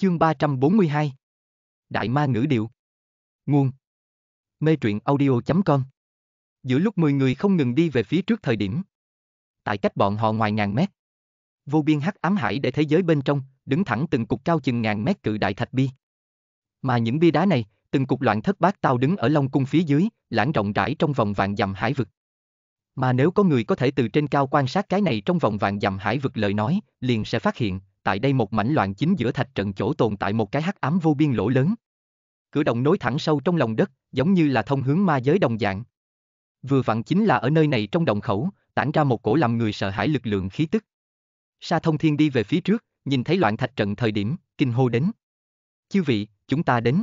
Chương 342 Đại ma ngữ điệu Nguồn Mê truyện audio.com Giữa lúc 10 người không ngừng đi về phía trước thời điểm Tại cách bọn họ ngoài ngàn mét Vô biên hắc ám hải để thế giới bên trong Đứng thẳng từng cục cao chừng ngàn mét cự đại thạch bi Mà những bi đá này Từng cục loạn thất bát tao đứng ở Long Cung phía dưới Lãng rộng rãi trong vòng vạn dặm hải vực Mà nếu có người có thể từ trên cao quan sát cái này trong vòng vạn dặm hải vực lời nói, liền sẽ phát hiện, tại đây một mảnh loạn chính giữa thạch trận chỗ tồn tại một cái hắc ám vô biên lỗ lớn. Cửa động nối thẳng sâu trong lòng đất, giống như là thông hướng ma giới đồng dạng. Vừa vặn chính là ở nơi này trong động khẩu, tản ra một cổ làm người sợ hãi lực lượng khí tức. Sa Thông Thiên đi về phía trước, nhìn thấy loạn thạch trận thời điểm, kinh hô đến. Chư vị, chúng ta đến.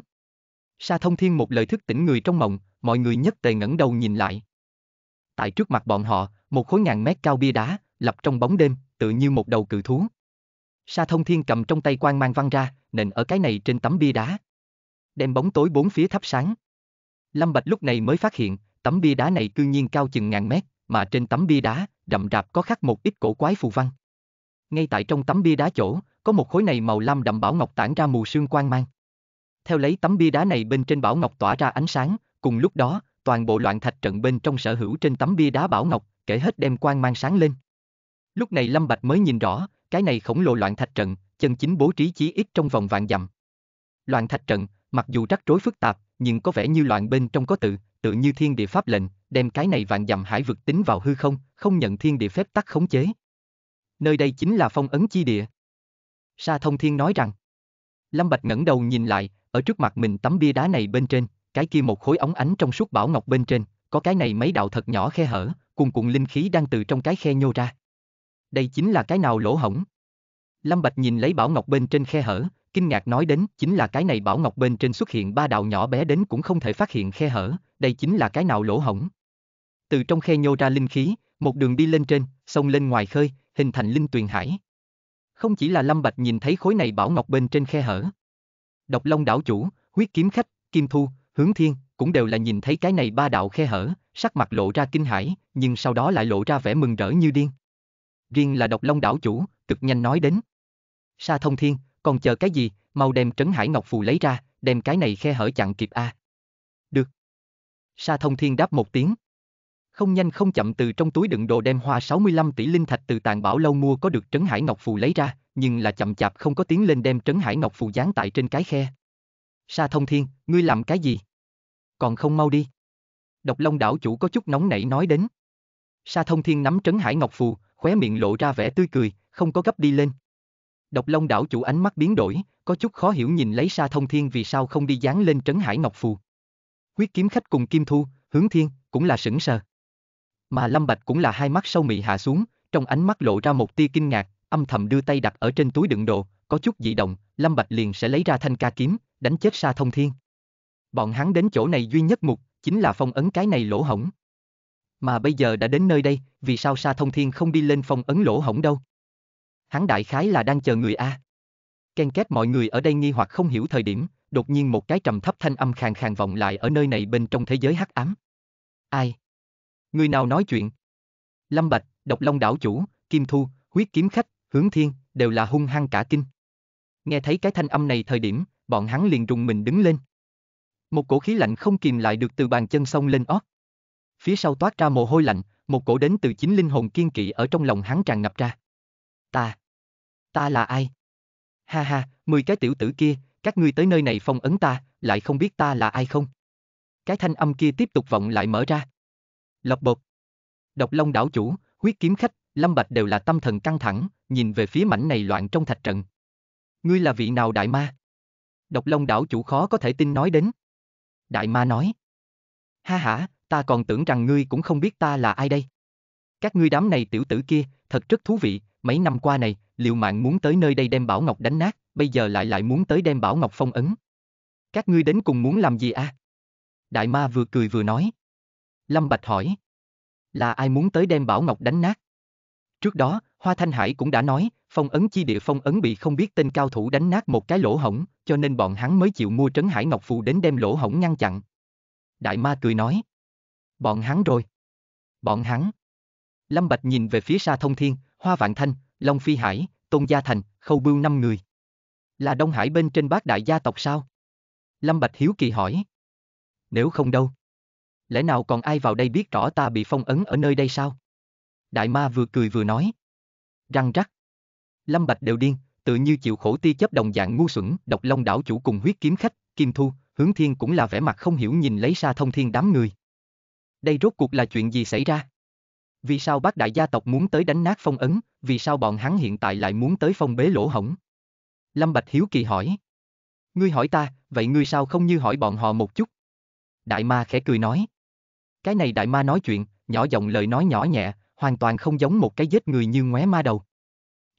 Sa Thông Thiên một lời thức tỉnh người trong mộng, mọi người nhất tề ngẩng đầu nhìn lại. Tại trước mặt bọn họ, một khối ngàn mét cao bia đá, lập trong bóng đêm, tự như một đầu cự thú. Sa thông thiên cầm trong tay quan mang văng ra, nền ở cái này trên tấm bia đá. Đem bóng tối bốn phía thắp sáng. Lâm Bạch lúc này mới phát hiện, tấm bia đá này cư nhiên cao chừng ngàn mét, mà trên tấm bia đá, đậm rạp có khắc một ít cổ quái phù văn. Ngay tại trong tấm bia đá chỗ, có một khối này màu lam đậm bảo ngọc tản ra mù sương quang mang. Theo lấy tấm bia đá này bên trên bảo ngọc tỏa ra ánh sáng, cùng lúc đó, toàn bộ loạn thạch trận bên trong sở hữu trên tấm bia đá bảo ngọc, kể hết đem quang mang sáng lên. Lúc này Lâm Bạch mới nhìn rõ, cái này khổng lồ loạn thạch trận, chân chính bố trí chí ít trong vòng vạn dặm. Loạn thạch trận, mặc dù rắc rối phức tạp, nhưng có vẻ như loạn bên trong có tự, tự như thiên địa pháp lệnh, đem cái này vạn dặm hải vực tính vào hư không, không nhận thiên địa phép tắc khống chế. Nơi đây chính là phong ấn chi địa. Sa Thông Thiên nói rằng. Lâm Bạch ngẩng đầu nhìn lại, ở trước mặt mình tấm bia đá này bên trên, cái kia một khối ống ánh trong suốt bảo ngọc bên trên, có cái này mấy đạo thật nhỏ khe hở, cùng cùng linh khí đang từ trong cái khe nhô ra đây chính là cái nào lỗ hổng? Lâm Bạch nhìn lấy bảo ngọc bên trên khe hở, kinh ngạc nói đến, chính là cái này bảo ngọc bên trên xuất hiện ba đạo nhỏ bé đến cũng không thể phát hiện khe hở, đây chính là cái nào lỗ hổng. Từ trong khe nhô ra linh khí, một đường đi lên trên, sông lên ngoài khơi, hình thành linh tuyền hải. Không chỉ là Lâm Bạch nhìn thấy khối này bảo ngọc bên trên khe hở. Độc Long đảo chủ, huyết kiếm khách, Kim Thu, Hướng Thiên, cũng đều là nhìn thấy cái này ba đạo khe hở, sắc mặt lộ ra kinh hãi, nhưng sau đó lại lộ ra vẻ mừng rỡ như điên riêng là độc long đảo chủ, cực nhanh nói đến. Sa thông thiên, còn chờ cái gì, mau đem trấn hải ngọc phù lấy ra, đem cái này khe hở chặn kịp a. À. Được. Sa thông thiên đáp một tiếng. Không nhanh không chậm từ trong túi đựng đồ đem hoa 65 tỷ linh thạch từ tàn bảo lâu mua có được trấn hải ngọc phù lấy ra, nhưng là chậm chạp không có tiếng lên đem trấn hải ngọc phù dán tại trên cái khe. Sa thông thiên, ngươi làm cái gì? Còn không mau đi. Độc long đảo chủ có chút nóng nảy nói đến. Sa thông thiên nắm trấn hải ngọc phù, khóe miệng lộ ra vẻ tươi cười, không có gấp đi lên. Độc Long đảo chủ ánh mắt biến đổi, có chút khó hiểu nhìn lấy Sa Thông Thiên vì sao không đi dán lên Trấn Hải Ngọc Phù. Quyết kiếm khách cùng Kim Thu, Hướng Thiên, cũng là sững sờ. Mà Lâm Bạch cũng là hai mắt sâu mị hạ xuống, trong ánh mắt lộ ra một tia kinh ngạc, âm thầm đưa tay đặt ở trên túi đựng đồ, có chút dị động, Lâm Bạch liền sẽ lấy ra thanh ca kiếm, đánh chết Sa Thông Thiên. Bọn hắn đến chỗ này duy nhất mục, chính là phong ấn cái này lỗ hổng. Mà bây giờ đã đến nơi đây, vì sao Sa Thông Thiên không đi lên phòng ấn lỗ hổng đâu? Hắn đại khái là đang chờ người A. Ken kết mọi người ở đây nghi hoặc không hiểu thời điểm, đột nhiên một cái trầm thấp thanh âm khàn khàn vọng lại ở nơi này bên trong thế giới hắc ám. Ai? Người nào nói chuyện? Lâm Bạch, Độc Long đảo chủ, Kim Thu, Huyết Kiếm Khách, Hướng Thiên, đều là hung hăng cả kinh. Nghe thấy cái thanh âm này thời điểm, bọn hắn liền rùng mình đứng lên. Một cổ khí lạnh không kìm lại được từ bàn chân sông lên ót phía sau toát ra mồ hôi lạnh, một cổ đến từ chính linh hồn kiên kỵ ở trong lòng hắn tràn ngập ra. Ta, ta là ai? Ha ha, mười cái tiểu tử kia, các ngươi tới nơi này phong ấn ta, lại không biết ta là ai không? Cái thanh âm kia tiếp tục vọng lại mở ra. Lộc bột. Độc long đảo chủ, huyết kiếm khách, Lâm Bạch đều là tâm thần căng thẳng, nhìn về phía mảnh này loạn trong thạch trận. Ngươi là vị nào đại ma? Độc Long đảo chủ khó có thể tin nói đến. Đại ma nói. Ha ha, ta còn tưởng rằng ngươi cũng không biết ta là ai đây. Các ngươi đám này tiểu tử kia, thật rất thú vị, mấy năm qua này, liều mạng muốn tới nơi đây đem Bảo Ngọc đánh nát, bây giờ lại lại muốn tới đem Bảo Ngọc phong ấn. Các ngươi đến cùng muốn làm gì à? Đại ma vừa cười vừa nói. Lâm Bạch hỏi. Là ai muốn tới đem Bảo Ngọc đánh nát? Trước đó, Hoa Thanh Hải cũng đã nói, phong ấn chi địa phong ấn bị không biết tên cao thủ đánh nát một cái lỗ hổng, cho nên bọn hắn mới chịu mua trấn Hải Ngọc Phù đến đem lỗ hổng ngăn chặn. Đại ma cười nói. Bọn hắn rồi. Bọn hắn. Lâm Bạch nhìn về phía xa thông thiên, Hoa Vạn Thanh, Long Phi Hải, Tôn Gia Thành, Khâu Bưu năm người. Là Đông Hải bên trên bát đại gia tộc sao? Lâm Bạch hiếu kỳ hỏi. Nếu không đâu. Lẽ nào còn ai vào đây biết rõ ta bị phong ấn ở nơi đây sao? Đại ma vừa cười vừa nói. Răng rắc. Lâm Bạch đều điên, tự như chịu khổ ti chấp đồng dạng ngu xuẩn, độc long đảo chủ cùng huyết kiếm khách, kim thu, hướng thiên cũng là vẻ mặt không hiểu nhìn lấy xa thông thiên đám người đây rốt cuộc là chuyện gì xảy ra? Vì sao bác đại gia tộc muốn tới đánh nát phong ấn, vì sao bọn hắn hiện tại lại muốn tới phong bế lỗ hổng? Lâm Bạch Hiếu kỳ hỏi. Ngươi hỏi ta, vậy ngươi sao không như hỏi bọn họ một chút? Đại ma khẽ cười nói. Cái này đại ma nói chuyện, nhỏ giọng lời nói nhỏ nhẹ, hoàn toàn không giống một cái giết người như ngoé ma đầu.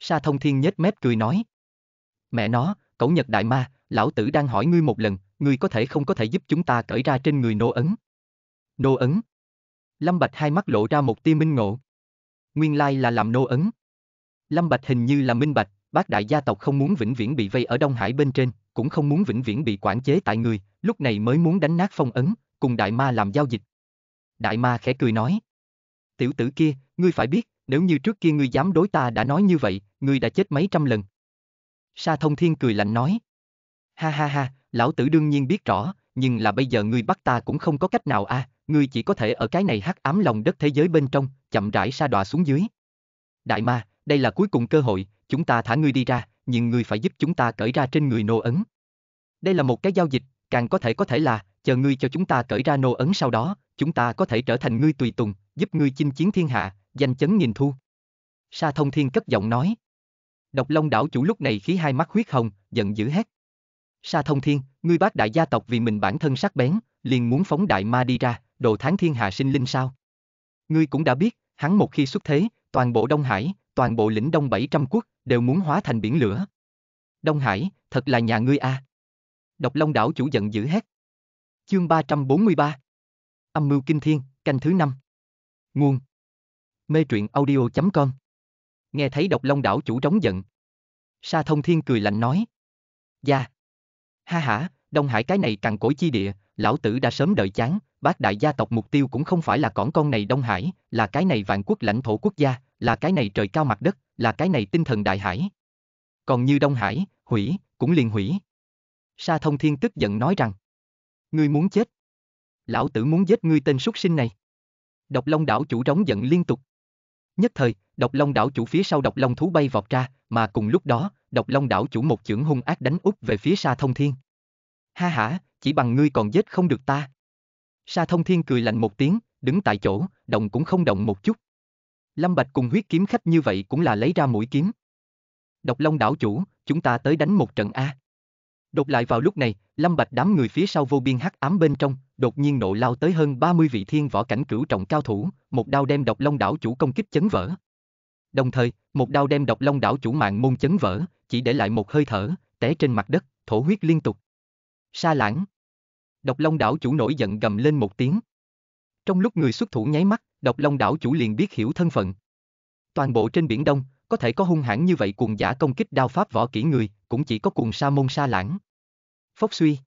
Sa thông thiên nhếch mép cười nói. Mẹ nó, cẩu nhật đại ma, lão tử đang hỏi ngươi một lần, ngươi có thể không có thể giúp chúng ta cởi ra trên người nô ấn? Nô ấn? Lâm Bạch hai mắt lộ ra một tia minh ngộ. Nguyên lai là làm nô ấn. Lâm Bạch hình như là minh bạch, bác đại gia tộc không muốn vĩnh viễn bị vây ở Đông Hải bên trên, cũng không muốn vĩnh viễn bị quản chế tại người, lúc này mới muốn đánh nát phong ấn, cùng đại ma làm giao dịch. Đại ma khẽ cười nói. Tiểu tử kia, ngươi phải biết, nếu như trước kia ngươi dám đối ta đã nói như vậy, ngươi đã chết mấy trăm lần. Sa thông thiên cười lạnh nói. Ha ha ha, lão tử đương nhiên biết rõ, nhưng là bây giờ ngươi bắt ta cũng không có cách nào a, à, ngươi chỉ có thể ở cái này hắc ám lòng đất thế giới bên trong, chậm rãi sa đọa xuống dưới. Đại ma, đây là cuối cùng cơ hội, chúng ta thả ngươi đi ra, nhưng ngươi phải giúp chúng ta cởi ra trên người nô ấn. Đây là một cái giao dịch, càng có thể có thể là, chờ ngươi cho chúng ta cởi ra nô ấn sau đó, chúng ta có thể trở thành ngươi tùy tùng, giúp ngươi chinh chiến thiên hạ, danh chấn nghìn thu. Sa thông thiên cất giọng nói. Độc Long đảo chủ lúc này khí hai mắt huyết hồng, giận dữ hét. Sa thông thiên, ngươi bác đại gia tộc vì mình bản thân sắc bén, liền muốn phóng đại ma đi ra, đồ tháng thiên hạ sinh linh sao? Ngươi cũng đã biết, hắn một khi xuất thế, toàn bộ Đông Hải, toàn bộ lĩnh Đông 700 quốc, đều muốn hóa thành biển lửa. Đông Hải, thật là nhà ngươi a. À. Độc Long đảo chủ giận dữ hét. Chương 343 Âm mưu kinh thiên, canh thứ năm. Nguồn Mê truyện audio.com Nghe thấy độc Long đảo chủ trống giận. Sa thông thiên cười lạnh nói. Dạ. Ha ha, Đông Hải cái này càng cỗi chi địa, lão tử đã sớm đợi chán, bác đại gia tộc mục tiêu cũng không phải là cõng con này Đông Hải, là cái này vạn quốc lãnh thổ quốc gia, là cái này trời cao mặt đất, là cái này tinh thần đại hải. Còn như Đông Hải, hủy, cũng liền hủy. Sa thông thiên tức giận nói rằng, ngươi muốn chết. Lão tử muốn giết ngươi tên súc sinh này. Độc Long đảo chủ rống giận liên tục. Nhất thời, Độc Long đảo chủ phía sau Độc Long thú bay vọt ra, mà cùng lúc đó, Độc Long đảo chủ một chưởng hung ác đánh úp về phía Sa Thông Thiên. Ha ha, chỉ bằng ngươi còn giết không được ta. Sa thông thiên cười lạnh một tiếng, đứng tại chỗ, động cũng không động một chút. Lâm Bạch cùng huyết kiếm khách như vậy cũng là lấy ra mũi kiếm. Độc Long đảo chủ, chúng ta tới đánh một trận A. Đột lại vào lúc này, Lâm Bạch đám người phía sau vô biên hắc ám bên trong, đột nhiên nộ lao tới hơn 30 vị thiên võ cảnh cửu trọng cao thủ, một đao đem Độc Long đảo chủ công kích chấn vỡ. Đồng thời, một đao đem Độc Long đảo chủ mạng môn chấn vỡ, chỉ để lại một hơi thở, té trên mặt đất, thổ huyết liên tục sa lãng. Độc Long đảo chủ nổi giận gầm lên một tiếng. Trong lúc người xuất thủ nháy mắt, Độc Long đảo chủ liền biết hiểu thân phận. Toàn bộ trên biển Đông, có thể có hung hãn như vậy cuồng giả công kích đao pháp võ kỹ người, cũng chỉ có cuồng sa môn sa lãng. Phốc suy.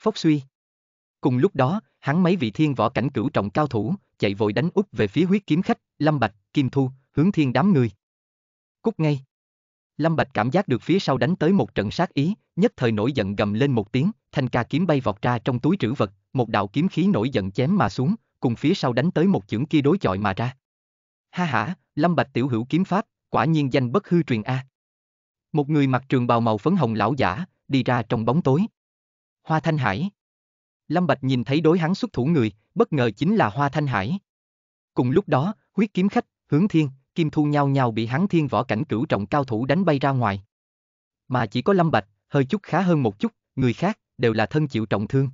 Phốc suy. Cùng lúc đó, hắn mấy vị thiên võ cảnh cửu trọng cao thủ, chạy vội đánh úp về phía huyết kiếm khách, Lâm Bạch, Kim Thu, hướng thiên đám người. Cút ngay. Lâm Bạch cảm giác được phía sau đánh tới một trận sát ý, nhất thời nổi giận gầm lên một tiếng, thanh ca kiếm bay vọt ra trong túi trữ vật, một đạo kiếm khí nổi giận chém mà xuống, cùng phía sau đánh tới một chưởng kia đối chọi mà ra. Ha ha, Lâm Bạch tiểu hữu kiếm pháp, quả nhiên danh bất hư truyền a. Một người mặc trường bào màu phấn hồng lão giả, đi ra trong bóng tối. Hoa Thanh Hải. Lâm Bạch nhìn thấy đối hắn xuất thủ người, bất ngờ chính là Hoa Thanh Hải. Cùng lúc đó, huyết kiếm khách, hướng thiên, Kim Thu nhau nhau bị hắn thiên võ cảnh cửu trọng cao thủ đánh bay ra ngoài. Mà chỉ có Lâm Bạch, hơi chút khá hơn một chút, người khác, đều là thân chịu trọng thương.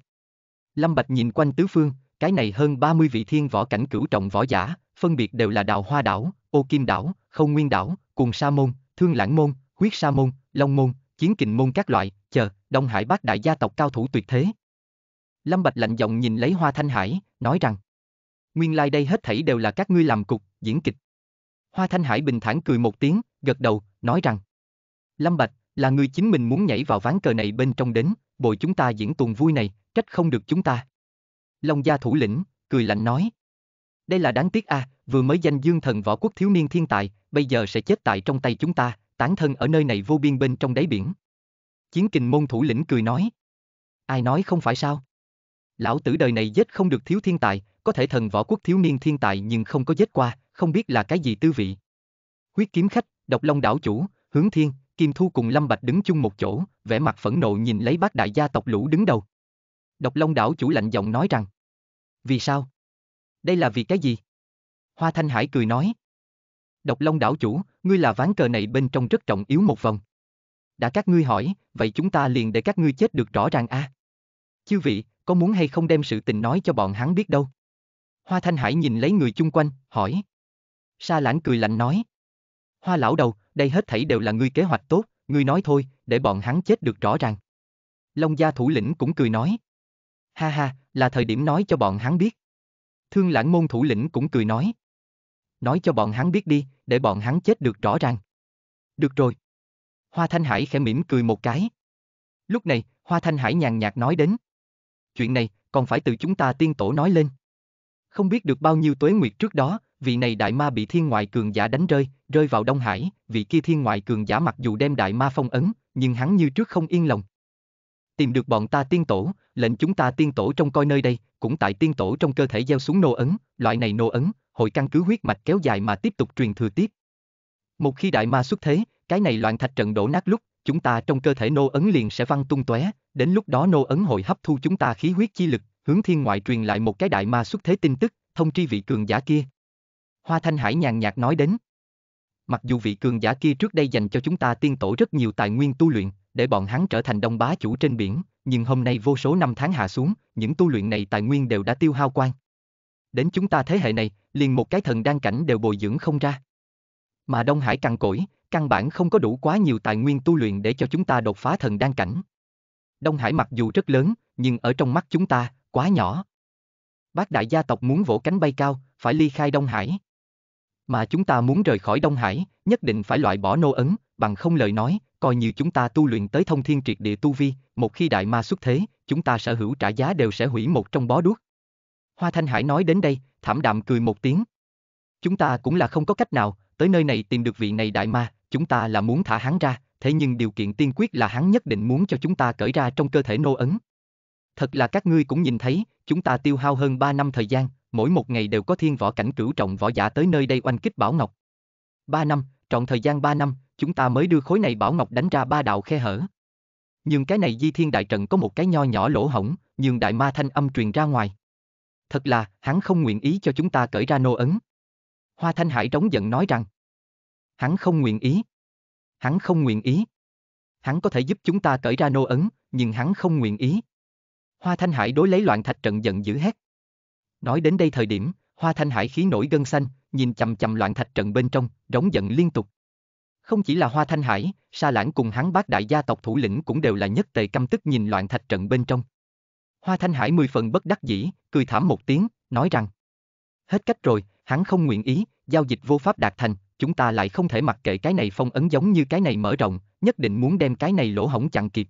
Lâm Bạch nhìn quanh tứ phương, cái này hơn 30 vị thiên võ cảnh cửu trọng võ giả, phân biệt đều là Đào Hoa Đảo, Ô Kim Đảo, Không Nguyên Đảo, Cùng Sa Môn, Thương Lãng Môn, Huyết Sa Môn, Long Môn, Chiến Kình Môn các loại, chờ, Đông Hải bát đại gia tộc cao thủ tuyệt thế. Lâm Bạch lạnh giọng nhìn lấy Hoa Thanh Hải, nói rằng Nguyên lai like đây hết thảy đều là các ngươi làm cục, diễn kịch. Hoa Thanh Hải bình thản cười một tiếng, gật đầu, nói rằng Lâm Bạch, là người chính mình muốn nhảy vào ván cờ này bên trong đến, bồi chúng ta diễn tuần vui này, trách không được chúng ta. Long gia thủ lĩnh, cười lạnh nói. Đây là đáng tiếc a, à, vừa mới danh dương thần võ quốc thiếu niên thiên tài, bây giờ sẽ chết tại trong tay chúng ta, tán thân ở nơi này vô biên bên trong đáy biển. Chiến kình môn thủ lĩnh cười nói. Ai nói không phải sao? Lão tử đời này giết không được thiếu thiên tài, có thể thần võ quốc thiếu niên thiên tài nhưng không có giết qua, không biết là cái gì tư vị. Huyết kiếm khách, độc long đảo chủ, hướng thiên, Kim Thu cùng Lâm Bạch đứng chung một chỗ, vẻ mặt phẫn nộ nhìn lấy bác đại gia tộc lũ đứng đầu. Độc Long đảo chủ lạnh giọng nói rằng. Vì sao? Đây là vì cái gì? Hoa Thanh Hải cười nói. Độc Long đảo chủ, ngươi là ván cờ này bên trong rất trọng yếu một vòng. Đã các ngươi hỏi, vậy chúng ta liền để các ngươi chết được rõ ràng a. À? Chư vị, có muốn hay không đem sự tình nói cho bọn hắn biết đâu? Hoa Thanh Hải nhìn lấy người chung quanh, hỏi. Sa lãng cười lạnh nói. Hoa lão đầu, đây hết thảy đều là ngươi kế hoạch tốt, ngươi nói thôi, để bọn hắn chết được rõ ràng. Long gia thủ lĩnh cũng cười nói. Ha ha, là thời điểm nói cho bọn hắn biết. Thương lãng môn thủ lĩnh cũng cười nói. Nói cho bọn hắn biết đi, để bọn hắn chết được rõ ràng. Được rồi. Hoa Thanh Hải khẽ mỉm cười một cái. Lúc này, Hoa Thanh Hải nhàn nhạt nói đến. Chuyện này, còn phải từ chúng ta tiên tổ nói lên. Không biết được bao nhiêu tuế nguyệt trước đó, vị này đại ma bị thiên ngoại cường giả đánh rơi, rơi vào Đông Hải, vị kia thiên ngoại cường giả mặc dù đem đại ma phong ấn, nhưng hắn như trước không yên lòng. Tìm được bọn ta tiên tổ, lệnh chúng ta tiên tổ trong coi nơi đây, cũng tại tiên tổ trong cơ thể gieo xuống nô ấn, loại này nô ấn, hội căn cứ huyết mạch kéo dài mà tiếp tục truyền thừa tiếp. Một khi đại ma xuất thế, cái này loạn thạch trận đổ nát lúc, chúng ta trong cơ thể nô ấn liền sẽ văng tung tóe, đến lúc đó nô ấn hội hấp thu chúng ta khí huyết chi lực, hướng thiên ngoại truyền lại một cái đại ma xuất thế tin tức, thông tri vị cường giả kia, Hoa Thanh Hải nhàn nhạt nói đến. Mặc dù vị cường giả kia trước đây dành cho chúng ta tiên tổ rất nhiều tài nguyên tu luyện, để bọn hắn trở thành đông bá chủ trên biển, nhưng hôm nay vô số năm tháng hạ xuống, những tu luyện này tài nguyên đều đã tiêu hao quang. Đến chúng ta thế hệ này, liền một cái thần đan cảnh đều bồi dưỡng không ra. Mà Đông Hải cằn cỗi, căn bản không có đủ quá nhiều tài nguyên tu luyện để cho chúng ta đột phá thần đan cảnh. Đông Hải mặc dù rất lớn, nhưng ở trong mắt chúng ta, quá nhỏ. Bác đại gia tộc muốn vỗ cánh bay cao, phải ly khai Đông Hải. Mà chúng ta muốn rời khỏi Đông Hải, nhất định phải loại bỏ nô ấn, bằng không lời nói, coi như chúng ta tu luyện tới thông thiên triệt địa tu vi, một khi đại ma xuất thế, chúng ta sở hữu trả giá đều sẽ hủy một trong bó đuốc. Hoa Thanh Hải nói đến đây, thảm đạm cười một tiếng. Chúng ta cũng là không có cách nào, tới nơi này tìm được vị này đại ma, chúng ta là muốn thả hắn ra, thế nhưng điều kiện tiên quyết là hắn nhất định muốn cho chúng ta cởi ra trong cơ thể nô ấn. Thật là các ngươi cũng nhìn thấy, chúng ta tiêu hao hơn 3 năm thời gian, mỗi một ngày đều có thiên võ cảnh cửu trọng võ giả tới nơi đây oanh kích Bảo Ngọc. Ba năm, trọn thời gian ba năm, chúng ta mới đưa khối này Bảo Ngọc đánh ra ba đạo khe hở. Nhưng cái này di thiên đại trận có một cái nho nhỏ lỗ hổng, nhưng đại ma thanh âm truyền ra ngoài. Thật là, hắn không nguyện ý cho chúng ta cởi ra nô ấn. Hoa Thanh Hải trống giận nói rằng. Hắn không nguyện ý. Hắn không nguyện ý. Hắn có thể giúp chúng ta cởi ra nô ấn, nhưng hắn không nguyện ý. Hoa Thanh Hải đối lấy loạn thạch trận giận dữ hét. Nói đến đây thời điểm, Hoa Thanh Hải khí nổi gân xanh, nhìn chầm chầm loạn thạch trận bên trong, rống giận liên tục. Không chỉ là Hoa Thanh Hải, Sa Lãng cùng hắn bác đại gia tộc thủ lĩnh cũng đều là nhất tề căm tức nhìn loạn thạch trận bên trong. Hoa Thanh Hải mười phần bất đắc dĩ, cười thảm một tiếng, nói rằng Hết cách rồi, hắn không nguyện ý, giao dịch vô pháp đạt thành, chúng ta lại không thể mặc kệ cái này phong ấn giống như cái này mở rộng, nhất định muốn đem cái này lỗ hổng chặn kịp.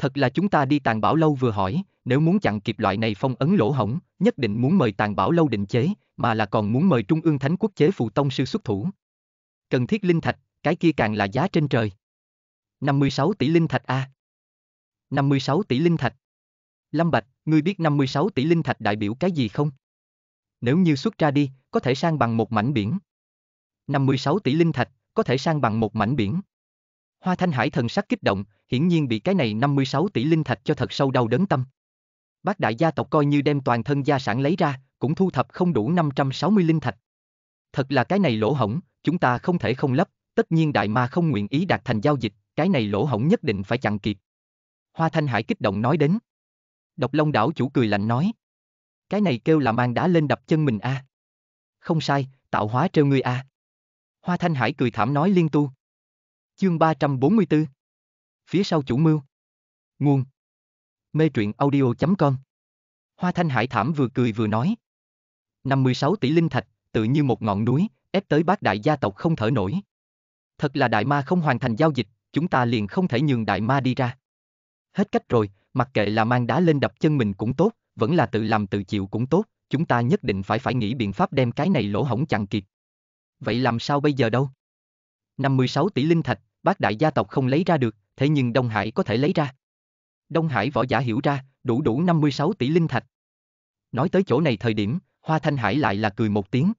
Thật là chúng ta đi tàn bảo lâu vừa hỏi, nếu muốn chặn kịp loại này phong ấn lỗ hổng, nhất định muốn mời tàn bảo lâu định chế, mà là còn muốn mời Trung ương Thánh quốc chế phụ tông sư xuất thủ. Cần thiết linh thạch, cái kia càng là giá trên trời. 56 tỷ linh thạch a. 56 tỷ linh thạch. Lâm Bạch, ngươi biết 56 tỷ linh thạch đại biểu cái gì không? Nếu như xuất ra đi, có thể sang bằng một mảnh biển. 56 tỷ linh thạch, có thể sang bằng một mảnh biển. Hoa Thanh Hải thần sắc kích động, hiển nhiên bị cái này 56 tỷ linh thạch cho thật sâu đau đớn tâm. Bác đại gia tộc coi như đem toàn thân gia sản lấy ra, cũng thu thập không đủ 560 linh thạch. Thật là cái này lỗ hổng, chúng ta không thể không lấp, tất nhiên đại ma không nguyện ý đạt thành giao dịch, cái này lỗ hổng nhất định phải chặn kịp. Hoa Thanh Hải kích động nói đến. Độc Long đảo chủ cười lạnh nói. Cái này kêu là mang đã lên đập chân mình a. À. Không sai, tạo hóa trêu ngươi a. À. Hoa Thanh Hải cười thảm nói liên tu. Chương 344 Phía sau chủ mưu Nguồn Mê truyện audio.com Hoa Thanh Hải Thảm vừa cười vừa nói 56 tỷ linh thạch, tự như một ngọn núi, ép tới bác đại gia tộc không thở nổi. Thật là đại ma không hoàn thành giao dịch, chúng ta liền không thể nhường đại ma đi ra. Hết cách rồi, mặc kệ là mang đá lên đập chân mình cũng tốt, vẫn là tự làm tự chịu cũng tốt, chúng ta nhất định phải phải nghĩ biện pháp đem cái này lỗ hổng chặn kịp. Vậy làm sao bây giờ đâu? 56 tỷ linh thạch, bác đại gia tộc không lấy ra được, thế nhưng Đông Hải có thể lấy ra. Đông Hải võ giả hiểu ra, đủ đủ 56 tỷ linh thạch. Nói tới chỗ này thời điểm, Hoa Thanh Hải lại là cười một tiếng.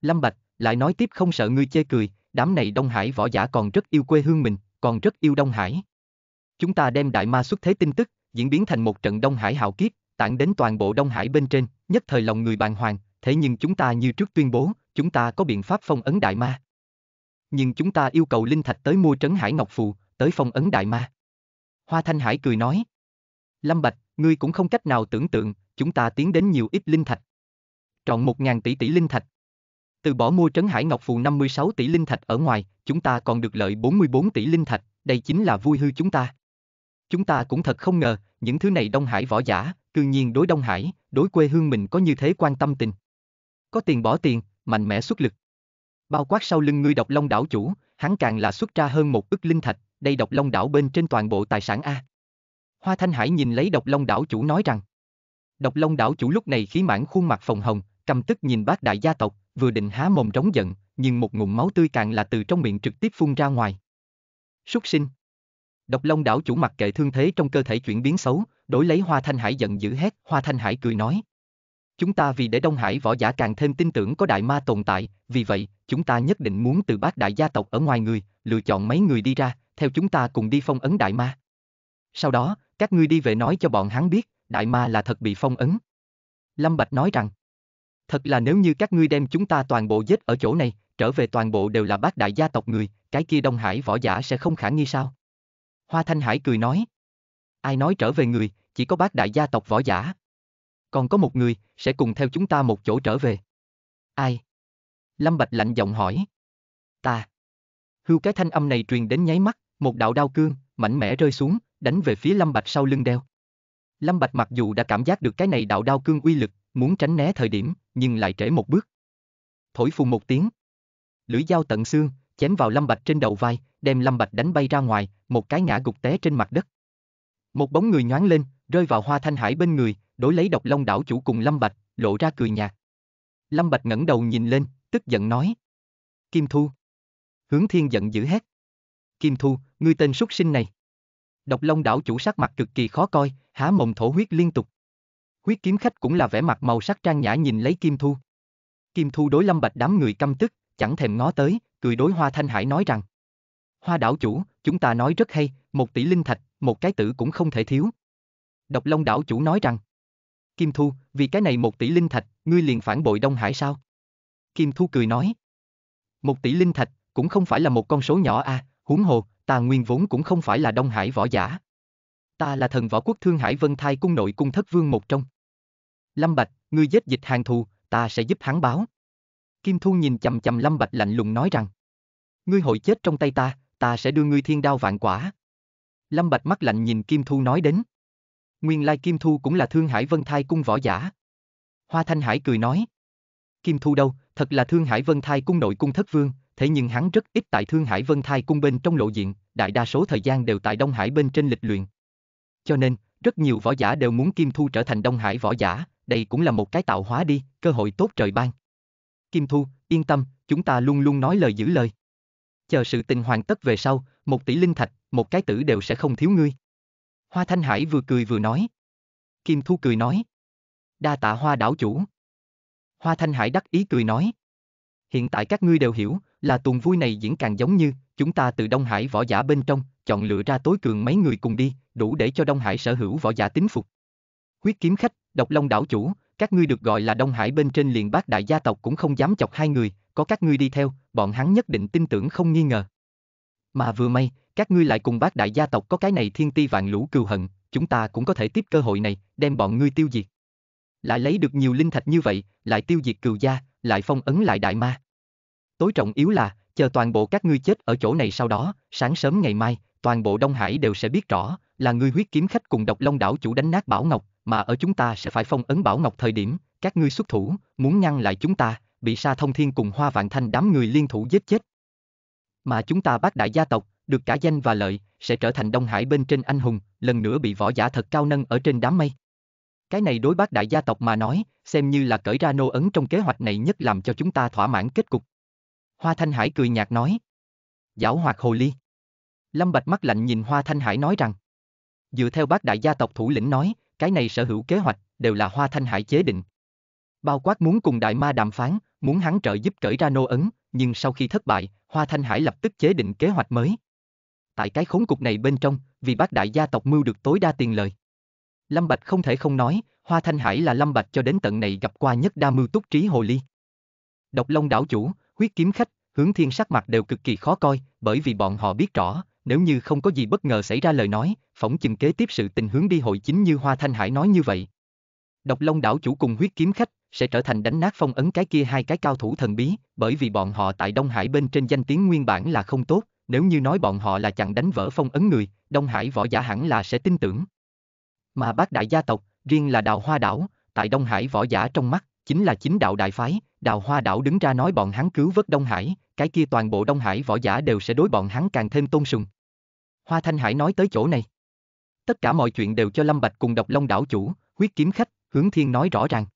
Lâm Bạch, lại nói tiếp không sợ ngươi chê cười, đám này Đông Hải võ giả còn rất yêu quê hương mình, còn rất yêu Đông Hải. Chúng ta đem đại ma xuất thế tin tức, diễn biến thành một trận Đông Hải hào kiếp, tản đến toàn bộ Đông Hải bên trên, nhất thời lòng người bàn hoàng, thế nhưng chúng ta như trước tuyên bố, chúng ta có biện pháp phong ấn đại ma nhưng chúng ta yêu cầu Linh Thạch tới mua trấn Hải Ngọc Phù, tới phong ấn Đại Ma. Hoa Thanh Hải cười nói. Lâm Bạch, ngươi cũng không cách nào tưởng tượng, chúng ta tiến đến nhiều ít Linh Thạch. Trọn một ngàn tỷ tỷ Linh Thạch. Từ bỏ mua trấn Hải Ngọc Phù 56 tỷ Linh Thạch ở ngoài, chúng ta còn được lợi 44 tỷ Linh Thạch, đây chính là vui hư chúng ta. Chúng ta cũng thật không ngờ, những thứ này Đông Hải võ giả, cư nhiên đối Đông Hải, đối quê hương mình có như thế quan tâm tình. Có tiền bỏ tiền, mạnh mẽ xuất lực. Bao quát sau lưng ngươi độc long đảo chủ, hắn càng là xuất ra hơn một ức linh thạch, đây độc long đảo bên trên toàn bộ tài sản A. Hoa Thanh Hải nhìn lấy độc long đảo chủ nói rằng. Độc long đảo chủ lúc này khí mãn khuôn mặt phồng hồng, cầm tức nhìn bác đại gia tộc, vừa định há mồm trống giận, nhưng một ngụm máu tươi càng là từ trong miệng trực tiếp phun ra ngoài. Súc sinh. Độc long đảo chủ mặc kệ thương thế trong cơ thể chuyển biến xấu, đối lấy Hoa Thanh Hải giận dữ hét, Hoa Thanh Hải cười nói, Chúng ta vì để Đông Hải võ giả càng thêm tin tưởng có đại ma tồn tại, vì vậy, chúng ta nhất định muốn từ bác đại gia tộc ở ngoài người, lựa chọn mấy người đi ra, theo chúng ta cùng đi phong ấn đại ma. Sau đó, các ngươi đi về nói cho bọn hắn biết, đại ma là thật bị phong ấn. Lâm Bạch nói rằng, thật là nếu như các ngươi đem chúng ta toàn bộ giết ở chỗ này, trở về toàn bộ đều là bác đại gia tộc người, cái kia Đông Hải võ giả sẽ không khả nghi sao? Hoa Thanh Hải cười nói, ai nói trở về người, chỉ có bác đại gia tộc võ giả, còn có một người, sẽ cùng theo chúng ta một chỗ trở về. Ai? Lâm Bạch lạnh giọng hỏi. Ta. Hưu cái thanh âm này truyền đến nháy mắt, một đạo đao cương, mạnh mẽ rơi xuống, đánh về phía Lâm Bạch sau lưng đeo. Lâm Bạch mặc dù đã cảm giác được cái này đạo đao cương uy lực, muốn tránh né thời điểm, nhưng lại trễ một bước. Thổi phù một tiếng. Lưỡi dao tận xương, chém vào Lâm Bạch trên đầu vai, đem Lâm Bạch đánh bay ra ngoài, một cái ngã gục té trên mặt đất. Một bóng người nhoáng lên, rơi vào hoa thanh hải bên người, đối lấy độc long đảo chủ cùng Lâm Bạch, lộ ra cười nhạt. Lâm Bạch ngẩng đầu nhìn lên, tức giận nói. Kim Thu. Hướng thiên giận dữ hét. Kim Thu, ngươi tên súc sinh này. Độc long đảo chủ sắc mặt cực kỳ khó coi, há mồm thổ huyết liên tục. Huyết kiếm khách cũng là vẻ mặt màu sắc trang nhã nhìn lấy Kim Thu. Kim Thu đối Lâm Bạch đám người căm tức, chẳng thèm ngó tới, cười đối Hoa Thanh Hải nói rằng. Hoa đảo chủ, chúng ta nói rất hay, một tỷ linh thạch, một cái tử cũng không thể thiếu. Độc Long đảo chủ nói rằng. Kim Thu, vì cái này một tỷ linh thạch, ngươi liền phản bội Đông Hải sao? Kim Thu cười nói. Một tỷ linh thạch, cũng không phải là một con số nhỏ a, à, huống hồ, ta nguyên vốn cũng không phải là Đông Hải võ giả. Ta là thần võ quốc Thương Hải Vân Thai cung nội cung thất vương một trong. Lâm Bạch, ngươi giết dịch hàng thù, ta sẽ giúp hắn báo. Kim Thu nhìn chầm chầm Lâm Bạch lạnh lùng nói rằng. Ngươi hội chết trong tay ta, ta sẽ đưa ngươi thiên đao vạn quả. Lâm Bạch mắt lạnh nhìn Kim Thu nói đến nguyên lai Kim Thu cũng là Thương Hải Vân Thai cung võ giả. Hoa Thanh Hải cười nói. Kim Thu đâu, thật là Thương Hải Vân Thai cung nội cung thất vương, thế nhưng hắn rất ít tại Thương Hải Vân Thai cung bên trong lộ diện, đại đa số thời gian đều tại Đông Hải bên trên lịch luyện. Cho nên, rất nhiều võ giả đều muốn Kim Thu trở thành Đông Hải võ giả, đây cũng là một cái tạo hóa đi, cơ hội tốt trời ban. Kim Thu, yên tâm, chúng ta luôn luôn nói lời giữ lời. Chờ sự tình hoàn tất về sau, một tỷ linh thạch, một cái tử đều sẽ không thiếu ngươi. Hoa Thanh Hải vừa cười vừa nói. Kim Thu cười nói. Đa tạ hoa đảo chủ. Hoa Thanh Hải đắc ý cười nói. Hiện tại các ngươi đều hiểu, là tuần vui này diễn càng giống như, chúng ta từ Đông Hải võ giả bên trong, chọn lựa ra tối cường mấy người cùng đi, đủ để cho Đông Hải sở hữu võ giả tín phục. Huyết kiếm khách, độc long đảo chủ, các ngươi được gọi là Đông Hải bên trên liền bác đại gia tộc cũng không dám chọc hai người, có các ngươi đi theo, bọn hắn nhất định tin tưởng không nghi ngờ. Mà vừa may, các ngươi lại cùng bác đại gia tộc có cái này thiên ti vạn lũ cừu hận, chúng ta cũng có thể tiếp cơ hội này, đem bọn ngươi tiêu diệt. Lại lấy được nhiều linh thạch như vậy, lại tiêu diệt cừu gia, lại phong ấn lại đại ma. Tối trọng yếu là, chờ toàn bộ các ngươi chết ở chỗ này sau đó, sáng sớm ngày mai, toàn bộ Đông Hải đều sẽ biết rõ, là ngươi huyết kiếm khách cùng độc long đảo chủ đánh nát Bảo Ngọc, mà ở chúng ta sẽ phải phong ấn Bảo Ngọc thời điểm, các ngươi xuất thủ, muốn ngăn lại chúng ta, bị Sa Thông Thiên cùng Hoa Vạn Thanh đám người liên thủ giết chết. Mà chúng ta bác đại gia tộc, được cả danh và lợi, sẽ trở thành Đông Hải bên trên anh hùng, lần nữa bị võ giả thật cao nâng ở trên đám mây. Cái này đối bác đại gia tộc mà nói, xem như là cởi ra nô ấn trong kế hoạch này nhất làm cho chúng ta thỏa mãn kết cục. Hoa Thanh Hải cười nhạt nói. Giảo hoạt hồ ly. Lâm Bạch mắt lạnh nhìn Hoa Thanh Hải nói rằng. Dựa theo bác đại gia tộc thủ lĩnh nói, cái này sở hữu kế hoạch, đều là Hoa Thanh Hải chế định. Bao quát muốn cùng đại ma đàm phán, muốn hắn trợ giúp cởi ra nô ấn, nhưng sau khi thất bại, Hoa Thanh Hải lập tức chế định kế hoạch mới tại cái khốn cục này bên trong, vì bác đại gia tộc mưu được tối đa tiền lời. Lâm Bạch không thể không nói, Hoa Thanh Hải là Lâm Bạch cho đến tận này gặp qua nhất đa mưu túc trí hồ ly. Độc Long đảo chủ, huyết kiếm khách, hướng thiên sắc mặt đều cực kỳ khó coi, bởi vì bọn họ biết rõ, nếu như không có gì bất ngờ xảy ra lời nói, phỏng chừng kế tiếp sự tình hướng đi hội chính như Hoa Thanh Hải nói như vậy. Độc Long đảo chủ cùng huyết kiếm khách sẽ trở thành đánh nát phong ấn cái kia hai cái cao thủ thần bí, bởi vì bọn họ tại Đông Hải bên trên danh tiếng nguyên bản là không tốt, nếu như nói bọn họ là chặn đánh vỡ phong ấn người, Đông Hải võ giả hẳn là sẽ tin tưởng. Mà bác đại gia tộc, riêng là đào hoa đảo, tại Đông Hải võ giả trong mắt, chính là chính đạo đại phái, đào hoa đảo đứng ra nói bọn hắn cứu vớt Đông Hải, cái kia toàn bộ Đông Hải võ giả đều sẽ đối bọn hắn càng thêm tôn sùng. Hoa Thanh Hải nói tới chỗ này. Tất cả mọi chuyện đều cho Lâm Bạch cùng độc long đảo chủ, huyết kiếm khách, hướng thiên nói rõ ràng.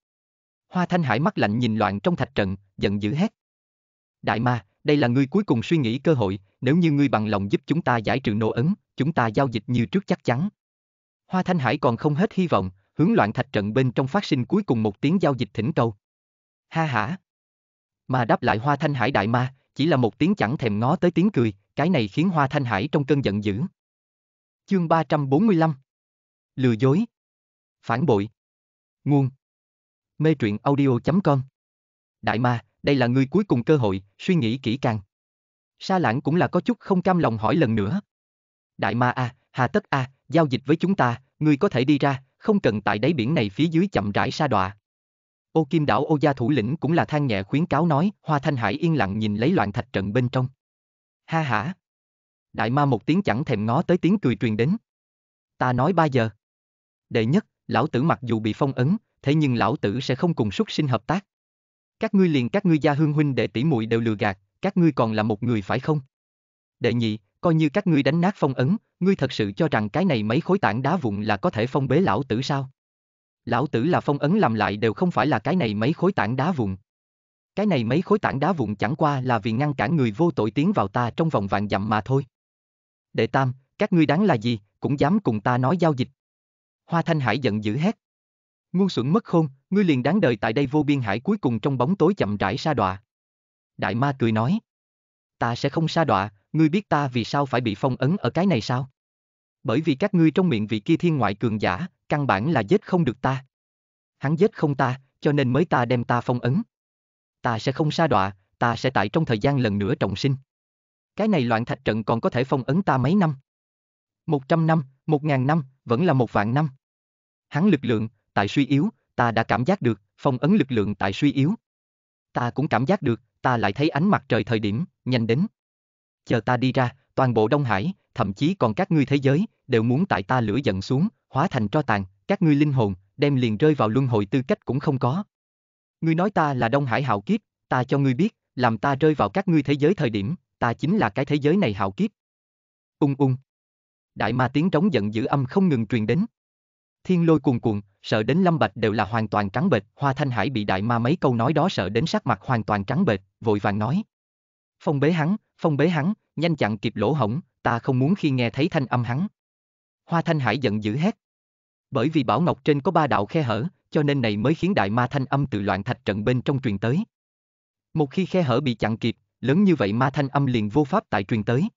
Hoa Thanh Hải mắt lạnh nhìn loạn trong thạch trận, giận dữ hét. Đại ma, đây là ngươi cuối cùng suy nghĩ cơ hội, nếu như ngươi bằng lòng giúp chúng ta giải trừ nô ấn, chúng ta giao dịch như trước chắc chắn. Hoa Thanh Hải còn không hết hy vọng, hướng loạn thạch trận bên trong phát sinh cuối cùng một tiếng giao dịch thỉnh cầu. Ha hả! Mà đáp lại Hoa Thanh Hải đại ma, chỉ là một tiếng chẳng thèm ngó tới tiếng cười, cái này khiến Hoa Thanh Hải trong cơn giận dữ. Chương 345 Lừa dối Phản bội Nguồn Mê truyện audio.com Đại ma, đây là người cuối cùng cơ hội, suy nghĩ kỹ càng. Sa lãng cũng là có chút không cam lòng hỏi lần nữa. Đại ma a, à, hà tất a, à, giao dịch với chúng ta, người có thể đi ra, không cần tại đáy biển này phía dưới chậm rãi sa đọa. Ô Kim đảo Ô Gia thủ lĩnh cũng là than nhẹ khuyến cáo nói, Hoa Thanh Hải yên lặng nhìn lấy loạn thạch trận bên trong. Ha hả. Đại ma một tiếng chẳng thèm ngó tới tiếng cười truyền đến. Ta nói ba giờ. Đệ nhất, lão tử mặc dù bị phong ấn, thế nhưng lão tử sẽ không cùng xuất sinh hợp tác. Các ngươi liền các ngươi gia hương huynh đệ tỷ muội đều lừa gạt, các ngươi còn là một người phải không? Đệ nhị, coi như các ngươi đánh nát phong ấn, ngươi thật sự cho rằng cái này mấy khối tảng đá vụn là có thể phong bế lão tử sao? Lão tử là phong ấn làm lại đều không phải là cái này mấy khối tảng đá vụn. Cái này mấy khối tảng đá vụn chẳng qua là vì ngăn cản người vô tội tiến vào ta trong vòng vạn dặm mà thôi. Đệ tam, các ngươi đáng là gì, cũng dám cùng ta nói giao dịch. Hoa Thanh Hải giận dữ hét. Ngu xuẩn mất khôn, ngươi liền đáng đời tại đây vô biên hải cuối cùng trong bóng tối chậm rãi sa đọa. Đại ma cười nói, ta sẽ không sa đọa, ngươi biết ta vì sao phải bị phong ấn ở cái này sao? Bởi vì các ngươi trong miệng vị kia thiên ngoại cường giả, căn bản là giết không được ta. Hắn giết không ta, cho nên mới ta đem ta phong ấn. Ta sẽ không sa đọa, ta sẽ tại trong thời gian lần nữa trọng sinh. Cái này loạn thạch trận còn có thể phong ấn ta mấy năm? Một trăm năm, một ngàn năm, vẫn là một vạn năm. Hắn lực lượng, tại suy yếu, ta đã cảm giác được, phong ấn lực lượng tại suy yếu. Ta cũng cảm giác được, ta lại thấy ánh mặt trời thời điểm, nhanh đến. Chờ ta đi ra, toàn bộ Đông Hải, thậm chí còn các ngươi thế giới, đều muốn tại ta lửa giận xuống, hóa thành tro tàn, các ngươi linh hồn, đem liền rơi vào luân hồi tư cách cũng không có. Ngươi nói ta là Đông Hải hạo kiếp, ta cho ngươi biết, làm ta rơi vào các ngươi thế giới thời điểm, ta chính là cái thế giới này hạo kiếp. Ung ung. Đại ma tiếng trống giận dữ âm không ngừng truyền đến thiên lôi cuồn cuộn, sợ đến Lâm Bạch đều là hoàn toàn trắng bệch, Hoa Thanh Hải bị đại ma mấy câu nói đó sợ đến sắc mặt hoàn toàn trắng bệch, vội vàng nói: "Phong bế hắn, phong bế hắn, nhanh chặn kịp lỗ hổng, ta không muốn khi nghe thấy thanh âm hắn." Hoa Thanh Hải giận dữ hét: "Bởi vì bảo ngọc trên có ba đạo khe hở, cho nên này mới khiến đại ma thanh âm tự loạn thạch trận bên trong truyền tới. Một khi khe hở bị chặn kịp, lớn như vậy ma thanh âm liền vô pháp tại truyền tới."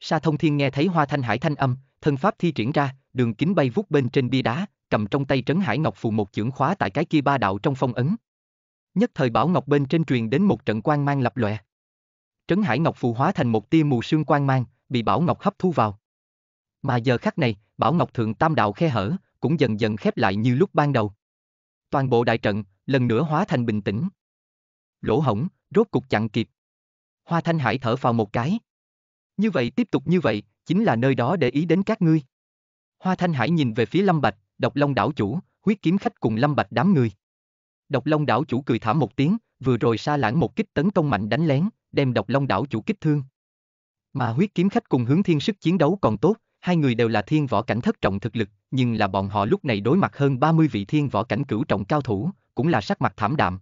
Sa Thông Thiên nghe thấy Hoa Thanh Hải thanh âm, thân pháp thi triển ra, đường kính bay vút bên trên bia đá, cầm trong tay trấn hải ngọc phù một chưởng khóa tại cái kia ba đạo trong phong ấn. Nhất thời bảo ngọc bên trên truyền đến một trận quang mang lập lòe. Trấn hải ngọc phù hóa thành một tia mù sương quang mang, bị bảo ngọc hấp thu vào. Mà giờ khắc này, bảo ngọc thượng tam đạo khe hở, cũng dần dần khép lại như lúc ban đầu. Toàn bộ đại trận, lần nữa hóa thành bình tĩnh. Lỗ hổng, rốt cục chặn kịp. Hoa Thanh Hải thở vào một cái. Như vậy tiếp tục như vậy, chính là nơi đó để ý đến các ngươi. Hoa Thanh Hải nhìn về phía Lâm Bạch, độc long đảo chủ, huyết kiếm khách cùng Lâm Bạch đám người. Độc long đảo chủ cười thảm một tiếng, vừa rồi xa lãng một kích tấn công mạnh đánh lén, đem độc long đảo chủ kích thương. Mà huyết kiếm khách cùng hướng thiên sức chiến đấu còn tốt, hai người đều là thiên võ cảnh thất trọng thực lực, nhưng là bọn họ lúc này đối mặt hơn 30 vị thiên võ cảnh cửu trọng cao thủ, cũng là sắc mặt thảm đạm.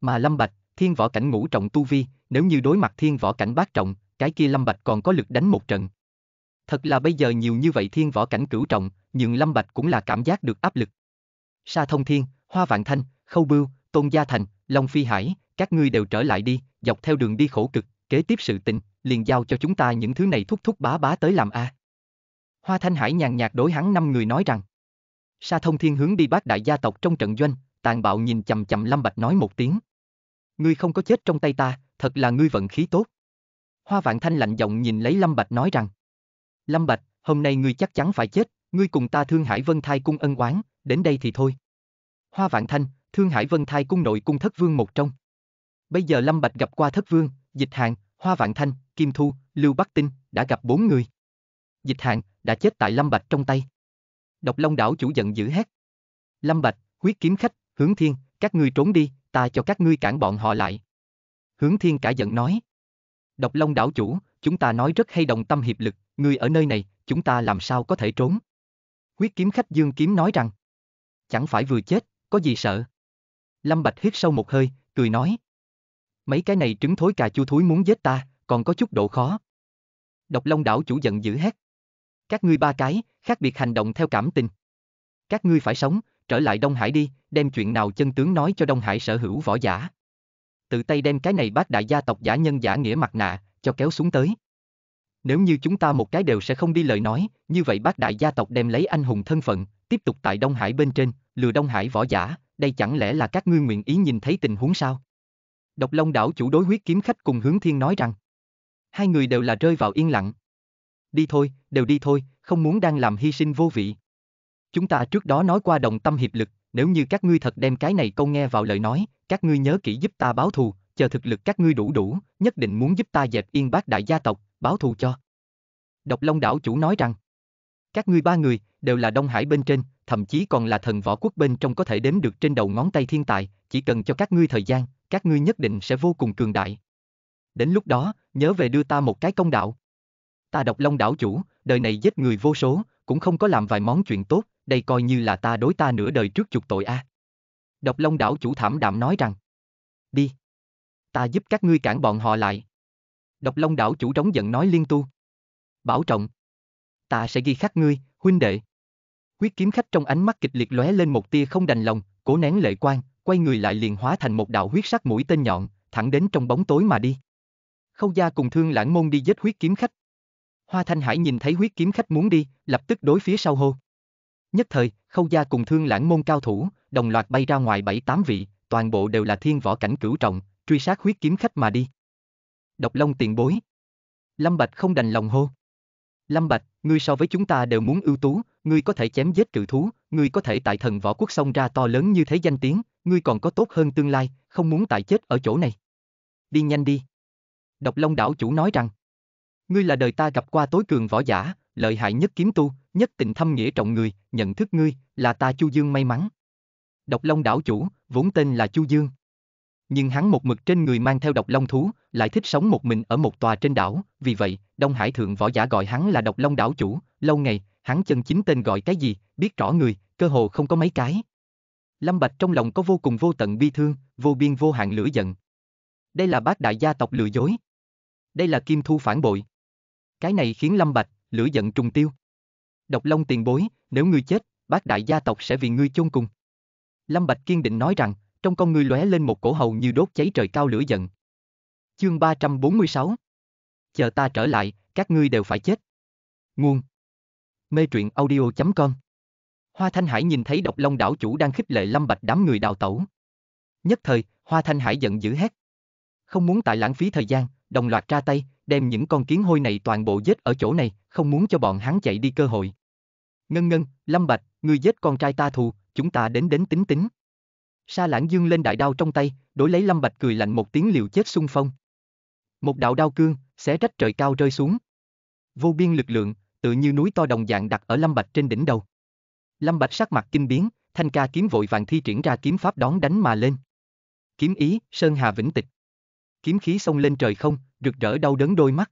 Mà Lâm Bạch, thiên võ cảnh ngũ trọng tu vi, nếu như đối mặt thiên võ cảnh bát trọng, cái kia Lâm Bạch còn có lực đánh một trận, Thật là bây giờ nhiều như vậy thiên võ cảnh cửu trọng, nhường Lâm Bạch cũng là cảm giác được áp lực. Sa Thông Thiên, Hoa Vạn Thanh, Khâu Bưu, Tôn Gia Thành, Long Phi Hải, các ngươi đều trở lại đi, dọc theo đường đi khổ cực, kế tiếp sự tình, liền giao cho chúng ta những thứ này thúc thúc bá bá tới làm a. Hoa Thanh Hải nhàn nhạt đối hắn năm người nói rằng. Sa Thông Thiên hướng đi bác đại gia tộc trong trận doanh, tàn bạo nhìn chầm chầm Lâm Bạch nói một tiếng. Ngươi không có chết trong tay ta, thật là ngươi vận khí tốt. Hoa Vạn Thanh lạnh giọng nhìn lấy Lâm Bạch nói rằng. Lâm Bạch, hôm nay ngươi chắc chắn phải chết, ngươi cùng ta Thương Hải Vân Thai cung ân oán, đến đây thì thôi. Hoa Vạn Thanh, Thương Hải Vân Thai cung nội cung thất vương một trong. Bây giờ Lâm Bạch gặp qua thất vương, Dịch Hạng, Hoa Vạn Thanh, Kim Thu, Lưu Bắc Tinh, đã gặp bốn người. Dịch Hạng đã chết tại Lâm Bạch trong tay. Độc Long đảo chủ giận dữ hét. Lâm Bạch, huyết kiếm khách, hướng thiên, các ngươi trốn đi, ta cho các ngươi cản bọn họ lại. Hướng thiên cả giận nói. Độc Long đảo chủ, chúng ta nói rất hay đồng tâm hiệp lực, Người ở nơi này, chúng ta làm sao có thể trốn? Quyết kiếm khách dương kiếm nói rằng. Chẳng phải vừa chết, có gì sợ? Lâm Bạch hít sâu một hơi, cười nói. Mấy cái này trứng thối cà chua thối muốn giết ta, còn có chút độ khó. Độc Long đảo chủ giận dữ hét. Các ngươi ba cái, khác biệt hành động theo cảm tình. Các ngươi phải sống, trở lại Đông Hải đi, đem chuyện nào chân tướng nói cho Đông Hải sở hữu võ giả. Tự tay đem cái này bác đại gia tộc giả nhân giả nghĩa mặt nạ, cho kéo xuống tới. Nếu như chúng ta một cái đều sẽ không đi lời nói, như vậy bác đại gia tộc đem lấy anh hùng thân phận, tiếp tục tại Đông Hải bên trên, lừa Đông Hải võ giả, đây chẳng lẽ là các ngươi nguyện ý nhìn thấy tình huống sao? Độc Long đảo chủ đối huyết kiếm khách cùng hướng thiên nói rằng, hai người đều là rơi vào yên lặng. Đi thôi, đều đi thôi, không muốn đang làm hy sinh vô vị. Chúng ta trước đó nói qua đồng tâm hiệp lực, nếu như các ngươi thật đem cái này câu nghe vào lời nói, các ngươi nhớ kỹ giúp ta báo thù, chờ thực lực các ngươi đủ đủ, nhất định muốn giúp ta dẹp yên bác đại gia tộc, báo thù cho. Độc Long đảo chủ nói rằng, các ngươi ba người đều là Đông Hải bên trên, thậm chí còn là thần võ quốc bên trong có thể đếm được trên đầu ngón tay thiên tài, chỉ cần cho các ngươi thời gian, các ngươi nhất định sẽ vô cùng cường đại. Đến lúc đó, nhớ về đưa ta một cái công đạo. Ta Độc Long đảo chủ, đời này giết người vô số, cũng không có làm vài món chuyện tốt, đây coi như là ta đối ta nửa đời trước chục tội a. À. Độc Long đảo chủ thảm đạm nói rằng, đi, ta giúp các ngươi cản bọn họ lại. Độc Long đảo chủ trống giận nói liên tu. Bảo trọng. Ta sẽ ghi khắc ngươi, huynh đệ. Quyết kiếm khách trong ánh mắt kịch liệt lóe lên một tia không đành lòng, cố nén lệ quan, quay người lại liền hóa thành một đạo huyết sắc mũi tên nhọn, thẳng đến trong bóng tối mà đi. Khâu gia cùng thương lãng môn đi giết huyết kiếm khách. Hoa Thanh Hải nhìn thấy huyết kiếm khách muốn đi, lập tức đối phía sau hô. Nhất thời, khâu gia cùng thương lãng môn cao thủ, đồng loạt bay ra ngoài bảy tám vị, toàn bộ đều là thiên võ cảnh cửu trọng, truy sát huyết kiếm khách mà đi độc long tiền bối. Lâm Bạch không đành lòng hô. Lâm Bạch, ngươi so với chúng ta đều muốn ưu tú, ngươi có thể chém giết trừ thú, ngươi có thể tại thần võ quốc sông ra to lớn như thế danh tiếng, ngươi còn có tốt hơn tương lai, không muốn tại chết ở chỗ này. Đi nhanh đi. Độc Long đảo chủ nói rằng, ngươi là đời ta gặp qua tối cường võ giả, lợi hại nhất kiếm tu, nhất tình thâm nghĩa trọng người, nhận thức ngươi, là ta Chu Dương may mắn. Độc Long đảo chủ, vốn tên là Chu Dương. Nhưng hắn một mực trên người mang theo độc long thú, lại thích sống một mình ở một tòa trên đảo, vì vậy, Đông Hải thượng võ giả gọi hắn là độc long đảo chủ, lâu ngày, hắn chân chính tên gọi cái gì, biết rõ người, cơ hồ không có mấy cái. Lâm Bạch trong lòng có vô cùng vô tận bi thương, vô biên vô hạn lửa giận. Đây là bác đại gia tộc lừa dối. Đây là Kim Thu phản bội. Cái này khiến Lâm Bạch, lửa giận trùng tiêu. Độc Long tiền bối, nếu ngươi chết, bác đại gia tộc sẽ vì ngươi chôn cùng. Lâm Bạch kiên định nói rằng, trong con người lóe lên một cổ hầu như đốt cháy trời cao lửa giận. Chương 346 Chờ ta trở lại, các ngươi đều phải chết. Nguồn Mê truyện audio.com Hoa Thanh Hải nhìn thấy độc long đảo chủ đang khích lệ lâm bạch đám người đào tẩu. Nhất thời, Hoa Thanh Hải giận dữ hét. Không muốn tại lãng phí thời gian, đồng loạt ra tay, đem những con kiến hôi này toàn bộ giết ở chỗ này, không muốn cho bọn hắn chạy đi cơ hội. Ngân ngân, Lâm Bạch, ngươi giết con trai ta thù, chúng ta đến đến tính tính. Sa lãng dương lên đại đao trong tay, đổi lấy Lâm Bạch cười lạnh một tiếng liều chết xung phong. Một đạo đao cương, xé rách trời cao rơi xuống. Vô biên lực lượng, tự như núi to đồng dạng đặt ở Lâm Bạch trên đỉnh đầu. Lâm Bạch sắc mặt kinh biến, thanh ca kiếm vội vàng thi triển ra kiếm pháp đón đánh mà lên. Kiếm ý, sơn hà vĩnh tịch. Kiếm khí xông lên trời không, rực rỡ đau đớn đôi mắt.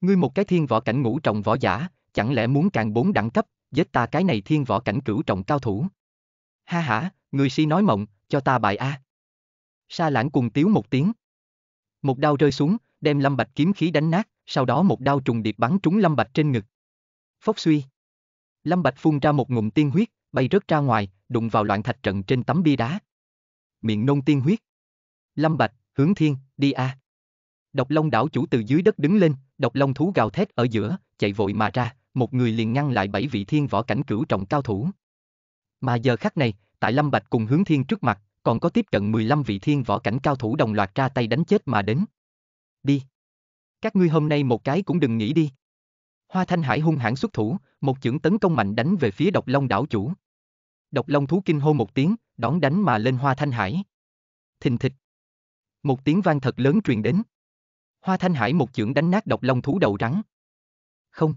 Ngươi một cái thiên võ cảnh ngũ trọng võ giả, chẳng lẽ muốn càng bốn đẳng cấp, giết ta cái này thiên võ cảnh cửu trọng cao thủ. Ha ha, người si nói mộng, cho ta bại a. Sa lãng cùng tiếu một tiếng. Một đao rơi xuống, đem Lâm Bạch kiếm khí đánh nát, sau đó một đao trùng điệp bắn trúng Lâm Bạch trên ngực. Phốc suy. Lâm Bạch phun ra một ngụm tiên huyết, bay rớt ra ngoài, đụng vào loạn thạch trận trên tấm bia đá. Miệng nôn tiên huyết. Lâm Bạch, hướng thiên, đi a. À. Độc Long đảo chủ từ dưới đất đứng lên, độc Long thú gào thét ở giữa, chạy vội mà ra, một người liền ngăn lại bảy vị thiên võ cảnh cửu trọng cao thủ. Mà giờ khắc này, tại Lâm Bạch cùng hướng thiên trước mặt, còn có tiếp cận 15 vị thiên võ cảnh cao thủ đồng loạt ra tay đánh chết mà đến. Đi. Các ngươi hôm nay một cái cũng đừng nghĩ đi. Hoa Thanh Hải hung hãn xuất thủ, một chưởng tấn công mạnh đánh về phía Độc Long đảo chủ. Độc Long thú kinh hô một tiếng, đón đánh mà lên Hoa Thanh Hải. Thình thịch. Một tiếng vang thật lớn truyền đến. Hoa Thanh Hải một chưởng đánh nát Độc Long thú đầu rắn. Không.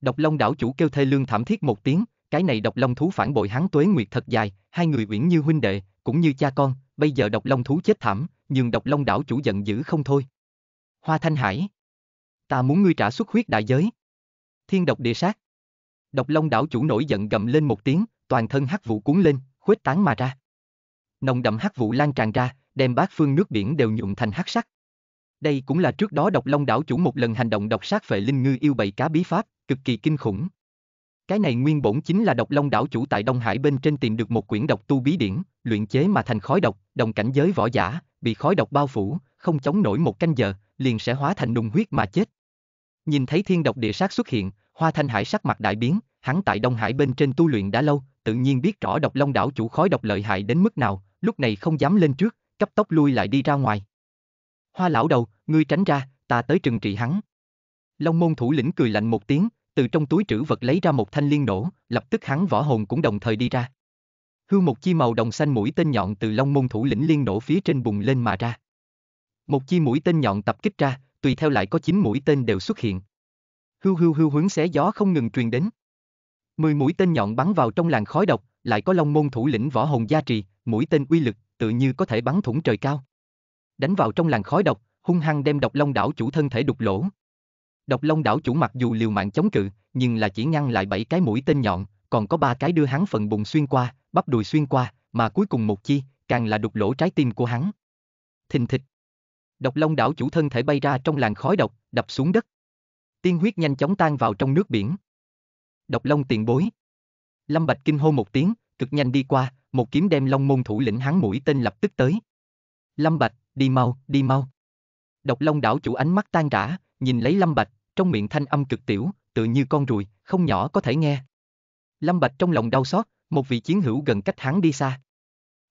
Độc Long đảo chủ kêu thê lương thảm thiết một tiếng, cái này độc long thú phản bội hắn tuế nguyệt thật dài, hai người uyển như huynh đệ, cũng như cha con, bây giờ độc long thú chết thảm, nhưng độc long đảo chủ giận dữ không thôi. Hoa Thanh Hải, ta muốn ngươi trả xuất huyết đại giới. Thiên độc địa sát. Độc long đảo chủ nổi giận gầm lên một tiếng, toàn thân hắc vụ cuốn lên, khuếch tán mà ra. Nồng đậm hắc vụ lan tràn ra, đem bát phương nước biển đều nhuộm thành hắc sắc. Đây cũng là trước đó độc long đảo chủ một lần hành động độc sát về linh ngư yêu bầy cá bí pháp, cực kỳ kinh khủng, cái này nguyên bổn chính là độc long đảo chủ tại Đông Hải bên trên tìm được một quyển độc tu bí điển, luyện chế mà thành khói độc, đồng cảnh giới võ giả, bị khói độc bao phủ, không chống nổi một canh giờ, liền sẽ hóa thành nùng huyết mà chết. Nhìn thấy thiên độc địa sát xuất hiện, Hoa Thanh Hải sắc mặt đại biến, hắn tại Đông Hải bên trên tu luyện đã lâu, tự nhiên biết rõ độc long đảo chủ khói độc lợi hại đến mức nào, lúc này không dám lên trước, cấp tốc lui lại đi ra ngoài. Hoa lão đầu, ngươi tránh ra, ta tới trừng trị hắn. Long môn thủ lĩnh cười lạnh một tiếng, từ trong túi trữ vật lấy ra một thanh liên nổ, lập tức hắn võ hồn cũng đồng thời đi ra. Hư một chi màu đồng xanh mũi tên nhọn từ long môn thủ lĩnh liên nổ phía trên bùng lên mà ra. Một chi mũi tên nhọn tập kích ra, tùy theo lại có 9 mũi tên đều xuất hiện. Hư hư hư hướng xé gió không ngừng truyền đến. 10 mũi tên nhọn bắn vào trong làn khói độc, lại có long môn thủ lĩnh võ hồn gia trì, mũi tên uy lực tự như có thể bắn thủng trời cao. Đánh vào trong làn khói độc, hung hăng đem độc long đảo chủ thân thể đục lỗ, Độc Long đảo chủ mặc dù liều mạng chống cự, nhưng là chỉ ngăn lại bảy cái mũi tên nhọn, còn có ba cái đưa hắn phần bụng xuyên qua, bắp đùi xuyên qua, mà cuối cùng một chi, càng là đục lỗ trái tim của hắn. Thình thịch. Độc Long đảo chủ thân thể bay ra trong làn khói độc, đập xuống đất. Tiên huyết nhanh chóng tan vào trong nước biển. Độc Long tiền bối. Lâm Bạch kinh hô một tiếng, cực nhanh đi qua, một kiếm đem Long môn thủ lĩnh hắn mũi tên lập tức tới. Lâm Bạch, đi mau, đi mau. Độc Long đảo chủ ánh mắt tan rã, nhìn lấy Lâm Bạch, trong miệng thanh âm cực tiểu, tự như con ruồi, không nhỏ có thể nghe. Lâm Bạch trong lòng đau xót, một vị chiến hữu gần cách hắn đi xa.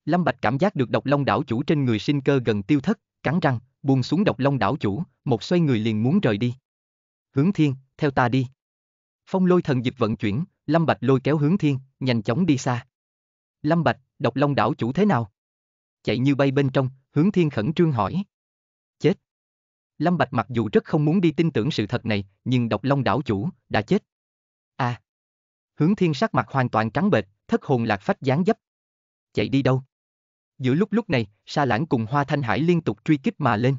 Lâm Bạch cảm giác được độc long đảo chủ trên người sinh cơ gần tiêu thất, cắn răng, buông xuống độc long đảo chủ, một xoay người liền muốn rời đi. Hướng Thiên, theo ta đi. Phong lôi thần dịp vận chuyển, Lâm Bạch lôi kéo Hướng Thiên, nhanh chóng đi xa. Lâm Bạch, độc long đảo chủ thế nào? Chạy như bay bên trong, Hướng Thiên khẩn trương hỏi. Chết. Lâm Bạch mặc dù rất không muốn đi tin tưởng sự thật này, nhưng độc long đảo chủ, đã chết. À! Hướng thiên sắc mặt hoàn toàn trắng bệch, thất hồn lạc phách gián dấp. Chạy đi đâu? Giữa lúc lúc này, Sa Lãng cùng Hoa Thanh Hải liên tục truy kích mà lên.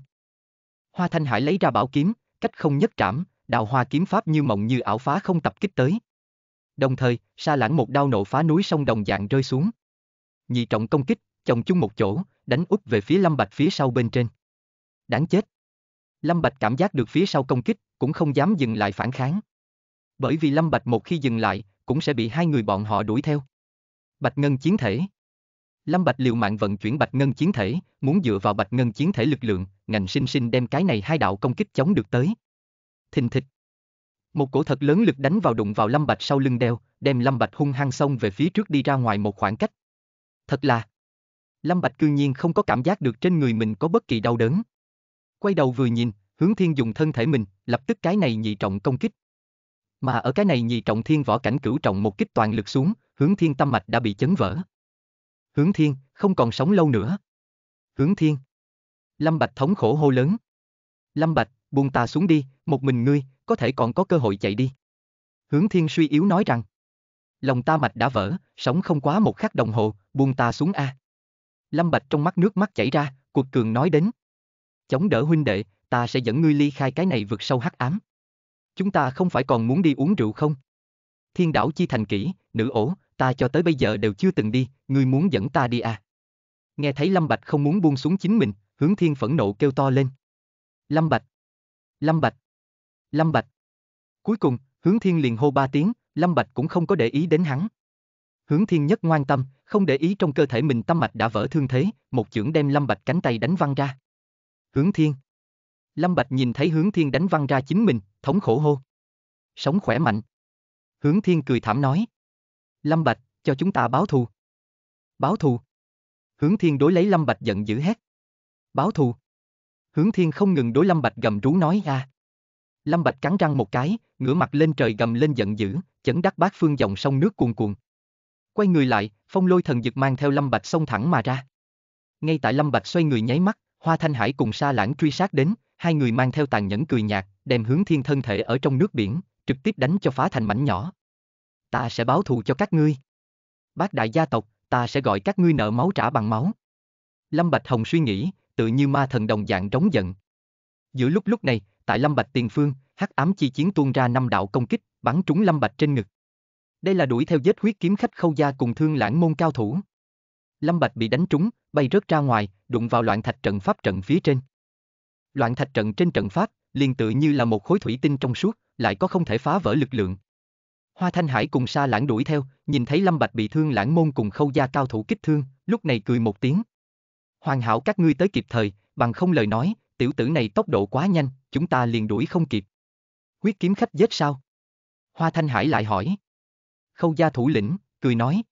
Hoa Thanh Hải lấy ra bảo kiếm, cách không nhất trảm, đào hoa kiếm pháp như mộng như ảo phá không tập kích tới. Đồng thời, Sa Lãng một đao nổ phá núi sông đồng dạng rơi xuống. Nhị trọng công kích, chồng chung một chỗ, đánh úp về phía Lâm Bạch phía sau bên trên. Đáng chết. Lâm Bạch cảm giác được phía sau công kích, cũng không dám dừng lại phản kháng. Bởi vì Lâm Bạch một khi dừng lại, cũng sẽ bị hai người bọn họ đuổi theo. Bạch Ngân chiến thể Lâm Bạch liều mạng vận chuyển Bạch Ngân chiến thể, muốn dựa vào Bạch Ngân chiến thể lực lượng, ngành sinh sinh đem cái này hai đạo công kích chống được tới. Thình thịch. Một cổ thật lớn lực đánh vào đụng vào Lâm Bạch sau lưng đeo, đem Lâm Bạch hung hăng xông về phía trước đi ra ngoài một khoảng cách. Thật là. Lâm Bạch cương nhiên không có cảm giác được trên người mình có bất kỳ đau đớn. Quay đầu vừa nhìn, hướng thiên dùng thân thể mình, lập tức cái này nhị trọng công kích. Mà ở cái này nhị trọng thiên võ cảnh cửu trọng một kích toàn lực xuống, hướng thiên tâm mạch đã bị chấn vỡ. Hướng thiên, không còn sống lâu nữa. Hướng thiên. Lâm Bạch thống khổ hô lớn. Lâm Bạch, buông ta xuống đi, một mình ngươi, có thể còn có cơ hội chạy đi. Hướng thiên suy yếu nói rằng. Lòng ta mạch đã vỡ, sống không quá một khắc đồng hồ, buông ta xuống A. Lâm Bạch trong mắt nước mắt chảy ra, cuộc cường nói đến chống đỡ huynh đệ, ta sẽ dẫn ngươi ly khai cái này vượt sâu hắc ám. Chúng ta không phải còn muốn đi uống rượu không? Thiên đảo chi thành kỹ, nữ ổ, ta cho tới bây giờ đều chưa từng đi, ngươi muốn dẫn ta đi à? Nghe thấy Lâm Bạch không muốn buông xuống chính mình, hướng thiên phẫn nộ kêu to lên. Lâm Bạch! Lâm Bạch! Lâm Bạch! Cuối cùng, hướng thiên liền hô ba tiếng, Lâm Bạch cũng không có để ý đến hắn. Hướng thiên nhất ngoan tâm, không để ý trong cơ thể mình tâm mạch đã vỡ thương thế, một chưởng đem Lâm Bạch cánh tay đánh văng ra. Hướng thiên. Lâm Bạch nhìn thấy hướng thiên đánh văng ra chính mình, thống khổ hô. Sống khỏe mạnh. Hướng thiên cười thảm nói. Lâm Bạch, cho chúng ta báo thù. Báo thù. Hướng thiên đối lấy Lâm Bạch giận dữ hét. Báo thù. Hướng thiên không ngừng đối Lâm Bạch gầm rú nói a. À. Lâm Bạch cắn răng một cái, ngửa mặt lên trời gầm lên giận dữ, chấn đắc bát phương dòng sông nước cuồn cuộn. Quay người lại, phong lôi thần dực mang theo Lâm Bạch xông thẳng mà ra. Ngay tại Lâm Bạch xoay người nháy mắt, Hoa Thanh Hải cùng Sa Lãng truy sát đến, hai người mang theo tàn nhẫn cười nhạt, đem hướng thiên thân thể ở trong nước biển, trực tiếp đánh cho phá thành mảnh nhỏ. Ta sẽ báo thù cho các ngươi. Bác đại gia tộc, ta sẽ gọi các ngươi nợ máu trả bằng máu. Lâm Bạch Hồng suy nghĩ, tự như ma thần đồng dạng trống giận. Giữa lúc lúc này, tại Lâm Bạch tiền phương, hắc ám chi chiến tuôn ra năm đạo công kích, bắn trúng Lâm Bạch trên ngực. Đây là đuổi theo vết huyết kiếm khách khâu gia cùng thương lãng môn cao thủ. Lâm Bạch bị đánh trúng, bay rớt ra ngoài, đụng vào loạn thạch trận pháp trận phía trên. Loạn thạch trận trên trận pháp, liền tự như là một khối thủy tinh trong suốt, lại có không thể phá vỡ lực lượng. Hoa Thanh Hải cùng Sa Lãng đuổi theo, nhìn thấy Lâm Bạch bị thương Lãng Môn cùng Khâu Gia cao thủ kích thương, lúc này cười một tiếng. Hoàn hảo các ngươi tới kịp thời, bằng không lời nói, tiểu tử này tốc độ quá nhanh, chúng ta liền đuổi không kịp. Quyết kiếm khách giết sao? Hoa Thanh Hải lại hỏi. Khâu Gia thủ lĩnh, cười nói.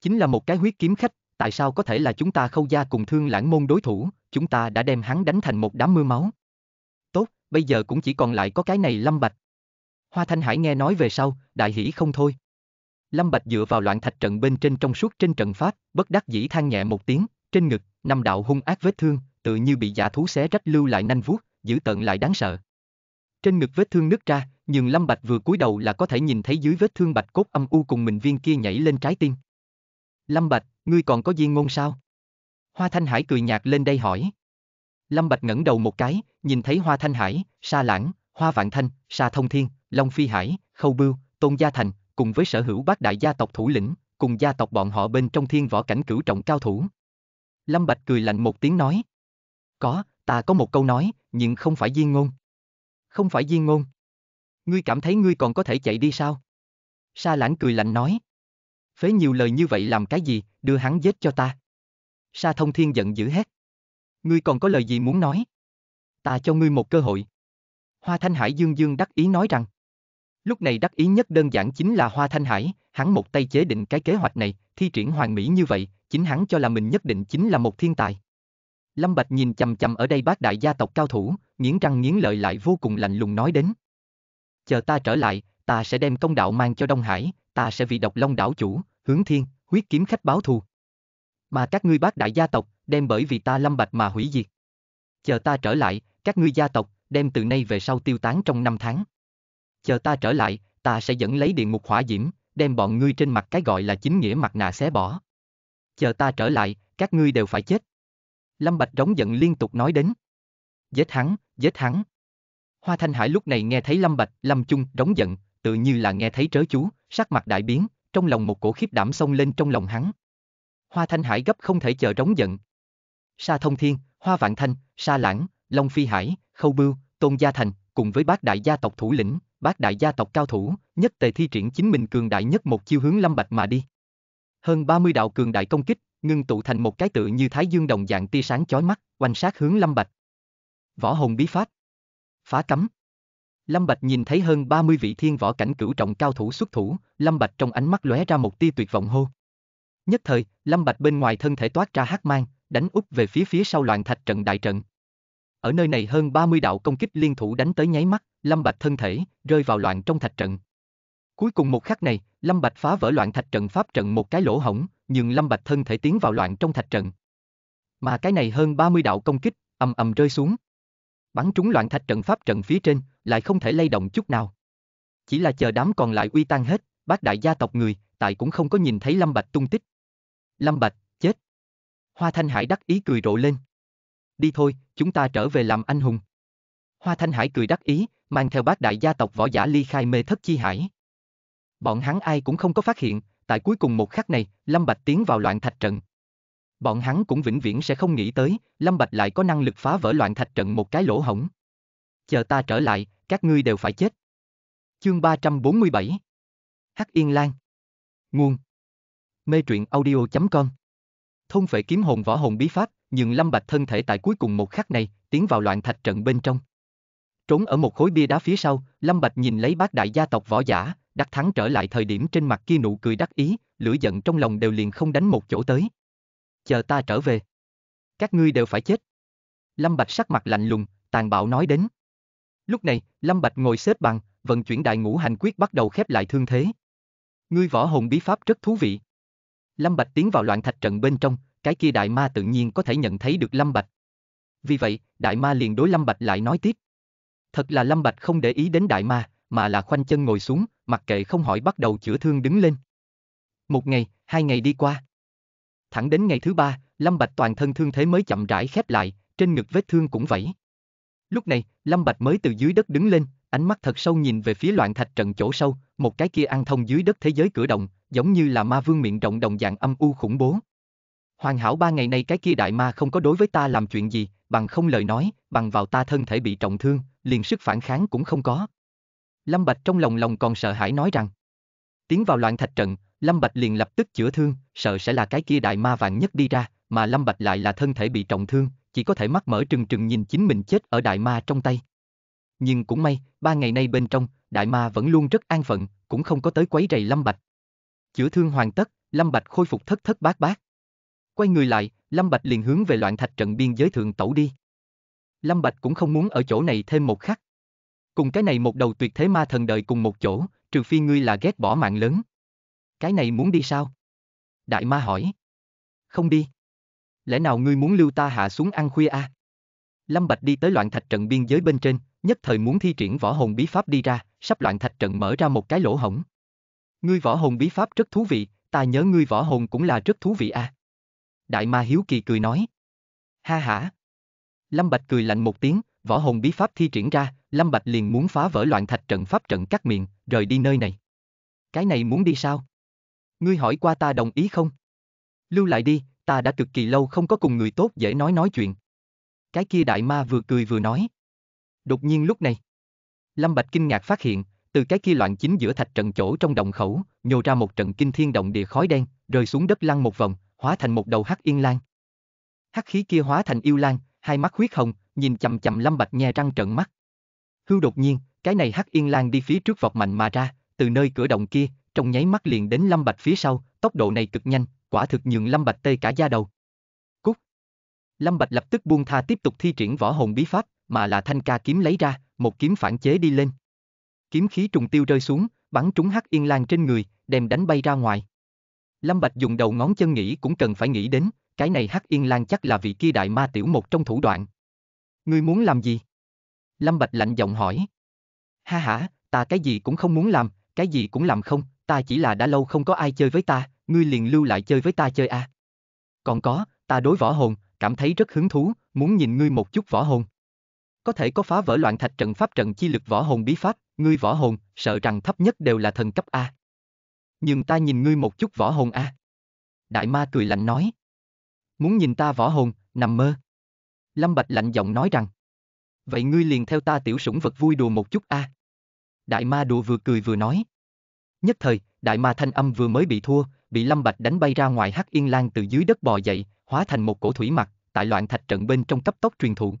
Chính là một cái huyết kiếm khách, tại sao có thể là chúng ta khâu gia cùng thương lãng môn đối thủ, chúng ta đã đem hắn đánh thành một đám mưa máu. Tốt, bây giờ cũng chỉ còn lại có cái này Lâm Bạch. Hoa Thanh Hải nghe nói về sau, đại hỉ không thôi. Lâm Bạch dựa vào loạn thạch trận bên trên trong suốt trên trận pháp, bất đắc dĩ than nhẹ một tiếng, trên ngực, năm đạo hung ác vết thương, tự như bị giả thú xé rách lưu lại nanh vuốt, giữ tận lại đáng sợ. Trên ngực vết thương nứt ra, nhưng Lâm Bạch vừa cúi đầu là có thể nhìn thấy dưới vết thương bạch cốt âm u cùng mình viên kia nhảy lên trái tim. Lâm Bạch, ngươi còn có duyên ngôn sao? Hoa Thanh Hải cười nhạt lên đây hỏi. Lâm Bạch ngẩng đầu một cái, nhìn thấy Hoa Thanh Hải, Sa Lãng, Hoa Vạn Thanh, Sa Thông Thiên, Long Phi Hải, Khâu Bưu, Tôn Gia Thành, cùng với sở hữu bác đại gia tộc thủ lĩnh, cùng gia tộc bọn họ bên trong thiên võ cảnh cửu trọng cao thủ. Lâm Bạch cười lạnh một tiếng nói. Có, ta có một câu nói, nhưng không phải duyên ngôn. Không phải duyên ngôn. Ngươi cảm thấy ngươi còn có thể chạy đi sao? Sa lãng cười lạnh nói phế nhiều lời như vậy làm cái gì, đưa hắn giết cho ta. Sa thông thiên giận dữ hét. Ngươi còn có lời gì muốn nói? Ta cho ngươi một cơ hội. Hoa Thanh Hải dương dương đắc ý nói rằng. Lúc này đắc ý nhất đơn giản chính là Hoa Thanh Hải, hắn một tay chế định cái kế hoạch này, thi triển hoàn mỹ như vậy, chính hắn cho là mình nhất định chính là một thiên tài. Lâm Bạch nhìn chầm chầm ở đây bác đại gia tộc cao thủ, nghiến răng nghiến lợi lại vô cùng lạnh lùng nói đến. Chờ ta trở lại, ta sẽ đem công đạo mang cho Đông Hải, ta sẽ vì độc long đảo chủ, hướng thiên, huyết kiếm khách báo thù. Mà các ngươi bác đại gia tộc, đem bởi vì ta lâm bạch mà hủy diệt. Chờ ta trở lại, các ngươi gia tộc, đem từ nay về sau tiêu tán trong năm tháng. Chờ ta trở lại, ta sẽ dẫn lấy Điện ngục hỏa diễm, đem bọn ngươi trên mặt cái gọi là chính nghĩa mặt nạ xé bỏ. Chờ ta trở lại, các ngươi đều phải chết. Lâm Bạch rống giận liên tục nói đến. Giết hắn, giết hắn. Hoa Thanh Hải lúc này nghe thấy Lâm Bạch, Lâm Trung rống giận, tự như là nghe thấy trớ chú, sắc mặt đại biến, trong lòng một cổ khiếp đảm xông lên trong lòng hắn. Hoa Thanh Hải gấp không thể chờ trống giận. Sa Thông Thiên, Hoa Vạn Thanh, Sa Lãng, Long Phi Hải, Khâu Bưu, Tôn Gia Thành, cùng với bác đại gia tộc thủ lĩnh, bác đại gia tộc cao thủ, nhất tề thi triển chính mình cường đại nhất một chiêu hướng Lâm Bạch mà đi. Hơn 30 đạo cường đại công kích, ngưng tụ thành một cái tự như thái dương đồng dạng tia sáng chói mắt, quanh sát hướng Lâm Bạch. Võ hồn bí phát Phá cấm. Lâm Bạch nhìn thấy hơn 30 vị thiên võ cảnh cửu trọng cao thủ xuất thủ, Lâm Bạch trong ánh mắt lóe ra một tia tuyệt vọng hô. Nhất thời, Lâm Bạch bên ngoài thân thể toát ra hắc mang, đánh úp về phía phía sau loạn thạch trận đại trận. Ở nơi này hơn 30 đạo công kích liên thủ đánh tới nháy mắt, Lâm Bạch thân thể rơi vào loạn trong thạch trận. Cuối cùng một khắc này, Lâm Bạch phá vỡ loạn thạch trận pháp trận một cái lỗ hổng, nhưng Lâm Bạch thân thể tiến vào loạn trong thạch trận. Mà cái này hơn 30 đạo công kích, ầm ầm rơi xuống bắn trúng loạn thạch trận pháp trận phía trên, lại không thể lay động chút nào. Chỉ là chờ đám còn lại uy tan hết, bác đại gia tộc người, tại cũng không có nhìn thấy Lâm Bạch tung tích. Lâm Bạch, chết. Hoa Thanh Hải đắc ý cười rộ lên. Đi thôi, chúng ta trở về làm anh hùng. Hoa Thanh Hải cười đắc ý, mang theo bác đại gia tộc võ giả ly khai mê thất chi hải. Bọn hắn ai cũng không có phát hiện, tại cuối cùng một khắc này, Lâm Bạch tiến vào loạn thạch trận, bọn hắn cũng vĩnh viễn sẽ không nghĩ tới, Lâm Bạch lại có năng lực phá vỡ loạn thạch trận một cái lỗ hổng. Chờ ta trở lại, các ngươi đều phải chết. Chương 347 Hắc Yên Lan Nguồn Mê truyện audio.com Thôn phệ kiếm hồn võ hồn bí pháp, nhưng Lâm Bạch thân thể tại cuối cùng một khắc này, tiến vào loạn thạch trận bên trong. Trốn ở một khối bia đá phía sau, Lâm Bạch nhìn lấy bác đại gia tộc võ giả, đắc thắng trở lại thời điểm trên mặt kia nụ cười đắc ý, lửa giận trong lòng đều liền không đánh một chỗ tới chờ ta trở về. Các ngươi đều phải chết. Lâm Bạch sắc mặt lạnh lùng, tàn bạo nói đến. Lúc này, Lâm Bạch ngồi xếp bằng, vận chuyển đại ngũ hành quyết bắt đầu khép lại thương thế. Ngươi võ hồn bí pháp rất thú vị. Lâm Bạch tiến vào loạn thạch trận bên trong, cái kia đại ma tự nhiên có thể nhận thấy được Lâm Bạch. Vì vậy, đại ma liền đối Lâm Bạch lại nói tiếp. Thật là Lâm Bạch không để ý đến đại ma, mà là khoanh chân ngồi xuống, mặc kệ không hỏi bắt đầu chữa thương đứng lên. Một ngày, hai ngày đi qua. Thẳng đến ngày thứ ba, Lâm Bạch toàn thân thương thế mới chậm rãi khép lại, trên ngực vết thương cũng vậy. Lúc này, Lâm Bạch mới từ dưới đất đứng lên, ánh mắt thật sâu nhìn về phía loạn thạch trận chỗ sâu, một cái kia ăn thông dưới đất thế giới cửa động, giống như là ma vương miệng rộng đồng dạng âm u khủng bố. Hoàn hảo ba ngày nay cái kia đại ma không có đối với ta làm chuyện gì, bằng không lời nói, bằng vào ta thân thể bị trọng thương, liền sức phản kháng cũng không có. Lâm Bạch trong lòng lòng còn sợ hãi nói rằng. Tiến vào loạn thạch trận, Lâm Bạch liền lập tức chữa thương, sợ sẽ là cái kia đại ma vàng nhất đi ra, mà Lâm Bạch lại là thân thể bị trọng thương, chỉ có thể mắt mở trừng trừng nhìn chính mình chết ở đại ma trong tay. Nhưng cũng may, ba ngày nay bên trong, đại ma vẫn luôn rất an phận, cũng không có tới quấy rầy Lâm Bạch. Chữa thương hoàn tất, Lâm Bạch khôi phục thất thất bát bát. Quay người lại, Lâm Bạch liền hướng về loạn thạch trận biên giới thượng tẩu đi. Lâm Bạch cũng không muốn ở chỗ này thêm một khắc. Cùng cái này một đầu tuyệt thế ma thần đời cùng một chỗ, trừ phi ngươi là ghét bỏ mạng lớn. Cái này muốn đi sao? Đại ma hỏi. Không đi. Lẽ nào ngươi muốn lưu ta hạ xuống ăn khuya à? Lâm Bạch đi tới loạn thạch trận biên giới bên trên, nhất thời muốn thi triển võ hồn bí pháp đi ra, sắp loạn thạch trận mở ra một cái lỗ hổng. Ngươi võ hồn bí pháp rất thú vị, ta nhớ ngươi võ hồn cũng là rất thú vị à. Đại ma hiếu kỳ cười nói. Ha ha. Lâm Bạch cười lạnh một tiếng, võ hồn bí pháp thi triển ra, Lâm Bạch liền muốn phá vỡ loạn thạch trận pháp trận cắt miệng, rời đi nơi này. Cái này muốn đi sao? ngươi hỏi qua ta đồng ý không? Lưu lại đi, ta đã cực kỳ lâu không có cùng người tốt dễ nói nói chuyện. Cái kia đại ma vừa cười vừa nói. Đột nhiên lúc này, Lâm Bạch kinh ngạc phát hiện, từ cái kia loạn chính giữa thạch trận chỗ trong động khẩu, nhô ra một trận kinh thiên động địa khói đen, rơi xuống đất lăn một vòng, hóa thành một đầu hắc yên lang. Hắc khí kia hóa thành yêu lang, hai mắt huyết hồng, nhìn chằm chằm Lâm Bạch nhe răng trợn mắt. Hưu đột nhiên, cái này hắc yên lang đi phía trước vọt mạnh mà ra, từ nơi cửa động kia, trong nháy mắt liền đến Lâm Bạch phía sau, tốc độ này cực nhanh, quả thực nhường Lâm Bạch tê cả da đầu. Cút! Lâm Bạch lập tức buông tha tiếp tục thi triển võ hồn bí pháp, mà là thanh ca kiếm lấy ra, một kiếm phản chế đi lên. Kiếm khí trùng tiêu rơi xuống, bắn trúng Hắc Yên Lan trên người, đem đánh bay ra ngoài. Lâm Bạch dùng đầu ngón chân nghĩ cũng cần phải nghĩ đến, cái này Hắc Yên Lan chắc là vị kia đại ma tiểu một trong thủ đoạn. Ngươi muốn làm gì? Lâm Bạch lạnh giọng hỏi. Ha ha, ta cái gì cũng không muốn làm, cái gì cũng làm không, ta chỉ là đã lâu không có ai chơi với ta, ngươi liền lưu lại chơi với ta chơi à. Còn có, ta đối võ hồn, cảm thấy rất hứng thú, muốn nhìn ngươi một chút võ hồn. Có thể có phá vỡ loạn thạch trận pháp trận chi lực võ hồn bí pháp, ngươi võ hồn, sợ rằng thấp nhất đều là thần cấp A. Nhưng ta nhìn ngươi một chút võ hồn A. Đại ma cười lạnh nói. Muốn nhìn ta võ hồn, nằm mơ. Lâm Bạch lạnh giọng nói rằng. Vậy ngươi liền theo ta tiểu sủng vật vui đùa một chút A. Đại ma đùa vừa cười vừa nói. Nhất thời, đại ma thanh âm vừa mới bị thua, bị Lâm Bạch đánh bay ra ngoài Hắc Yên lang từ dưới đất bò dậy, hóa thành một cổ thủy mặc, tại loạn thạch trận bên trong cấp tốc truyền thụ.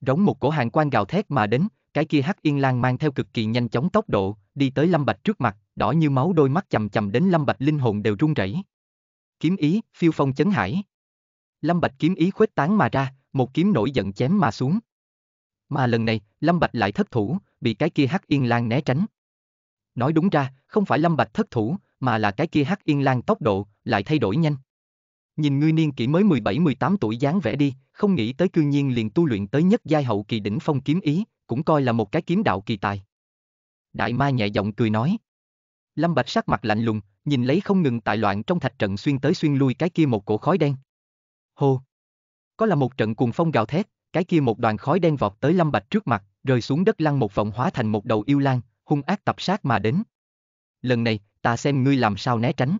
Rống một cổ hàng quan gào thét mà đến, cái kia Hắc Yên lang mang theo cực kỳ nhanh chóng tốc độ, đi tới Lâm Bạch trước mặt, đỏ như máu đôi mắt chầm chầm đến Lâm Bạch linh hồn đều run rẩy. Kiếm ý, phiêu phong chấn hải. Lâm Bạch kiếm ý khuếch tán mà ra, một kiếm nổi giận chém mà xuống. Mà lần này, Lâm Bạch lại thất thủ, bị cái kia Hắc Yên lang né tránh. Nói đúng ra, không phải Lâm Bạch thất thủ, mà là cái kia hắc yên lang tốc độ, lại thay đổi nhanh. Nhìn ngươi niên kỷ mới 17-18 tuổi dáng vẻ đi, không nghĩ tới cư nhiên liền tu luyện tới nhất giai hậu kỳ đỉnh phong kiếm ý, cũng coi là một cái kiếm đạo kỳ tài. Đại ma nhẹ giọng cười nói. Lâm Bạch sắc mặt lạnh lùng, nhìn lấy không ngừng tại loạn trong thạch trận xuyên tới xuyên lui cái kia một cổ khói đen. Hô! Có là một trận cuồng phong gào thét, cái kia một đoàn khói đen vọt tới Lâm Bạch trước mặt, rơi xuống đất lăn một vòng hóa thành một đầu yêu lang, hung ác tập sát mà đến. Lần này, ta xem ngươi làm sao né tránh.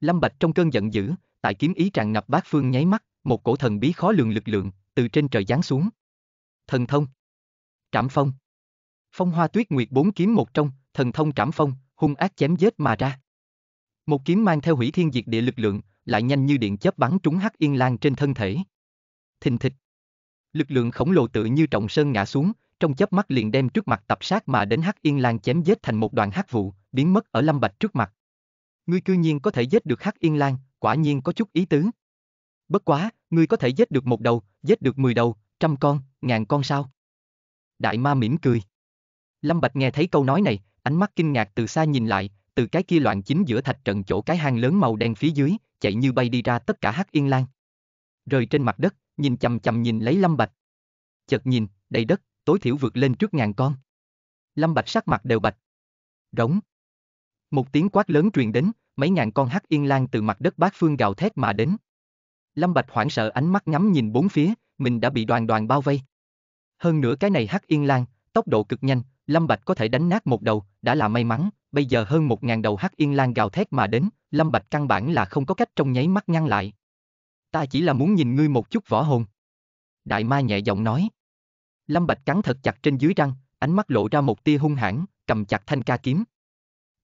Lâm Bạch trong cơn giận dữ, tại kiếm ý tràn ngập bát phương nháy mắt, một cổ thần bí khó lường lực lượng, từ trên trời giáng xuống. Thần thông. Trảm phong. Phong hoa tuyết nguyệt bốn kiếm một trong, thần thông trảm phong, hung ác chém giết mà ra. Một kiếm mang theo hủy thiên diệt địa lực lượng, lại nhanh như điện chớp bắn trúng hắc yên lan trên thân thể. Thình thịch. Lực lượng khổng lồ tự như trọng sơn ngã xuống, trong chớp mắt liền đem trước mặt tập sát mà đến Hắc Yên Lan chém giết thành một đoàn hắc vụ, biến mất ở Lâm Bạch trước mặt. Ngươi cư nhiên có thể giết được Hắc Yên Lan, quả nhiên có chút ý tứ. Bất quá, ngươi có thể giết được một đầu, giết được mười đầu, trăm con, ngàn con sao? Đại ma mỉm cười. Lâm Bạch nghe thấy câu nói này, ánh mắt kinh ngạc từ xa nhìn lại, từ cái kia loạn chính giữa thạch trận chỗ cái hang lớn màu đen phía dưới, chạy như bay đi ra tất cả Hắc Yên Lan. Rơi trên mặt đất, nhìn chầm chầm nhìn lấy Lâm Bạch. Chợt nhìn, đầy đất, tối thiểu vượt lên trước ngàn con. Lâm Bạch sắc mặt đều bạch. Rống. Một tiếng quát lớn truyền đến, mấy ngàn con hắc yên lang từ mặt đất bát phương gào thét mà đến. Lâm Bạch hoảng sợ ánh mắt ngắm nhìn bốn phía, mình đã bị đoàn đoàn bao vây. Hơn nữa cái này hắc yên lang, tốc độ cực nhanh, Lâm Bạch có thể đánh nát một đầu, đã là may mắn, bây giờ hơn một ngàn đầu hắc yên lang gào thét mà đến, Lâm Bạch căn bản là không có cách trong nháy mắt ngăn lại. Ta chỉ là muốn nhìn ngươi một chút võ hồn. Đại ma nhẹ giọng nói. Lâm Bạch cắn thật chặt trên dưới răng, ánh mắt lộ ra một tia hung hãn, cầm chặt thanh ca kiếm.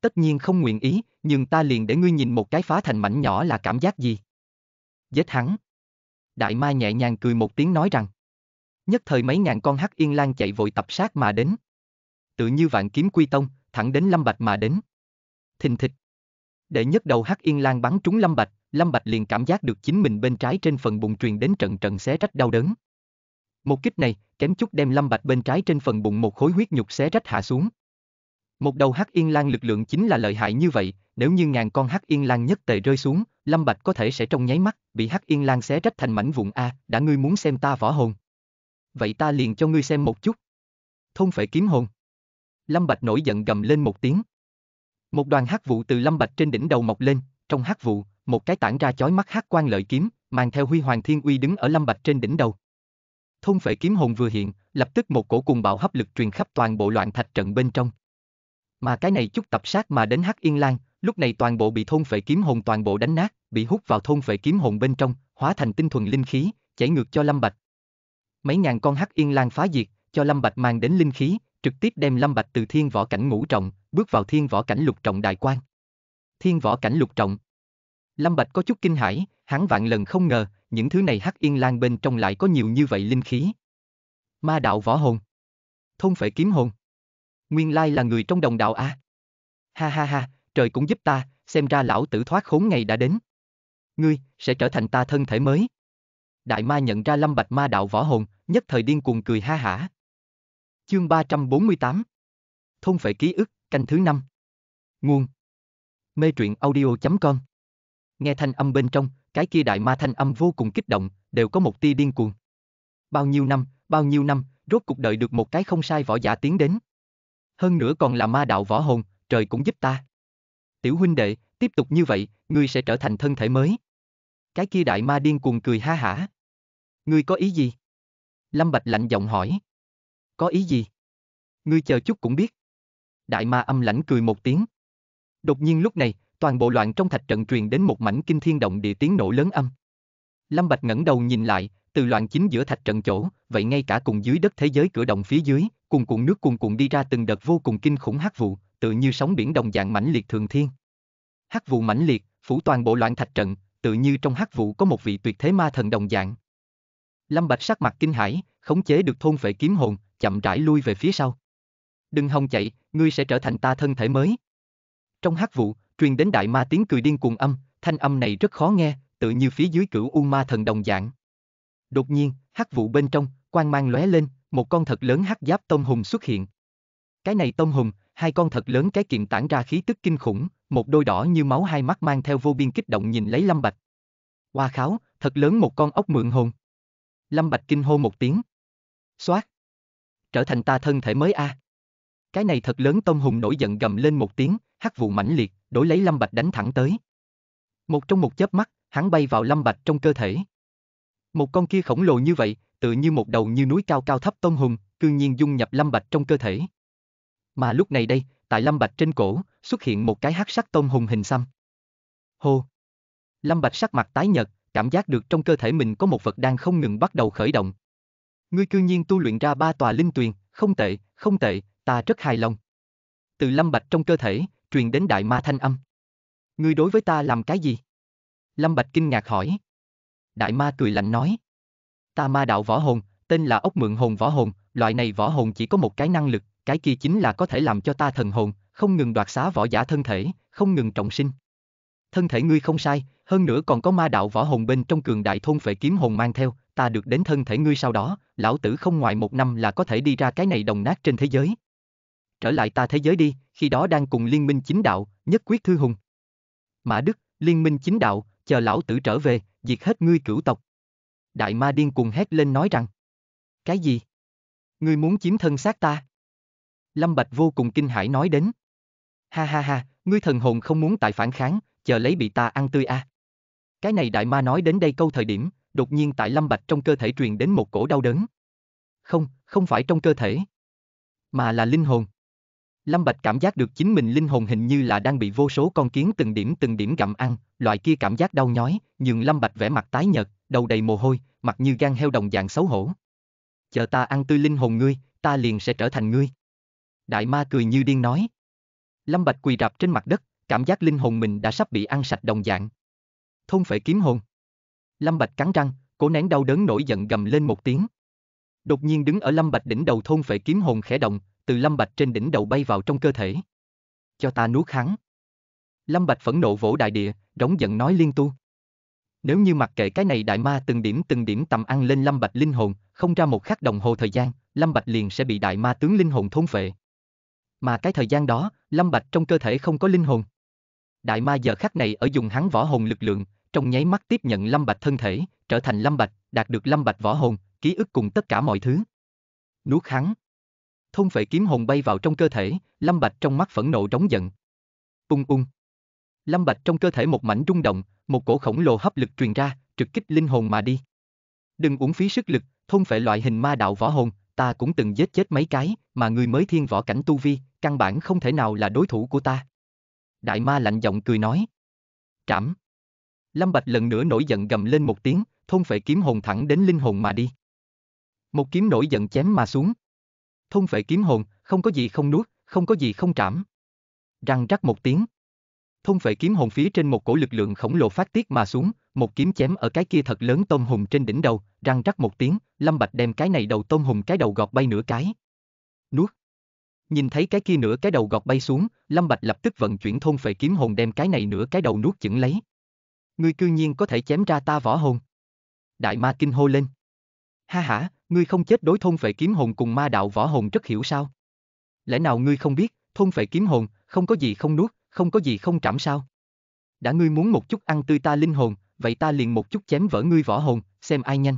Tất nhiên không nguyện ý, nhưng ta liền để ngươi nhìn một cái phá thành mảnh nhỏ là cảm giác gì. Giết hắn. Đại Mai nhẹ nhàng cười một tiếng nói rằng. Nhất thời mấy ngàn con hắc yên lan chạy vội tập sát mà đến. Tự như vạn kiếm quy tông, thẳng đến Lâm Bạch mà đến. Thình thịch. Để nhất đầu hắc yên lan bắn trúng Lâm Bạch, Lâm Bạch liền cảm giác được chính mình bên trái trên phần bụng truyền đến trận trận xé rách đau đớn. Một kích này, kém chút đem Lâm Bạch bên trái trên phần bụng một khối huyết nhục xé rách hạ xuống. Một đầu hắc yên lang lực lượng chính là lợi hại như vậy, nếu như ngàn con hắc yên lang nhất tề rơi xuống, Lâm Bạch có thể sẽ trong nháy mắt bị hắc yên lang xé rách thành mảnh vụn a, đã ngươi muốn xem ta võ hồn. Vậy ta liền cho ngươi xem một chút. thôn phải kiếm hồn. Lâm Bạch nổi giận gầm lên một tiếng. Một đoàn hắc vụ từ Lâm Bạch trên đỉnh đầu mọc lên, trong hắc vụ, một cái tản ra chói mắt hắc quan lợi kiếm, mang theo huy hoàng thiên uy đứng ở Lâm Bạch trên đỉnh đầu. Thôn phệ kiếm hồn vừa hiện, lập tức một cổ cùng bạo hấp lực truyền khắp toàn bộ loạn thạch trận bên trong. Mà cái này chút tập sát mà đến Hắc Yên Lan, lúc này toàn bộ bị thôn phệ kiếm hồn toàn bộ đánh nát, bị hút vào thôn phệ kiếm hồn bên trong, hóa thành tinh thuần linh khí, chảy ngược cho Lâm Bạch. Mấy ngàn con Hắc Yên Lan phá diệt, cho Lâm Bạch mang đến linh khí, trực tiếp đem Lâm Bạch từ thiên võ cảnh ngũ trọng, bước vào thiên võ cảnh lục trọng đại quan. Thiên võ cảnh lục trọng. Lâm Bạch có chút kinh hãi, hắn vạn lần không ngờ, những thứ này hắc yên lang bên trong lại có nhiều như vậy linh khí. Ma đạo võ hồn. Thôn phải kiếm hồn. Nguyên lai là người trong đồng đạo a. À? Ha ha ha, trời cũng giúp ta, xem ra lão tử thoát khốn ngày đã đến. Ngươi, sẽ trở thành ta thân thể mới. Đại ma nhận ra lâm bạch ma đạo võ hồn, nhất thời điên cuồng cười ha hả. Chương 348 Thôn phải ký ức, canh thứ năm Nguồn Mê truyện audio.com Nghe thanh âm bên trong, cái kia đại ma thanh âm vô cùng kích động, đều có một tia điên cuồng. Bao nhiêu năm, bao nhiêu năm, rốt cuộc đợi được một cái không sai võ giả tiến đến. Hơn nữa còn là ma đạo võ hồn, trời cũng giúp ta. Tiểu huynh đệ, tiếp tục như vậy, ngươi sẽ trở thành thân thể mới. Cái kia đại ma điên cuồng cười ha hả. Ngươi có ý gì? Lâm Bạch lạnh giọng hỏi. Có ý gì? Ngươi chờ chút cũng biết. Đại ma âm lãnh cười một tiếng. Đột nhiên lúc này, toàn bộ loạn trong thạch trận truyền đến một mảnh kinh thiên động địa tiếng nổ lớn âm. Lâm Bạch ngẩng đầu nhìn lại, từ loạn chính giữa thạch trận chỗ, vậy ngay cả cùng dưới đất thế giới cửa động phía dưới, cùng cuộn nước cùng cuộn đi ra từng đợt vô cùng kinh khủng hắc vụ, tự như sóng biển đồng dạng mãnh liệt thường thiên. Hắc vụ mãnh liệt, phủ toàn bộ loạn thạch trận, tự như trong hắc vụ có một vị tuyệt thế ma thần đồng dạng. Lâm Bạch sắc mặt kinh hãi, khống chế được thôn phệ kiếm hồn, chậm rãi lui về phía sau. Đừng hòng chạy, ngươi sẽ trở thành ta thân thể mới. Trong hắc vụ, truyền đến đại ma tiếng cười điên cuồng âm, thanh âm này rất khó nghe, tự như phía dưới cửu u ma thần đồng dạng. Đột nhiên, hắc vụ bên trong, quang mang lóe lên, một con thật lớn hắc giáp tông hùng xuất hiện. Cái này tông hùng, hai con thật lớn cái kiện tản ra khí tức kinh khủng, một đôi đỏ như máu hai mắt mang theo vô biên kích động nhìn lấy Lâm Bạch. Hoa kháo, thật lớn một con ốc mượn hồn. Lâm Bạch kinh hô một tiếng. Xoát. Trở thành ta thân thể mới a. À. Cái này thật lớn tông hùng nổi giận gầm lên một tiếng, hắc vụ mãnh liệt, đổi lấy Lâm Bạch đánh thẳng tới. Một trong một chớp mắt, hắn bay vào Lâm Bạch trong cơ thể. Một con kia khổng lồ như vậy, tự như một đầu như núi cao cao thấp tôm hùm, cư nhiên dung nhập Lâm Bạch trong cơ thể. Mà lúc này đây, tại Lâm Bạch trên cổ, xuất hiện một cái hắc sắc tôm hùm hình xăm. Hô! Lâm Bạch sắc mặt tái nhợt, cảm giác được trong cơ thể mình có một vật đang không ngừng bắt đầu khởi động. Ngươi cư nhiên tu luyện ra ba tòa linh tuyền, không tệ, không tệ, ta rất hài lòng. Từ Lâm Bạch trong cơ thể, truyền đến đại ma thanh âm. Ngươi đối với ta làm cái gì? Lâm Bạch kinh ngạc hỏi. Đại ma cười lạnh nói. Ta ma đạo võ hồn, tên là ốc mượn hồn võ hồn, loại này võ hồn chỉ có một cái năng lực, cái kia chính là có thể làm cho ta thần hồn, không ngừng đoạt xá võ giả thân thể, không ngừng trọng sinh. Thân thể ngươi không sai, hơn nữa còn có ma đạo võ hồn bên trong cường đại thôn phệ kiếm hồn mang theo, ta được đến thân thể ngươi sau đó, lão tử không ngoài một năm là có thể đi ra cái này đồng nát trên thế giới. Trở lại ta thế giới đi, khi đó đang cùng Liên minh chính đạo, nhất quyết thư hùng. Mã Đức, Liên minh chính đạo, chờ lão tử trở về, diệt hết ngươi cửu tộc. Đại ma điên cùng hét lên nói rằng. Cái gì? Ngươi muốn chiếm thân xác ta? Lâm Bạch vô cùng kinh hãi nói đến. Ha ha ha, ngươi thần hồn không muốn tại phản kháng, chờ lấy bị ta ăn tươi a. À. Cái này đại ma nói đến đây câu thời điểm, đột nhiên tại Lâm Bạch trong cơ thể truyền đến một cổ đau đớn. Không, không phải trong cơ thể, mà là linh hồn. Lâm Bạch cảm giác được chính mình linh hồn hình như là đang bị vô số con kiến từng điểm từng điểm gặm ăn, loại kia cảm giác đau nhói, Nhưng Lâm Bạch vẻ mặt tái nhợt, đầu đầy mồ hôi, mặt như gan heo đồng dạng xấu hổ. Chờ ta ăn tươi linh hồn ngươi, ta liền sẽ trở thành ngươi. Đại ma cười như điên nói. Lâm Bạch quỳ rạp trên mặt đất, cảm giác linh hồn mình đã sắp bị ăn sạch đồng dạng. Thôn phải kiếm hồn. Lâm Bạch cắn răng, cố nén đau đớn nổi giận gầm lên một tiếng. Đột nhiên đứng ở Lâm Bạch đỉnh đầu thôn phệ kiếm hồn khẽ động, từ Lâm Bạch trên đỉnh đầu bay vào trong cơ thể. Cho ta nuốt hắn. Lâm Bạch phẫn nộ vỗ đại địa, rống giận nói liên tu. Nếu như mặc kệ cái này đại ma từng điểm từng điểm tầm ăn lên Lâm Bạch linh hồn, không ra một khắc đồng hồ thời gian, Lâm Bạch liền sẽ bị đại ma tướng linh hồn thôn phệ. Mà cái thời gian đó, Lâm Bạch trong cơ thể không có linh hồn. Đại ma giờ khắc này ở dùng hắn võ hồn lực lượng, trong nháy mắt tiếp nhận Lâm Bạch thân thể, trở thành Lâm Bạch, đạt được Lâm Bạch võ hồn, ký ức cùng tất cả mọi thứ. Nuốt hắn. Thông phệ kiếm hồn bay vào trong cơ thể, Lâm Bạch trong mắt phẫn nộ đóng giận. Ung ung. Lâm Bạch trong cơ thể một mảnh rung động, một cổ khổng lồ hấp lực truyền ra, trực kích linh hồn mà đi. Đừng uống phí sức lực, thông phệ loại hình ma đạo võ hồn, ta cũng từng giết chết mấy cái, mà người mới thiên võ cảnh tu vi, căn bản không thể nào là đối thủ của ta. Đại ma lạnh giọng cười nói. Trảm. Lâm Bạch lần nữa nổi giận gầm lên một tiếng, thôn phệ kiếm hồn thẳng đến linh hồn mà đi. Một kiếm nổi giận chém mà xuống thôn phệ kiếm hồn, không có gì không nuốt, không có gì không trảm. Răng rắc một tiếng. Thôn phệ kiếm hồn phía trên một cổ lực lượng khổng lồ phát tiết mà xuống, một kiếm chém ở cái kia thật lớn tôm hùm trên đỉnh đầu, răng rắc một tiếng, Lâm Bạch đem cái này đầu tôm hùm cái đầu gọt bay nửa cái. Nuốt. Nhìn thấy cái kia nửa cái đầu gọt bay xuống, Lâm Bạch lập tức vận chuyển thôn phệ kiếm hồn đem cái này nửa cái đầu nuốt chửng lấy. Ngươi cư nhiên có thể chém ra ta võ hồn. Đại ma kinh hô lên. Ha ha, ngươi không chết đối thôn phệ kiếm hồn cùng ma đạo võ hồn rất hiểu sao? Lẽ nào ngươi không biết, thôn phệ kiếm hồn, không có gì không nuốt, không có gì không trảm sao? Đã ngươi muốn một chút ăn tươi ta linh hồn, vậy ta liền một chút chém vỡ ngươi võ hồn, xem ai nhanh.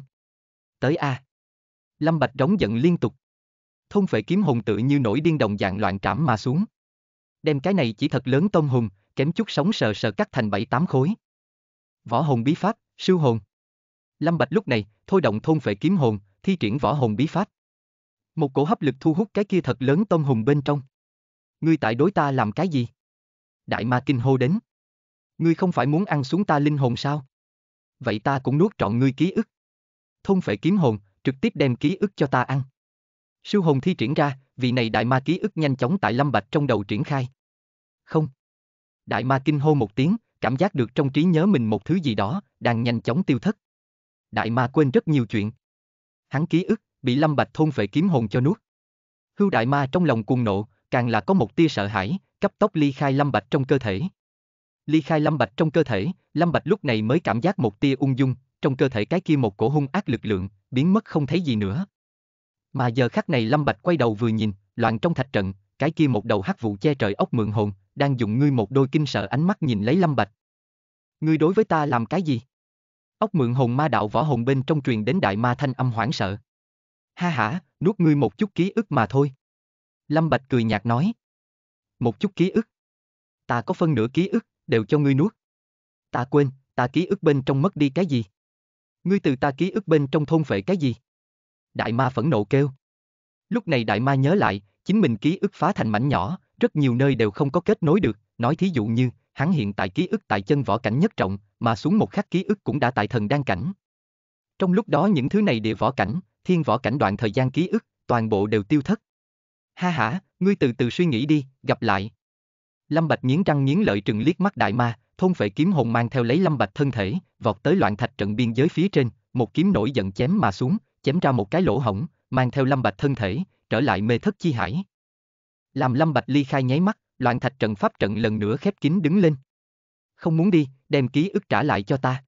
Tới a. Lâm Bạch đóng giận liên tục. Thôn phệ kiếm hồn tự như nổi điên đồng dạng loạn trảm mà xuống. Đem cái này chỉ thật lớn tôm hùng, kém chút sống sờ sờ cắt thành bảy tám khối. Võ hồn bí pháp, siêu hồn. Lâm Bạch lúc này, thôi động thôn phệ kiếm hồn, thi triển võ hồn bí pháp. Một cổ hấp lực thu hút cái kia thật lớn tông hùng bên trong. Ngươi tại đối ta làm cái gì? Đại ma kinh hô đến. Ngươi không phải muốn ăn xuống ta linh hồn sao? Vậy ta cũng nuốt trọn ngươi ký ức. Thông phải kiếm hồn, trực tiếp đem ký ức cho ta ăn. Sư hồn thi triển ra, vị này đại ma ký ức nhanh chóng tại Lâm Bạch trong đầu triển khai. Không. Đại ma kinh hô một tiếng, cảm giác được trong trí nhớ mình một thứ gì đó, đang nhanh chóng tiêu thất. Đại ma quên rất nhiều chuyện hắn ký ức, bị Lâm Bạch thôn phệ kiếm hồn cho nuốt. Hưu đại ma trong lòng cuồng nộ, càng là có một tia sợ hãi, cấp tốc ly khai Lâm Bạch trong cơ thể. Ly khai Lâm Bạch trong cơ thể, Lâm Bạch lúc này mới cảm giác một tia ung dung, trong cơ thể cái kia một cổ hung ác lực lượng, biến mất không thấy gì nữa. Mà giờ khắc này Lâm Bạch quay đầu vừa nhìn, loạn trong thạch trận, cái kia một đầu hắc vụ che trời ốc mượn hồn, đang dùng ngươi một đôi kinh sợ ánh mắt nhìn lấy Lâm Bạch. Ngươi đối với ta làm cái gì? Ốc mượn hồn ma đạo võ hồn bên trong truyền đến đại ma thanh âm hoảng sợ. Ha ha nuốt ngươi một chút ký ức mà thôi. Lâm Bạch cười nhạt nói. Một chút ký ức. Ta có phân nửa ký ức, đều cho ngươi nuốt. Ta quên, ta ký ức bên trong mất đi cái gì? Ngươi từ ta ký ức bên trong thôn phệ cái gì? Đại ma phẫn nộ kêu. Lúc này đại ma nhớ lại, chính mình ký ức phá thành mảnh nhỏ, rất nhiều nơi đều không có kết nối được, nói thí dụ như, hắn hiện tại ký ức tại chân võ cảnh nhất trọng, mà xuống một khắc ký ức cũng đã tại thần đan cảnh. Trong lúc đó những thứ này địa võ cảnh, thiên võ cảnh đoạn thời gian ký ức, toàn bộ đều tiêu thất. Ha ha, ngươi từ từ suy nghĩ đi, gặp lại. Lâm Bạch nghiến răng nghiến lợi trừng liếc mắt đại ma, thôn phệ kiếm hồn mang theo lấy Lâm Bạch thân thể, vọt tới loạn thạch trận biên giới phía trên, một kiếm nổi giận chém mà xuống, chém ra một cái lỗ hổng, mang theo Lâm Bạch thân thể, trở lại mê thất chi hải. Làm Lâm Bạch ly khai nháy mắt, loạn thạch trận pháp trận lần nữa khép kín đứng lên. Không muốn đi, đem ký ức trả lại cho ta.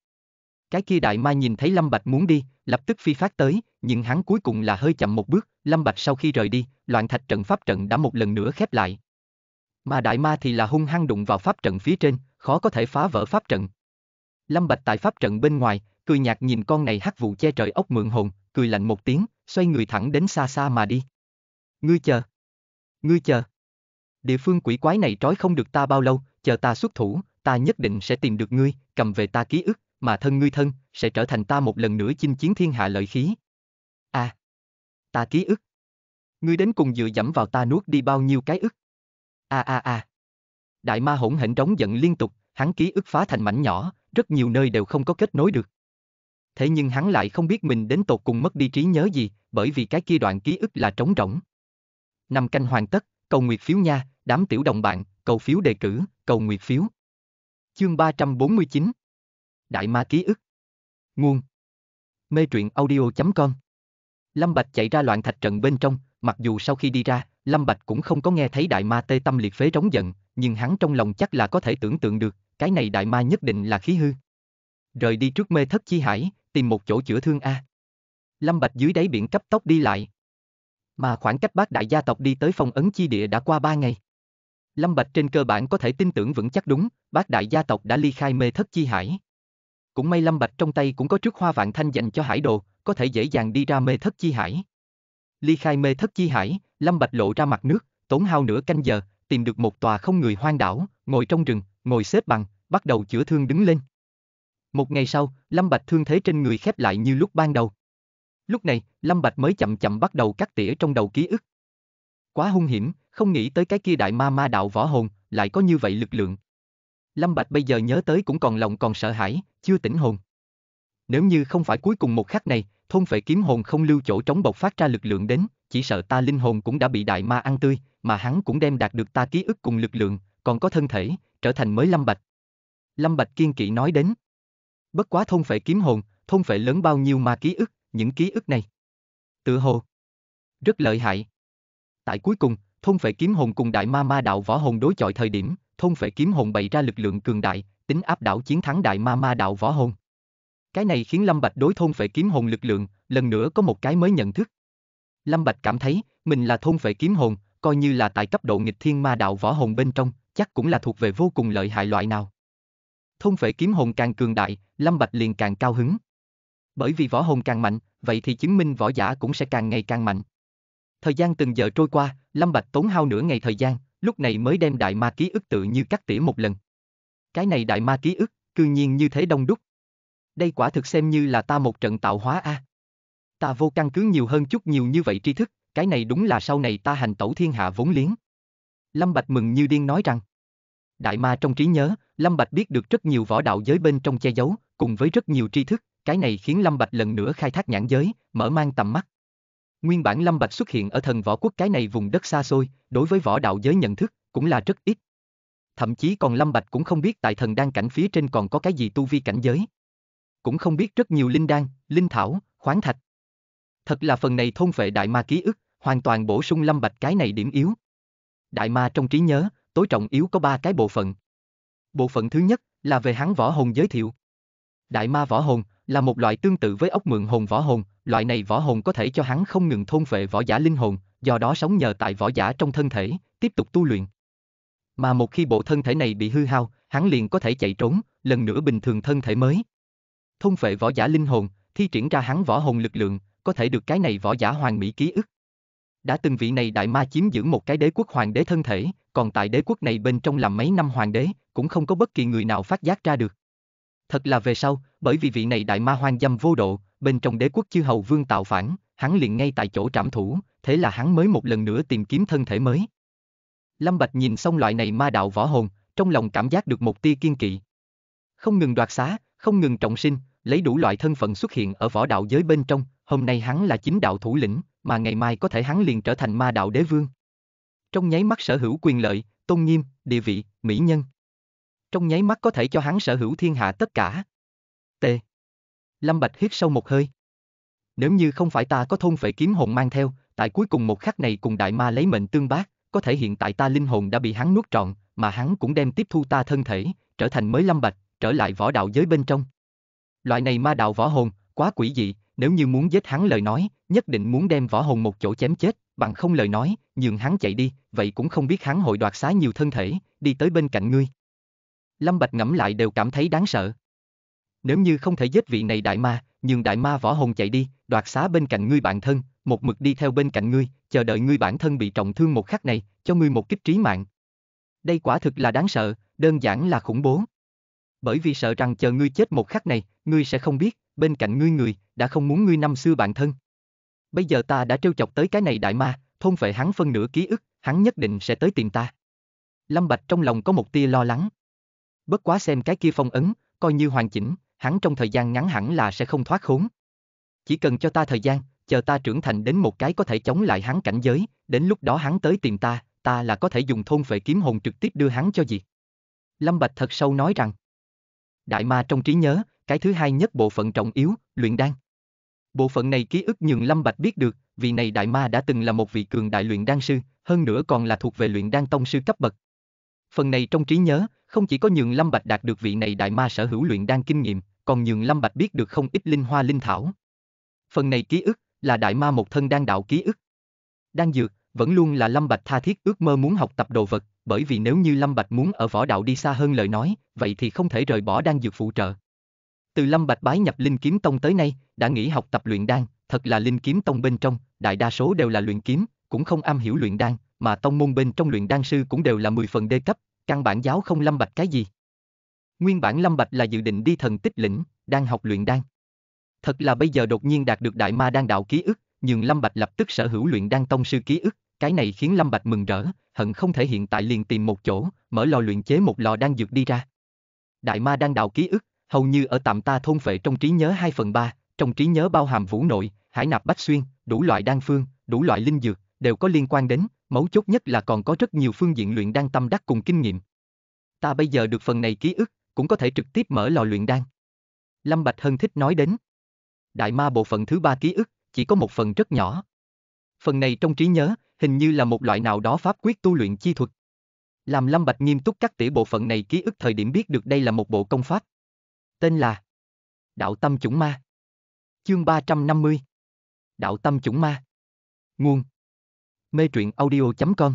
Cái kia đại ma nhìn thấy Lâm Bạch muốn đi, lập tức phi phát tới, nhưng hắn cuối cùng là hơi chậm một bước, Lâm Bạch sau khi rời đi, loạn thạch trận pháp trận đã một lần nữa khép lại. Mà đại ma thì là hung hăng đụng vào pháp trận phía trên, khó có thể phá vỡ pháp trận. Lâm Bạch tại pháp trận bên ngoài, cười nhạt nhìn con này hắc vụ che trời ốc mượn hồn, cười lạnh một tiếng, xoay người thẳng đến xa xa mà đi. Ngươi chờ. Ngươi chờ địa phương quỷ quái này trói không được ta bao lâu, chờ ta xuất thủ, ta nhất định sẽ tìm được ngươi, cầm về ta ký ức, mà thân ngươi thân, sẽ trở thành ta một lần nữa chinh chiến thiên hạ lợi khí. À, ta ký ức. Ngươi đến cùng dựa dẫm vào ta nuốt đi bao nhiêu cái ức. À à à. Đại ma hỗn hển trống giận liên tục, hắn ký ức phá thành mảnh nhỏ, rất nhiều nơi đều không có kết nối được. Thế nhưng hắn lại không biết mình đến tột cùng mất đi trí nhớ gì, bởi vì cái kia đoạn ký ức là trống rỗng. Năm canh hoàn tất, cầu nguyệt phiếu nha, đám tiểu đồng bạn, cầu phiếu đề cử, cầu nguyệt phiếu. Chương 349 Đại ma ký ức Nguồn Mê truyện audio.com Lâm Bạch chạy ra loạn thạch trận bên trong, mặc dù sau khi đi ra, Lâm Bạch cũng không có nghe thấy đại ma tê tâm liệt phế trống giận, nhưng hắn trong lòng chắc là có thể tưởng tượng được, cái này đại ma nhất định là khí hư. Rời đi trước mê thất chi hải, tìm một chỗ chữa thương A. Lâm Bạch dưới đáy biển cấp tốc đi lại. Mà khoảng cách bác đại gia tộc đi tới phong ấn chi địa đã qua ba ngày. Lâm Bạch trên cơ bản có thể tin tưởng vững chắc đúng, bác đại gia tộc đã ly khai mê thất chi hải. Cũng may Lâm Bạch trong tay cũng có trước hoa vạn thanh dành cho hải đồ, có thể dễ dàng đi ra mê thất chi hải. Ly khai mê thất chi hải, Lâm Bạch lộ ra mặt nước, tốn hao nửa canh giờ, tìm được một tòa không người hoang đảo, ngồi trong rừng, ngồi xếp bằng, bắt đầu chữa thương đứng lên. Một ngày sau, Lâm Bạch thương thế trên người khép lại như lúc ban đầu. Lúc này, Lâm Bạch mới chậm chậm bắt đầu cắt tỉa trong đầu ký ức. Quá hung hiểm, không nghĩ tới cái kia đại ma ma đạo võ hồn, lại có như vậy lực lượng. Lâm Bạch bây giờ nhớ tới cũng còn lòng còn sợ hãi, chưa tỉnh hồn. Nếu như không phải cuối cùng một khắc này, thôn phệ kiếm hồn không lưu chỗ trống bộc phát ra lực lượng đến, chỉ sợ ta linh hồn cũng đã bị đại ma ăn tươi, mà hắn cũng đem đạt được ta ký ức cùng lực lượng, còn có thân thể, trở thành mới Lâm Bạch. Lâm Bạch kiên kỵ nói đến. Bất quá thôn phệ kiếm hồn, thôn phệ lớn bao nhiêu ma ký ức, những ký ức này. Tự hồ. Rất lợi hại. Tại cuối cùng, Thôn phệ kiếm hồn cùng đại ma ma đạo võ hồn đối chọi thời điểm, thôn phệ kiếm hồn bày ra lực lượng cường đại, tính áp đảo chiến thắng đại ma ma đạo võ hồn. Cái này khiến Lâm Bạch đối thôn phệ kiếm hồn lực lượng, lần nữa có một cái mới nhận thức. Lâm Bạch cảm thấy, mình là thôn phệ kiếm hồn, coi như là tại cấp độ nghịch thiên ma đạo võ hồn bên trong, chắc cũng là thuộc về vô cùng lợi hại loại nào. Thôn phệ kiếm hồn càng cường đại, Lâm Bạch liền càng cao hứng. Bởi vì võ hồn càng mạnh, vậy thì chứng minh võ giả cũng sẽ càng ngày càng mạnh. Thời gian từng giờ trôi qua, Lâm Bạch tốn hao nửa ngày thời gian, lúc này mới đem đại ma ký ức tự như cắt tỉa một lần. Cái này đại ma ký ức, cư nhiên như thế đông đúc. Đây quả thực xem như là ta một trận tạo hóa a. À. Ta vô căn cứ nhiều hơn chút nhiều như vậy tri thức, cái này đúng là sau này ta hành tẩu thiên hạ vốn liếng. Lâm Bạch mừng như điên nói rằng. Đại ma trong trí nhớ, Lâm Bạch biết được rất nhiều võ đạo giới bên trong che giấu, cùng với rất nhiều tri thức, cái này khiến Lâm Bạch lần nữa khai thác nhãn giới, mở mang tầm mắt. Nguyên bản Lâm Bạch xuất hiện ở thần võ quốc cái này vùng đất xa xôi, đối với võ đạo giới nhận thức, cũng là rất ít. Thậm chí còn Lâm Bạch cũng không biết tại thần đan cảnh phía trên còn có cái gì tu vi cảnh giới. Cũng không biết rất nhiều linh đan, linh thảo, khoáng thạch. Thật là phần này thôn phệ đại ma ký ức, hoàn toàn bổ sung Lâm Bạch cái này điểm yếu. Đại ma trong trí nhớ, tối trọng yếu có ba cái bộ phận. Bộ phận thứ nhất là về hắn võ hồn giới thiệu. Đại ma võ hồn, là một loại tương tự với ốc mượn hồn võ hồn, loại này võ hồn có thể cho hắn không ngừng thôn phệ võ giả linh hồn, do đó sống nhờ tại võ giả trong thân thể, tiếp tục tu luyện. Mà một khi bộ thân thể này bị hư hao, hắn liền có thể chạy trốn, lần nữa bình thường thân thể mới. Thôn phệ võ giả linh hồn, thi triển ra hắn võ hồn lực lượng, có thể được cái này võ giả hoàng mỹ ký ức. Đã từng vị này đại ma chiếm giữ một cái đế quốc hoàng đế thân thể, còn tại đế quốc này bên trong làm mấy năm hoàng đế, cũng không có bất kỳ người nào phát giác ra được thật là về sau, bởi vì vị này đại ma hoang dâm vô độ, bên trong đế quốc chư hầu vương tạo phản, hắn liền ngay tại chỗ trảm thủ, thế là hắn mới một lần nữa tìm kiếm thân thể mới. Lâm Bạch nhìn xong loại này ma đạo võ hồn, trong lòng cảm giác được một tia kiên kỵ. Không ngừng đoạt xá, không ngừng trọng sinh, lấy đủ loại thân phận xuất hiện ở võ đạo giới bên trong, hôm nay hắn là chính đạo thủ lĩnh, mà ngày mai có thể hắn liền trở thành ma đạo đế vương. Trong nháy mắt sở hữu quyền lợi, tôn nghiêm, địa vị, mỹ nhân trong nháy mắt có thể cho hắn sở hữu thiên hạ tất cả. T. Lâm Bạch hít sâu một hơi. Nếu như không phải ta có thôn phệ kiếm hồn mang theo, tại cuối cùng một khắc này cùng đại ma lấy mệnh tương bác, có thể hiện tại ta linh hồn đã bị hắn nuốt trọn, mà hắn cũng đem tiếp thu ta thân thể, trở thành mới Lâm Bạch, trở lại võ đạo giới bên trong. Loại này ma đạo võ hồn, quá quỷ dị, nếu như muốn giết hắn lời nói, nhất định muốn đem võ hồn một chỗ chém chết, bằng không lời nói, nhường hắn chạy đi, vậy cũng không biết hắn hội đoạt xá nhiều thân thể, đi tới bên cạnh ngươi. Lâm Bạch ngẫm lại đều cảm thấy đáng sợ. Nếu như không thể giết vị này đại ma, nhưng đại ma võ hồn chạy đi, đoạt xá bên cạnh ngươi bản thân, một mực đi theo bên cạnh ngươi, chờ đợi ngươi bản thân bị trọng thương một khắc này, cho ngươi một kích trí mạng. Đây quả thực là đáng sợ, đơn giản là khủng bố. Bởi vì sợ rằng chờ ngươi chết một khắc này, ngươi sẽ không biết, bên cạnh ngươi người, đã không muốn ngươi năm xưa bản thân. Bây giờ ta đã trêu chọc tới cái này đại ma, thôn phệ hắn phân nửa ký ức, hắn nhất định sẽ tới tìm ta. Lâm Bạch trong lòng có một tia lo lắng bất quá xem cái kia phong ấn, coi như hoàn chỉnh, hắn trong thời gian ngắn hẳn là sẽ không thoát khốn. Chỉ cần cho ta thời gian, chờ ta trưởng thành đến một cái có thể chống lại hắn cảnh giới, đến lúc đó hắn tới tìm ta, ta là có thể dùng thôn phệ kiếm hồn trực tiếp đưa hắn cho diệt. Lâm Bạch thật sâu nói rằng, đại ma trong trí nhớ, cái thứ hai nhất bộ phận trọng yếu, luyện đan. Bộ phận này ký ức nhường Lâm Bạch biết được, vì này đại ma đã từng là một vị cường đại luyện đan sư, hơn nữa còn là thuộc về luyện đan tông sư cấp bậc. Phần này trong trí nhớ, không chỉ có nhường Lâm Bạch đạt được vị này đại ma sở hữu luyện đan kinh nghiệm, còn nhường Lâm Bạch biết được không ít linh hoa linh thảo. Phần này ký ức là đại ma một thân đang đạo ký ức. Đan dược vẫn luôn là Lâm Bạch tha thiết ước mơ muốn học tập đồ vật, bởi vì nếu như Lâm Bạch muốn ở võ đạo đi xa hơn lời nói, vậy thì không thể rời bỏ đan dược phụ trợ. Từ Lâm Bạch bái nhập Linh Kiếm Tông tới nay, đã nghỉ học tập luyện đan, thật là Linh Kiếm Tông bên trong, đại đa số đều là luyện kiếm, cũng không am hiểu luyện đan, mà tông môn bên trong luyện đan sư cũng đều là 10 phần đê cấp, Căn bản giáo không Lâm Bạch cái gì. Nguyên bản Lâm Bạch là dự định đi thần tích lĩnh, đang học luyện đan. Thật là bây giờ đột nhiên đạt được đại ma đan đạo ký ức, nhưng Lâm Bạch lập tức sở hữu luyện đan tông sư ký ức, cái này khiến Lâm Bạch mừng rỡ, hận không thể hiện tại liền tìm một chỗ, mở lò luyện chế một lò đan dược đi ra. Đại ma đan đạo ký ức, hầu như ở tạm ta thôn phệ trong trí nhớ 2 phần ba, trong trí nhớ bao hàm vũ nội, hải nạp bách xuyên, đủ loại đan phương, đủ loại linh dược, đều có liên quan đến, Mấu chốt nhất là còn có rất nhiều phương diện luyện đan tâm đắc cùng kinh nghiệm. Ta bây giờ được phần này ký ức, cũng có thể trực tiếp mở lò luyện đan. Lâm Bạch Hân thích nói đến. Đại ma bộ phận thứ ba ký ức, chỉ có một phần rất nhỏ. Phần này trong trí nhớ, hình như là một loại nào đó pháp quyết tu luyện chi thuật. Làm Lâm Bạch nghiêm túc cắt tỉa bộ phận này ký ức thời điểm biết được đây là một bộ công pháp. Tên là Đạo Tâm Chủng Ma. Chương 350 Đạo Tâm Chủng Ma Nguồn Mê truyện audio.com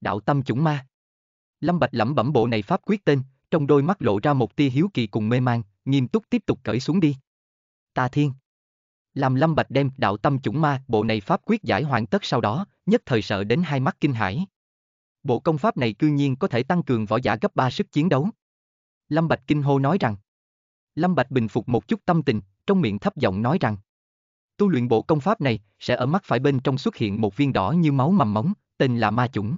Đạo tâm chủng ma Lâm Bạch lẩm bẩm bộ này pháp quyết tên, trong đôi mắt lộ ra một tia hiếu kỳ cùng mê mang, nghiêm túc tiếp tục cởi xuống đi. Ta thiên Làm Lâm Bạch đem đạo tâm chủng ma bộ này pháp quyết giải hoàn tất sau đó, nhất thời sợ đến hai mắt kinh hãi. Bộ công pháp này cư nhiên có thể tăng cường võ giả gấp ba sức chiến đấu. Lâm Bạch kinh hô nói rằng. Lâm Bạch bình phục một chút tâm tình, trong miệng thấp giọng nói rằng. Tu luyện bộ công pháp này, sẽ ở mắt phải bên trong xuất hiện một viên đỏ như máu mầm móng, tên là ma chủng.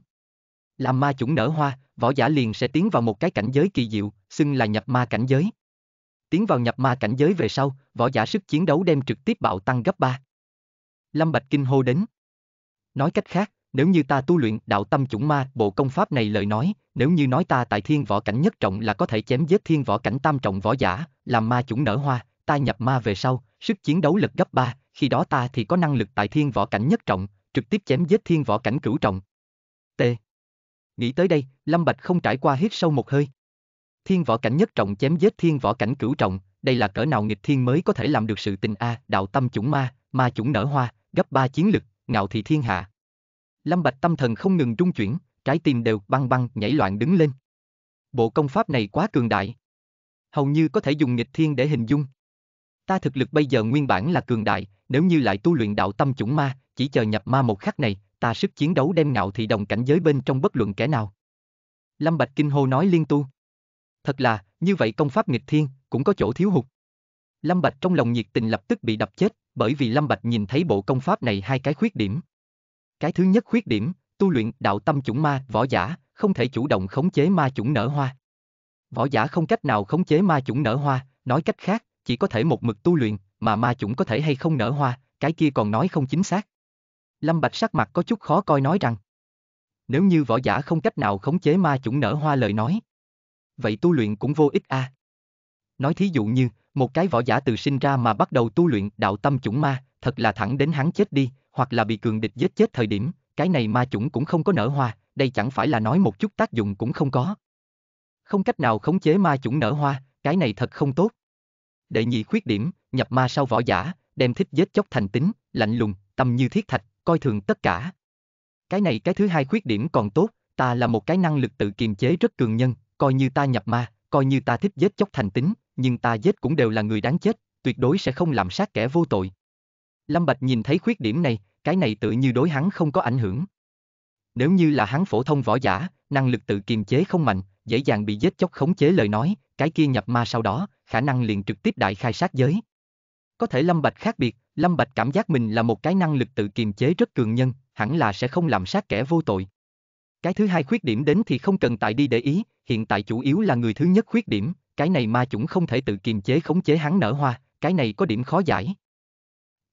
Làm ma chủng nở hoa, võ giả liền sẽ tiến vào một cái cảnh giới kỳ diệu, xưng là nhập ma cảnh giới. Tiến vào nhập ma cảnh giới về sau, võ giả sức chiến đấu đem trực tiếp bạo tăng gấp 3. Lâm Bạch Kinh hô đến. Nói cách khác, nếu như ta tu luyện đạo tâm chủng ma, bộ công pháp này lời nói, nếu như nói ta tại thiên võ cảnh nhất trọng là có thể chém giết thiên võ cảnh tam trọng võ giả, làm ma chủng nở hoa, ta nhập ma về sau, sức chiến đấu lực gấp 3, khi đó ta thì có năng lực tại thiên võ cảnh nhất trọng, trực tiếp chém giết thiên võ cảnh cửu trọng. T. Nghĩ tới đây, Lâm Bạch không trải qua hít sâu một hơi. Thiên võ cảnh nhất trọng chém giết thiên võ cảnh cửu trọng, đây là cỡ nào nghịch thiên mới có thể làm được sự tình a, đạo tâm chủng ma, ma chủng nở hoa, gấp 3 chiến lực, ngạo thị thiên hạ. Lâm Bạch tâm thần không ngừng trung chuyển, trái tim đều băng băng nhảy loạn đứng lên. Bộ công pháp này quá cường đại. Hầu như có thể dùng nghịch thiên để hình dung. Ta thực lực bây giờ nguyên bản là cường đại, nếu như lại tu luyện đạo tâm chủng ma, chỉ chờ nhập ma một khắc này, ta sức chiến đấu đem ngạo thị đồng cảnh giới bên trong bất luận kẻ nào. Lâm Bạch Kinh Hô nói liên tu. Thật là, như vậy công pháp nghịch thiên, cũng có chỗ thiếu hụt. Lâm Bạch trong lòng nhiệt tình lập tức bị đập chết, bởi vì Lâm Bạch nhìn thấy bộ công pháp này hai cái khuyết điểm. Cái thứ nhất khuyết điểm, tu luyện đạo tâm chủng ma, võ giả, không thể chủ động khống chế ma chủng nở hoa. Võ giả không cách nào khống chế ma chủng nở hoa, nói cách khác, chỉ có thể một mực tu luyện, mà ma chủng có thể hay không nở hoa, cái kia còn nói không chính xác. Lâm Bạch sắc mặt có chút khó coi nói rằng, nếu như võ giả không cách nào khống chế ma chủng nở hoa lời nói, vậy tu luyện cũng vô ích a. À. Nói thí dụ như, một cái võ giả từ sinh ra mà bắt đầu tu luyện đạo tâm chủng ma, thật là thẳng đến hắn chết đi, hoặc là bị cường địch giết chết thời điểm, cái này ma chủng cũng không có nở hoa, đây chẳng phải là nói một chút tác dụng cũng không có. Không cách nào khống chế ma chủng nở hoa, cái này thật không tốt đệ nhị khuyết điểm, nhập ma sau võ giả, đem thích giết chóc thành tính, lạnh lùng, tâm như thiết thạch, coi thường tất cả. Cái này cái thứ hai khuyết điểm còn tốt, ta là một cái năng lực tự kiềm chế rất cường nhân, coi như ta nhập ma, coi như ta thích giết chóc thành tính, nhưng ta giết cũng đều là người đáng chết, tuyệt đối sẽ không làm sát kẻ vô tội. Lâm Bạch nhìn thấy khuyết điểm này, cái này tự như đối hắn không có ảnh hưởng. Nếu như là hắn phổ thông võ giả, năng lực tự kiềm chế không mạnh, dễ dàng bị giết chóc khống chế lời nói, cái kia nhập ma sau đó, khả năng liền trực tiếp đại khai sát giới. Có thể Lâm Bạch khác biệt, Lâm Bạch cảm giác mình là một cái năng lực tự kiềm chế rất cường nhân, hẳn là sẽ không làm sát kẻ vô tội. Cái thứ hai khuyết điểm đến thì không cần tại đi để ý, hiện tại chủ yếu là người thứ nhất khuyết điểm, cái này ma chủng không thể tự kiềm chế khống chế hắn nở hoa, cái này có điểm khó giải.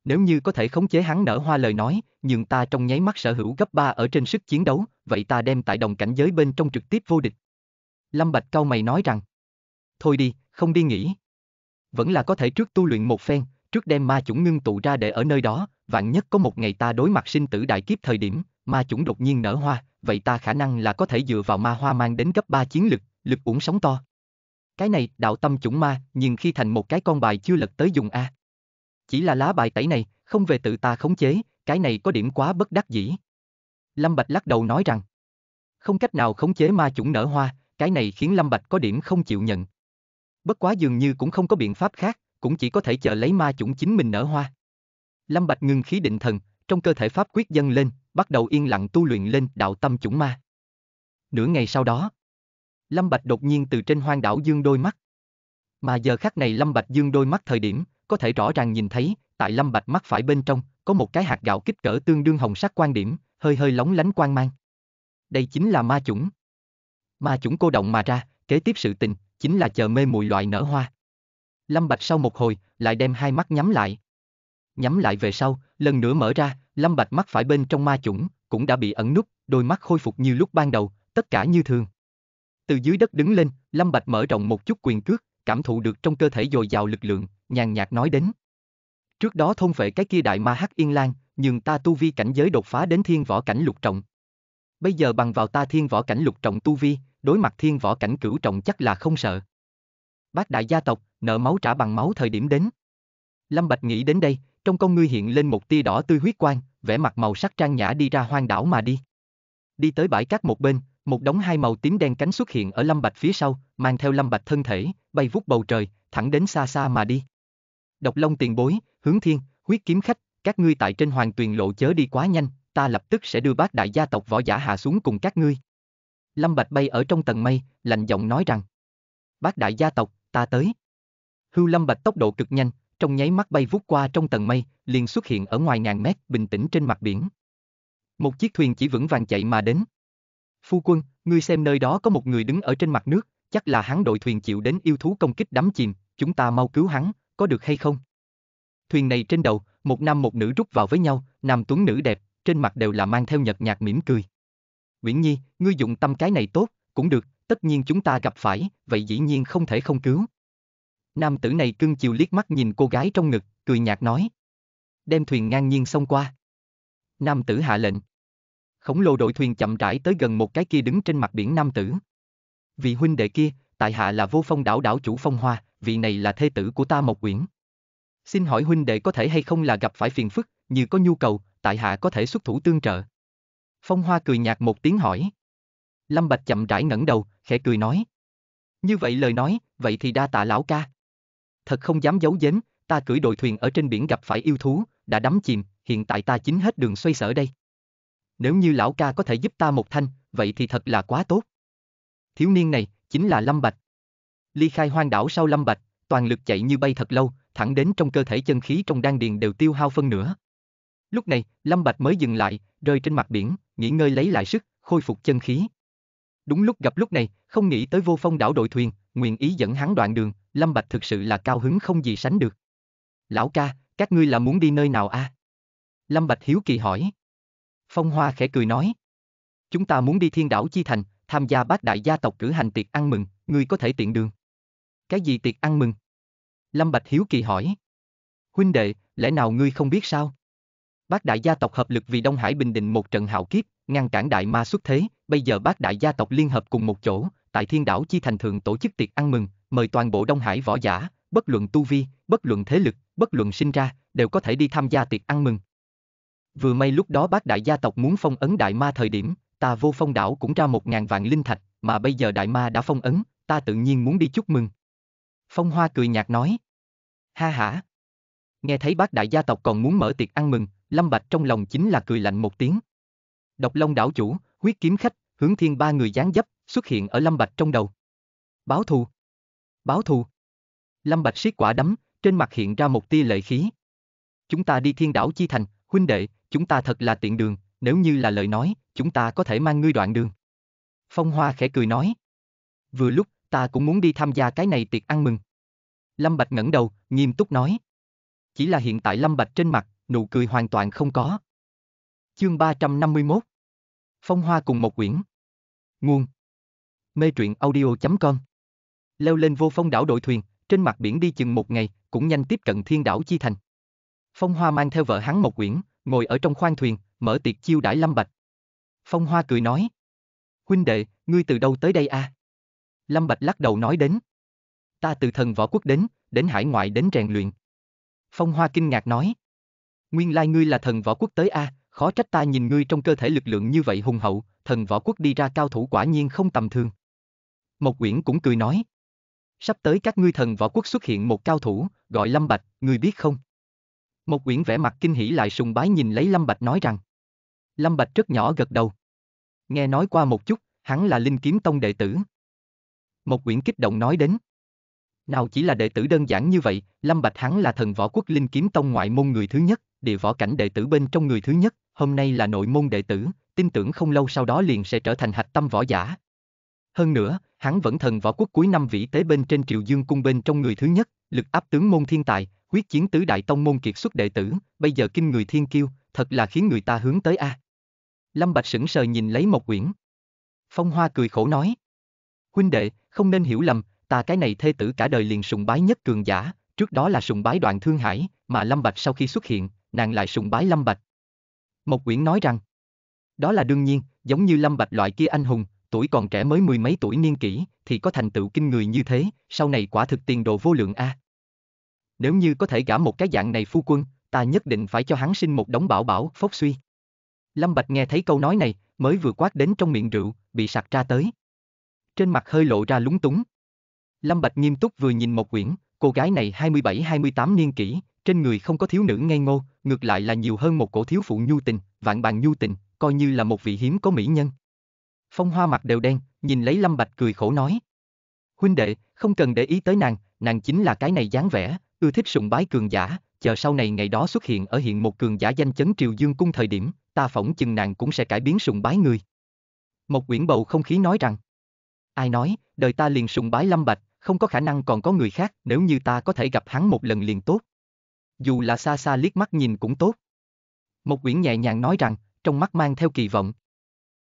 Nếu như có thể khống chế hắn nở hoa lời nói, nhưng ta trong nháy mắt sở hữu gấp 3 ở trên sức chiến đấu, vậy ta đem tại đồng cảnh giới bên trong trực tiếp vô địch. Lâm Bạch cao mày nói rằng, thôi đi, không đi nghỉ Vẫn là có thể trước tu luyện một phen, trước đem ma chủng ngưng tụ ra để ở nơi đó, vạn nhất có một ngày ta đối mặt sinh tử đại kiếp thời điểm, ma chủng đột nhiên nở hoa, vậy ta khả năng là có thể dựa vào ma hoa mang đến cấp 3 chiến lực, lực uổng sóng to. Cái này, đạo tâm chủng ma, nhưng khi thành một cái con bài chưa lật tới dùng A. Chỉ là lá bài tẩy này, không về tự ta khống chế, cái này có điểm quá bất đắc dĩ. Lâm Bạch lắc đầu nói rằng, không cách nào khống chế ma chủng nở hoa, cái này khiến Lâm Bạch có điểm không chịu nhận bất quá dường như cũng không có biện pháp khác, cũng chỉ có thể chờ lấy ma chủng chính mình nở hoa. Lâm Bạch ngưng khí định thần, trong cơ thể pháp quyết dâng lên, bắt đầu yên lặng tu luyện lên đạo tâm chủng ma. Nửa ngày sau đó, Lâm Bạch đột nhiên từ trên hoang đảo dương đôi mắt. Mà giờ khắc này Lâm Bạch dương đôi mắt thời điểm, có thể rõ ràng nhìn thấy, tại Lâm Bạch mắt phải bên trong, có một cái hạt gạo kích cỡ tương đương hồng sắc quan điểm, hơi hơi lóng lánh quang mang. Đây chính là ma chủng. Ma chủng cô động mà ra, kế tiếp sự tình, chính là chờ mê mùi loại nở hoa. Lâm Bạch sau một hồi, lại đem hai mắt nhắm lại. Nhắm lại về sau, lần nữa mở ra, Lâm Bạch mắt phải bên trong ma chủng, cũng đã bị ẩn nút, đôi mắt khôi phục như lúc ban đầu, tất cả như thường. Từ dưới đất đứng lên, Lâm Bạch mở rộng một chút quyền cước, cảm thụ được trong cơ thể dồi dào lực lượng, nhàn nhạt nói đến. Trước đó thôn phệ cái kia đại ma hắc yên lan, nhưng ta tu vi cảnh giới đột phá đến thiên võ cảnh lục trọng. Bây giờ bằng vào ta thiên võ cảnh lục trọng tu vi, đối mặt thiên võ cảnh cửu trọng chắc là không sợ. Bác đại gia tộc, nợ máu trả bằng máu thời điểm đến. Lâm Bạch nghĩ đến đây, trong con ngươi hiện lên một tia đỏ tươi huyết quang, vẻ mặt màu sắc trang nhã đi ra hoang đảo mà đi. Đi tới bãi cát một bên, một đống hai màu tím đen cánh xuất hiện ở Lâm Bạch phía sau, mang theo Lâm Bạch thân thể, bay vút bầu trời, thẳng đến xa xa mà đi. Độc Long tiền bối, hướng thiên, huyết kiếm khách, các ngươi tại trên hoàng tuyền lộ chớ đi quá nhanh, ta lập tức sẽ đưa bác đại gia tộc võ giả hạ xuống cùng các ngươi. Lâm Bạch bay ở trong tầng mây, lạnh giọng nói rằng. Bác đại gia tộc, ta tới. Hưu Lâm Bạch tốc độ cực nhanh, trong nháy mắt bay vút qua trong tầng mây, liền xuất hiện ở ngoài ngàn mét bình tĩnh trên mặt biển. Một chiếc thuyền chỉ vững vàng chạy mà đến. Phu quân, ngươi xem nơi đó có một người đứng ở trên mặt nước, chắc là hắn đội thuyền chịu đến yêu thú công kích đắm chìm, chúng ta mau cứu hắn, có được hay không? Thuyền này trên đầu, một nam một nữ rút vào với nhau, nam tuấn nữ đẹp, trên mặt đều là mang theo nhợt nhạt mỉm cười. Nguyễn Nhi, ngươi dùng tâm cái này tốt, cũng được, tất nhiên chúng ta gặp phải, vậy dĩ nhiên không thể không cứu. Nam tử này cưng chiều liếc mắt nhìn cô gái trong ngực, cười nhạt nói. Đem thuyền ngang nhiên xông qua. Nam tử hạ lệnh. Khổng lồ đội thuyền chậm rãi tới gần một cái kia đứng trên mặt biển nam tử. Vị huynh đệ kia, tại hạ là vô phong đảo đảo chủ phong hoa, vị này là thê tử của ta Mộc Uyển. Xin hỏi huynh đệ có thể hay không là gặp phải phiền phức, như có nhu cầu, tại hạ có thể xuất thủ tương trợ. Phong Hoa cười nhạt một tiếng hỏi. Lâm Bạch chậm rãi ngẩng đầu, khẽ cười nói. Như vậy lời nói, vậy thì đa tạ lão ca. Thật không dám giấu giếm, ta cưỡi đội thuyền ở trên biển gặp phải yêu thú, đã đắm chìm, hiện tại ta chính hết đường xoay sở đây. Nếu như lão ca có thể giúp ta một thanh, vậy thì thật là quá tốt. Thiếu niên này, chính là Lâm Bạch. Ly khai hoang đảo sau Lâm Bạch, toàn lực chạy như bay thật lâu, thẳng đến trong cơ thể chân khí trong đan điền đều tiêu hao phân nửa. Lúc này, Lâm Bạch mới dừng lại, rơi trên mặt biển, nghỉ ngơi lấy lại sức, khôi phục chân khí. Đúng lúc gặp lúc này, không nghĩ tới vô phong đảo đội thuyền, nguyện ý dẫn hắn đoạn đường, Lâm Bạch thực sự là cao hứng không gì sánh được. Lão ca, các ngươi là muốn đi nơi nào a? À? Lâm Bạch hiếu kỳ hỏi. Phong Hoa khẽ cười nói. Chúng ta muốn đi thiên đảo Chi Thành, tham gia bác đại gia tộc cử hành tiệc ăn mừng, ngươi có thể tiện đường. Cái gì tiệc ăn mừng? Lâm Bạch hiếu kỳ hỏi. Huynh đệ, lẽ nào ngươi không biết sao? bác đại gia tộc hợp lực vì Đông Hải Bình Định một trận hào kiếp, ngăn cản đại ma xuất thế, bây giờ bác đại gia tộc liên hợp cùng một chỗ, tại thiên đảo Chi Thành Thượng tổ chức tiệc ăn mừng, mời toàn bộ Đông Hải võ giả, bất luận tu vi, bất luận thế lực, bất luận sinh ra, đều có thể đi tham gia tiệc ăn mừng. Vừa may lúc đó bác đại gia tộc muốn phong ấn đại ma thời điểm, ta vô phong đảo cũng ra một ngàn vạn linh thạch, mà bây giờ đại ma đã phong ấn, ta tự nhiên muốn đi chúc mừng. Phong Hoa cười nhạt nói. Ha hả. Nghe thấy bác đại gia tộc còn muốn mở tiệc ăn mừng, Lâm Bạch trong lòng chính là cười lạnh một tiếng. Độc Long đảo chủ, huyết kiếm khách, hướng thiên ba người gián dấp, xuất hiện ở Lâm Bạch trong đầu. Báo thù. Báo thù. Lâm Bạch siết quả đấm, trên mặt hiện ra một tia lệ khí. Chúng ta đi thiên đảo chi thành, huynh đệ, chúng ta thật là tiện đường, nếu như là lời nói, chúng ta có thể mang ngươi đoạn đường. Phong Hoa khẽ cười nói. Vừa lúc, ta cũng muốn đi tham gia cái này tiệc ăn mừng. Lâm Bạch ngẩng đầu, nghiêm túc nói. Chỉ là hiện tại Lâm Bạch trên mặt, nụ cười hoàn toàn không có. Chương 351 Phong Hoa cùng một quyển Nguồn Mê truyện audio.com Leo lên vô phong đảo đội thuyền, trên mặt biển đi chừng một ngày, cũng nhanh tiếp cận thiên đảo Chi Thành. Phong Hoa mang theo vợ hắn một quyển, ngồi ở trong khoang thuyền, mở tiệc chiêu đãi Lâm Bạch. Phong Hoa cười nói. Huynh đệ, ngươi từ đâu tới đây a? À? Lâm Bạch lắc đầu nói đến. Ta từ thần võ quốc đến, đến hải ngoại đến rèn luyện. Phong Hoa kinh ngạc nói. Nguyên lai ngươi là thần võ quốc tới a, à, khó trách ta nhìn ngươi trong cơ thể lực lượng như vậy hùng hậu, thần võ quốc đi ra cao thủ quả nhiên không tầm thường. Mộc Uyển cũng cười nói. Sắp tới các ngươi thần võ quốc xuất hiện một cao thủ, gọi Lâm Bạch, ngươi biết không? Mộc Uyển vẻ mặt kinh hỉ lại sùng bái nhìn lấy Lâm Bạch nói rằng. Lâm Bạch rất nhỏ gật đầu. Nghe nói qua một chút, hắn là linh kiếm tông đệ tử. Mộc Uyển kích động nói đến. Nào chỉ là đệ tử đơn giản như vậy, Lâm Bạch hắn là thần võ quốc linh kiếm tông ngoại môn người thứ nhất địa võ cảnh đệ tử bên trong người thứ nhất, hôm nay là nội môn đệ tử, tin tưởng không lâu sau đó liền sẽ trở thành hạch tâm võ giả. Hơn nữa, hắn vẫn thần võ quốc cuối năm vĩ tế bên trên triều Dương cung bên trong người thứ nhất, lực áp tướng môn thiên tài, quyết chiến tứ đại tông môn kiệt xuất đệ tử, bây giờ kinh người thiên kiêu, thật là khiến người ta hướng tới a. À. Lâm Bạch sững sờ nhìn lấy một quyển Phong Hoa cười khổ nói: "Huynh đệ, không nên hiểu lầm, ta cái này thê tử cả đời liền sùng bái nhất cường giả, trước đó là sùng bái Đoạn Thương Hải, mà Lâm Bạch sau khi xuất hiện, nàng lại sùng bái Lâm Bạch. Mộc Uyển nói rằng, đó là đương nhiên, giống như Lâm Bạch loại kia anh hùng, tuổi còn trẻ mới mười mấy tuổi niên kỷ, thì có thành tựu kinh người như thế, sau này quả thực tiền đồ vô lượng a. À. Nếu như có thể gả một cái dạng này phu quân, ta nhất định phải cho hắn sinh một đống bảo bảo, phốc suy. Lâm Bạch nghe thấy câu nói này, mới vừa quát đến trong miệng rượu, bị sặc ra tới. Trên mặt hơi lộ ra lúng túng. Lâm Bạch nghiêm túc vừa nhìn Mộc Uyển, cô gái này 27-28 niên kỷ, trên người không có thiếu nữ ngây ngô, ngược lại là nhiều hơn một cổ thiếu phụ nhu tình, vạn bàn nhu tình, coi như là một vị hiếm có mỹ nhân. Phong Hoa mặt đều đen, nhìn lấy Lâm Bạch cười khổ nói. Huynh đệ, không cần để ý tới nàng, nàng chính là cái này dáng vẻ, ưa thích sùng bái cường giả, chờ sau này ngày đó xuất hiện ở hiện một cường giả danh chấn triều dương cung thời điểm, ta phỏng chừng nàng cũng sẽ cải biến sùng bái người. Một quyển bầu không khí nói rằng, ai nói, đời ta liền sùng bái Lâm Bạch, không có khả năng còn có người khác, nếu như ta có thể gặp hắn một lần liền tốt dù là xa xa liếc mắt nhìn cũng tốt. Một quyển nhẹ nhàng nói rằng, trong mắt mang theo kỳ vọng.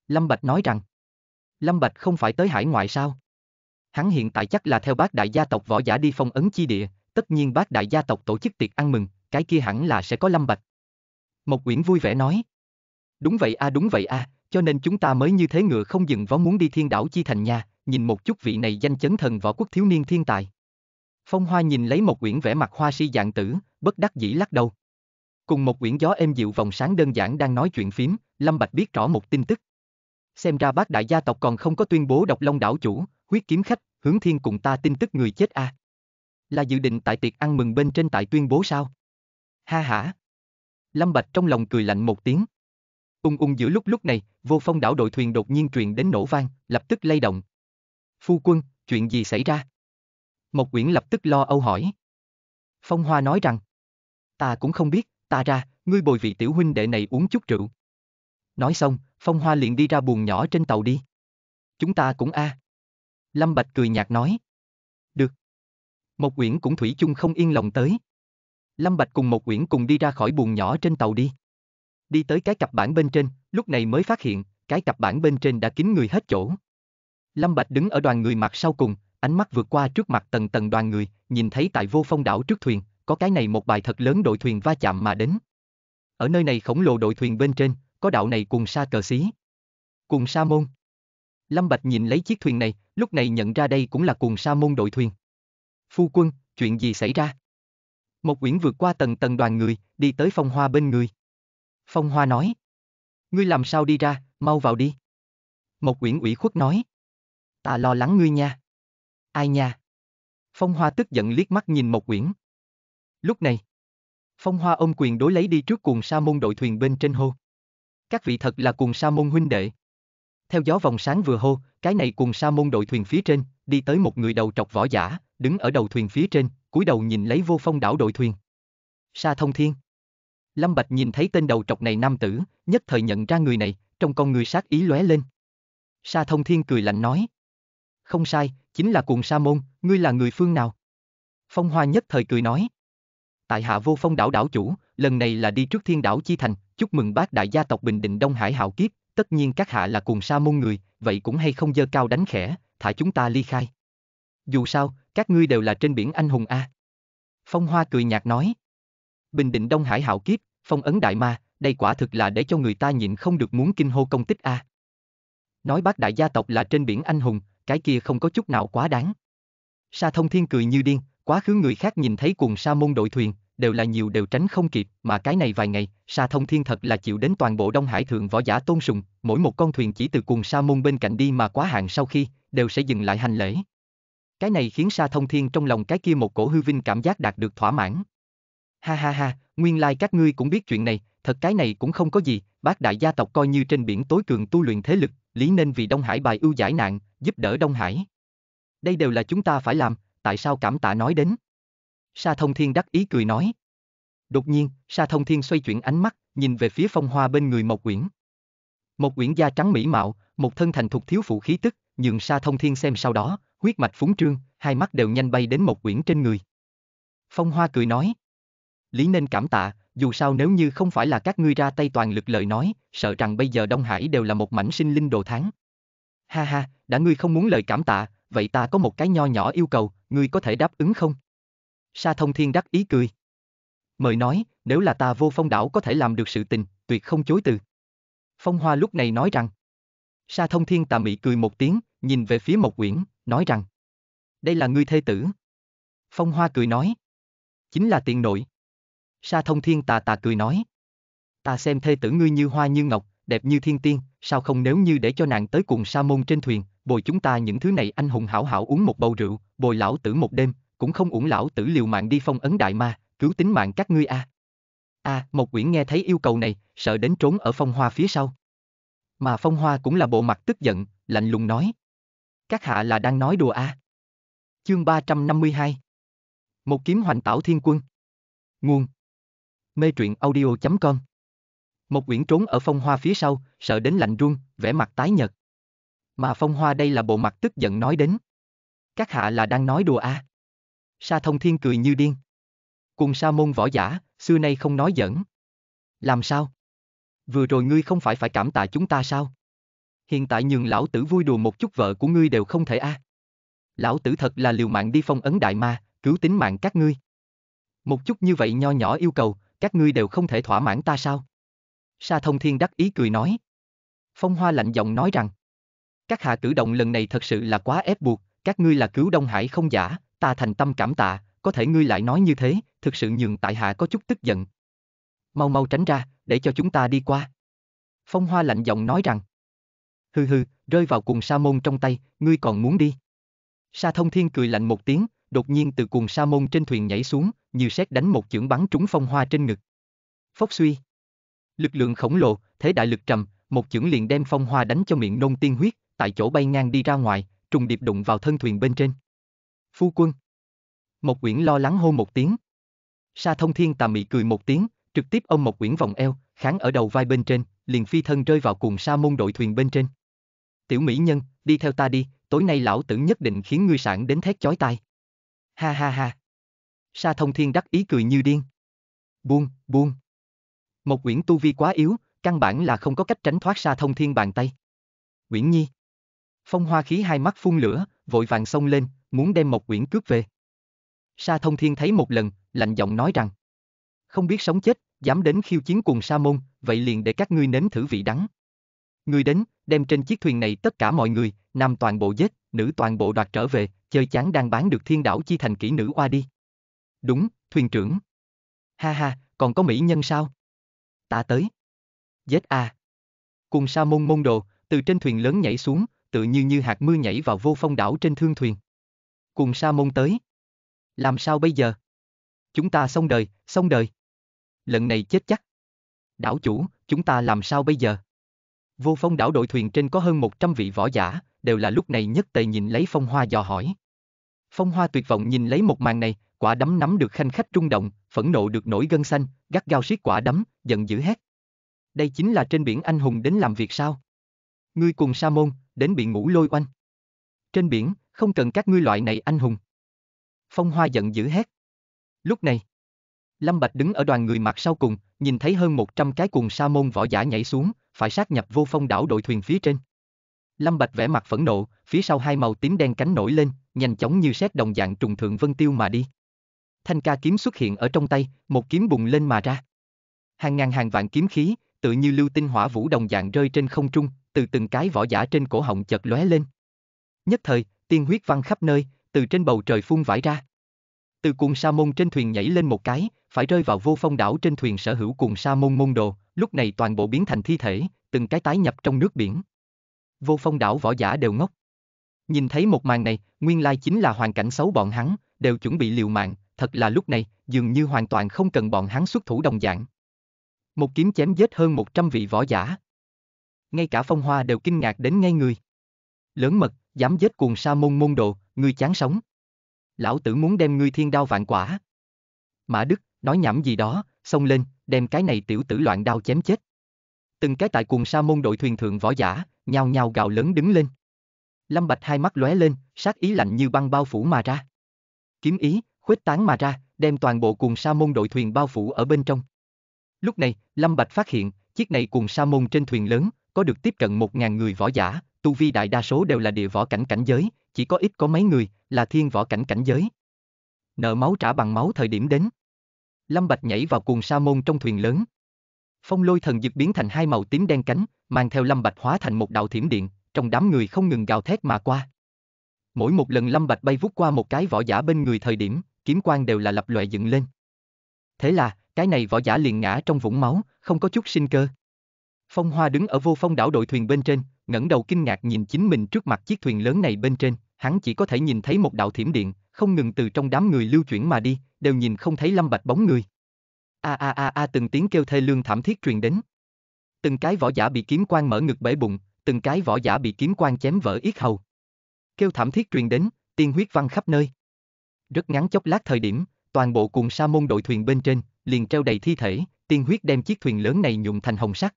Lâm Bạch nói rằng, Lâm Bạch không phải tới hải ngoại sao? Hắn hiện tại chắc là theo bác đại gia tộc võ giả đi phong ấn chi địa, tất nhiên bác đại gia tộc tổ chức tiệc ăn mừng, cái kia hẳn là sẽ có Lâm Bạch. Một quyển vui vẻ nói, đúng vậy a à, đúng vậy a, à, cho nên chúng ta mới như thế ngựa không dừng vó muốn đi thiên đảo chi thành nha, nhìn một chút vị này danh chấn thần võ quốc thiếu niên thiên tài. Phong Hoa nhìn lấy một quyển vẽ mặt hoa si dạng tử, bất đắc dĩ lắc đầu. Cùng một quyển gió êm dịu vòng sáng đơn giản đang nói chuyện phím, Lâm Bạch biết rõ một tin tức. Xem ra bác đại gia tộc còn không có tuyên bố độc long đảo chủ, huyết kiếm khách, hướng thiên cùng ta tin tức người chết à. Là dự định tại tiệc ăn mừng bên trên tại tuyên bố sao? Ha ha. Lâm Bạch trong lòng cười lạnh một tiếng. Ung ung giữa lúc lúc này, vô phong đảo đội thuyền đột nhiên truyền đến nổ vang, lập tức lay động. Phu quân, chuyện gì xảy ra? Mộc Uyển lập tức lo âu hỏi. Phong Hoa nói rằng, ta cũng không biết, ta ra, ngươi bồi vị tiểu huynh đệ này uống chút rượu. Nói xong, Phong Hoa liền đi ra buồng nhỏ trên tàu đi. Chúng ta cũng a. À. Lâm Bạch cười nhạt nói. Được. Mộc Uyển cũng thủy chung không yên lòng tới. Lâm Bạch cùng Mộc Uyển cùng đi ra khỏi buồng nhỏ trên tàu đi. Đi tới cái cặp bản bên trên, lúc này mới phát hiện, cái cặp bản bên trên đã kín người hết chỗ. Lâm Bạch đứng ở đoàn người mặt sau cùng, ánh mắt vượt qua trước mặt tầng tầng đoàn người, nhìn thấy tại vô phong đảo trước thuyền, có cái này một bài thật lớn đội thuyền va chạm mà đến. Ở nơi này khổng lồ đội thuyền bên trên, có đạo này cùng sa cờ xí. Cùng sa môn. Lâm Bạch nhìn lấy chiếc thuyền này, lúc này nhận ra đây cũng là cùng sa môn đội thuyền. Phu quân, chuyện gì xảy ra? Một Uyển vượt qua tầng tầng đoàn người, đi tới Phong Hoa bên người. Phong Hoa nói. Ngươi làm sao đi ra, mau vào đi. Một Uyển ủy khuất nói. Ta lo lắng ngươi nha. Ai nha? Phong Hoa tức giận liếc mắt nhìn Mộc Uyển. Lúc này, Phong Hoa ôm quyền đối lấy đi trước cuồng sa môn đội thuyền bên trên hô. Các vị thật là cuồng sa môn huynh đệ. Theo gió vòng sáng vừa hô, cái này cuồng sa môn đội thuyền phía trên, đi tới một người đầu trọc võ giả, đứng ở đầu thuyền phía trên, cúi đầu nhìn lấy vô phong đảo đội thuyền. Sa thông thiên. Lâm Bạch nhìn thấy tên đầu trọc này nam tử, nhất thời nhận ra người này, trong con người sát ý lóe lên. Sa thông thiên cười lạnh nói. Không sai, chính là cuồng sa môn, ngươi là người phương nào? Phong Hoa nhất thời cười nói. Tại hạ vô phong đảo đảo chủ, lần này là đi trước thiên đảo Chi Thành, chúc mừng bác đại gia tộc Bình Định Đông Hải hạo kiếp, tất nhiên các hạ là cuồng sa môn người, vậy cũng hay không dơ cao đánh khẽ, thả chúng ta ly khai. Dù sao, các ngươi đều là trên biển anh hùng A. Phong Hoa cười nhạt nói. Bình Định Đông Hải hạo kiếp, phong ấn đại ma, đây quả thực là để cho người ta nhịn không được muốn kinh hô công tích A. Nói bác đại gia tộc là trên biển anh hùng, cái kia không có chút nào quá đáng. Sa thông thiên cười như điên, quá khứ người khác nhìn thấy cùng sa môn đội thuyền, đều là nhiều đều tránh không kịp, mà cái này vài ngày, Sa Thông Thiên thật là chịu đến toàn bộ Đông Hải thượng võ giả tôn sùng, mỗi một con thuyền chỉ từ cùng Sa môn bên cạnh đi mà quá hạn sau khi, đều sẽ dừng lại hành lễ. Cái này khiến Sa Thông Thiên trong lòng cái kia một cổ hư vinh cảm giác đạt được thỏa mãn. Ha ha ha, nguyên lai like các ngươi cũng biết chuyện này, thật cái này cũng không có gì, bác đại gia tộc coi như trên biển tối cường tu luyện thế lực, lý nên vì Đông Hải bài ưu giải nạn, giúp đỡ Đông Hải. Đây đều là chúng ta phải làm, tại sao cảm tạ nói đến? Sa Thông Thiên đắc ý cười nói. Đột nhiên, Sa Thông Thiên xoay chuyển ánh mắt, nhìn về phía phong hoa bên người Mộc Uyển. Mộc Uyển da trắng mỹ mạo, một thân thành thục thiếu phụ khí tức, nhường Sa Thông Thiên xem sau đó, huyết mạch phúng trương, hai mắt đều nhanh bay đến Mộc Uyển trên người. Phong Hoa cười nói. Lý nên cảm tạ, dù sao nếu như không phải là các ngươi ra tay toàn lực lời nói, sợ rằng bây giờ Đông Hải đều là một mảnh sinh linh đồ tháng. Ha ha, đã ngươi không muốn lời cảm tạ, vậy ta có một cái nho nhỏ yêu cầu, ngươi có thể đáp ứng không? Sa thông thiên đắc ý cười. Mời nói, nếu là ta vô phong đảo có thể làm được sự tình, tuyệt không chối từ. Phong Hoa lúc này nói rằng. Sa thông thiên tà mị cười một tiếng, nhìn về phía Mộc Uyển, nói rằng. Đây là ngươi thê tử. Phong Hoa cười nói. Chính là tiền nội. Sa thông thiên tà tà cười nói. Ta xem thê tử ngươi như hoa như ngọc, đẹp như thiên tiên, sao không nếu như để cho nàng tới cùng sa môn trên thuyền, bồi chúng ta những thứ này anh hùng hảo hảo uống một bầu rượu, bồi lão tử một đêm, cũng không uổng lão tử liều mạng đi phong ấn đại ma, cứu tính mạng các ngươi a. À. A, à, Mộc Uyển nghe thấy yêu cầu này, sợ đến trốn ở phong hoa phía sau. Mà phong hoa cũng là bộ mặt tức giận, lạnh lùng nói. Các hạ là đang nói đùa a. À. Chương 352 Một kiếm hoành tảo thiên quân Nguồn Mê truyện audio.com một quyển trốn ở phong hoa phía sau, sợ đến lạnh run, vẻ mặt tái nhợt. Mà phong hoa đây là bộ mặt tức giận nói đến. Các hạ là đang nói đùa à. Sa thông thiên cười như điên. Cùng sa môn võ giả, xưa nay không nói giỡn. Làm sao? Vừa rồi ngươi không phải phải cảm tạ chúng ta sao? Hiện tại nhường lão tử vui đùa một chút vợ của ngươi đều không thể a. À. Lão tử thật là liều mạng đi phong ấn đại ma, cứu tính mạng các ngươi. Một chút như vậy nho nhỏ yêu cầu, các ngươi đều không thể thỏa mãn ta sao? Sa thông thiên đắc ý cười nói. Phong hoa lạnh giọng nói rằng. Các hạ cử động lần này thật sự là quá ép buộc, các ngươi là cứu Đông Hải không giả, ta thành tâm cảm tạ, có thể ngươi lại nói như thế, thực sự nhường tại hạ có chút tức giận. Mau mau tránh ra, để cho chúng ta đi qua. Phong hoa lạnh giọng nói rằng. Hừ hừ, rơi vào cùng sa môn trong tay, ngươi còn muốn đi. Sa thông thiên cười lạnh một tiếng, đột nhiên từ cuồng sa môn trên thuyền nhảy xuống, như xét đánh một chưởng bắn trúng phong hoa trên ngực. Phốc suy. Lực lượng khổng lồ, thế đại lực trầm, một chưởng liền đem phong hoa đánh cho miệng nôn tiên huyết, tại chỗ bay ngang đi ra ngoài, trùng điệp đụng vào thân thuyền bên trên. Phu quân. Một quyển lo lắng hô một tiếng. Sa thông thiên tà mị cười một tiếng, trực tiếp ông một quyển vòng eo, kháng ở đầu vai bên trên, liền phi thân rơi vào cùng sa môn đội thuyền bên trên. Tiểu mỹ nhân, đi theo ta đi, tối nay lão tử nhất định khiến ngươi sản đến thét chói tai. Ha ha ha. Sa thông thiên đắc ý cười như điên. Buông, buông. Một quyển tu vi quá yếu, căn bản là không có cách tránh thoát xa thông thiên bàn tay. Uyển Nhi. Phong hoa khí hai mắt phun lửa, vội vàng xông lên, muốn đem một quyển cướp về. Sa thông thiên thấy một lần, lạnh giọng nói rằng. Không biết sống chết, dám đến khiêu chiến cùng sa môn, vậy liền để các ngươi nếm thử vị đắng. Ngươi đến, đem trên chiếc thuyền này tất cả mọi người, nam toàn bộ giết, nữ toàn bộ đoạt trở về, chơi chán đang bán được thiên đảo chi thành kỹ nữ qua đi. Đúng, thuyền trưởng. Ha ha, còn có mỹ nhân sao? ta tới. Giết a. À. Cùng sa môn môn đồ, từ trên thuyền lớn nhảy xuống, tự như như hạt mưa nhảy vào vô phong đảo trên thương thuyền. Cùng sa môn tới. Làm sao bây giờ? Chúng ta xong đời, xong đời. Lần này chết chắc. Đảo chủ, chúng ta làm sao bây giờ? Vô phong đảo đội thuyền trên có hơn 100 vị võ giả, đều là lúc này nhất tề nhìn lấy phong hoa dò hỏi. Phong hoa tuyệt vọng nhìn lấy một màn này, quả đấm nắm được khanh khách trung động, phẫn nộ được nổi gân xanh, gắt gao siết quả đấm, giận dữ hét. Đây chính là trên biển anh hùng đến làm việc sao? Ngươi cùng sa môn, đến bị ngủ lôi oanh. Trên biển, không cần các ngươi loại này anh hùng. Phong Hoa giận dữ hét. Lúc này, Lâm Bạch đứng ở đoàn người mặt sau cùng, nhìn thấy hơn 100 cái cuồng sa môn võ giả nhảy xuống, phải sát nhập vô phong đảo đội thuyền phía trên. Lâm Bạch vẻ mặt phẫn nộ, phía sau hai màu tím đen cánh nổi lên, nhanh chóng như xét đồng dạng trùng thượng vân tiêu mà đi thanh ca kiếm xuất hiện ở trong tay, một kiếm bùng lên mà ra. Hàng ngàn hàng vạn kiếm khí, tự như lưu tinh hỏa vũ đồng dạng rơi trên không trung, từ từng cái vỏ giả trên cổ họng chợt lóe lên. Nhất thời, tiên huyết văng khắp nơi, từ trên bầu trời phun vãi ra. Từ cuồng sa môn trên thuyền nhảy lên một cái, phải rơi vào vô phong đảo trên thuyền sở hữu cuồng sa môn môn đồ, lúc này toàn bộ biến thành thi thể, từng cái tái nhập trong nước biển. Vô phong đảo võ giả đều ngốc. Nhìn thấy một màn này, nguyên lai chính là hoàn cảnh xấu bọn hắn, đều chuẩn bị liều mạng, thật là lúc này, dường như hoàn toàn không cần bọn hắn xuất thủ đồng dạng. Một kiếm chém giết hơn 100 vị võ giả. Ngay cả phong hoa đều kinh ngạc đến ngay người. Lớn mật, dám giết cuồng sa môn môn đồ, ngươi chán sống. Lão tử muốn đem ngươi thiên đao vạn quả. Mã Đức, nói nhảm gì đó, xông lên, đem cái này tiểu tử loạn đao chém chết. Từng cái tại cuồng sa môn đội thuyền thượng võ giả, nhao nhao gào lớn đứng lên. Lâm Bạch hai mắt lóe lên, sát ý lạnh như băng bao phủ mà ra. Kiếm ý, khuếch tán mà ra, đem toàn bộ cuồng sa môn đội thuyền bao phủ ở bên trong. Lúc này, Lâm Bạch phát hiện, chiếc này cuồng sa môn trên thuyền lớn, có được tiếp cận 1.000 người võ giả, tu vi đại đa số đều là địa võ cảnh cảnh giới, chỉ có ít có mấy người là thiên võ cảnh cảnh giới. Nợ máu trả bằng máu thời điểm đến. Lâm Bạch nhảy vào cuồng sa môn trong thuyền lớn. Phong lôi thần dực biến thành hai màu tím đen cánh, mang theo Lâm Bạch hóa thành một đạo thiểm điện, trong đám người không ngừng gào thét mà qua. Mỗi một lần Lâm Bạch bay vút qua một cái võ giả bên người thời điểm, kiếm quan đều là lập loại dựng lên. Thế là, cái này võ giả liền ngã trong vũng máu, không có chút sinh cơ. Phong Hoa đứng ở vô phong đảo đội thuyền bên trên, ngẩng đầu kinh ngạc nhìn chính mình trước mặt chiếc thuyền lớn này bên trên, hắn chỉ có thể nhìn thấy một đạo thiểm điện, không ngừng từ trong đám người lưu chuyển mà đi, đều nhìn không thấy Lâm Bạch bóng người. A a a a từng tiếng kêu thê lương thảm thiết truyền đến. Từng cái võ giả bị kiếm quan mở ngực bể bụng, từng cái võ giả bị kiếm quan chém vỡ yết hầu. Kêu thảm thiết truyền đến, tiên huyết văng khắp nơi. Rất ngắn chốc lát thời điểm, toàn bộ cùng sa môn đội thuyền bên trên, liền treo đầy thi thể, tiên huyết đem chiếc thuyền lớn này nhuộm thành hồng sắc.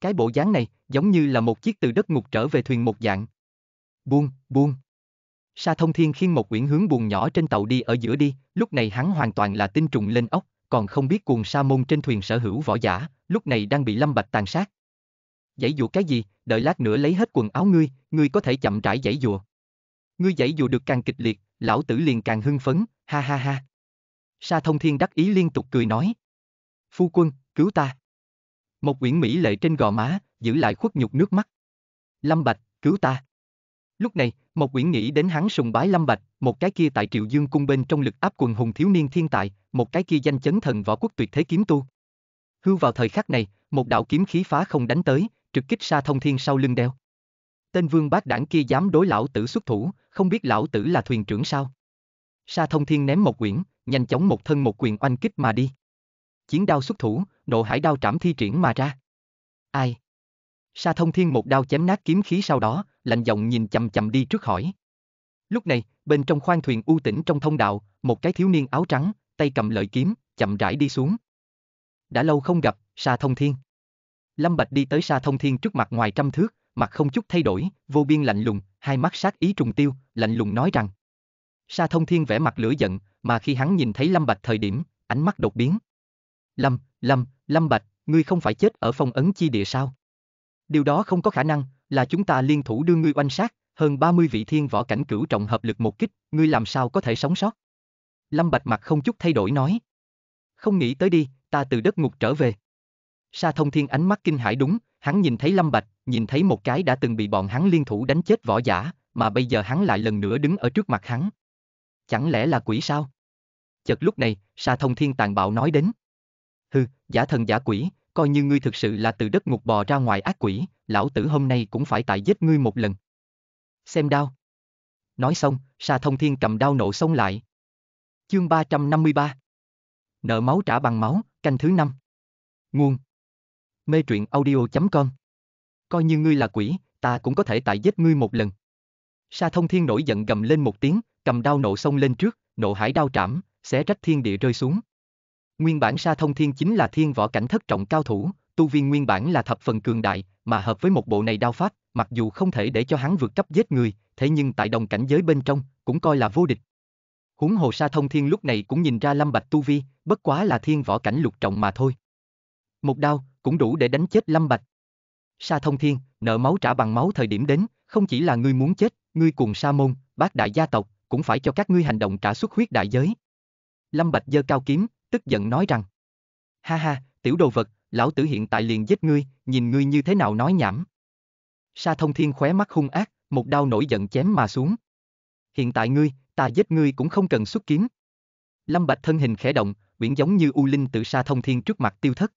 Cái bộ dáng này giống như là một chiếc từ đất ngục trở về thuyền một dạng. Buông, buông. Sa thông thiên khiên một quyển hướng buồn nhỏ trên tàu đi ở giữa đi, lúc này hắn hoàn toàn là tinh trùng lên ốc, còn không biết cuồng sa môn trên thuyền sở hữu võ giả, lúc này đang bị lâm bạch tàn sát. Giãy dụa cái gì, đợi lát nữa lấy hết quần áo ngươi, ngươi có thể chậm rãi giãy dụa. Ngươi giãy dụa được càng kịch liệt, lão tử liền càng hưng phấn, ha ha ha. Sa thông thiên đắc ý liên tục cười nói. Phu quân, cứu ta. Một quyển Mỹ lệ trên gò má, giữ lại khuất nhục nước mắt. Lâm Bạch, cứu ta. Lúc này, một quyển nghĩ đến hắn sùng bái Lâm Bạch, một cái kia tại Triệu Dương cung bên trong lực áp quần hùng thiếu niên thiên tài, một cái kia danh chấn thần võ quốc tuyệt thế kiếm tu. Hưu vào thời khắc này, một đạo kiếm khí phá không đánh tới, trực kích Sa Thông Thiên sau lưng đeo tên vương bác đảng kia dám đối lão tử xuất thủ, không biết lão tử là thuyền trưởng sao. Sa thông thiên ném một quyển, nhanh chóng một thân một quyền oanh kích mà đi. Chiến đao xuất thủ, nộ hải đao trảm thi triển mà ra. Ai? Sa thông thiên một đao chém nát kiếm khí sau đó, lạnh giọng nhìn chầm chầm đi trước hỏi. Lúc này, bên trong khoang thuyền u tĩnh trong thông đạo, một cái thiếu niên áo trắng, tay cầm lợi kiếm, chậm rãi đi xuống. Đã lâu không gặp, Sa thông thiên. Lâm Bạch đi tới Sa thông thiên trước mặt ngoài trăm thước, mặt không chút thay đổi, vô biên lạnh lùng, hai mắt sát ý trùng tiêu, lạnh lùng nói rằng. Sa thông thiên vẻ mặt lửa giận, mà khi hắn nhìn thấy Lâm Bạch thời điểm, ánh mắt đột biến. Lâm, Lâm, Lâm Bạch, ngươi không phải chết ở phong ấn chi địa sao? Điều đó không có khả năng, là chúng ta liên thủ đưa ngươi oanh sát, hơn 30 vị thiên võ cảnh cửu trọng hợp lực một kích, ngươi làm sao có thể sống sót? Lâm Bạch mặt không chút thay đổi nói. Không nghĩ tới đi, ta từ đất ngục trở về. Sa thông thiên ánh mắt kinh hãi đúng, hắn nhìn thấy Lâm Bạch, nhìn thấy một cái đã từng bị bọn hắn liên thủ đánh chết võ giả, mà bây giờ hắn lại lần nữa đứng ở trước mặt hắn. Chẳng lẽ là quỷ sao? Chợt lúc này, Sa thông thiên tàn bạo nói đến. Hừ, giả thần giả quỷ, coi như ngươi thực sự là từ đất ngục bò ra ngoài ác quỷ, lão tử hôm nay cũng phải tại giết ngươi một lần. Xem đao. Nói xong, Sa Thông Thiên cầm đao nổ xông lại. Chương 353 Nợ máu trả bằng máu, canh thứ năm Nguồn mê truyện audio.com. Coi như ngươi là quỷ, ta cũng có thể tại giết ngươi một lần. Sa thông thiên nổi giận gầm lên một tiếng, cầm đao nộ xông lên trước, nộ hải đao trảm, xé rách thiên địa rơi xuống. Nguyên bản Sa thông thiên chính là thiên võ cảnh thất trọng cao thủ, tu viên nguyên bản là thập phần cường đại, mà hợp với một bộ này đao pháp, mặc dù không thể để cho hắn vượt cấp giết người, thế nhưng tại đồng cảnh giới bên trong, cũng coi là vô địch. Huống hồ Sa thông thiên lúc này cũng nhìn ra Lâm Bạch tu vi, bất quá là thiên võ cảnh lục trọng mà thôi. Một đao, cũng đủ để đánh chết Lâm Bạch. Sa Thông Thiên, nợ máu trả bằng máu thời điểm đến, không chỉ là ngươi muốn chết, ngươi cùng Sa Môn, bác đại gia tộc, cũng phải cho các ngươi hành động trả xuất huyết đại giới. Lâm Bạch giơ cao kiếm, tức giận nói rằng. Ha ha, tiểu đồ vật, lão tử hiện tại liền giết ngươi, nhìn ngươi như thế nào nói nhảm. Sa Thông Thiên khóe mắt hung ác, một đao nổi giận chém mà xuống. Hiện tại ngươi, ta giết ngươi cũng không cần xuất kiếm. Lâm Bạch thân hình khẽ động, uyển giống như u linh tự Sa Thông Thiên trước mặt tiêu thất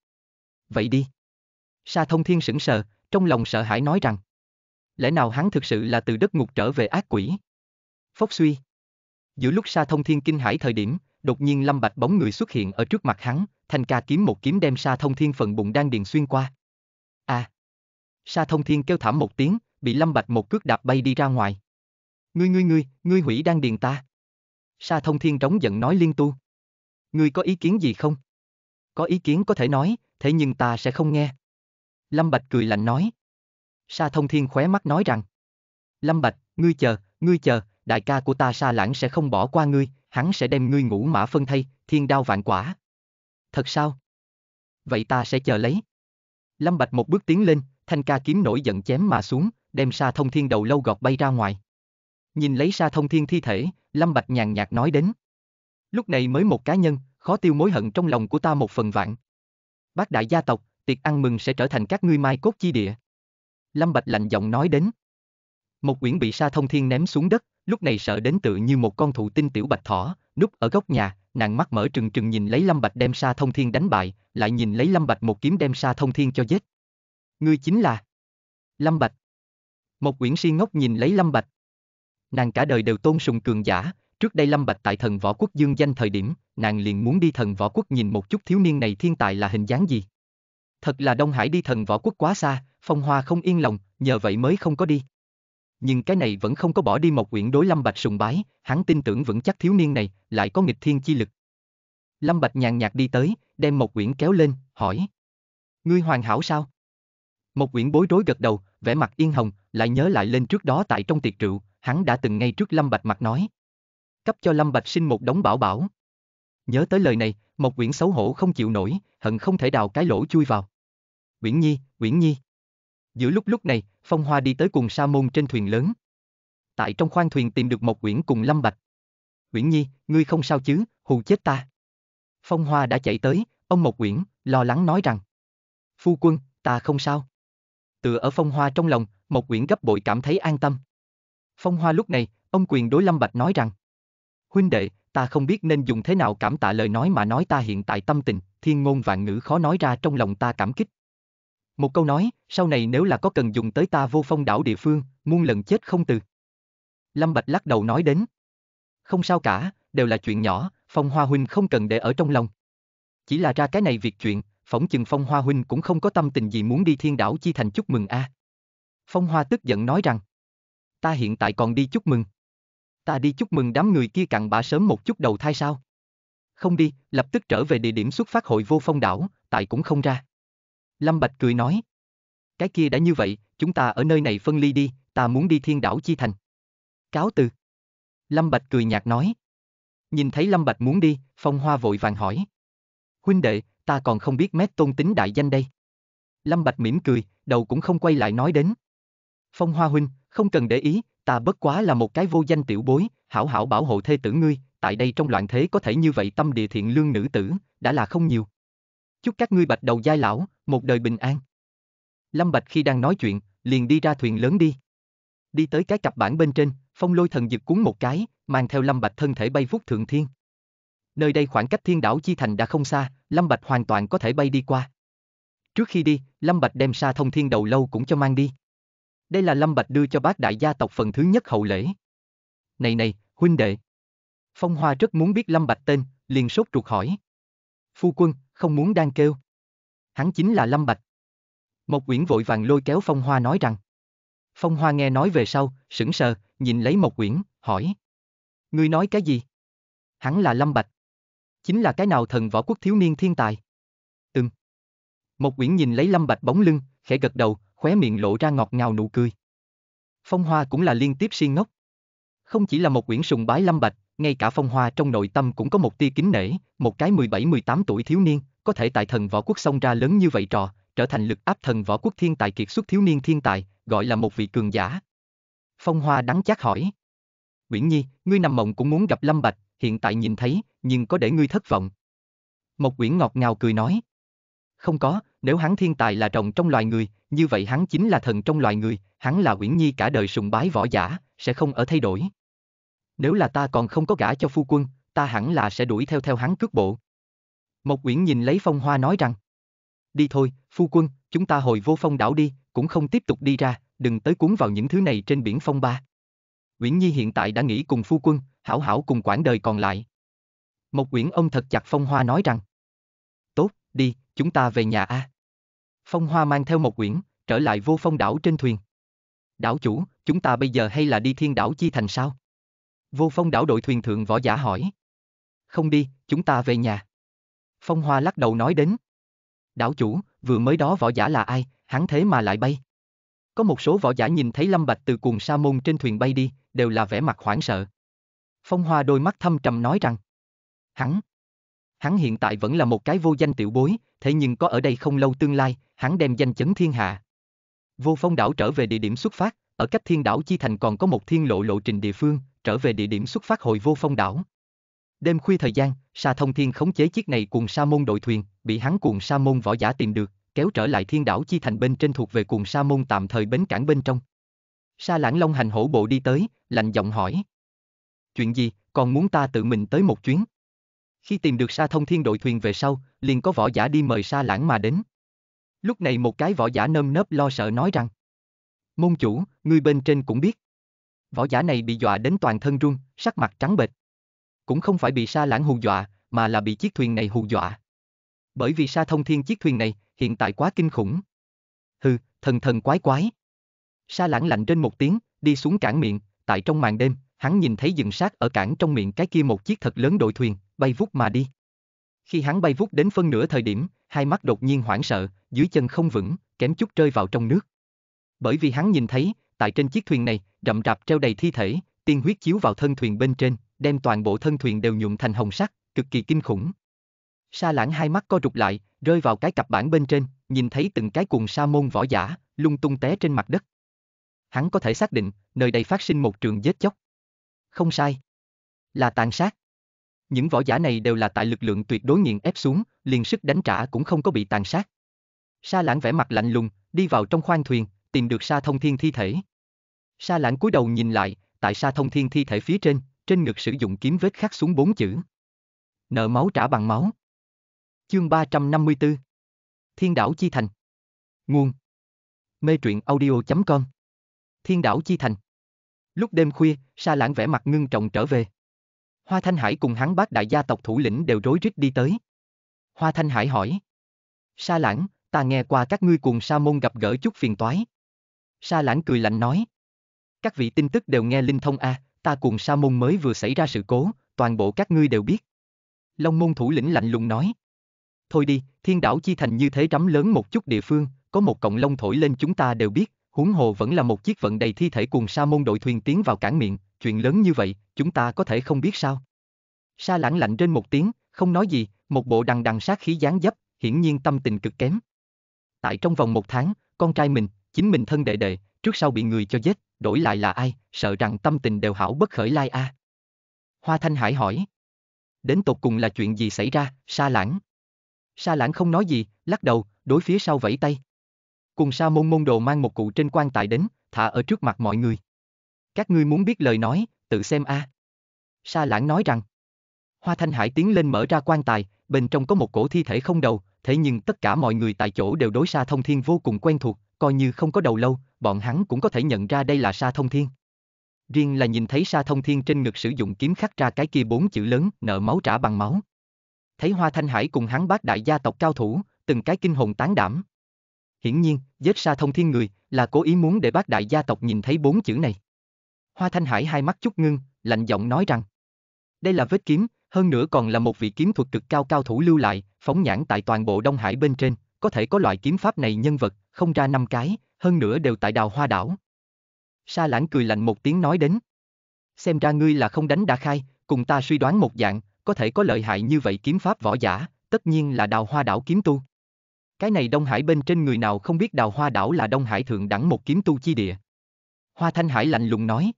vậy đi. Sa thông thiên sững sờ, trong lòng sợ hãi nói rằng. Lẽ nào hắn thực sự là từ đất ngục trở về ác quỷ? Phốc suy. Giữa lúc sa thông thiên kinh hãi thời điểm, đột nhiên lâm bạch bóng người xuất hiện ở trước mặt hắn, thanh ca kiếm một kiếm đem sa thông thiên phần bụng đang điền xuyên qua. À! Sa thông thiên kêu thảm một tiếng, bị lâm bạch một cước đạp bay đi ra ngoài. Ngươi ngươi ngươi, ngươi hủy đang điền ta. Sa thông thiên trống giận nói liên tu. Ngươi có ý kiến gì không? Có ý kiến có thể nói, thế nhưng ta sẽ không nghe. Lâm Bạch cười lạnh nói. Sa Thông Thiên khóe mắt nói rằng. Lâm Bạch, ngươi chờ, ngươi chờ, đại ca của ta Sa Lãng sẽ không bỏ qua ngươi, hắn sẽ đem ngươi ngũ mã phân thay, thiên đao vạn quả. Thật sao? Vậy ta sẽ chờ lấy. Lâm Bạch một bước tiến lên, thanh ca kiếm nổi giận chém mà xuống, đem Sa Thông Thiên đầu lâu gọt bay ra ngoài. Nhìn lấy Sa Thông Thiên thi thể, Lâm Bạch nhàn nhạt nói đến. Lúc này mới một cá nhân, khó tiêu mối hận trong lòng của ta một phần vạn bác đại gia tộc, tiệc ăn mừng sẽ trở thành các ngươi mai cốt chi địa. Lâm Bạch lạnh giọng nói đến. Một quyển bị sa thông thiên ném xuống đất, lúc này sợ đến tự như một con thụ tinh tiểu bạch thỏ, núp ở góc nhà, nàng mắt mở trừng trừng nhìn lấy Lâm Bạch đem sa thông thiên đánh bại, lại nhìn lấy Lâm Bạch một kiếm đem sa thông thiên cho giết. Ngươi chính là Lâm Bạch. Một quyển si ngốc nhìn lấy Lâm Bạch. Nàng cả đời đều tôn sùng cường giả, Trước đây Lâm Bạch tại thần võ quốc dương danh thời điểm, nàng liền muốn đi thần võ quốc nhìn một chút thiếu niên này thiên tài là hình dáng gì. Thật là Đông Hải đi thần võ quốc quá xa, phong hoa không yên lòng, nhờ vậy mới không có đi. Nhưng cái này vẫn không có bỏ đi một quyển đối Lâm Bạch sùng bái, hắn tin tưởng vững chắc thiếu niên này lại có nghịch thiên chi lực. Lâm Bạch nhàn nhạt đi tới, đem một quyển kéo lên, hỏi. Ngươi hoàn hảo sao? Một quyển bối rối gật đầu, vẻ mặt yên hồng, lại nhớ lại lên trước đó tại trong tiệc rượu, hắn đã từng ngay trước Lâm Bạch mặt nói, cấp cho Lâm Bạch sinh một đống bảo bảo. Nhớ tới lời này, Mộc Uyển xấu hổ không chịu nổi, hận không thể đào cái lỗ chui vào. Uyển Nhi, Uyển Nhi. Giữa lúc lúc này, Phong Hoa đi tới cùng Sa Môn trên thuyền lớn. Tại trong khoang thuyền tìm được Mộc Uyển cùng Lâm Bạch. Uyển Nhi, ngươi không sao chứ, hù chết ta. Phong Hoa đã chạy tới, ông Mộc Uyển, lo lắng nói rằng. Phu quân, ta không sao. Tựa ở Phong Hoa trong lòng, Mộc Uyển gấp bội cảm thấy an tâm. Phong Hoa lúc này, ông quyền đối Lâm Bạch nói rằng huynh đệ, ta không biết nên dùng thế nào cảm tạ lời nói mà nói ta hiện tại tâm tình, thiên ngôn vạn ngữ khó nói ra trong lòng ta cảm kích. Một câu nói, sau này nếu là có cần dùng tới ta vô phong đảo địa phương, muôn lần chết không từ. Lâm Bạch lắc đầu nói đến. Không sao cả, đều là chuyện nhỏ, phong hoa huynh không cần để ở trong lòng. Chỉ là ra cái này việc chuyện, phỏng chừng phong hoa huynh cũng không có tâm tình gì muốn đi thiên đảo chi thành chúc mừng a. À. Phong hoa tức giận nói rằng. Ta hiện tại còn đi chúc mừng. Ta đi chúc mừng đám người kia cặn bã sớm một chút đầu thai sao? Không đi, lập tức trở về địa điểm xuất phát hội vô phong đảo, tại cũng không ra. Lâm Bạch cười nói. Cái kia đã như vậy, chúng ta ở nơi này phân ly đi, ta muốn đi thiên đảo chi thành. Cáo từ. Lâm Bạch cười nhạt nói. Nhìn thấy Lâm Bạch muốn đi, Phong Hoa vội vàng hỏi. Huynh đệ, ta còn không biết mét tôn tính đại danh đây. Lâm Bạch mỉm cười, đầu cũng không quay lại nói đến. Phong Hoa huynh, không cần để ý, Ta bất quá là một cái vô danh tiểu bối, hảo hảo bảo hộ thê tử ngươi, tại đây trong loạn thế có thể như vậy tâm địa thiện lương nữ tử, đã là không nhiều. Chúc các ngươi bạch đầu giai lão, một đời bình an. Lâm Bạch khi đang nói chuyện, liền đi ra thuyền lớn đi. Đi tới cái cặp bản bên trên, phong lôi thần dực cuốn một cái, mang theo Lâm Bạch thân thể bay vút thượng thiên. Nơi đây khoảng cách thiên đảo Chi Thành đã không xa, Lâm Bạch hoàn toàn có thể bay đi qua. Trước khi đi, Lâm Bạch đem Sa Thông Thiên Đầu Lâu cũng cho mang đi. Đây là Lâm Bạch đưa cho bác đại gia tộc phần thứ nhất hậu lễ. Này này, huynh đệ. Phong Hoa rất muốn biết Lâm Bạch tên, liền sốt ruột hỏi. Phu quân, không muốn đang kêu. Hắn chính là Lâm Bạch. Mộc Uyển vội vàng lôi kéo Phong Hoa nói rằng. Phong Hoa nghe nói về sau, sững sờ, nhìn lấy Mộc Uyển, hỏi. Ngươi nói cái gì? Hắn là Lâm Bạch. Chính là cái nào thần võ quốc thiếu niên thiên tài? Ừm. Mộc Uyển nhìn lấy Lâm Bạch bóng lưng, khẽ gật đầu, khóe miệng lộ ra ngọt ngào nụ cười. Phong Hoa cũng là liên tiếp siêng ngốc. Không chỉ là một quyển sùng bái Lâm Bạch, ngay cả Phong Hoa trong nội tâm cũng có một tia kính nể, một cái 17-18 tuổi thiếu niên, có thể tại thần võ quốc xông ra lớn như vậy trò, trở thành lực áp thần võ quốc thiên tài kiệt xuất thiếu niên thiên tài, gọi là một vị cường giả. Phong Hoa đắng chát hỏi. Uyển Nhi, ngươi nằm mộng cũng muốn gặp Lâm Bạch, hiện tại nhìn thấy, nhưng có để ngươi thất vọng. Mộc Uyển ngọt ngào cười nói. Không có, nếu hắn thiên tài là rồng trong loài người, như vậy hắn chính là thần trong loài người, hắn là Uyển Nhi cả đời sùng bái võ giả, sẽ không ở thay đổi. Nếu là ta còn không có gả cho phu quân, ta hẳn là sẽ đuổi theo theo hắn cước bộ. Mộc Uyển nhìn lấy phong hoa nói rằng, đi thôi, phu quân, chúng ta hồi vô phong đảo đi, cũng không tiếp tục đi ra, đừng tới cuốn vào những thứ này trên biển phong ba. Uyển Nhi hiện tại đã nghĩ cùng phu quân, hảo hảo cùng quãng đời còn lại. Mộc Uyển ông thật chặt phong hoa nói rằng, tốt, đi, chúng ta về nhà a. À. Phong Hoa mang theo một quyển, trở lại vô phong đảo trên thuyền. Đảo chủ, chúng ta bây giờ hay là đi thiên đảo chi thành sao? Vô phong đảo đội thuyền thượng võ giả hỏi. Không đi, chúng ta về nhà. Phong Hoa lắc đầu nói đến. Đảo chủ, vừa mới đó võ giả là ai, hắn thế mà lại bay. Có một số võ giả nhìn thấy Lâm Bạch từ cuồng sa môn trên thuyền bay đi, đều là vẻ mặt hoảng sợ. Phong Hoa đôi mắt thâm trầm nói rằng. Hắn. Hắn hiện tại vẫn là một cái vô danh tiểu bối, thế nhưng có ở đây không lâu tương lai, hắn đem danh chấn thiên hạ. Vô phong đảo trở về địa điểm xuất phát, ở cách thiên đảo Chi Thành còn có một thiên lộ lộ trình địa phương, trở về địa điểm xuất phát hồi vô phong đảo. Đêm khuya thời gian, Sa Thông Thiên khống chế chiếc này cùng Sa Môn đội thuyền, bị hắn cùng Sa Môn võ giả tìm được, kéo trở lại thiên đảo Chi Thành bên trên thuộc về cùng Sa Môn tạm thời bến cảng bên trong. Sa Lãng Long hành hổ bộ đi tới, lạnh giọng hỏi. Chuyện gì, còn muốn ta tự mình tới một chuyến? Khi tìm được Sa Thông Thiên đội thuyền về sau, liền có võ giả đi mời Sa Lãng mà đến. Lúc này một cái võ giả nơm nớp lo sợ nói rằng Môn chủ, người bên trên cũng biết. Võ giả này bị dọa đến toàn thân run, sắc mặt trắng bệch. Cũng không phải bị Sa Lãng hù dọa, mà là bị chiếc thuyền này hù dọa. Bởi vì Sa Thông Thiên chiếc thuyền này hiện tại quá kinh khủng. Hừ, thần thần quái quái. Sa Lãng lạnh trên một tiếng, đi xuống cảng miệng, tại trong màn đêm, hắn nhìn thấy dừng sát ở cảng trong miệng cái kia một chiếc thật lớn đội thuyền, bay vút mà đi. Khi hắn bay vút đến phân nửa thời điểm, hai mắt đột nhiên hoảng sợ, dưới chân không vững, kém chút rơi vào trong nước. Bởi vì hắn nhìn thấy, tại trên chiếc thuyền này, rậm rạp treo đầy thi thể, tiên huyết chiếu vào thân thuyền bên trên, đem toàn bộ thân thuyền đều nhuộm thành hồng sắc, cực kỳ kinh khủng. Sa lãng hai mắt co rụt lại, rơi vào cái cặp bản bên trên, nhìn thấy từng cái cuồng sa môn võ giả, lung tung té trên mặt đất. Hắn có thể xác định, nơi đây phát sinh một trường giết chóc. Không sai. Là tàn sát. Những võ giả này đều là tại lực lượng tuyệt đối nghiền ép xuống, liền sức đánh trả cũng không có bị tàn sát. Sa lãng vẻ mặt lạnh lùng, đi vào trong khoang thuyền, tìm được Sa Thông Thiên thi thể. Sa lãng cúi đầu nhìn lại, tại Sa Thông Thiên thi thể phía trên, trên ngực sử dụng kiếm vết khắc xuống bốn chữ. Nợ máu trả bằng máu. Chương 354 Thiên đảo Chi Thành Nguồn Mê truyện audio.com Thiên đảo Chi Thành Lúc đêm khuya, Sa lãng vẻ mặt ngưng trọng trở về. Hoa Thanh Hải cùng hắn bác đại gia tộc thủ lĩnh đều rối rít đi tới. Hoa Thanh Hải hỏi. Sa lãng, ta nghe qua các ngươi cùng sa môn gặp gỡ chút phiền toái. Sa lãng cười lạnh nói. Các vị tin tức đều nghe linh thông a, à, ta cùng sa môn mới vừa xảy ra sự cố, toàn bộ các ngươi đều biết. Long môn thủ lĩnh lạnh lùng nói. Thôi đi, thiên đảo chi thành như thế rắm lớn một chút địa phương, có một cộng long thổi lên chúng ta đều biết, huống hồ vẫn là một chiếc vận đầy thi thể cùng sa môn đội thuyền tiến vào cảng miệng, chuyện lớn như vậy, chúng ta có thể không biết sao. Sa lãng lạnh trên một tiếng, không nói gì, một bộ đằng đằng sát khí dáng dấp, hiển nhiên tâm tình cực kém. Tại trong vòng một tháng, con trai mình, chính mình thân đệ đệ, trước sau bị người cho giết, đổi lại là ai, sợ rằng tâm tình đều hảo bất khởi lai a. À. Hoa Thanh Hải hỏi. Đến tột cùng là chuyện gì xảy ra, sa lãng? Sa lãng không nói gì, lắc đầu, đối phía sau vẫy tay. Cùng sa môn môn đồ mang một cụ trên quan tài đến, thả ở trước mặt mọi người. Các ngươi muốn biết lời nói, tự xem a. À. Sa lãng nói rằng. Hoa Thanh Hải tiến lên mở ra quan tài, bên trong có một cổ thi thể không đầu, thế nhưng tất cả mọi người tại chỗ đều đối Sa Thông Thiên vô cùng quen thuộc, coi như không có đầu lâu, bọn hắn cũng có thể nhận ra đây là Sa Thông Thiên. Riêng là nhìn thấy Sa Thông Thiên trên ngực sử dụng kiếm khắc ra cái kia bốn chữ lớn, nợ máu trả bằng máu. Thấy Hoa Thanh Hải cùng hắn bác đại gia tộc cao thủ, từng cái kinh hồn tán đảm. Hiển nhiên, giết Sa Thông Thiên người là cố ý muốn để bác đại gia tộc nhìn thấy bốn chữ này. Hoa Thanh Hải hai mắt chút ngưng, lạnh giọng nói rằng. Đây là vết kiếm, hơn nữa còn là một vị kiếm thuật cực cao cao thủ lưu lại, phóng nhãn tại toàn bộ Đông Hải bên trên, có thể có loại kiếm pháp này nhân vật, không ra năm cái, hơn nữa đều tại đào hoa đảo. Sa lãng cười lạnh một tiếng nói đến. Xem ra ngươi là không đánh đã khai, cùng ta suy đoán một dạng, có thể có lợi hại như vậy kiếm pháp võ giả, tất nhiên là đào hoa đảo kiếm tu. Cái này Đông Hải bên trên người nào không biết đào hoa đảo là Đông Hải thượng đẳng một kiếm tu chi địa. Hoa Thanh Hải lạnh lùng nói.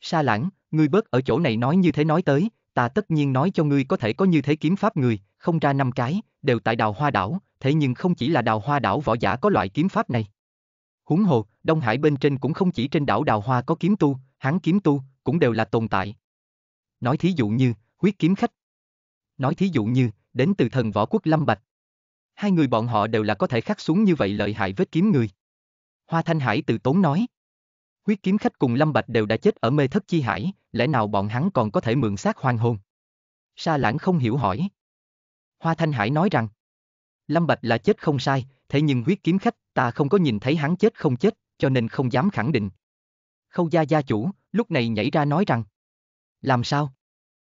Sa lãng, ngươi bớt ở chỗ này nói như thế nói tới, ta tất nhiên nói cho ngươi có thể có như thế kiếm pháp người, không ra năm cái, đều tại đào hoa đảo, thế nhưng không chỉ là đào hoa đảo võ giả có loại kiếm pháp này. Húng hồ, Đông Hải bên trên cũng không chỉ trên đảo đào hoa có kiếm tu, hắn kiếm tu, cũng đều là tồn tại. Nói thí dụ như, huyết kiếm khách. Nói thí dụ như, đến từ thần võ quốc Lâm Bạch. Hai người bọn họ đều là có thể khắc xuống như vậy lợi hại vết kiếm người. Hoa Thanh Hải từ tốn nói. Quyết kiếm khách cùng Lâm Bạch đều đã chết ở mê thất chi hải, lẽ nào bọn hắn còn có thể mượn xác hoang hồn? Sa lãng không hiểu hỏi. Hoa Thanh Hải nói rằng, Lâm Bạch là chết không sai, thế nhưng huyết kiếm khách, ta không có nhìn thấy hắn chết không chết, cho nên không dám khẳng định. Khâu gia gia chủ, lúc này nhảy ra nói rằng, làm sao?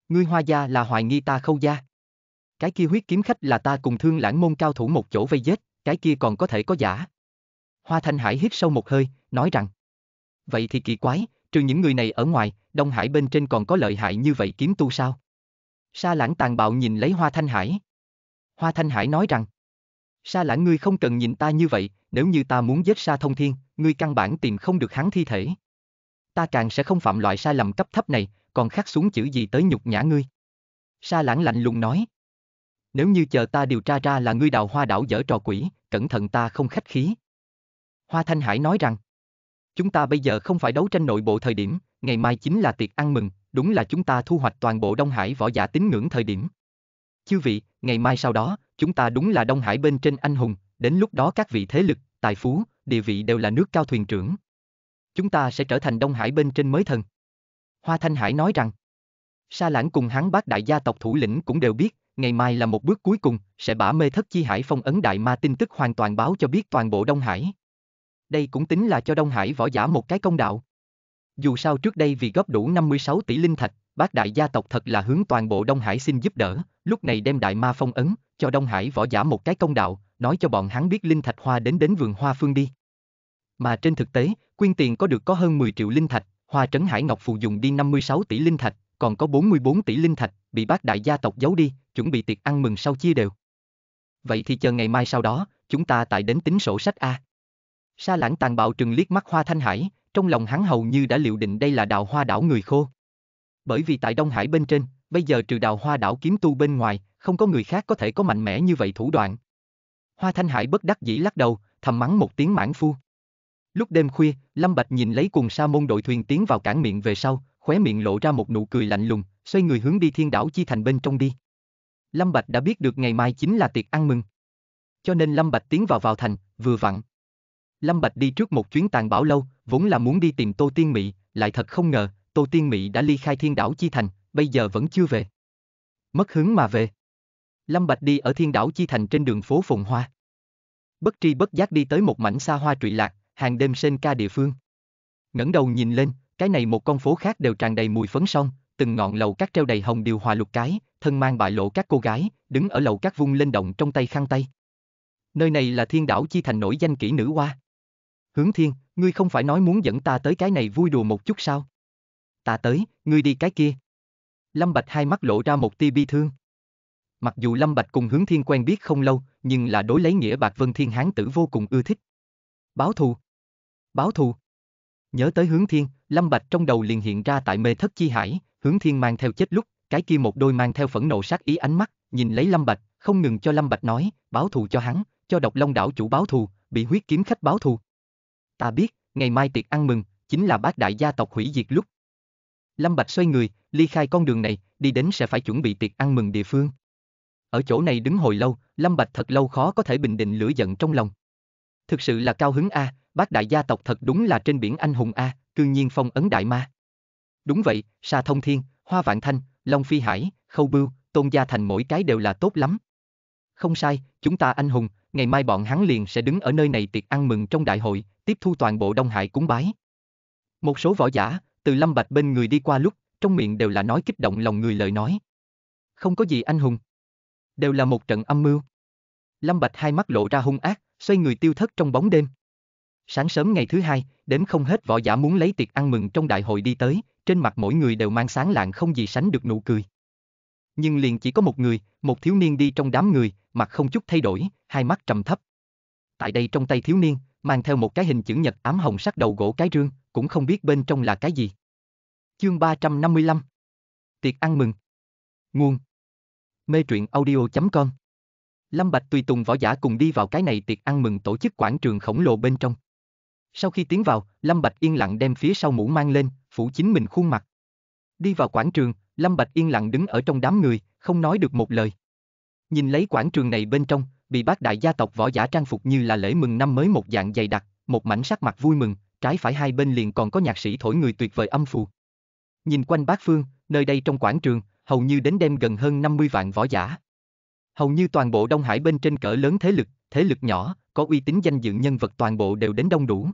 Ngươi hoa gia là hoài nghi ta khâu gia. Cái kia huyết kiếm khách là ta cùng thương lãng môn cao thủ một chỗ vây giết, cái kia còn có thể có giả. Hoa Thanh Hải hít sâu một hơi, nói rằng, Vậy thì kỳ quái, trừ những người này ở ngoài, Đông Hải bên trên còn có lợi hại như vậy kiếm tu sao? Sa lãng tàn bạo nhìn lấy Hoa Thanh Hải. Hoa Thanh Hải nói rằng, Sa lãng ngươi không cần nhìn ta như vậy, nếu như ta muốn giết Sa Thông Thiên, ngươi căn bản tìm không được hắn thi thể. Ta càng sẽ không phạm loại sai lầm cấp thấp này, còn khắc xuống chữ gì tới nhục nhã ngươi. Sa lãng lạnh lùng nói. Nếu như chờ ta điều tra ra là ngươi đào hoa đảo dở trò quỷ, cẩn thận ta không khách khí. Hoa Thanh Hải nói rằng chúng ta bây giờ không phải đấu tranh nội bộ thời điểm, ngày mai chính là tiệc ăn mừng, đúng là chúng ta thu hoạch toàn bộ Đông Hải võ giả tín ngưỡng thời điểm. Chư vị, ngày mai sau đó, chúng ta đúng là Đông Hải bên trên anh hùng, đến lúc đó các vị thế lực, tài phú, địa vị đều là nước cao thuyền trưởng. Chúng ta sẽ trở thành Đông Hải bên trên mới thần. Hoa Thanh Hải nói rằng, Sa Lãng cùng hắn bác đại gia tộc thủ lĩnh cũng đều biết, ngày mai là một bước cuối cùng, sẽ bả mê thất chi hải phong ấn đại ma tin tức hoàn toàn báo cho biết toàn bộ Đông Hải đây cũng tính là cho Đông Hải võ giả một cái công đạo. Dù sao trước đây vì góp đủ 56 tỷ linh thạch, bác đại gia tộc thật là hướng toàn bộ Đông Hải xin giúp đỡ, lúc này đem đại ma phong ấn, cho Đông Hải võ giả một cái công đạo, nói cho bọn hắn biết linh thạch hoa đến đến vườn hoa phương đi. Mà trên thực tế, quyên tiền có được có hơn 10 triệu linh thạch, hoa trấn Hải Ngọc Phù dùng đi 56 tỷ linh thạch, còn có 44 tỷ linh thạch, bị bác đại gia tộc giấu đi, chuẩn bị tiệc ăn mừng sau chia đều. Vậy thì chờ ngày mai sau đó, chúng ta tại đến tính sổ sách A. Sa lãng tàn bạo trừng liếc mắt hoa thanh hải, trong lòng hắn hầu như đã liệu định đây là đào hoa đảo người khô. Bởi vì tại Đông Hải bên trên, bây giờ trừ đào hoa đảo kiếm tu bên ngoài, không có người khác có thể có mạnh mẽ như vậy thủ đoạn. Hoa thanh hải bất đắc dĩ lắc đầu, thầm mắng một tiếng mãn phu. Lúc đêm khuya, Lâm Bạch nhìn lấy cùng sa môn đội thuyền tiến vào cảng miệng về sau, khóe miệng lộ ra một nụ cười lạnh lùng, xoay người hướng đi thiên đảo chi thành bên trong đi. Lâm Bạch đã biết được ngày mai chính là tiệc ăn mừng. Cho nên Lâm Bạch tiến vào vào thành, vừa vặn, Lâm Bạch đi trước một chuyến tàn bảo lâu, vốn là muốn đi tìm Tô Tiên Mị, lại thật không ngờ, Tô Tiên Mị đã ly khai thiên đảo Chi Thành, bây giờ vẫn chưa về. Mất hứng mà về. Lâm Bạch đi ở thiên đảo Chi Thành trên đường phố Phùng Hoa. Bất tri bất giác đi tới một mảnh xa hoa trụy lạc, hàng đêm sên ca địa phương. ngẩng đầu nhìn lên, cái này một con phố khác đều tràn đầy mùi phấn song, từng ngọn lầu các treo đầy hồng điều hòa lục cái, thân mang bại lộ các cô gái, đứng ở lầu các vung lên động trong tay khăn tay. Nơi này là thiên đảo Chi Thành nổi danh kỹ nữ hoa hướng thiên, ngươi không phải nói muốn dẫn ta tới cái này vui đùa một chút sao? Ta tới, ngươi đi cái kia. Lâm Bạch hai mắt lộ ra một tia bi thương. Mặc dù Lâm Bạch cùng hướng thiên quen biết không lâu, nhưng là đối lấy nghĩa bạc vân thiên hán tử vô cùng ưa thích. Báo thù. Báo thù. Nhớ tới hướng thiên, Lâm Bạch trong đầu liền hiện ra tại mê thất chi hải, hướng thiên mang theo chết lúc, cái kia một đôi mang theo phẫn nộ sát ý ánh mắt, nhìn lấy Lâm Bạch, không ngừng cho Lâm Bạch nói, báo thù cho hắn, cho độc long đảo chủ báo thù, bị huyết kiếm khách báo thù. Ta biết, ngày mai tiệc ăn mừng, chính là bác đại gia tộc hủy diệt lúc. Lâm Bạch xoay người, ly khai con đường này, đi đến sẽ phải chuẩn bị tiệc ăn mừng địa phương. Ở chỗ này đứng hồi lâu, Lâm Bạch thật lâu khó có thể bình định lửa giận trong lòng. Thực sự là cao hứng A, bác đại gia tộc thật đúng là trên biển anh hùng A, cương nhiên phong ấn đại ma. Đúng vậy, Sa Thông Thiên, Hoa Vạn Thanh, Long Phi Hải, Khâu Bưu, Tôn Gia Thành mỗi cái đều là tốt lắm. Không sai, chúng ta anh hùng, ngày mai bọn hắn liền sẽ đứng ở nơi này tiệc ăn mừng trong đại hội, tiếp thu toàn bộ Đông Hải cúng bái. Một số võ giả, từ Lâm Bạch bên người đi qua lúc, trong miệng đều là nói kích động lòng người lời nói. Không có gì anh hùng. Đều là một trận âm mưu. Lâm Bạch hai mắt lộ ra hung ác, xoay người tiêu thất trong bóng đêm. Sáng sớm ngày thứ hai, đến không hết võ giả muốn lấy tiệc ăn mừng trong đại hội đi tới, trên mặt mỗi người đều mang sáng lạng không gì sánh được nụ cười. Nhưng liền chỉ có một người, một thiếu niên đi trong đám người, mặt không chút thay đổi, hai mắt trầm thấp. Tại đây trong tay thiếu niên, mang theo một cái hình chữ nhật ám hồng sắc đầu gỗ cái rương, cũng không biết bên trong là cái gì. Chương 355 Tiệc ăn mừng Nguồn Mê truyện audio.com Lâm Bạch tùy tùng võ giả cùng đi vào cái này tiệc ăn mừng tổ chức quảng trường khổng lồ bên trong. Sau khi tiến vào, Lâm Bạch yên lặng đem phía sau mũ mang lên, phủ chính mình khuôn mặt. Đi vào quảng trường, Lâm Bạch yên lặng đứng ở trong đám người, không nói được một lời. Nhìn lấy quảng trường này bên trong, bị bác đại gia tộc võ giả trang phục như là lễ mừng năm mới một dạng dày đặc, một mảnh sắc mặt vui mừng, trái phải hai bên liền còn có nhạc sĩ thổi người tuyệt vời âm phù. Nhìn quanh bác phương, nơi đây trong quảng trường, hầu như đến đêm gần hơn 50 vạn võ giả. Hầu như toàn bộ Đông Hải bên trên cỡ lớn thế lực, thế lực nhỏ, có uy tín danh dự nhân vật toàn bộ đều đến đông đủ.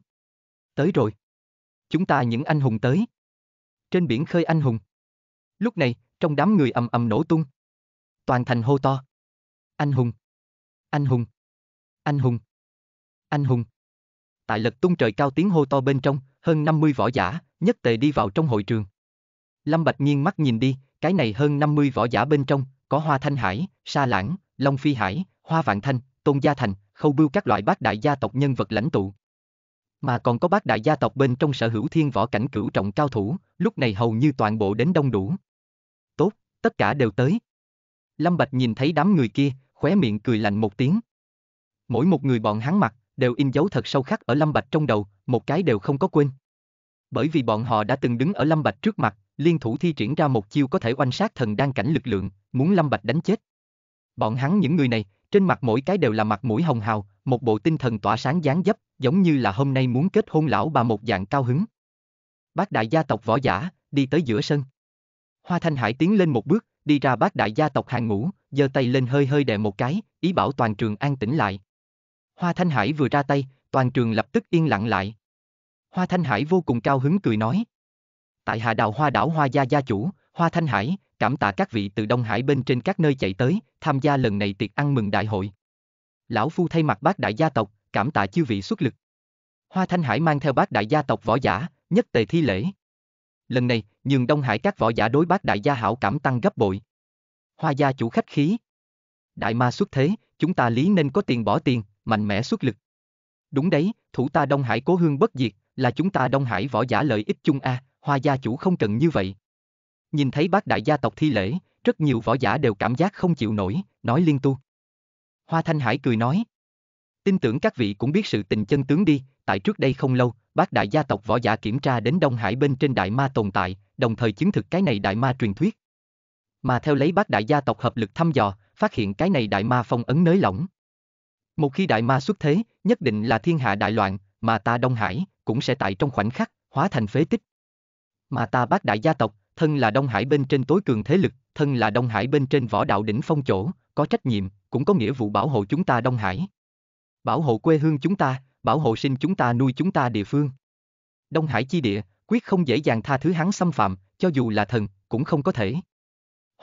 Tới rồi. Chúng ta những anh hùng tới. Trên biển khơi anh hùng. Lúc này, trong đám người ầm ầm nổ tung. Toàn thành hô to. Anh hùng. Anh hùng! Anh hùng! Anh hùng! Tại lật tung trời cao tiếng hô to bên trong, hơn 50 võ giả, nhất tề đi vào trong hội trường. Lâm Bạch nghiêng mắt nhìn đi, cái này hơn 50 võ giả bên trong, có Hoa Thanh Hải, Sa Lãng, Long Phi Hải, Hoa Vạn Thanh, Tôn Gia Thành, Khâu Bưu các loại bác đại gia tộc nhân vật lãnh tụ. Mà còn có bác đại gia tộc bên trong sở hữu thiên võ cảnh cửu trọng cao thủ, lúc này hầu như toàn bộ đến đông đủ. Tốt, tất cả đều tới. Lâm Bạch nhìn thấy đám người kia, khóe miệng cười lạnh một tiếng. Mỗi một người bọn hắn mặt, đều in dấu thật sâu khắc ở Lâm Bạch trong đầu, một cái đều không có quên. Bởi vì bọn họ đã từng đứng ở Lâm Bạch trước mặt, liên thủ thi triển ra một chiêu có thể oanh sát thần đang cảnh lực lượng, muốn Lâm Bạch đánh chết. Bọn hắn những người này, trên mặt mỗi cái đều là mặt mũi hồng hào, một bộ tinh thần tỏa sáng dáng dấp, giống như là hôm nay muốn kết hôn lão bà một dạng cao hứng. Bác đại gia tộc võ giả, đi tới giữa sân. Hoa Thanh Hải tiến lên một bước, đi ra bác đại gia tộc hàng ngũ, giơ tay lên hơi hơi đè một cái, ý bảo toàn trường an tĩnh lại. Hoa Thanh Hải vừa ra tay, toàn trường lập tức yên lặng lại. Hoa Thanh Hải vô cùng cao hứng cười nói. Tại hạ đào hoa đảo hoa gia gia chủ, Hoa Thanh Hải, cảm tạ các vị từ Đông Hải bên trên các nơi chạy tới, tham gia lần này tiệc ăn mừng đại hội. Lão Phu thay mặt bác đại gia tộc, cảm tạ chư vị xuất lực. Hoa Thanh Hải mang theo bác đại gia tộc võ giả, nhất tề thi lễ. Lần này, nhường Đông Hải các võ giả đối bác đại gia hảo cảm tăng gấp bội. Hoa gia chủ khách khí. Đại ma xuất thế, chúng ta lý nên có tiền bỏ tiền, mạnh mẽ xuất lực. Đúng đấy, thủ ta Đông Hải cố hương bất diệt, là chúng ta Đông Hải võ giả lợi ích chung a, à, hoa gia chủ không cần như vậy. Nhìn thấy bác đại gia tộc thi lễ, rất nhiều võ giả đều cảm giác không chịu nổi, nói liên tu. Hoa Thanh Hải cười nói. Tin tưởng các vị cũng biết sự tình chân tướng đi, tại trước đây không lâu, bác đại gia tộc võ giả kiểm tra đến Đông Hải bên trên đại ma tồn tại, đồng thời chứng thực cái này đại ma truyền thuyết mà theo lấy bác đại gia tộc hợp lực thăm dò, phát hiện cái này đại ma phong ấn nới lỏng. Một khi đại ma xuất thế, nhất định là thiên hạ đại loạn, mà ta Đông Hải cũng sẽ tại trong khoảnh khắc hóa thành phế tích. Mà ta bác đại gia tộc, thân là Đông Hải bên trên tối cường thế lực, thân là Đông Hải bên trên võ đạo đỉnh phong chỗ, có trách nhiệm, cũng có nghĩa vụ bảo hộ chúng ta Đông Hải. Bảo hộ quê hương chúng ta, bảo hộ sinh chúng ta nuôi chúng ta địa phương. Đông Hải chi địa, quyết không dễ dàng tha thứ hắn xâm phạm, cho dù là thần, cũng không có thể.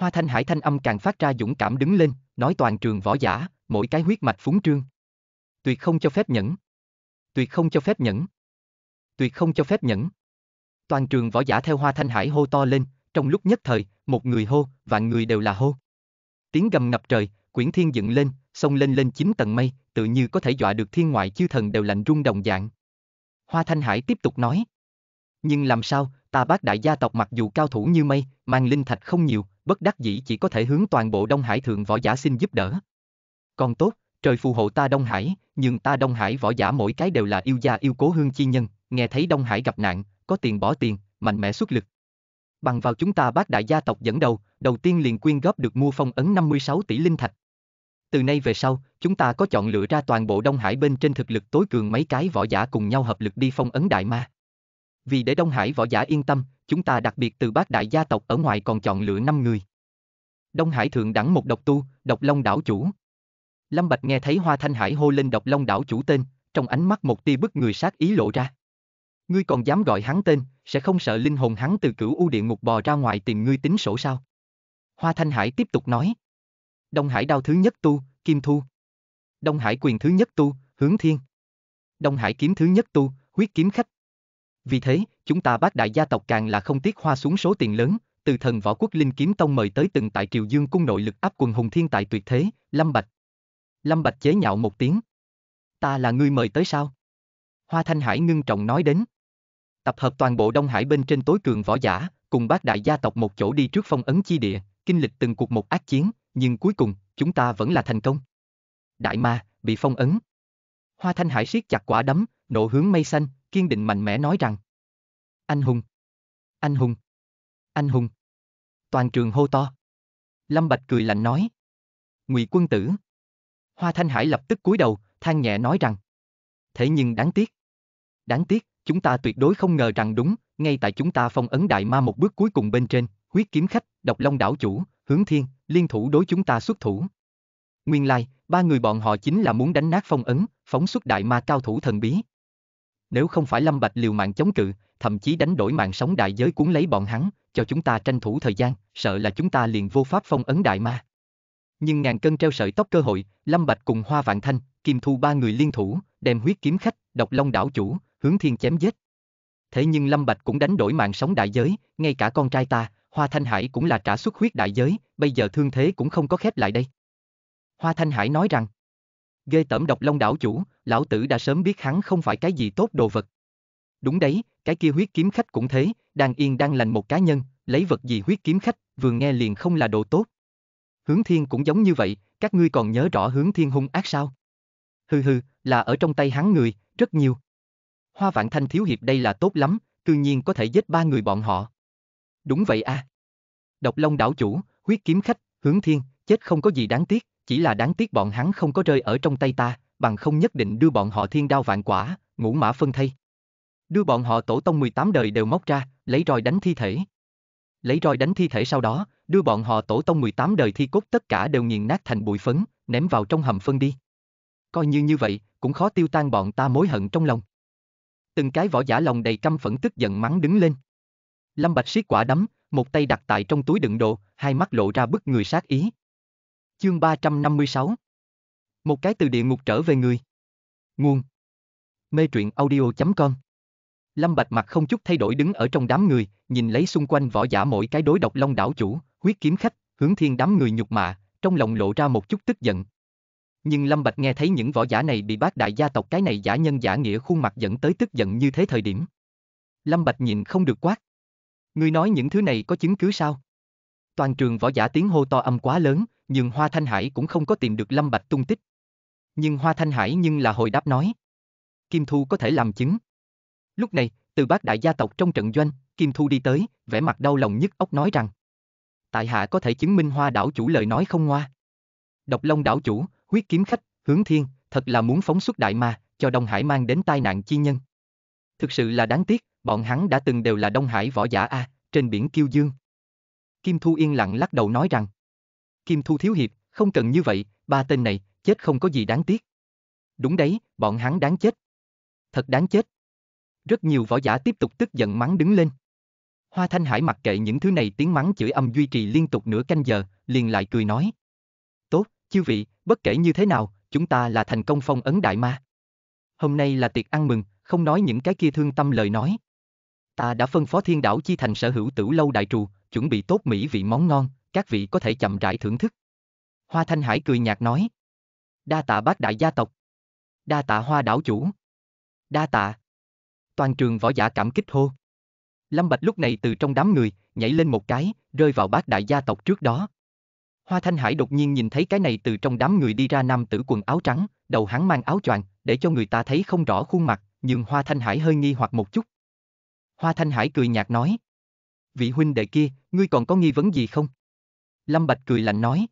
Hoa Thanh Hải thanh âm càng phát ra dũng cảm đứng lên, nói toàn trường võ giả, mỗi cái huyết mạch phúng trương. Tuyệt không cho phép nhẫn. Tuyệt không cho phép nhẫn. Tuyệt không cho phép nhẫn. Toàn trường võ giả theo Hoa Thanh Hải hô to lên, trong lúc nhất thời, một người hô, vạn người đều là hô. Tiếng gầm ngập trời, quyển thiên dựng lên, sông lên lên chín tầng mây, tự như có thể dọa được thiên ngoại chư thần đều lạnh rung đồng dạng. Hoa Thanh Hải tiếp tục nói. Nhưng làm sao, ta bác đại gia tộc mặc dù cao thủ như mây, mang linh thạch không nhiều, bất đắc dĩ chỉ có thể hướng toàn bộ Đông Hải thượng võ giả xin giúp đỡ. Còn tốt, trời phù hộ ta Đông Hải, nhưng ta Đông Hải võ giả mỗi cái đều là yêu gia yêu cố hương chi nhân, nghe thấy Đông Hải gặp nạn, có tiền bỏ tiền, mạnh mẽ xuất lực. Bằng vào chúng ta bác đại gia tộc dẫn đầu, đầu tiên liền quyên góp được mua phong ấn 56 tỷ linh thạch. Từ nay về sau, chúng ta có chọn lựa ra toàn bộ Đông Hải bên trên thực lực tối cường mấy cái võ giả cùng nhau hợp lực đi phong ấn đại ma. Vì để Đông Hải võ giả yên tâm, chúng ta đặc biệt từ bác đại gia tộc ở ngoài còn chọn lựa 5 người. Đông Hải thượng đẳng một độc tu, độc long đảo chủ. Lâm Bạch nghe thấy Hoa Thanh Hải hô lên độc long đảo chủ tên, trong ánh mắt một tia bức người sát ý lộ ra. Ngươi còn dám gọi hắn tên, sẽ không sợ linh hồn hắn từ cửu u địa ngục bò ra ngoài tìm ngươi tính sổ sao? Hoa Thanh Hải tiếp tục nói. Đông Hải đao thứ nhất tu, Kim Thu. Đông Hải quyền thứ nhất tu, Hướng Thiên. Đông Hải kiếm thứ nhất tu, Huyết Kiếm Khách. Vì thế, chúng ta bác đại gia tộc càng là không tiếc hoa xuống số tiền lớn, từ thần võ quốc linh kiếm tông mời tới từng tại triều dương cung nội lực áp quần hùng thiên tài tuyệt thế, Lâm Bạch. Lâm Bạch chế nhạo một tiếng. Ta là người mời tới sao? Hoa Thanh Hải ngưng trọng nói đến. Tập hợp toàn bộ Đông Hải bên trên tối cường võ giả, cùng bác đại gia tộc một chỗ đi trước phong ấn chi địa, kinh lịch từng cuộc một ác chiến, nhưng cuối cùng, chúng ta vẫn là thành công. Đại ma, bị phong ấn. Hoa Thanh Hải siết chặt quả đấm, nộ hướng mây xanh, kiên định mạnh mẽ nói rằng. Anh hùng! Anh hùng! Anh hùng! Toàn trường hô to. Lâm Bạch cười lạnh nói. Ngụy quân tử! Hoa Thanh Hải lập tức cúi đầu, than nhẹ nói rằng. Thế nhưng đáng tiếc. Đáng tiếc, chúng ta tuyệt đối không ngờ rằng đúng, ngay tại chúng ta phong ấn đại ma một bước cuối cùng bên trên, huyết kiếm khách, độc long đảo chủ, hướng thiên, liên thủ đối chúng ta xuất thủ. Nguyên lai, ba người bọn họ chính là muốn đánh nát phong ấn, phóng xuất đại ma cao thủ thần bí nếu không phải Lâm Bạch liều mạng chống cự, thậm chí đánh đổi mạng sống đại giới cuốn lấy bọn hắn, cho chúng ta tranh thủ thời gian, sợ là chúng ta liền vô pháp phong ấn đại ma. Nhưng ngàn cân treo sợi tóc cơ hội, Lâm Bạch cùng Hoa Vạn Thanh, Kim Thu ba người liên thủ, đem huyết kiếm khách, độc long đảo chủ, hướng thiên chém giết. Thế nhưng Lâm Bạch cũng đánh đổi mạng sống đại giới, ngay cả con trai ta, Hoa Thanh Hải cũng là trả xuất huyết đại giới, bây giờ thương thế cũng không có khép lại đây. Hoa Thanh Hải nói rằng, Ghê tẩm độc long đảo chủ, lão tử đã sớm biết hắn không phải cái gì tốt đồ vật. Đúng đấy, cái kia huyết kiếm khách cũng thế, đang yên đang lành một cá nhân, lấy vật gì huyết kiếm khách, vừa nghe liền không là đồ tốt. Hướng thiên cũng giống như vậy, các ngươi còn nhớ rõ hướng thiên hung ác sao? Hừ hừ, là ở trong tay hắn người, rất nhiều. Hoa vạn thanh thiếu hiệp đây là tốt lắm, tự nhiên có thể giết ba người bọn họ. Đúng vậy à. Độc Long đảo chủ, huyết kiếm khách, hướng thiên, chết không có gì đáng tiếc. Chỉ là đáng tiếc bọn hắn không có rơi ở trong tay ta, bằng không nhất định đưa bọn họ thiên đao vạn quả, ngũ mã phân thây. Đưa bọn họ tổ tông 18 đời đều móc ra, lấy roi đánh thi thể. Lấy roi đánh thi thể sau đó, đưa bọn họ tổ tông 18 đời thi cốt tất cả đều nghiền nát thành bụi phấn, ném vào trong hầm phân đi. Coi như như vậy, cũng khó tiêu tan bọn ta mối hận trong lòng. Từng cái võ giả lòng đầy căm phẫn tức giận mắng đứng lên. Lâm Bạch siết quả đấm, một tay đặt tại trong túi đựng đồ, hai mắt lộ ra bức người sát ý. Chương 356 Một cái từ địa ngục trở về người Nguồn Mê truyện audio.com Lâm Bạch mặt không chút thay đổi đứng ở trong đám người, nhìn lấy xung quanh võ giả mỗi cái đối độc long đảo chủ, huyết kiếm khách, hướng thiên đám người nhục mạ, trong lòng lộ ra một chút tức giận. Nhưng Lâm Bạch nghe thấy những võ giả này bị bác đại gia tộc cái này giả nhân giả nghĩa khuôn mặt dẫn tới tức giận như thế thời điểm. Lâm Bạch nhìn không được quát. Ngươi nói những thứ này có chứng cứ sao? Toàn trường võ giả tiếng hô to âm quá lớn, nhưng Hoa Thanh Hải cũng không có tìm được Lâm Bạch tung tích. Nhưng Hoa Thanh Hải nhưng là hồi đáp nói. Kim Thu có thể làm chứng. Lúc này, từ bác đại gia tộc trong trận doanh, Kim Thu đi tới, vẻ mặt đau lòng nhất ốc nói rằng. Tại hạ có thể chứng minh hoa đảo chủ lời nói không ngoa. Độc Long đảo chủ, huyết kiếm khách, hướng thiên, thật là muốn phóng xuất đại ma, cho Đông Hải mang đến tai nạn chi nhân. Thực sự là đáng tiếc, bọn hắn đã từng đều là Đông Hải võ giả A, trên biển Kiêu Dương. Kim Thu yên lặng lắc đầu nói rằng. Kim Thu thiếu hiệp, không cần như vậy, ba tên này, chết không có gì đáng tiếc. Đúng đấy, bọn hắn đáng chết. Thật đáng chết. Rất nhiều võ giả tiếp tục tức giận mắng đứng lên. Hoa Thanh Hải mặc kệ những thứ này tiếng mắng chửi âm duy trì liên tục nửa canh giờ, liền lại cười nói. Tốt, chư vị, bất kể như thế nào, chúng ta là thành công phong ấn đại ma. Hôm nay là tiệc ăn mừng, không nói những cái kia thương tâm lời nói. Ta đã phân phó thiên đảo chi thành sở hữu tử lâu đại trù, chuẩn bị tốt mỹ vị món ngon, các vị có thể chậm rãi thưởng thức. Hoa Thanh Hải cười nhạt nói. Đa tạ bác đại gia tộc. Đa tạ hoa đảo chủ. Đa tạ. Toàn trường võ giả cảm kích hô. Lâm Bạch lúc này từ trong đám người, nhảy lên một cái, rơi vào bác đại gia tộc trước đó. Hoa Thanh Hải đột nhiên nhìn thấy cái này từ trong đám người đi ra nam tử quần áo trắng, đầu hắn mang áo choàng, để cho người ta thấy không rõ khuôn mặt, nhưng Hoa Thanh Hải hơi nghi hoặc một chút. Hoa Thanh Hải cười nhạt nói, vị huynh đệ kia, ngươi còn có nghi vấn gì không? Lâm Bạch cười lạnh nói.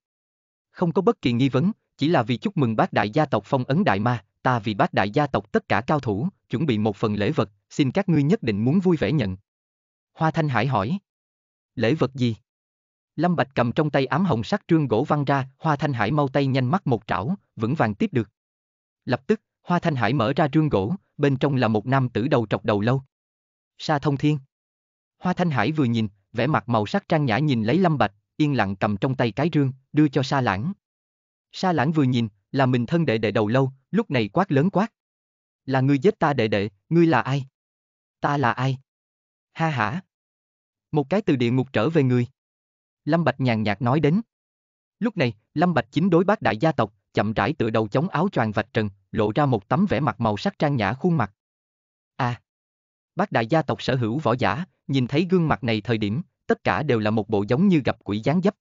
Không có bất kỳ nghi vấn, chỉ là vì chúc mừng bác đại gia tộc phong ấn đại ma, ta vì bác đại gia tộc tất cả cao thủ, chuẩn bị một phần lễ vật, xin các ngươi nhất định muốn vui vẻ nhận. Hoa Thanh Hải hỏi. Lễ vật gì? Lâm Bạch cầm trong tay ám hồng sắc trương gỗ văng ra, Hoa Thanh Hải mau tay nhanh mắt một trảo, vững vàng tiếp được. Lập tức, Hoa Thanh Hải mở ra trương gỗ, bên trong là một nam tử đầu trọc đầu lâu. Sa thông thiên. Hoa Thanh Hải vừa nhìn, vẻ mặt màu sắc trang nhã nhìn lấy Lâm Bạch, yên lặng cầm trong tay cái rương, đưa cho Sa Lãng. Sa Lãng vừa nhìn, là mình thân đệ đệ đầu lâu, lúc này quát lớn quát. Là ngươi giết ta đệ đệ, ngươi là ai? Ta là ai? Ha hả? Một cái từ địa ngục trở về ngươi. Lâm Bạch nhàn nhạt nói đến. Lúc này, Lâm Bạch chính đối bác đại gia tộc, chậm rãi tựa đầu chống áo choàng vạch trần, lộ ra một tấm vẻ mặt màu sắc trang nhã khuôn mặt. À! Bác đại gia tộc sở hữu võ giả, nhìn thấy gương mặt này thời điểm, tất cả đều là một bộ giống như gặp quỷ gián dấp.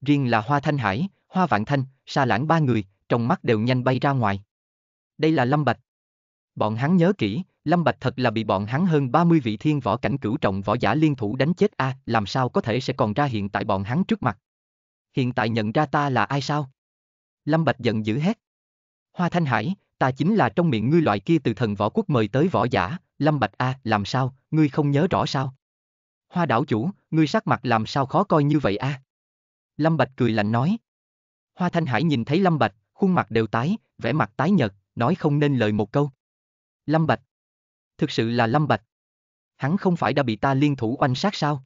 Riêng là Hoa Thanh Hải, Hoa Vạn Thanh, Sa Lãng ba người, trong mắt đều nhanh bay ra ngoài. Đây là Lâm Bạch. Bọn hắn nhớ kỹ, Lâm Bạch thật là bị bọn hắn hơn 30 vị thiên võ cảnh cửu trọng võ giả liên thủ đánh chết a, à, làm sao có thể sẽ còn ra hiện tại bọn hắn trước mặt. Hiện tại nhận ra ta là ai sao? Lâm Bạch giận dữ hét. Hoa Thanh Hải, ta chính là trong miệng ngươi loại kia từ thần võ quốc mời tới võ giả, Lâm Bạch A, làm sao, ngươi không nhớ rõ sao? Hoa đảo chủ, ngươi sắc mặt làm sao khó coi như vậy a? Lâm Bạch cười lạnh nói. Hoa Thanh Hải nhìn thấy Lâm Bạch, khuôn mặt đều tái, vẻ mặt tái nhợt, nói không nên lời một câu. Lâm Bạch. Thực sự là Lâm Bạch. Hắn không phải đã bị ta liên thủ oanh sát sao?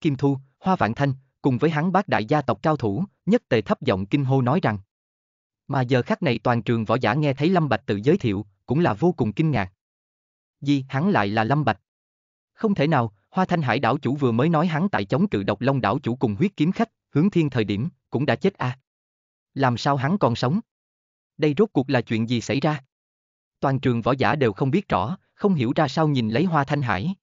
Kim Thu, Hoa Vạn Thanh, cùng với hắn bác đại gia tộc cao thủ, nhất tề thấp giọng kinh hô nói rằng. Mà giờ khắc này toàn trường võ giả nghe thấy Lâm Bạch tự giới thiệu, cũng là vô cùng kinh ngạc. Gì, hắn lại là Lâm Bạch? Không thể nào, Hoa Thanh Hải đảo chủ vừa mới nói hắn tại chống cự độc long đảo chủ cùng huyết kiếm khách, hướng thiên thời điểm, cũng đã chết à. Làm sao hắn còn sống? Đây rốt cuộc là chuyện gì xảy ra? Toàn trường võ giả đều không biết rõ, không hiểu ra sao nhìn lấy Hoa Thanh Hải.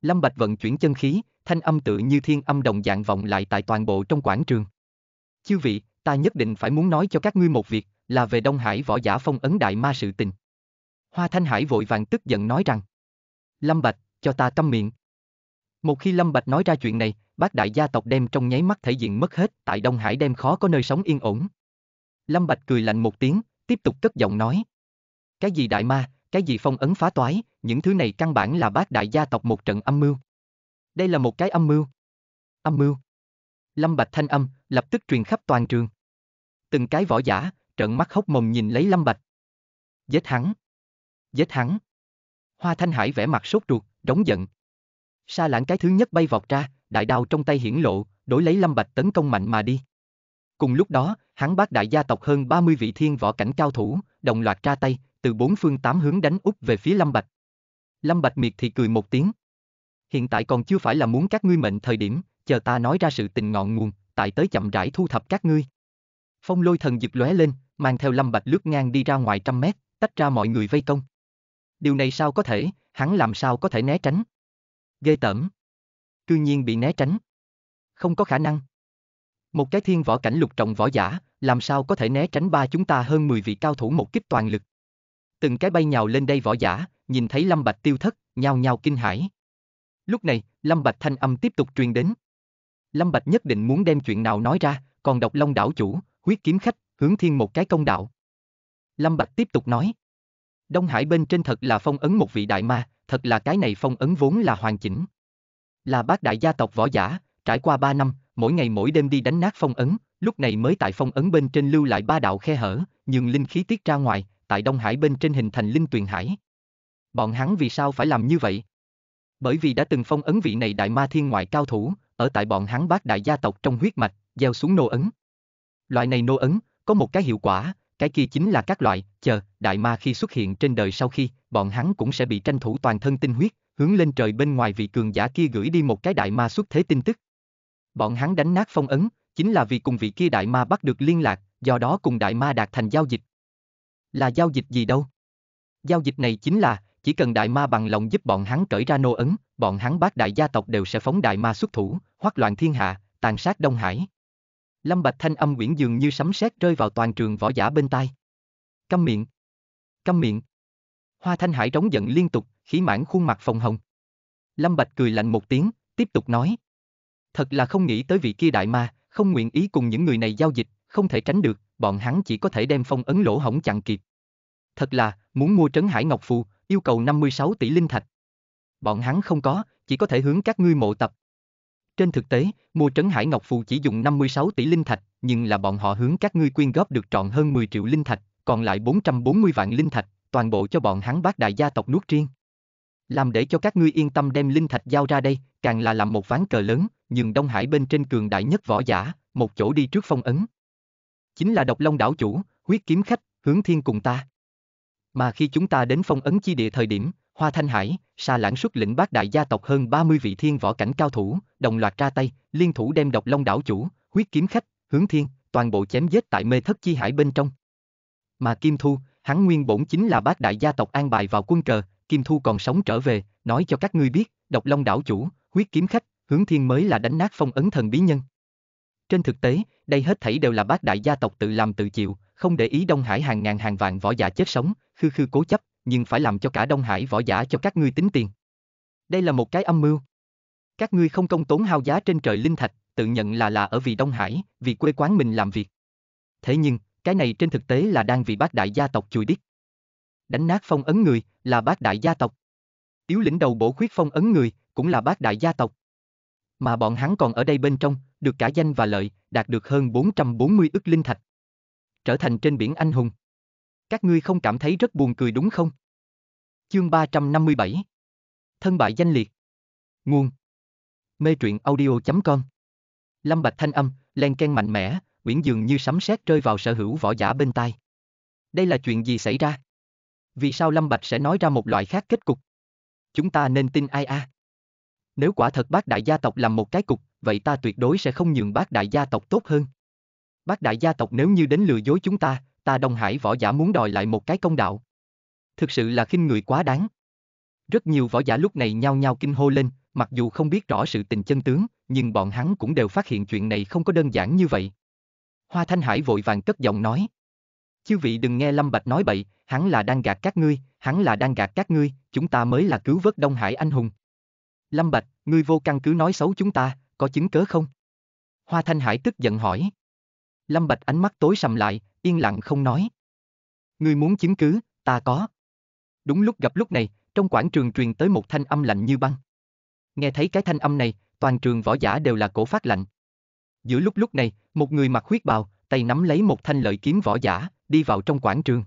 Lâm Bạch vận chuyển chân khí, thanh âm tự như thiên âm đồng dạng vọng lại tại toàn bộ trong quảng trường. Chư vị, ta nhất định phải muốn nói cho các ngươi một việc, là về Đông Hải võ giả phong ấn đại ma sự tình. Hoa Thanh Hải vội vàng tức giận nói rằng, Lâm Bạch, cho ta câm miệng. Một khi Lâm Bạch nói ra chuyện này, bác đại gia tộc đem trong nháy mắt thể diện mất hết, tại Đông Hải đem khó có nơi sống yên ổn. Lâm Bạch cười lạnh một tiếng, tiếp tục cất giọng nói. Cái gì đại ma, cái gì phong ấn phá toái, những thứ này căn bản là bác đại gia tộc một trận âm mưu. Đây là một cái âm mưu. Âm mưu. Lâm Bạch thanh âm, lập tức truyền khắp toàn trường. Từng cái võ giả, trợn mắt hốc mồm nhìn lấy Lâm Bạch. Giết hắn! Giết hắn! Hoa Thanh Hải vẻ mặt sốt ruột, đống giận. Sa lãng cái thứ nhất bay vọt ra, đại đao trong tay hiển lộ, đối lấy Lâm Bạch tấn công mạnh mà đi. Cùng lúc đó, hắn bác đại gia tộc hơn 30 vị thiên võ cảnh cao thủ, đồng loạt ra tay, từ bốn phương tám hướng đánh úp về phía Lâm Bạch. Lâm Bạch miệt thì cười một tiếng. Hiện tại còn chưa phải là muốn các ngươi mệnh thời điểm, chờ ta nói ra sự tình ngọn nguồn, tại tới chậm rãi thu thập các ngươi. Phong lôi thần dực lóe lên, mang theo Lâm Bạch lướt ngang đi ra ngoài trăm mét, tách ra mọi người vây công. Điều này sao có thể, hắn làm sao có thể né tránh? Ghê tởm. Cư nhiên bị né tránh. Không có khả năng. Một cái thiên võ cảnh lục trọng võ giả, làm sao có thể né tránh ba chúng ta hơn 10 vị cao thủ một kích toàn lực. Từng cái bay nhào lên đây võ giả, nhìn thấy Lâm Bạch tiêu thất, nhao nhao kinh hãi. Lúc này, Lâm Bạch thanh âm tiếp tục truyền đến, Lâm Bạch nhất định muốn đem chuyện nào nói ra, còn độc long đảo chủ, huyết kiếm khách, hướng thiên một cái công đạo. Lâm Bạch tiếp tục nói. Đông Hải bên trên thật là phong ấn một vị đại ma, thật là cái này phong ấn vốn là hoàn chỉnh. Là bác đại gia tộc võ giả, trải qua ba năm, mỗi ngày mỗi đêm đi đánh nát phong ấn, lúc này mới tại phong ấn bên trên lưu lại ba đạo khe hở, nhường linh khí tiết ra ngoài, tại Đông Hải bên trên hình thành linh tuyền hải. Bọn hắn vì sao phải làm như vậy? Bởi vì đã từng phong ấn vị này đại ma thiên ngoại cao thủ, ở tại bọn hắn bác đại gia tộc trong huyết mạch, gieo xuống nô ấn. Loại này nô ấn, có một cái hiệu quả, cái kia chính là các loại, chờ, đại ma khi xuất hiện trên đời sau khi, bọn hắn cũng sẽ bị tranh thủ toàn thân tinh huyết, hướng lên trời bên ngoài vị cường giả kia gửi đi một cái đại ma xuất thế tin tức. Bọn hắn đánh nát phong ấn, chính là vì cùng vị kia đại ma bắt được liên lạc, do đó cùng đại ma đạt thành giao dịch. Là giao dịch gì đâu? Giao dịch này chính là, chỉ cần đại ma bằng lòng giúp bọn hắn cởi ra nô ấn, bọn hắn bác đại gia tộc đều sẽ phóng đại ma xuất thủ, hoắc loạn thiên hạ, tàn sát Đông Hải. Lâm Bạch thanh âm quyển dường như sấm sét rơi vào toàn trường võ giả bên tai. Câm miệng. Câm miệng. Hoa Thanh Hải trống giận liên tục, khí mãn khuôn mặt phồng hồng. Lâm Bạch cười lạnh một tiếng, tiếp tục nói. Thật là không nghĩ tới vị kia đại ma, không nguyện ý cùng những người này giao dịch, không thể tránh được, bọn hắn chỉ có thể đem phong ấn lỗ hổng chặn kịp. Thật là, muốn mua trấn hải ngọc phù, yêu cầu 56 tỷ linh thạch. Bọn hắn không có, chỉ có thể hướng các ngươi mộ tập. Trên thực tế, mua trấn Hải Ngọc Phù chỉ dùng 56 tỷ linh thạch, nhưng là bọn họ hướng các ngươi quyên góp được trọn hơn 10 triệu linh thạch, còn lại 440 vạn linh thạch, toàn bộ cho bọn hắn bác đại gia tộc nuốt riêng. Làm để cho các ngươi yên tâm đem linh thạch giao ra đây, càng là làm một ván cờ lớn, nhưng Đông Hải bên trên cường đại nhất võ giả, một chỗ đi trước phong ấn. Chính là độc long đảo chủ, huyết kiếm khách, hướng thiên cùng ta. Mà khi chúng ta đến phong ấn chi địa thời điểm, Hoa Thanh Hải, Sa Lãng xuất lĩnh bác đại gia tộc hơn 30 vị thiên võ cảnh cao thủ, đồng loạt ra tay, liên thủ đem độc long đảo chủ, huyết kiếm khách, hướng thiên, toàn bộ chém giết tại mê thất chi hải bên trong. Mà Kim Thu, hắn nguyên bổn chính là bác đại gia tộc an bài vào quân cờ, Kim Thu còn sống trở về, nói cho các ngươi biết, độc long đảo chủ, huyết kiếm khách, hướng thiên mới là đánh nát phong ấn thần bí nhân. Trên thực tế, đây hết thảy đều là bác đại gia tộc tự làm tự chịu, không để ý Đông Hải hàng ngàn hàng vạn võ giả chết sống, khư khư cố chấp, nhưng phải làm cho cả Đông Hải võ giả cho các ngươi tính tiền. Đây là một cái âm mưu. Các ngươi không công tốn hao giá trên trời linh thạch, tự nhận là là ở vì Đông Hải, vì quê quán mình làm việc. Thế nhưng, cái này trên thực tế là đang vì bác đại gia tộc chùi đít. Đánh nát phong ấn người là bác đại gia tộc. Yếu lĩnh đầu bổ khuyết phong ấn người cũng là bác đại gia tộc. Mà bọn hắn còn ở đây bên trong, được cả danh và lợi, đạt được hơn 440 ức linh thạch trở thành trên biển anh hùng. Các ngươi không cảm thấy rất buồn cười đúng không? Chương 357 Thân bại danh liệt Nguồn Mê truyện audio.com Lâm Bạch thanh âm, len ken mạnh mẽ, Uyển dường như sấm sét rơi vào sở hữu võ giả bên tai. Đây là chuyện gì xảy ra? Vì sao Lâm Bạch sẽ nói ra một loại khác kết cục? Chúng ta nên tin ai a? Nếu quả thật bác đại gia tộc làm một cái cục, vậy ta tuyệt đối sẽ không nhường bác đại gia tộc tốt hơn bác đại gia tộc nếu như đến lừa dối chúng ta, ta Đông Hải võ giả muốn đòi lại một cái công đạo. Thực sự là khinh người quá đáng. Rất nhiều võ giả lúc này nhao nhao kinh hô lên, mặc dù không biết rõ sự tình chân tướng, nhưng bọn hắn cũng đều phát hiện chuyện này không có đơn giản như vậy. Hoa Thanh Hải vội vàng cất giọng nói. Chư vị đừng nghe Lâm Bạch nói bậy, hắn là đang gạt các ngươi, hắn là đang gạt các ngươi, chúng ta mới là cứu vớt Đông Hải anh hùng. Lâm Bạch, ngươi vô căn cứ nói xấu chúng ta, có chứng cớ không? Hoa Thanh Hải tức giận hỏi. Lâm Bạch ánh mắt tối sầm lại, yên lặng không nói. Ngươi muốn chứng cứ, ta có. Đúng lúc gặp lúc này, trong quảng trường truyền tới một thanh âm lạnh như băng. Nghe thấy cái thanh âm này, toàn trường võ giả đều là cổ phát lạnh. Giữa lúc lúc này, một người mặc huyết bào, tay nắm lấy một thanh lợi kiếm võ giả, đi vào trong quảng trường.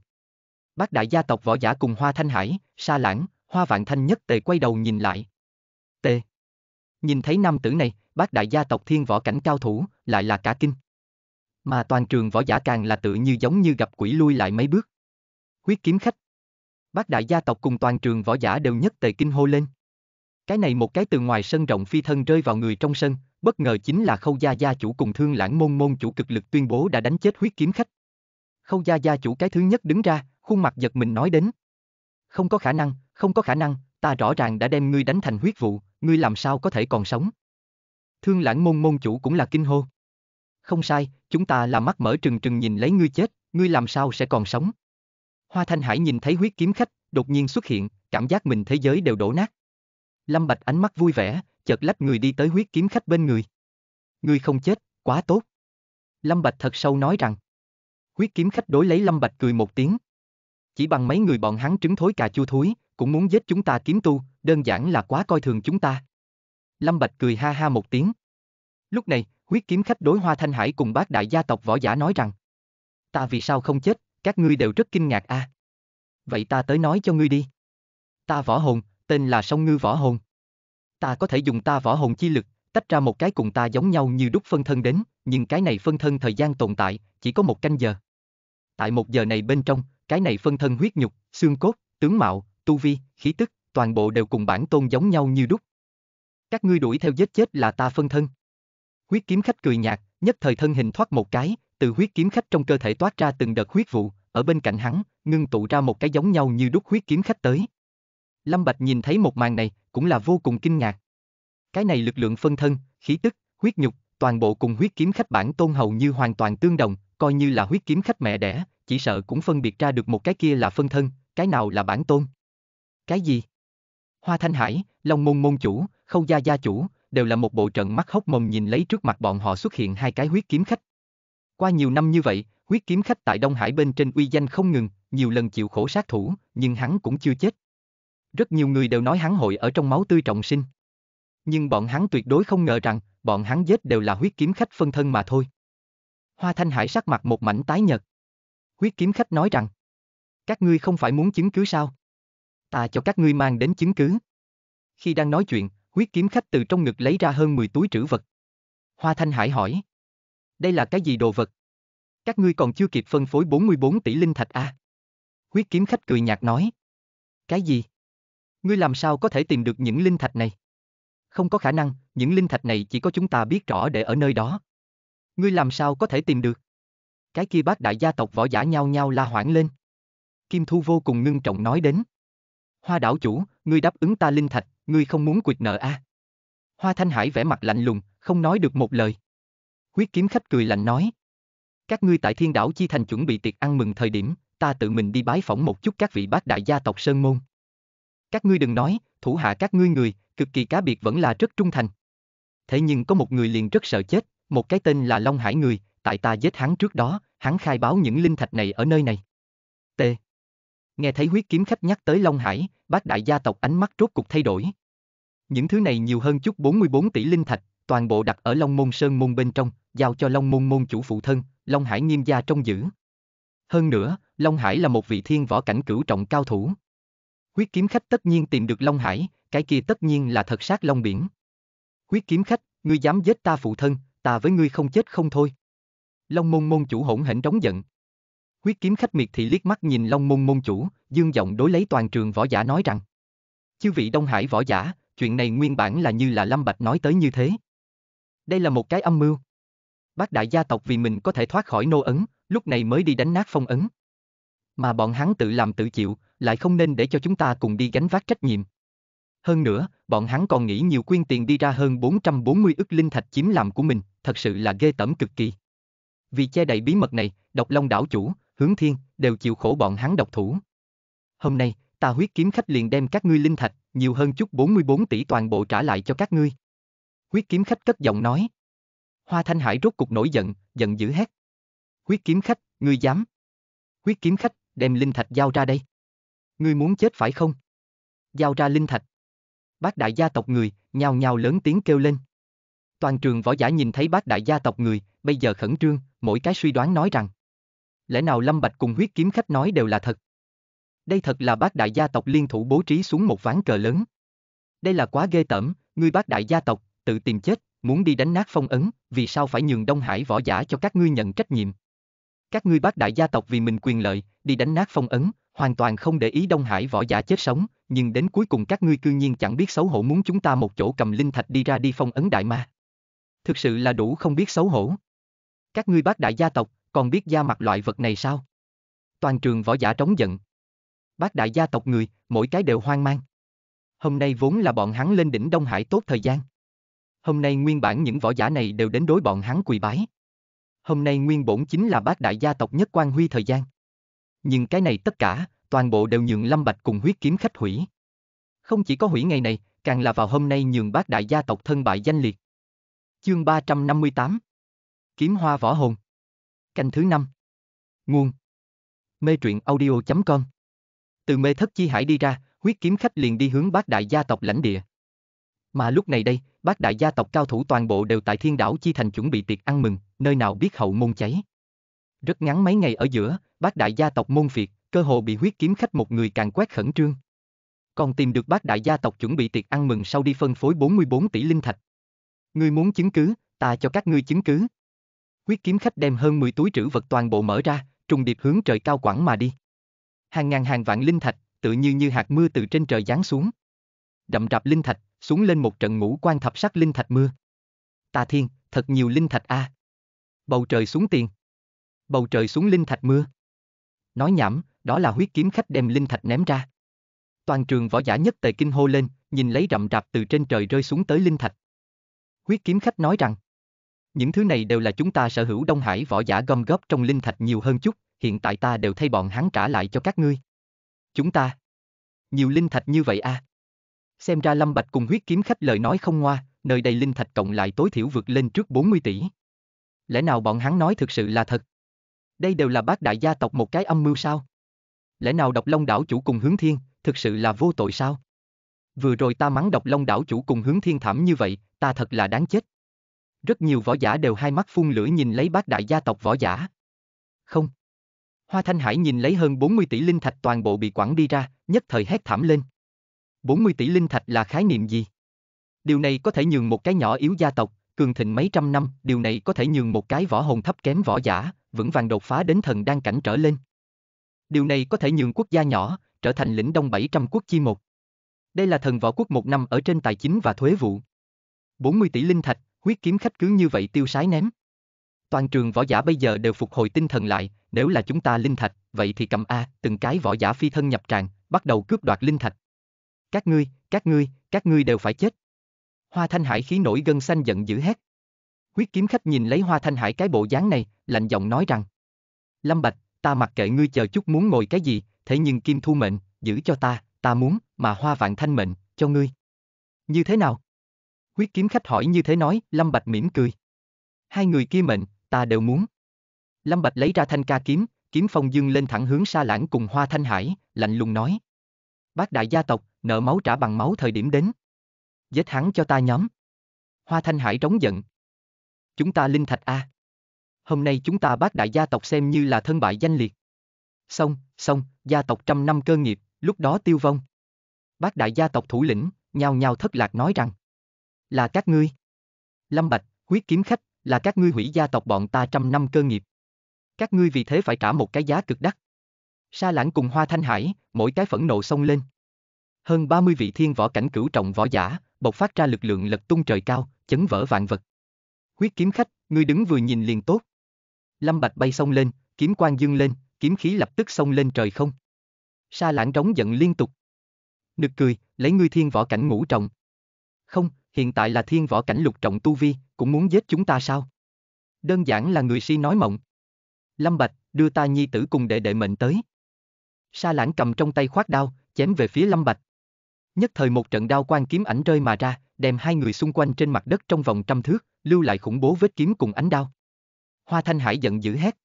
Bác đại gia tộc võ giả cùng Hoa Thanh Hải, Sa Lãng, Hoa Vạn Thanh nhất tề quay đầu nhìn lại. Tề. Nhìn thấy nam tử này, bác đại gia tộc thiên võ cảnh cao thủ, lại là cả kinh. Mà toàn trường võ giả càng là tự như giống như gặp quỷ lui lại mấy bước. Huyết kiếm khách. Bác đại gia tộc cùng toàn trường võ giả đều nhất tề kinh hô lên. Cái này một cái từ ngoài sân rộng phi thân rơi vào người trong sân, bất ngờ chính là khâu gia gia chủ cùng thương lãng môn môn chủ cực lực tuyên bố đã đánh chết huyết kiếm khách. Khâu gia gia chủ cái thứ nhất đứng ra, khuôn mặt giật mình nói đến. Không có khả năng, không có khả năng, ta rõ ràng đã đem ngươi đánh thành huyết vụ, ngươi làm sao có thể còn sống. Thương lãng môn môn chủ cũng là kinh hô. Không sai, chúng ta là mắt mở trừng trừng nhìn lấy ngươi chết, ngươi làm sao sẽ còn sống. Hoa Thanh Hải nhìn thấy huyết kiếm khách, đột nhiên xuất hiện, cảm giác mình thế giới đều đổ nát. Lâm Bạch ánh mắt vui vẻ, chợt lách người đi tới huyết kiếm khách bên người. Ngươi không chết, quá tốt. Lâm Bạch thật sâu nói rằng. Huyết kiếm khách đối lấy Lâm Bạch cười một tiếng. Chỉ bằng mấy người bọn hắn trứng thối cà chua thối, cũng muốn giết chúng ta kiếm tu, đơn giản là quá coi thường chúng ta. Lâm Bạch cười ha ha một tiếng. Lúc này, huyết kiếm khách đối hoa thanh hải cùng bác đại gia tộc võ giả nói rằng. Ta vì sao không chết, các ngươi đều rất kinh ngạc a. À. Vậy ta tới nói cho ngươi đi. Ta võ hồn, tên là sông ngư võ hồn. Ta có thể dùng ta võ hồn chi lực, tách ra một cái cùng ta giống nhau như đúc phân thân đến, nhưng cái này phân thân thời gian tồn tại, chỉ có một canh giờ. Tại một giờ này bên trong, cái này phân thân huyết nhục, xương cốt, tướng mạo, tu vi, khí tức, toàn bộ đều cùng bản tôn giống nhau như đúc. Các ngươi đuổi theo giết chết là ta phân thân. Huyết kiếm khách cười nhạt, nhất thời thân hình thoát một cái, từ huyết kiếm khách trong cơ thể toát ra từng đợt huyết vụ, ở bên cạnh hắn, ngưng tụ ra một cái giống nhau như đúc huyết kiếm khách tới. Lâm Bạch nhìn thấy một màn này, cũng là vô cùng kinh ngạc. Cái này lực lượng phân thân, khí tức, huyết nhục, toàn bộ cùng huyết kiếm khách bản tôn hầu như hoàn toàn tương đồng, coi như là huyết kiếm khách mẹ đẻ, chỉ sợ cũng phân biệt ra được một cái kia là phân thân, cái nào là bản tôn. Cái gì? Hoa Thanh Hải, Long Môn Môn Chủ, Khâu Gia Gia Chủ, đều là một bộ trận mắt hốc mồm nhìn lấy trước mặt bọn họ xuất hiện hai cái huyết kiếm khách. Qua nhiều năm như vậy, huyết kiếm khách tại Đông Hải bên trên uy danh không ngừng, nhiều lần chịu khổ sát thủ, nhưng hắn cũng chưa chết. Rất nhiều người đều nói hắn hội ở trong máu tươi trọng sinh. Nhưng bọn hắn tuyệt đối không ngờ rằng, bọn hắn giết đều là huyết kiếm khách phân thân mà thôi. Hoa Thanh Hải sắc mặt một mảnh tái nhợt. Huyết kiếm khách nói rằng, các ngươi không phải muốn chứng cứ sao? Ta cho các ngươi mang đến chứng cứ. Khi đang nói chuyện, Quyết kiếm khách từ trong ngực lấy ra hơn 10 túi trữ vật. Hoa Thanh Hải hỏi. Đây là cái gì đồ vật? Các ngươi còn chưa kịp phân phối 44 tỷ linh thạch à? Quyết kiếm khách cười nhạt nói. Cái gì? Ngươi làm sao có thể tìm được những linh thạch này? Không có khả năng, những linh thạch này chỉ có chúng ta biết rõ để ở nơi đó. Ngươi làm sao có thể tìm được? Cái kia bác đại gia tộc võ giả nhau nhau la hoảng lên. Kim Thu vô cùng ngưng trọng nói đến. Hoa đảo chủ, ngươi đáp ứng ta linh thạch, ngươi không muốn quyệt nợ a? À? Hoa Thanh Hải vẻ mặt lạnh lùng, không nói được một lời. Huyết kiếm khách cười lạnh nói. Các ngươi tại thiên đảo chi thành chuẩn bị tiệc ăn mừng thời điểm, ta tự mình đi bái phỏng một chút các vị bác đại gia tộc Sơn Môn. Các ngươi đừng nói, thủ hạ các ngươi người, cực kỳ cá biệt vẫn là rất trung thành. Thế nhưng có một người liền rất sợ chết, một cái tên là Long Hải người, tại ta giết hắn trước đó, hắn khai báo những linh thạch này ở nơi này. T. Nghe thấy huyết kiếm khách nhắc tới Long Hải, bác đại gia tộc ánh mắt rốt cục thay đổi. Những thứ này nhiều hơn chút 44 tỷ linh thạch, toàn bộ đặt ở Long Môn Sơn Môn bên trong, giao cho Long Môn Môn chủ phụ thân, Long Hải nghiêm gia trong giữ. Hơn nữa, Long Hải là một vị thiên võ cảnh cửu trọng cao thủ. Huyết kiếm khách tất nhiên tìm được Long Hải, cái kia tất nhiên là thật sát Long Biển. Huyết kiếm khách, ngươi dám giết ta phụ thân, ta với ngươi không chết không thôi. Long môn môn chủ hỗn hển trống giận. Quyết kiếm khách miệt thị liếc mắt nhìn Long Môn môn chủ, dương giọng đối lấy toàn trường võ giả nói rằng. Chư vị Đông Hải võ giả, chuyện này nguyên bản là như là Lâm Bạch nói tới như thế. Đây là một cái âm mưu. Bác đại gia tộc vì mình có thể thoát khỏi nô ấn, lúc này mới đi đánh nát phong ấn. Mà bọn hắn tự làm tự chịu, lại không nên để cho chúng ta cùng đi gánh vác trách nhiệm. Hơn nữa, bọn hắn còn nghĩ nhiều quyên tiền đi ra hơn 440 ức linh thạch chiếm làm của mình, thật sự là ghê tởm cực kỳ. Vì che đậy bí mật này, độc long đảo chủ, hướng thiên, đều chịu khổ bọn hắn độc thủ. Hôm nay, ta huyết kiếm khách liền đem các ngươi linh thạch, nhiều hơn chút 44 tỷ toàn bộ trả lại cho các ngươi. Huyết kiếm khách cất giọng nói. Hoa Thanh Hải rốt cục nổi giận, giận dữ hét. Huyết kiếm khách, ngươi dám. Huyết kiếm khách, đem linh thạch giao ra đây. Ngươi muốn chết phải không? Giao ra linh thạch. Bác đại gia tộc người, nhào nhào lớn tiếng kêu lên. Toàn trường võ giả nhìn thấy bác đại gia tộc người, bây giờ khẩn trương, mỗi cái suy đoán nói rằng lẽ nào Lâm Bạch cùng huyết kiếm khách nói đều là thật? Đây thật là bác đại gia tộc liên thủ bố trí xuống một ván cờ lớn. Đây là quá ghê tởm, ngươi bác đại gia tộc, tự tìm chết, muốn đi đánh nát phong ấn, vì sao phải nhường Đông Hải võ giả cho các ngươi nhận trách nhiệm? Các ngươi bác đại gia tộc vì mình quyền lợi, đi đánh nát phong ấn, hoàn toàn không để ý Đông Hải võ giả chết sống, nhưng đến cuối cùng các ngươi cư nhiên chẳng biết xấu hổ muốn chúng ta một chỗ cầm linh thạch đi ra đi phong ấn đại ma. Thực sự là đủ không biết xấu hổ. Các ngươi bác đại gia tộc, còn biết da mặt loại vật này sao? Toàn trường võ giả trống giận. Bác đại gia tộc người, mỗi cái đều hoang mang. Hôm nay vốn là bọn hắn lên đỉnh Đông Hải tốt thời gian. Hôm nay nguyên bản những võ giả này đều đến đối bọn hắn quỳ bái. Hôm nay nguyên bổn chính là bác đại gia tộc nhất quan huy thời gian. Nhưng cái này tất cả, toàn bộ đều nhường Lâm Bạch cùng huyết kiếm khách hủy. Không chỉ có hủy ngày này, càng là vào hôm nay nhường bác đại gia tộc thân bại danh liệt. Chương 358 Kiếm hoa võ hồn Canh thứ năm Nguồn Mê truyện audio.com Từ mê thất chi hải đi ra, huyết kiếm khách liền đi hướng bác đại gia tộc lãnh địa. Mà lúc này đây, bác đại gia tộc cao thủ toàn bộ đều tại thiên đảo chi thành chuẩn bị tiệc ăn mừng, nơi nào biết hậu môn cháy. Rất ngắn mấy ngày ở giữa, bác đại gia tộc môn phiệt, cơ hồ bị huyết kiếm khách một người càng quét khẩn trương. Còn tìm được bác đại gia tộc chuẩn bị tiệc ăn mừng sau đi phân phối 44 tỷ linh thạch. Ngươi muốn chứng cứ, ta cho các ngươi chứng cứ. Quyết kiếm khách đem hơn 10 túi trữ vật toàn bộ mở ra, trùng điệp hướng trời cao quẳng mà đi. Hàng ngàn hàng vạn linh thạch, tự như như hạt mưa từ trên trời giáng xuống. Đậm rạp linh thạch, xuống lên một trận ngũ quan thập sắc linh thạch mưa. Tà thiên, thật nhiều linh thạch a. À. Bầu trời xuống tiền. Bầu trời xuống linh thạch mưa. Nói nhảm, đó là huyết kiếm khách đem linh thạch ném ra. Toàn trường võ giả nhất tề kinh hô lên, nhìn lấy rậm rạp từ trên trời rơi xuống tới linh thạch. Huyết kiếm khách nói rằng, những thứ này đều là chúng ta sở hữu Đông Hải võ giả gom góp trong linh thạch nhiều hơn chút, hiện tại ta đều thay bọn hắn trả lại cho các ngươi. Chúng ta. Nhiều linh thạch như vậy à? Xem ra Lâm Bạch cùng huyết kiếm khách lời nói không ngoa, nơi đây linh thạch cộng lại tối thiểu vượt lên trước 40 tỷ. Lẽ nào bọn hắn nói thực sự là thật? Đây đều là bác đại gia tộc một cái âm mưu sao? Lẽ nào độc long đảo chủ cùng hướng thiên, thực sự là vô tội sao? Vừa rồi ta mắng độc long đảo chủ cùng hướng thiên thảm như vậy, ta thật là đáng chết. Rất nhiều võ giả đều hai mắt phun lửa nhìn lấy bác đại gia tộc võ giả. Không. Hoa Thanh Hải nhìn lấy hơn 40 tỷ linh thạch toàn bộ bị quẳng đi ra, nhất thời hét thảm lên. 40 tỷ linh thạch là khái niệm gì? Điều này có thể nhường một cái nhỏ yếu gia tộc, cường thịnh mấy trăm năm, điều này có thể nhường một cái võ hồn thấp kém võ giả, vững vàng đột phá đến thần đang cảnh trở lên. Điều này có thể nhường quốc gia nhỏ, trở thành lĩnh đông 700 quốc chi một. Đây là thần võ quốc một năm ở trên tài chính và thuế vụ. 40 tỷ linh thạch, Quyết kiếm khách cứ như vậy tiêu sái ném. Toàn trường võ giả bây giờ đều phục hồi tinh thần lại, nếu là chúng ta linh thạch, vậy thì cầm A, từng cái võ giả phi thân nhập tràng, bắt đầu cướp đoạt linh thạch. Các ngươi, các ngươi, các ngươi đều phải chết. Hoa Thanh Hải khí nổi gân xanh giận dữ hét. Quyết kiếm khách nhìn lấy Hoa Thanh Hải cái bộ dáng này, lạnh giọng nói rằng. Lâm Bạch, ta mặc kệ ngươi chờ chút muốn ngồi cái gì, thế nhưng kim thu mệnh, giữ cho ta, ta muốn, mà Hoa Vạn Thanh mệnh, cho ngươi. Như thế nào? Huyết kiếm khách hỏi như thế nói, Lâm Bạch mỉm cười. Hai người kia mệnh, ta đều muốn. Lâm Bạch lấy ra thanh ca kiếm, kiếm phong dương lên thẳng hướng xa lãng cùng hoa thanh hải, lạnh lùng nói. Bác đại gia tộc, nợ máu trả bằng máu thời điểm đến. Giết hắn cho ta nhóm. Hoa thanh hải trống giận. Chúng ta linh thạch A. Hôm nay chúng ta bác đại gia tộc xem như là thân bại danh liệt. Xong, xong, gia tộc trăm năm cơ nghiệp, lúc đó tiêu vong. Bác đại gia tộc thủ lĩnh, nhao nhao thất lạc nói rằng là các ngươi. Lâm Bạch, huyết kiếm khách, là các ngươi hủy gia tộc bọn ta trăm năm cơ nghiệp. Các ngươi vì thế phải trả một cái giá cực đắt. Sa lãng cùng Hoa Thanh Hải, mỗi cái phẫn nộ sông lên. Hơn 30 vị thiên võ cảnh cửu trọng võ giả, bộc phát ra lực lượng lật tung trời cao, chấn vỡ vạn vật. Huyết kiếm khách, ngươi đứng vừa nhìn liền tốt. Lâm Bạch bay sông lên, kiếm quang dương lên, kiếm khí lập tức sông lên trời không. Sa lãng trống giận liên tục. Nực cười, lấy ngươi thiên võ cảnh ngũ trọng. Không, hiện tại là thiên võ cảnh lục trọng tu vi, cũng muốn giết chúng ta sao? Đơn giản là người si nói mộng. Lâm Bạch, đưa ta nhi tử cùng đệ đệ mệnh tới. Sa lãng cầm trong tay khoát đao, chém về phía Lâm Bạch. Nhất thời một trận đao quang kiếm ảnh rơi mà ra, đem hai người xung quanh trên mặt đất trong vòng trăm thước, lưu lại khủng bố vết kiếm cùng ánh đao. Hoa Thanh Hải giận dữ hét.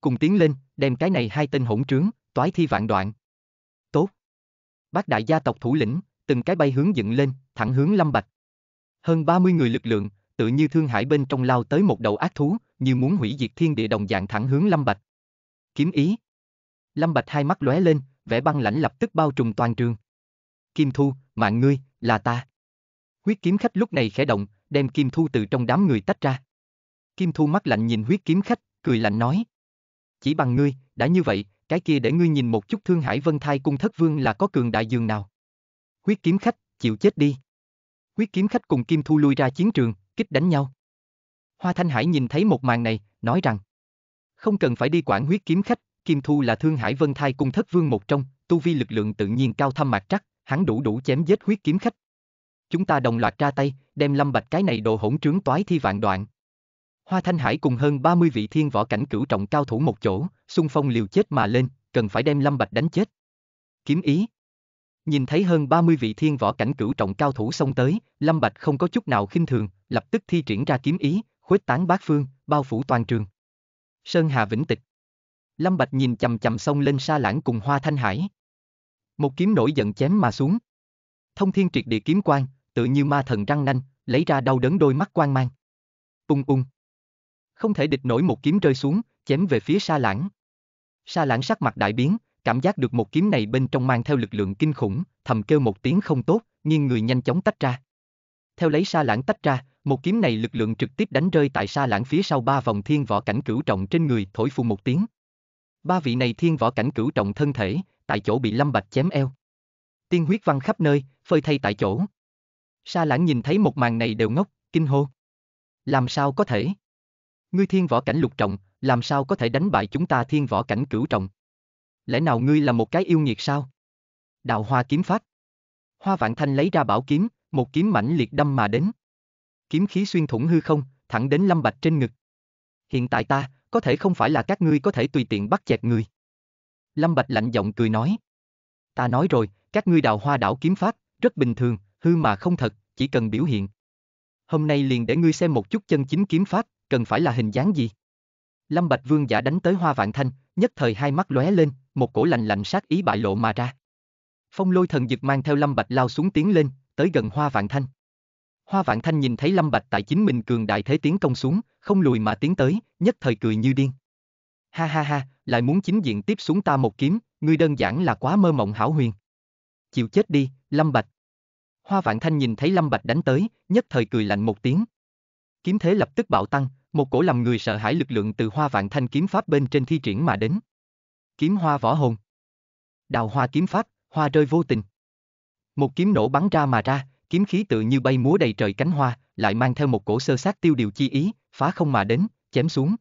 Cùng tiến lên, đem cái này hai tên hỗn trướng, toái thi vạn đoạn. Tốt. Bác đại gia tộc thủ lĩnh, từng cái bay hướng dựng lên, thẳng hướng Lâm Bạch. Hơn 30 người lực lượng, tự như thương hải bên trong lao tới một đầu ác thú, như muốn hủy diệt thiên địa đồng dạng thẳng hướng Lâm Bạch. Kiếm ý. Lâm Bạch hai mắt lóe lên, vẻ băng lãnh lập tức bao trùm toàn trường. Kim Thu, mạng ngươi, là ta. Huyết kiếm khách lúc này khẽ động, đem Kim Thu từ trong đám người tách ra. Kim Thu mắt lạnh nhìn huyết kiếm khách, cười lạnh nói. Chỉ bằng ngươi, đã như vậy, cái kia để ngươi nhìn một chút Thương Hải Vân Thai cung thất vương là có cường đại dường nào. Huyết kiếm khách, chịu chết đi. Quyết kiếm khách cùng Kim Thu lui ra chiến trường, kích đánh nhau. Hoa Thanh Hải nhìn thấy một màn này, nói rằng Không cần phải đi quản huyết kiếm khách, Kim Thu là Thương Hải Vân Thai cung thất vương một trong, tu vi lực lượng tự nhiên cao thâm mạc trắc, hắn đủ đủ chém giết huyết kiếm khách. Chúng ta đồng loạt ra tay, đem Lâm Bạch cái này đồ hỗn trướng toái thi vạn đoạn. Hoa Thanh Hải cùng hơn 30 vị thiên võ cảnh cửu trọng cao thủ một chỗ, xung phong liều chết mà lên, cần phải đem Lâm Bạch đánh chết. Kiếm ý, Nhìn thấy hơn 30 vị thiên võ cảnh cửu trọng cao thủ xông tới, Lâm Bạch không có chút nào khinh thường, lập tức thi triển ra kiếm ý, khuếch tán bát phương, bao phủ toàn trường. Sơn Hà vĩnh tịch. Lâm Bạch nhìn chầm chầm xông lên xa Lãng cùng Hoa Thanh Hải. Một kiếm nổi giận chém mà xuống. Thông thiên triệt địa kiếm quang, tự như ma thần răng nanh, lấy ra đau đớn đôi mắt quang mang. Ung ung. Không thể địch nổi một kiếm rơi xuống, chém về phía xa Lãng. xa Lãng sắc mặt đại biến, cảm giác được một kiếm này bên trong mang theo lực lượng kinh khủng, thầm kêu một tiếng không tốt, nhưng người nhanh chóng tách ra. Theo lấy sa lãng tách ra, một kiếm này lực lượng trực tiếp đánh rơi tại sa lãng phía sau ba vòng thiên võ cảnh cửu trọng trên người thổi phù một tiếng. Ba vị này thiên võ cảnh cửu trọng thân thể, tại chỗ bị lâm bạch chém eo. Tiên huyết văng khắp nơi, phơi thay tại chỗ. Sa lãng nhìn thấy một màn này đều ngốc, kinh hô. Làm sao có thể? Ngươi thiên võ cảnh lục trọng, làm sao có thể đánh bại chúng ta thiên võ cảnh cửu trọng? lẽ nào ngươi là một cái yêu nghiệt sao? Đạo hoa kiếm phát, Hoa vạn thanh lấy ra bảo kiếm, một kiếm mãnh liệt đâm mà đến. Kiếm khí xuyên thủng hư không, thẳng đến lâm bạch trên ngực. Hiện tại ta, có thể không phải là các ngươi có thể tùy tiện bắt chẹt người. Lâm bạch lạnh giọng cười nói. Ta nói rồi, các ngươi đào hoa đảo kiếm phát, rất bình thường, hư mà không thật, chỉ cần biểu hiện. Hôm nay liền để ngươi xem một chút chân chính kiếm phát, cần phải là hình dáng gì. Lâm Bạch Vương giả đánh tới Hoa Vạn Thanh, nhất thời hai mắt lóe lên, một cổ lạnh lạnh sát ý bại lộ mà ra. Phong lôi thần dực mang theo Lâm Bạch lao xuống tiến lên, tới gần Hoa Vạn Thanh. Hoa Vạn Thanh nhìn thấy Lâm Bạch tại chính mình cường đại thế tiến công xuống, không lùi mà tiến tới, nhất thời cười như điên. Ha ha ha, lại muốn chính diện tiếp xuống ta một kiếm, ngươi đơn giản là quá mơ mộng hảo huyền. Chịu chết đi, Lâm Bạch. Hoa Vạn Thanh nhìn thấy Lâm Bạch đánh tới, nhất thời cười lạnh một tiếng. Kiếm thế lập tức bạo tăng, một cổ làm người sợ hãi lực lượng từ hoa vạn thanh kiếm pháp bên trên thi triển mà đến. Kiếm hoa võ hồn. Đào hoa kiếm pháp, hoa rơi vô tình. Một kiếm nổ bắn ra mà ra, kiếm khí tự như bay múa đầy trời cánh hoa, lại mang theo một cổ sơ sát tiêu điều chi ý, phá không mà đến, chém xuống.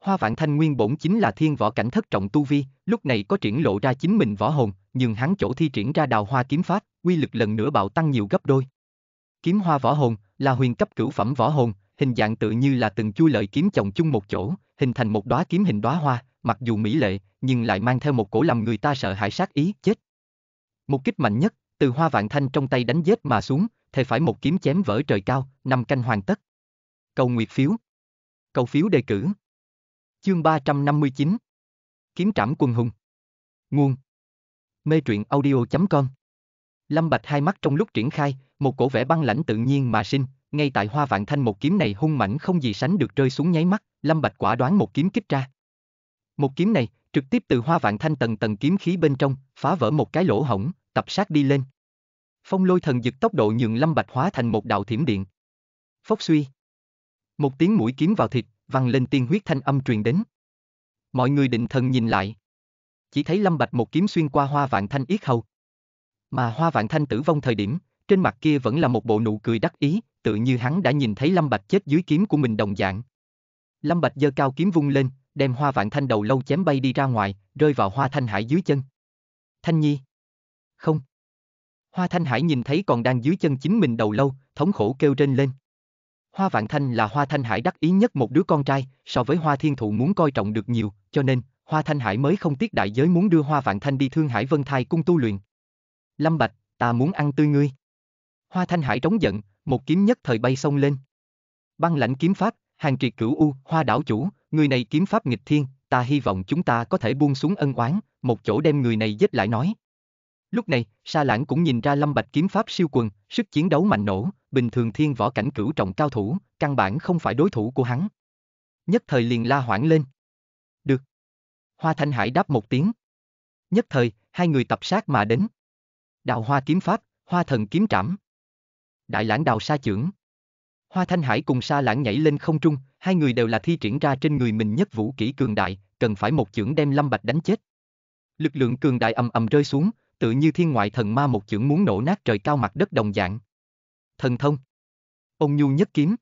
Hoa Vạn Thanh nguyên bổn chính là thiên võ cảnh thất trọng tu vi, lúc này có triển lộ ra chính mình võ hồn, nhưng hắn chỗ thi triển ra đào hoa kiếm pháp, quy lực lần nữa bạo tăng nhiều gấp đôi. Kiếm hoa võ hồn là huyền cấp cửu phẩm võ hồn, hình dạng tự như là từng chui lợi kiếm chồng chung một chỗ, hình thành một đóa kiếm hình đóa hoa, mặc dù mỹ lệ, nhưng lại mang theo một cổ làm người ta sợ hãi sát ý, chết. Một kích mạnh nhất, từ hoa vạn thanh trong tay đánh giết mà xuống, thề phải một kiếm chém vỡ trời cao, năm canh hoàn tất. Cầu nguyệt phiếu. Cầu phiếu đề cử. Chương 359. Kiếm trảm quân hùng. Nguồn. Mê truyện audio.com Lâm Bạch hai mắt trong lúc triển khai, một cổ vẻ băng lãnh tự nhiên mà sinh, ngay tại hoa vạn thanh một kiếm này hung mãnh không gì sánh được rơi xuống nháy mắt, Lâm Bạch quả đoán một kiếm kích ra. Một kiếm này, trực tiếp từ hoa vạn thanh tầng tầng kiếm khí bên trong, phá vỡ một cái lỗ hổng, tập sát đi lên. Phong lôi thần dực tốc độ nhường Lâm Bạch hóa thành một đạo thiểm điện. Phốc suy. Một tiếng mũi kiếm vào thịt, văng lên tiên huyết thanh âm truyền đến. Mọi người định thần nhìn lại. Chỉ thấy Lâm Bạch một kiếm xuyên qua hoa vạn thanh yết hầu. Mà hoa vạn thanh tử vong thời điểm, trên mặt kia vẫn là một bộ nụ cười đắc ý, tự như hắn đã nhìn thấy Lâm Bạch chết dưới kiếm của mình đồng dạng. Lâm Bạch giơ cao kiếm vung lên, đem hoa vạn thanh đầu lâu chém bay đi ra ngoài, rơi vào hoa thanh hải dưới chân. Thanh Nhi. Không. Hoa thanh hải nhìn thấy còn đang dưới chân chính mình đầu lâu, thống khổ kêu trên lên. Hoa vạn thanh là hoa thanh hải đắc ý nhất một đứa con trai, so với hoa thiên thụ muốn coi trọng được nhiều, cho nên, hoa thanh hải mới không tiếc đại giới muốn đưa hoa vạn thanh đi thương hải vân thai cung tu luyện. Lâm Bạch, ta muốn ăn tươi ngươi. Hoa thanh hải trống giận, một kiếm nhất thời bay sông lên. Băng lãnh kiếm pháp, hàng triệt cửu u, hoa đảo chủ, người này kiếm pháp nghịch thiên, ta hy vọng chúng ta có thể buông xuống ân oán, một chỗ đem người này giết lại nói. Lúc này, Sa Lãng cũng nhìn ra Lâm Bạch kiếm pháp siêu quần, sức chiến đấu mạnh nổ, bình thường thiên võ cảnh cửu trọng cao thủ, căn bản không phải đối thủ của hắn. Nhất thời liền la hoảng lên. Được. Hoa Thanh Hải đáp một tiếng. Nhất thời, hai người tập sát mà đến. đào Hoa kiếm pháp, Hoa thần kiếm trảm đại lãng đào sa chưởng. Hoa Thanh Hải cùng sa lãng nhảy lên không trung, hai người đều là thi triển ra trên người mình nhất vũ kỹ cường đại, cần phải một chưởng đem Lâm Bạch đánh chết. Lực lượng cường đại ầm ầm rơi xuống, tự như thiên ngoại thần ma một chưởng muốn nổ nát trời cao mặt đất đồng dạng. Thần thông. Ông Nhu nhất kiếm.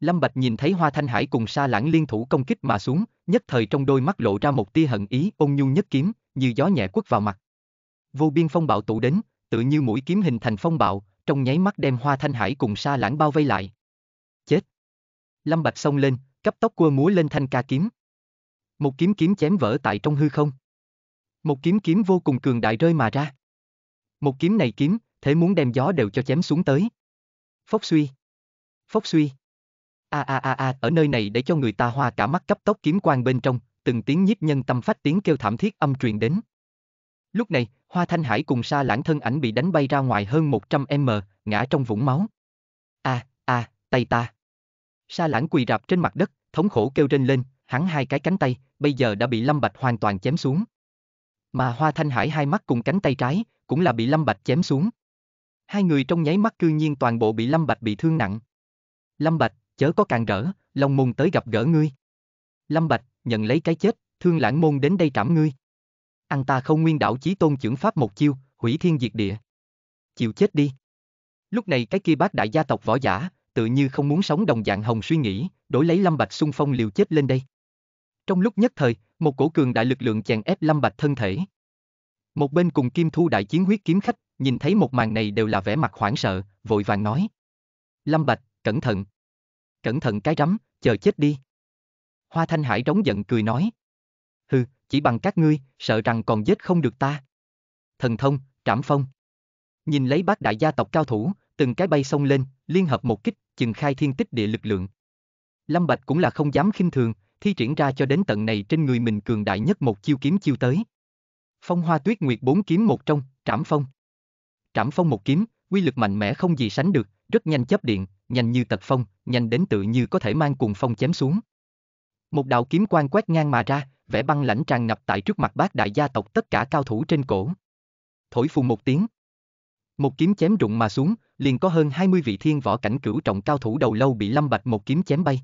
Lâm Bạch nhìn thấy Hoa Thanh Hải cùng Sa Lãng liên thủ công kích mà xuống, nhất thời trong đôi mắt lộ ra một tia hận ý, ông nhu nhất kiếm, như gió nhẹ quất vào mặt. Vô biên phong bạo tụ đến, tự như mũi kiếm hình thành phong bạo, trong nháy mắt đem hoa thanh hải cùng sa lãng bao vây lại. Chết! Lâm Bạch xông lên, cấp tốc cua múa lên thanh ca kiếm. Một kiếm kiếm chém vỡ tại trong hư không. Một kiếm kiếm vô cùng cường đại rơi mà ra. Một kiếm này kiếm, thế muốn đem gió đều cho chém xuống tới. Phốc suy! Phốc suy! A a a a, ở nơi này để cho người ta hoa cả mắt cấp tốc kiếm quang bên trong, từng tiếng nhiếp nhân tâm phát tiếng kêu thảm thiết âm truyền đến. Lúc này, Hoa Thanh Hải cùng Sa Lãng thân ảnh bị đánh bay ra ngoài hơn 100m, ngã trong vũng máu. A, à, a, à, tay ta. Sa Lãng quỳ rạp trên mặt đất, thống khổ kêu rên lên, hắn hai cái cánh tay, bây giờ đã bị Lâm Bạch hoàn toàn chém xuống. Mà Hoa Thanh Hải hai mắt cùng cánh tay trái, cũng là bị Lâm Bạch chém xuống. Hai người trong nháy mắt cư nhiên toàn bộ bị Lâm Bạch bị thương nặng. Lâm Bạch, chớ có càng rỡ, lòng mùng tới gặp gỡ ngươi. Lâm Bạch, nhận lấy cái chết, thương lãng môn đến đây trảm ngươi ăn ta không nguyên đảo chí tôn trưởng pháp một chiêu, hủy thiên diệt địa. Chịu chết đi. Lúc này cái kia bác đại gia tộc võ giả, tự như không muốn sống đồng dạng hồng suy nghĩ, đổi lấy Lâm Bạch xung phong liều chết lên đây. Trong lúc nhất thời, một cổ cường đại lực lượng chèn ép Lâm Bạch thân thể. Một bên cùng Kim Thu đại chiến huyết kiếm khách, nhìn thấy một màn này đều là vẻ mặt hoảng sợ, vội vàng nói: "Lâm Bạch, cẩn thận. Cẩn thận cái rắm, chờ chết đi." Hoa Thanh Hải trống giận cười nói: "Hừ, chỉ bằng các ngươi, sợ rằng còn giết không được ta. Thần thông, trảm phong. Nhìn lấy bác đại gia tộc cao thủ, từng cái bay sông lên, liên hợp một kích, chừng khai thiên tích địa lực lượng. Lâm Bạch cũng là không dám khinh thường, thi triển ra cho đến tận này trên người mình cường đại nhất một chiêu kiếm chiêu tới. Phong Hoa Tuyết Nguyệt bốn kiếm một trong, Trảm Phong. Trảm Phong một kiếm, quy lực mạnh mẽ không gì sánh được, rất nhanh chấp điện, nhanh như tật phong, nhanh đến tự như có thể mang cùng phong chém xuống. Một đạo kiếm quang quét ngang mà ra, vẻ băng lãnh tràn ngập tại trước mặt bác đại gia tộc tất cả cao thủ trên cổ. Thổi phù một tiếng. Một kiếm chém rụng mà xuống, liền có hơn 20 vị thiên võ cảnh cửu trọng cao thủ đầu lâu bị Lâm Bạch một kiếm chém bay.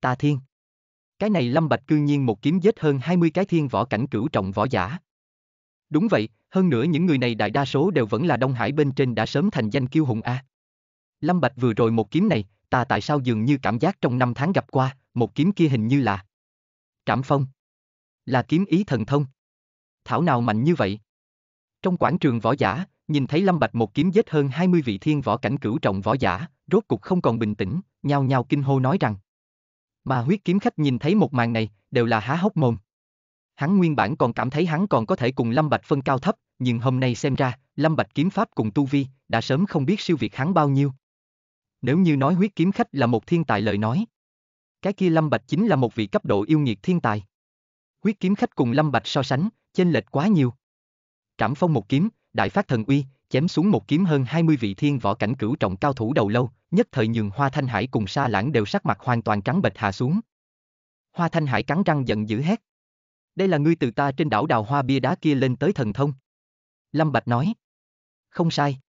Ta thiên. Cái này Lâm Bạch cư nhiên một kiếm giết hơn 20 cái thiên võ cảnh cửu trọng võ giả. Đúng vậy, hơn nữa những người này đại đa số đều vẫn là Đông Hải bên trên đã sớm thành danh kiêu hùng A. Lâm Bạch vừa rồi một kiếm này, ta tại sao dường như cảm giác trong năm tháng gặp qua, một kiếm kia hình như là trạm Phong. Là kiếm ý thần thông. Thảo nào mạnh như vậy? Trong quảng trường võ giả, nhìn thấy Lâm Bạch một kiếm giết hơn 20 vị thiên võ cảnh cửu trọng võ giả, rốt cục không còn bình tĩnh, nhao nhao kinh hô nói rằng. Mà huyết kiếm khách nhìn thấy một màn này, đều là há hốc mồm. Hắn nguyên bản còn cảm thấy hắn còn có thể cùng Lâm Bạch phân cao thấp, nhưng hôm nay xem ra, Lâm Bạch kiếm pháp cùng Tu Vi, đã sớm không biết siêu việt hắn bao nhiêu. Nếu như nói huyết kiếm khách là một thiên tài lời nói, cái kia Lâm Bạch chính là một vị cấp độ yêu nghiệt thiên tài. Quyết kiếm khách cùng Lâm Bạch so sánh, chênh lệch quá nhiều. Trảm phong một kiếm, đại phát thần uy, chém xuống một kiếm hơn 20 vị thiên võ cảnh cửu trọng cao thủ đầu lâu, nhất thời nhường Hoa Thanh Hải cùng Sa Lãng đều sắc mặt hoàn toàn trắng bệch hạ xuống. Hoa Thanh Hải cắn răng giận dữ hét: "Đây là ngươi từ ta trên đảo đào hoa bia đá kia lên tới thần thông." Lâm Bạch nói: "Không sai.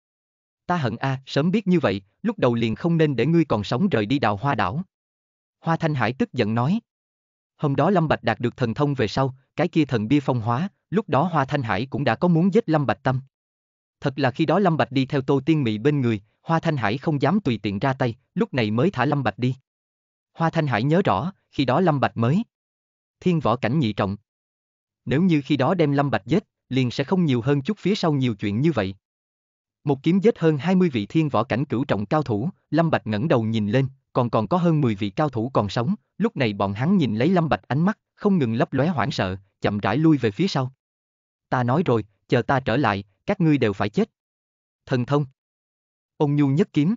Ta hận a, à, sớm biết như vậy, lúc đầu liền không nên để ngươi còn sống rời đi đào hoa đảo." Hoa Thanh Hải tức giận nói: Hôm đó Lâm Bạch đạt được thần thông về sau, cái kia thần bia phong hóa, lúc đó Hoa Thanh Hải cũng đã có muốn giết Lâm Bạch Tâm. Thật là khi đó Lâm Bạch đi theo Tô Tiên Mị bên người, Hoa Thanh Hải không dám tùy tiện ra tay, lúc này mới thả Lâm Bạch đi. Hoa Thanh Hải nhớ rõ, khi đó Lâm Bạch mới. Thiên võ cảnh nhị trọng. Nếu như khi đó đem Lâm Bạch giết, liền sẽ không nhiều hơn chút phía sau nhiều chuyện như vậy. Một kiếm giết hơn 20 vị thiên võ cảnh cửu trọng cao thủ, Lâm Bạch ngẩng đầu nhìn lên, còn còn có hơn 10 vị cao thủ còn sống, lúc này bọn hắn nhìn lấy Lâm Bạch ánh mắt, không ngừng lấp lóe hoảng sợ, chậm rãi lui về phía sau. Ta nói rồi, chờ ta trở lại, các ngươi đều phải chết. Thần thông. Ông Nhu nhất kiếm.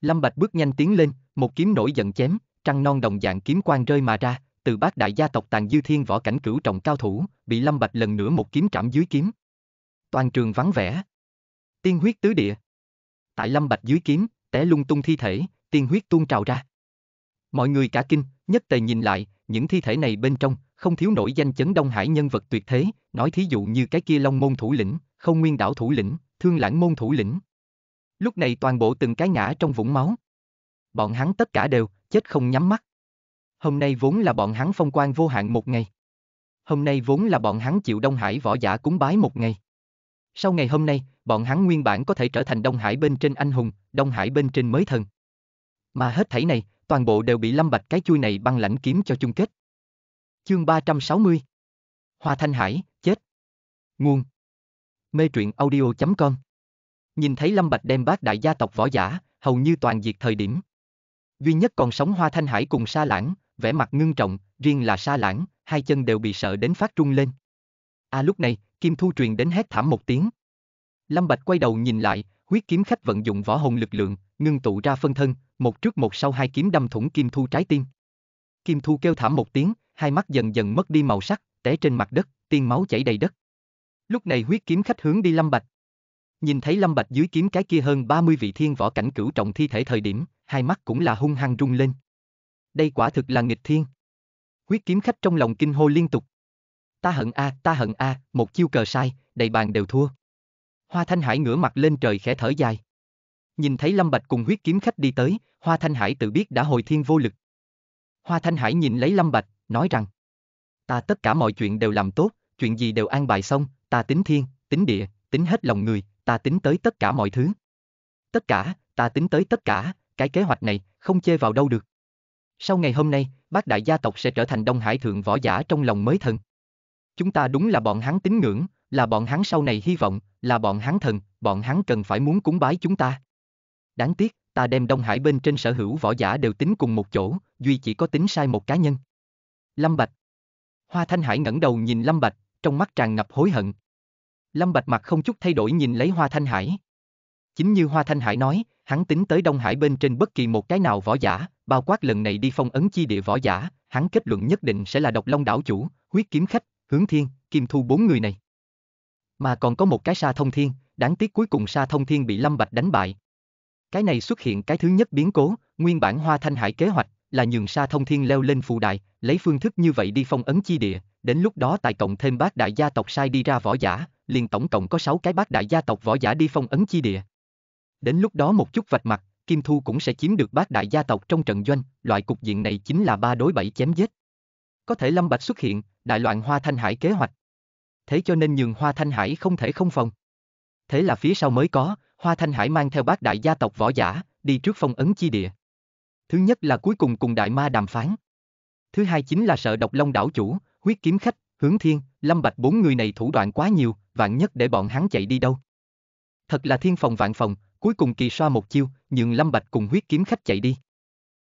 Lâm Bạch bước nhanh tiến lên, một kiếm nổi giận chém, trăng non đồng dạng kiếm quang rơi mà ra, từ bát đại gia tộc tàng dư thiên võ cảnh cửu trọng cao thủ, bị Lâm Bạch lần nữa một kiếm trảm dưới kiếm. Toàn trường vắng vẻ. Tiên huyết tứ địa. Tại Lâm Bạch dưới kiếm, té lung tung thi thể, tiên huyết tuôn trào ra. Mọi người cả kinh, nhất tề nhìn lại, những thi thể này bên trong, không thiếu nổi danh chấn Đông Hải nhân vật tuyệt thế, nói thí dụ như cái kia Long Môn thủ lĩnh, Không Nguyên đảo thủ lĩnh, Thương Lãng Môn thủ lĩnh. Lúc này toàn bộ từng cái ngã trong vũng máu. Bọn hắn tất cả đều, chết không nhắm mắt. Hôm nay vốn là bọn hắn phong quan vô hạn một ngày. Hôm nay vốn là bọn hắn chịu Đông Hải võ giả cúng bái một ngày. Sau ngày hôm nay, bọn hắn nguyên bản có thể trở thành Đông Hải bên trên anh hùng, Đông Hải bên trên mới thần. Mà hết thảy này, toàn bộ đều bị Lâm Bạch cái chui này băng lãnh kiếm cho chung kết. Chương 360 Hoa Thanh Hải, chết. Nguồn Mê truyện audio.com Nhìn thấy Lâm Bạch đem bác đại gia tộc võ giả, hầu như toàn diệt thời điểm. Duy nhất còn sống Hoa Thanh Hải cùng Sa Lãng, vẻ mặt ngưng trọng, riêng là Sa Lãng, hai chân đều bị sợ đến phát trung lên. À lúc này, Kim Thu truyền đến hét thảm một tiếng. Lâm Bạch quay đầu nhìn lại, huyết kiếm khách vận dụng võ hồn lực lượng, ngưng tụ ra phân thân, một trước một sau hai kiếm đâm thủng Kim Thu trái tim. Kim Thu kêu thảm một tiếng, hai mắt dần dần mất đi màu sắc, té trên mặt đất, tiên máu chảy đầy đất. Lúc này huyết kiếm khách hướng đi Lâm Bạch. Nhìn thấy Lâm Bạch dưới kiếm cái kia hơn 30 vị thiên võ cảnh cửu trọng thi thể thời điểm, hai mắt cũng là hung hăng rung lên. Đây quả thực là nghịch thiên. Huyết kiếm khách trong lòng kinh hô liên tục. Ta hận a, ta hận a, một chiêu cờ sai, đầy bàn đều thua. Hoa Thanh Hải ngửa mặt lên trời khẽ thở dài. Nhìn thấy Lâm Bạch cùng huyết kiếm khách đi tới, Hoa Thanh Hải tự biết đã hồi thiên vô lực. Hoa Thanh Hải nhìn lấy Lâm Bạch, nói rằng Ta tất cả mọi chuyện đều làm tốt, chuyện gì đều an bài xong, ta tính thiên, tính địa, tính hết lòng người, ta tính tới tất cả mọi thứ. Tất cả, ta tính tới tất cả, cái kế hoạch này, không chê vào đâu được. Sau ngày hôm nay, bác đại gia tộc sẽ trở thành Đông Hải Thượng Võ Giả trong lòng mới thần. Chúng ta đúng là bọn hắn tín ngưỡng, là bọn hắn sau này hy vọng, là bọn hắn thần, bọn hắn cần phải muốn cúng bái chúng ta. Đáng tiếc, ta đem Đông Hải bên trên sở hữu võ giả đều tính cùng một chỗ, duy chỉ có tính sai một cá nhân. Lâm Bạch Hoa Thanh Hải ngẩng đầu nhìn Lâm Bạch, trong mắt tràn ngập hối hận. Lâm Bạch mặt không chút thay đổi nhìn lấy Hoa Thanh Hải. Chính như Hoa Thanh Hải nói, hắn tính tới Đông Hải bên trên bất kỳ một cái nào võ giả, bao quát lần này đi phong ấn chi địa võ giả, hắn kết luận nhất định sẽ là độc long đảo chủ, huyết kiếm khách, hướng thiên, kim thu bốn người này. Mà còn có một cái sa thông thiên, đáng tiếc cuối cùng sa thông thiên bị Lâm Bạch đánh bại, cái này xuất hiện cái thứ nhất biến cố, nguyên bản Hoa Thanh Hải kế hoạch là nhường Sa Thông Thiên leo lên phù đại, lấy phương thức như vậy đi phong ấn chi địa, đến lúc đó tài cộng thêm bác đại gia tộc sai đi ra võ giả, liền tổng cộng có 6 cái bác đại gia tộc võ giả đi phong ấn chi địa. Đến lúc đó một chút vạch mặt, Kim Thu cũng sẽ chiếm được bác đại gia tộc trong trận doanh, loại cục diện này chính là ba đối bảy chém giết. Có thể Lâm Bạch xuất hiện, đại loạn Hoa Thanh Hải kế hoạch. Thế cho nên nhường Hoa Thanh Hải không thể không phòng thế là phía sau mới có, Hoa Thanh Hải mang theo bác đại gia tộc võ giả, đi trước phong ấn chi địa. Thứ nhất là cuối cùng cùng đại ma đàm phán. Thứ hai chính là sợ độc long đảo chủ, huyết kiếm khách, hướng thiên, lâm bạch bốn người này thủ đoạn quá nhiều, vạn nhất để bọn hắn chạy đi đâu. Thật là thiên phòng vạn phòng, cuối cùng kỳ xoa một chiêu, nhường lâm bạch cùng huyết kiếm khách chạy đi.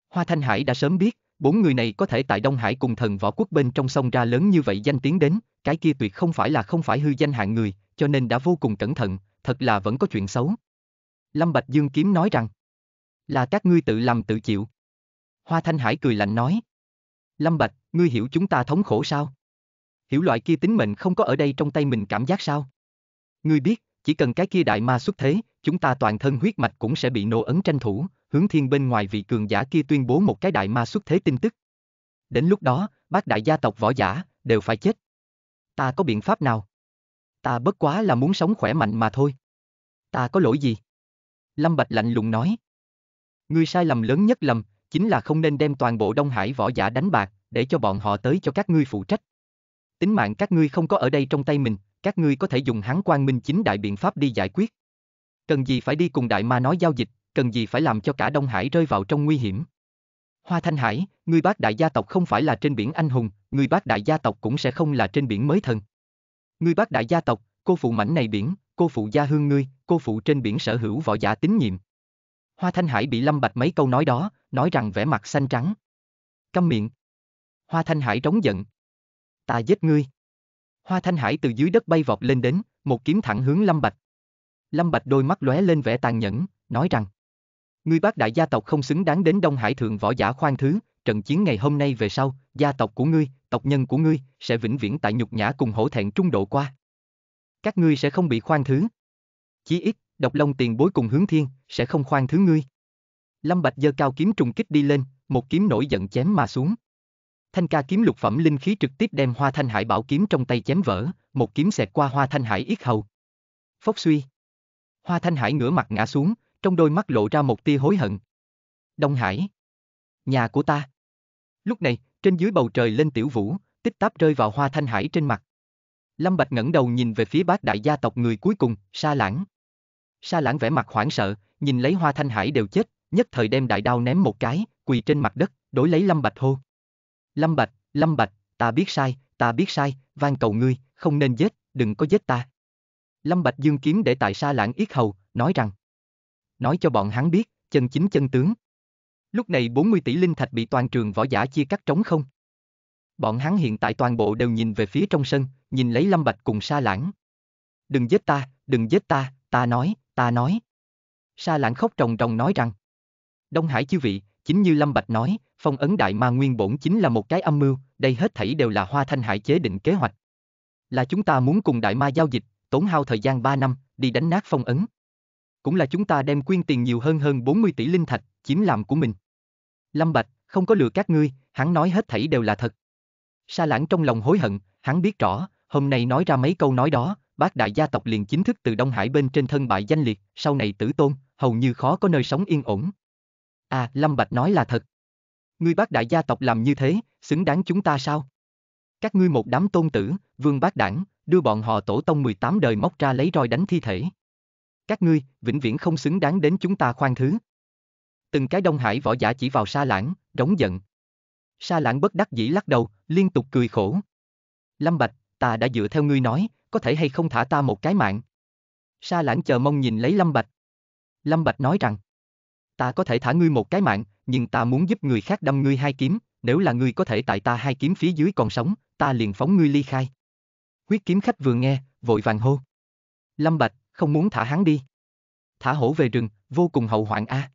Hoa Thanh Hải đã sớm biết, bốn người này có thể tại Đông Hải cùng thần võ quốc bên trong sông ra lớn như vậy danh tiếng đến, cái kia tuyệt không phải là không phải hư danh hạng người, cho nên đã vô cùng cẩn thận, thật là vẫn có chuyện xấu. Lâm Bạch Dương Kiếm nói rằng, là các ngươi tự làm tự chịu. Hoa Thanh Hải cười lạnh nói, Lâm Bạch, ngươi hiểu chúng ta thống khổ sao? Hiểu loại kia tính mệnh không có ở đây trong tay mình cảm giác sao? Ngươi biết, chỉ cần cái kia đại ma xuất thế, chúng ta toàn thân huyết mạch cũng sẽ bị nổ ấn tranh thủ, hướng thiên bên ngoài vị cường giả kia tuyên bố một cái đại ma xuất thế tin tức. Đến lúc đó, bác đại gia tộc võ giả, đều phải chết. Ta có biện pháp nào? Ta bất quá là muốn sống khỏe mạnh mà thôi. Ta có lỗi gì? Lâm Bạch lạnh lùng nói. Ngươi sai lầm lớn nhất lầm, chính là không nên đem toàn bộ Đông Hải võ giả đánh bạc, để cho bọn họ tới cho các ngươi phụ trách. Tính mạng các ngươi không có ở đây trong tay mình, các ngươi có thể dùng hắn quan minh chính đại biện pháp đi giải quyết. Cần gì phải đi cùng đại ma nói giao dịch, cần gì phải làm cho cả Đông Hải rơi vào trong nguy hiểm. Hoa Thanh Hải, ngươi bác đại gia tộc không phải là trên biển anh hùng, ngươi bác đại gia tộc cũng sẽ không là trên biển mới thần ngươi bác đại gia tộc, cô phụ mảnh này biển, cô phụ gia hương ngươi, cô phụ trên biển sở hữu võ giả tín nhiệm. Hoa Thanh Hải bị Lâm Bạch mấy câu nói đó, nói rằng vẻ mặt xanh trắng. Câm miệng. Hoa Thanh Hải trống giận. Ta giết ngươi. Hoa Thanh Hải từ dưới đất bay vọt lên đến, một kiếm thẳng hướng Lâm Bạch. Lâm Bạch đôi mắt lóe lên vẻ tàn nhẫn, nói rằng: Ngươi bác đại gia tộc không xứng đáng đến Đông Hải thượng võ giả khoan thứ, trận chiến ngày hôm nay về sau, gia tộc của ngươi, tộc nhân của ngươi, sẽ vĩnh viễn tại nhục nhã cùng hổ thẹn trung độ qua. Các ngươi sẽ không bị khoan thứ. Chí ít, độc long tiền bối cùng hướng thiên, sẽ không khoan thứ ngươi. Lâm Bạch giơ cao kiếm trùng kích đi lên, một kiếm nổi giận chém mà xuống. Thanh ca kiếm lục phẩm linh khí trực tiếp đem hoa thanh hải bảo kiếm trong tay chém vỡ, một kiếm xẹt qua hoa thanh hải yết hầu. Phốc suy. Hoa thanh hải ngửa mặt ngã xuống, trong đôi mắt lộ ra một tia hối hận. Đông Hải nhà của ta. Lúc này, trên dưới bầu trời lên tiểu vũ, tích táp rơi vào hoa thanh hải trên mặt. Lâm Bạch ngẩng đầu nhìn về phía bác đại gia tộc người cuối cùng, Sa Lãng. Sa Lãng vẻ mặt hoảng sợ, nhìn lấy hoa thanh hải đều chết, nhất thời đem đại đao ném một cái, quỳ trên mặt đất, đối lấy Lâm Bạch hô. Lâm Bạch, Lâm Bạch, ta biết sai, ta biết sai, van cầu ngươi, không nên giết, đừng có giết ta. Lâm Bạch dương kiếm để tại Sa Lãng yết hầu, nói rằng. Nói cho bọn hắn biết, chân chính chân tướng. Lúc này 40 tỷ linh thạch bị toàn trường võ giả chia cắt trống không. Bọn hắn hiện tại toàn bộ đều nhìn về phía trong sân, nhìn lấy Lâm Bạch cùng Sa Lãng. Đừng giết ta, đừng giết ta, ta nói, ta nói. Sa Lãng khóc ròng ròng nói rằng. Đông Hải chư vị, chính như Lâm Bạch nói, phong ấn đại ma nguyên bổn chính là một cái âm mưu, đây hết thảy đều là hoa thanh hải chế định kế hoạch. Là chúng ta muốn cùng đại ma giao dịch, tốn hao thời gian 3 năm, đi đánh nát phong ấn. Cũng là chúng ta đem quyên tiền nhiều hơn hơn 40 tỷ linh thạch, chiếm làm của mình. Lâm Bạch, không có lừa các ngươi, hắn nói hết thảy đều là thật. Sa lãng trong lòng hối hận, hắn biết rõ, hôm nay nói ra mấy câu nói đó, bác đại gia tộc liền chính thức từ Đông Hải bên trên thân bại danh liệt, sau này tử tôn, hầu như khó có nơi sống yên ổn. À, Lâm Bạch nói là thật. Ngươi bác đại gia tộc làm như thế, xứng đáng chúng ta sao? Các ngươi một đám tôn tử, vương bác đảng, đưa bọn họ tổ tông 18 đời móc ra lấy roi đánh thi thể. Các ngươi, vĩnh viễn không xứng đáng đến chúng ta khoan thứ. Từng cái Đông Hải võ giả chỉ vào Sa Lãng, rống giận. Sa Lãng bất đắc dĩ lắc đầu, liên tục cười khổ. Lâm Bạch, ta đã dựa theo ngươi nói, có thể hay không thả ta một cái mạng. Sa Lãng chờ mong nhìn lấy Lâm Bạch. Lâm Bạch nói rằng, ta có thể thả ngươi một cái mạng, nhưng ta muốn giúp người khác đâm ngươi hai kiếm, nếu là ngươi có thể tại ta hai kiếm phía dưới còn sống, ta liền phóng ngươi ly khai. Huyết kiếm khách vừa nghe, vội vàng hô. Lâm Bạch, không muốn thả hắn đi. Thả hổ về rừng, vô cùng hậu hoạn a. À.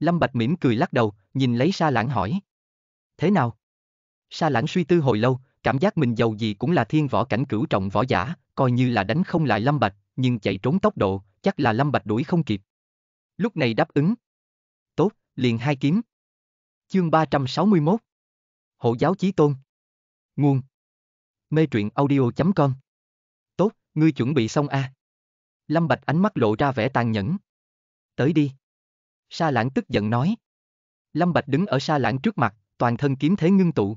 Lâm Bạch mỉm cười lắc đầu, nhìn lấy Sa Lãng hỏi. Thế nào? Sa Lãng suy tư hồi lâu, cảm giác mình giàu gì cũng là thiên võ cảnh cửu trọng võ giả, coi như là đánh không lại Lâm Bạch, nhưng chạy trốn tốc độ, chắc là Lâm Bạch đuổi không kịp. Lúc này đáp ứng. Tốt, liền hai kiếm. Chương 361 Hộ giáo chí tôn Nguồn Mê truyện audio.com Tốt, ngươi chuẩn bị xong a à? Lâm Bạch ánh mắt lộ ra vẻ tàn nhẫn. Tới đi. Sa Lãng tức giận nói. Lâm Bạch đứng ở Sa Lãng trước mặt, toàn thân kiếm thế ngưng tụ.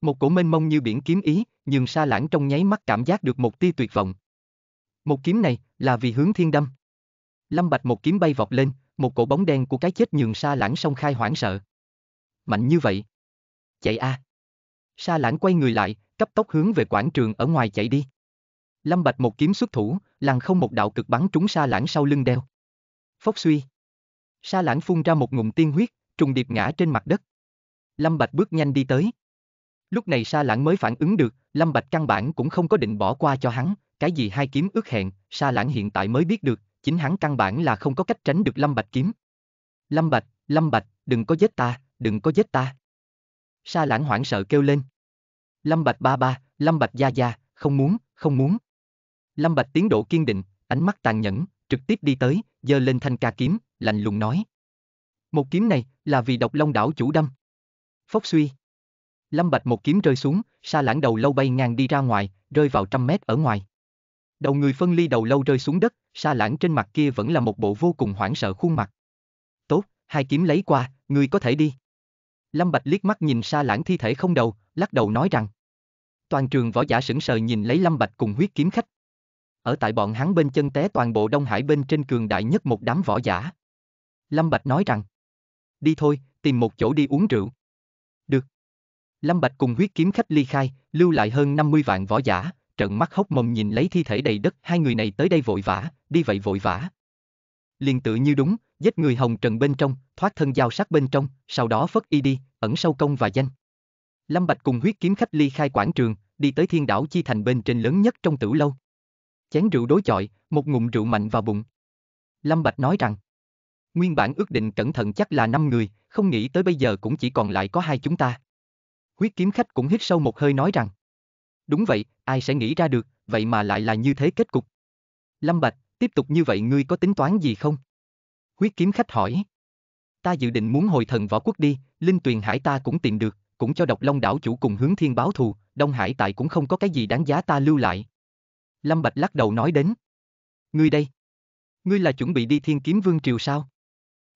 Một cổ mênh mông như biển kiếm ý, nhưng Sa Lãng trong nháy mắt cảm giác được một tia tuyệt vọng. Một kiếm này là vì hướng thiên đâm. Lâm Bạch một kiếm bay vọt lên, một cổ bóng đen của cái chết nhường Sa Lãng song khai hoảng sợ. Mạnh như vậy. Chạy a. À. Sa Lãng quay người lại, cấp tốc hướng về quảng trường ở ngoài chạy đi. Lâm Bạch một kiếm xuất thủ, làng không một đạo cực bắn trúng Sa Lãng sau lưng đeo. Phốc suy. Sa lãng phun ra một ngụm tiên huyết, trùng điệp ngã trên mặt đất. Lâm Bạch bước nhanh đi tới. Lúc này Sa lãng mới phản ứng được, Lâm Bạch căn bản cũng không có định bỏ qua cho hắn, cái gì hai kiếm ước hẹn, Sa lãng hiện tại mới biết được, chính hắn căn bản là không có cách tránh được Lâm Bạch kiếm. Lâm Bạch, Lâm Bạch, đừng có giết ta, đừng có giết ta. Sa lãng hoảng sợ kêu lên. Lâm Bạch ba ba, Lâm Bạch gia gia, không muốn, không muốn. Lâm Bạch tiến độ kiên định, ánh mắt tàn nhẫn, trực tiếp đi tới, giơ lên thanh ca kiếm, lạnh lùng nói. Một kiếm này là vì độc long đảo chủ đâm. Phốc suy. Lâm Bạch một kiếm rơi xuống, sa lãng đầu lâu bay ngang đi ra ngoài, rơi vào trăm mét ở ngoài. Đầu người phân ly đầu lâu rơi xuống đất, sa lãng trên mặt kia vẫn là một bộ vô cùng hoảng sợ khuôn mặt. Tốt, hai kiếm lấy qua, ngươi có thể đi. Lâm Bạch liếc mắt nhìn sa lãng thi thể không đầu, lắc đầu nói rằng. Toàn trường võ giả sững sờ nhìn lấy Lâm Bạch cùng huyết kiếm khách. Ở tại bọn hắn bên chân té toàn bộ Đông Hải bên trên cường đại nhất một đám võ giả. Lâm Bạch nói rằng. Đi thôi, tìm một chỗ đi uống rượu. Được. Lâm Bạch cùng huyết kiếm khách ly khai, lưu lại hơn 50 vạn võ giả, trận mắt hốc mồm nhìn lấy thi thể đầy đất, hai người này tới đây vội vã, đi vậy vội vã. Liên tự như đúng, giết người hồng trần bên trong, thoát thân giao sát bên trong, sau đó phất y đi, ẩn sâu công và danh. Lâm Bạch cùng huyết kiếm khách ly khai quảng trường, đi tới thiên đảo chi thành bên trên lớn nhất trong tử lâu. Chén rượu đối chọi, một ngụm rượu mạnh vào bụng. Lâm Bạch nói rằng, Nguyên bản ước định cẩn thận chắc là 5 người, không nghĩ tới bây giờ cũng chỉ còn lại có hai chúng ta. Huyết kiếm khách cũng hít sâu một hơi nói rằng. Đúng vậy, ai sẽ nghĩ ra được, vậy mà lại là như thế kết cục. Lâm Bạch, tiếp tục như vậy ngươi có tính toán gì không? Huyết kiếm khách hỏi. Ta dự định muốn hồi thần võ quốc đi, Linh Tuyền Hải ta cũng tìm được, cũng cho độc long đảo chủ cùng hướng thiên báo thù, Đông Hải tại cũng không có cái gì đáng giá ta lưu lại. Lâm Bạch lắc đầu nói đến. Ngươi đây. Ngươi là chuẩn bị đi thiên kiếm vương triều sao?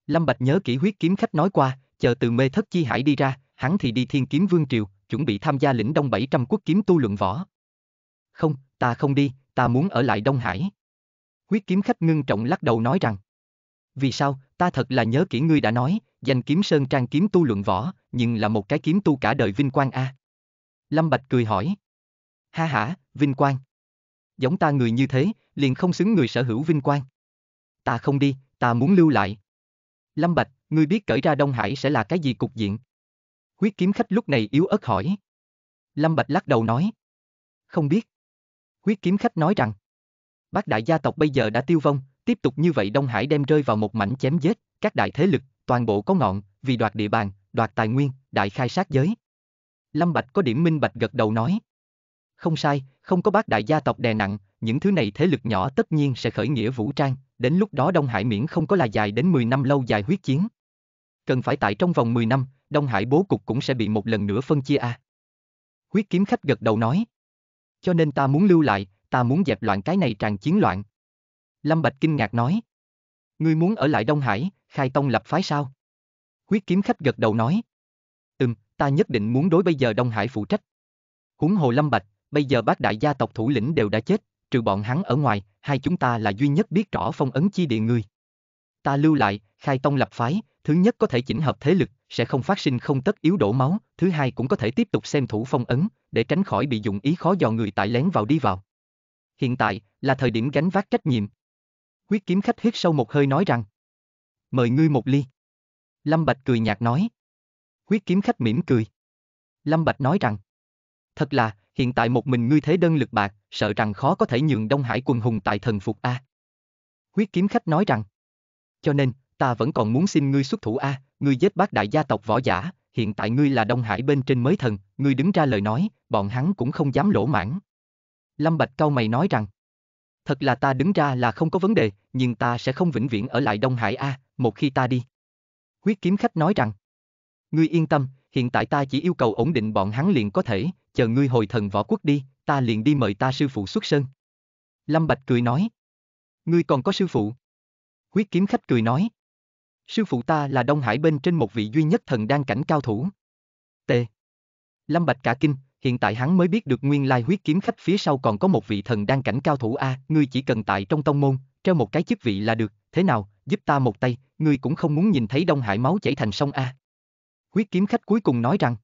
Lâm Bạch nhớ kỹ huyết kiếm khách nói qua, chờ từ mê thất chi hải đi ra, hắn thì đi thiên kiếm vương triều, chuẩn bị tham gia lĩnh đông 700 quốc kiếm tu luận võ. Không, ta không đi, ta muốn ở lại Đông Hải. Huyết kiếm khách ngưng trọng lắc đầu nói rằng. Vì sao, ta thật là nhớ kỹ ngươi đã nói, danh kiếm sơn trang kiếm tu luận võ, nhưng là một cái kiếm tu cả đời vinh quang a. À? Lâm Bạch cười hỏi. Ha ha, vinh quang. Giống ta người như thế, liền không xứng người sở hữu vinh quang. Ta không đi, ta muốn lưu lại. Lâm Bạch, ngươi biết cởi ra Đông Hải sẽ là cái gì cục diện? Huyết kiếm khách lúc này yếu ớt hỏi. Lâm Bạch lắc đầu nói. Không biết. Huyết kiếm khách nói rằng. Bác đại gia tộc bây giờ đã tiêu vong, tiếp tục như vậy Đông Hải đem rơi vào một mảnh chém giết, các đại thế lực, toàn bộ có ngọn, vì đoạt địa bàn, đoạt tài nguyên, đại khai sát giới. Lâm Bạch có điểm minh bạch gật đầu nói không sai, không có bác đại gia tộc đè nặng, những thứ này thế lực nhỏ tất nhiên sẽ khởi nghĩa vũ trang, đến lúc đó Đông Hải miễn không có là dài đến 10 năm lâu dài huyết chiến. Cần phải tại trong vòng 10 năm, Đông Hải bố cục cũng sẽ bị một lần nữa phân chia a. À. Huyết kiếm khách gật đầu nói. Cho nên ta muốn lưu lại, ta muốn dẹp loạn cái này tràn chiến loạn. Lâm Bạch kinh ngạc nói. Ngươi muốn ở lại Đông Hải, khai tông lập phái sao? Huyết kiếm khách gật đầu nói. Ừm, ta nhất định muốn đối bây giờ Đông Hải phụ trách. Huống hồ Lâm Bạch, Bây giờ bác đại gia tộc thủ lĩnh đều đã chết, trừ bọn hắn ở ngoài, hai chúng ta là duy nhất biết rõ phong ấn chi địa người. Ta lưu lại, khai tông lập phái, thứ nhất có thể chỉnh hợp thế lực, sẽ không phát sinh không tất yếu đổ máu, thứ hai cũng có thể tiếp tục xem thủ phong ấn, để tránh khỏi bị dụng ý khó dò người tại lén vào đi vào. Hiện tại, là thời điểm gánh vác trách nhiệm. Quyết kiếm khách hít sâu một hơi nói rằng. Mời ngươi một ly. Lâm Bạch cười nhạt nói. Quyết kiếm khách mỉm cười. Lâm Bạch nói rằng. Thật là, hiện tại một mình ngươi thế đơn lực bạc, sợ rằng khó có thể nhường Đông Hải quần hùng tại thần phục a. Huyết kiếm khách nói rằng, cho nên, ta vẫn còn muốn xin ngươi xuất thủ a, ngươi giết bác đại gia tộc võ giả, hiện tại ngươi là Đông Hải bên trên mới thần, ngươi đứng ra lời nói, bọn hắn cũng không dám lỗ mãn. Lâm Bạch cao mày nói rằng, thật là ta đứng ra là không có vấn đề, nhưng ta sẽ không vĩnh viễn ở lại Đông Hải a, một khi ta đi. Huyết kiếm khách nói rằng, ngươi yên tâm, hiện tại ta chỉ yêu cầu ổn định bọn hắn liền có thể, chờ ngươi hồi thần võ quốc đi, ta liền đi mời ta sư phụ xuất sơn. Lâm Bạch cười nói. Ngươi còn có sư phụ. Huyết kiếm khách cười nói. Sư phụ ta là Đông Hải bên trên một vị duy nhất thần đang cảnh cao thủ. T. Lâm Bạch cả kinh, hiện tại hắn mới biết được nguyên lai huyết kiếm khách phía sau còn có một vị thần đang cảnh cao thủ A, ngươi chỉ cần tại trong tông môn, treo một cái chức vị là được, thế nào, giúp ta một tay, ngươi cũng không muốn nhìn thấy Đông Hải máu chảy thành sông A. À. Huyết kiếm khách cuối cùng nói rằng.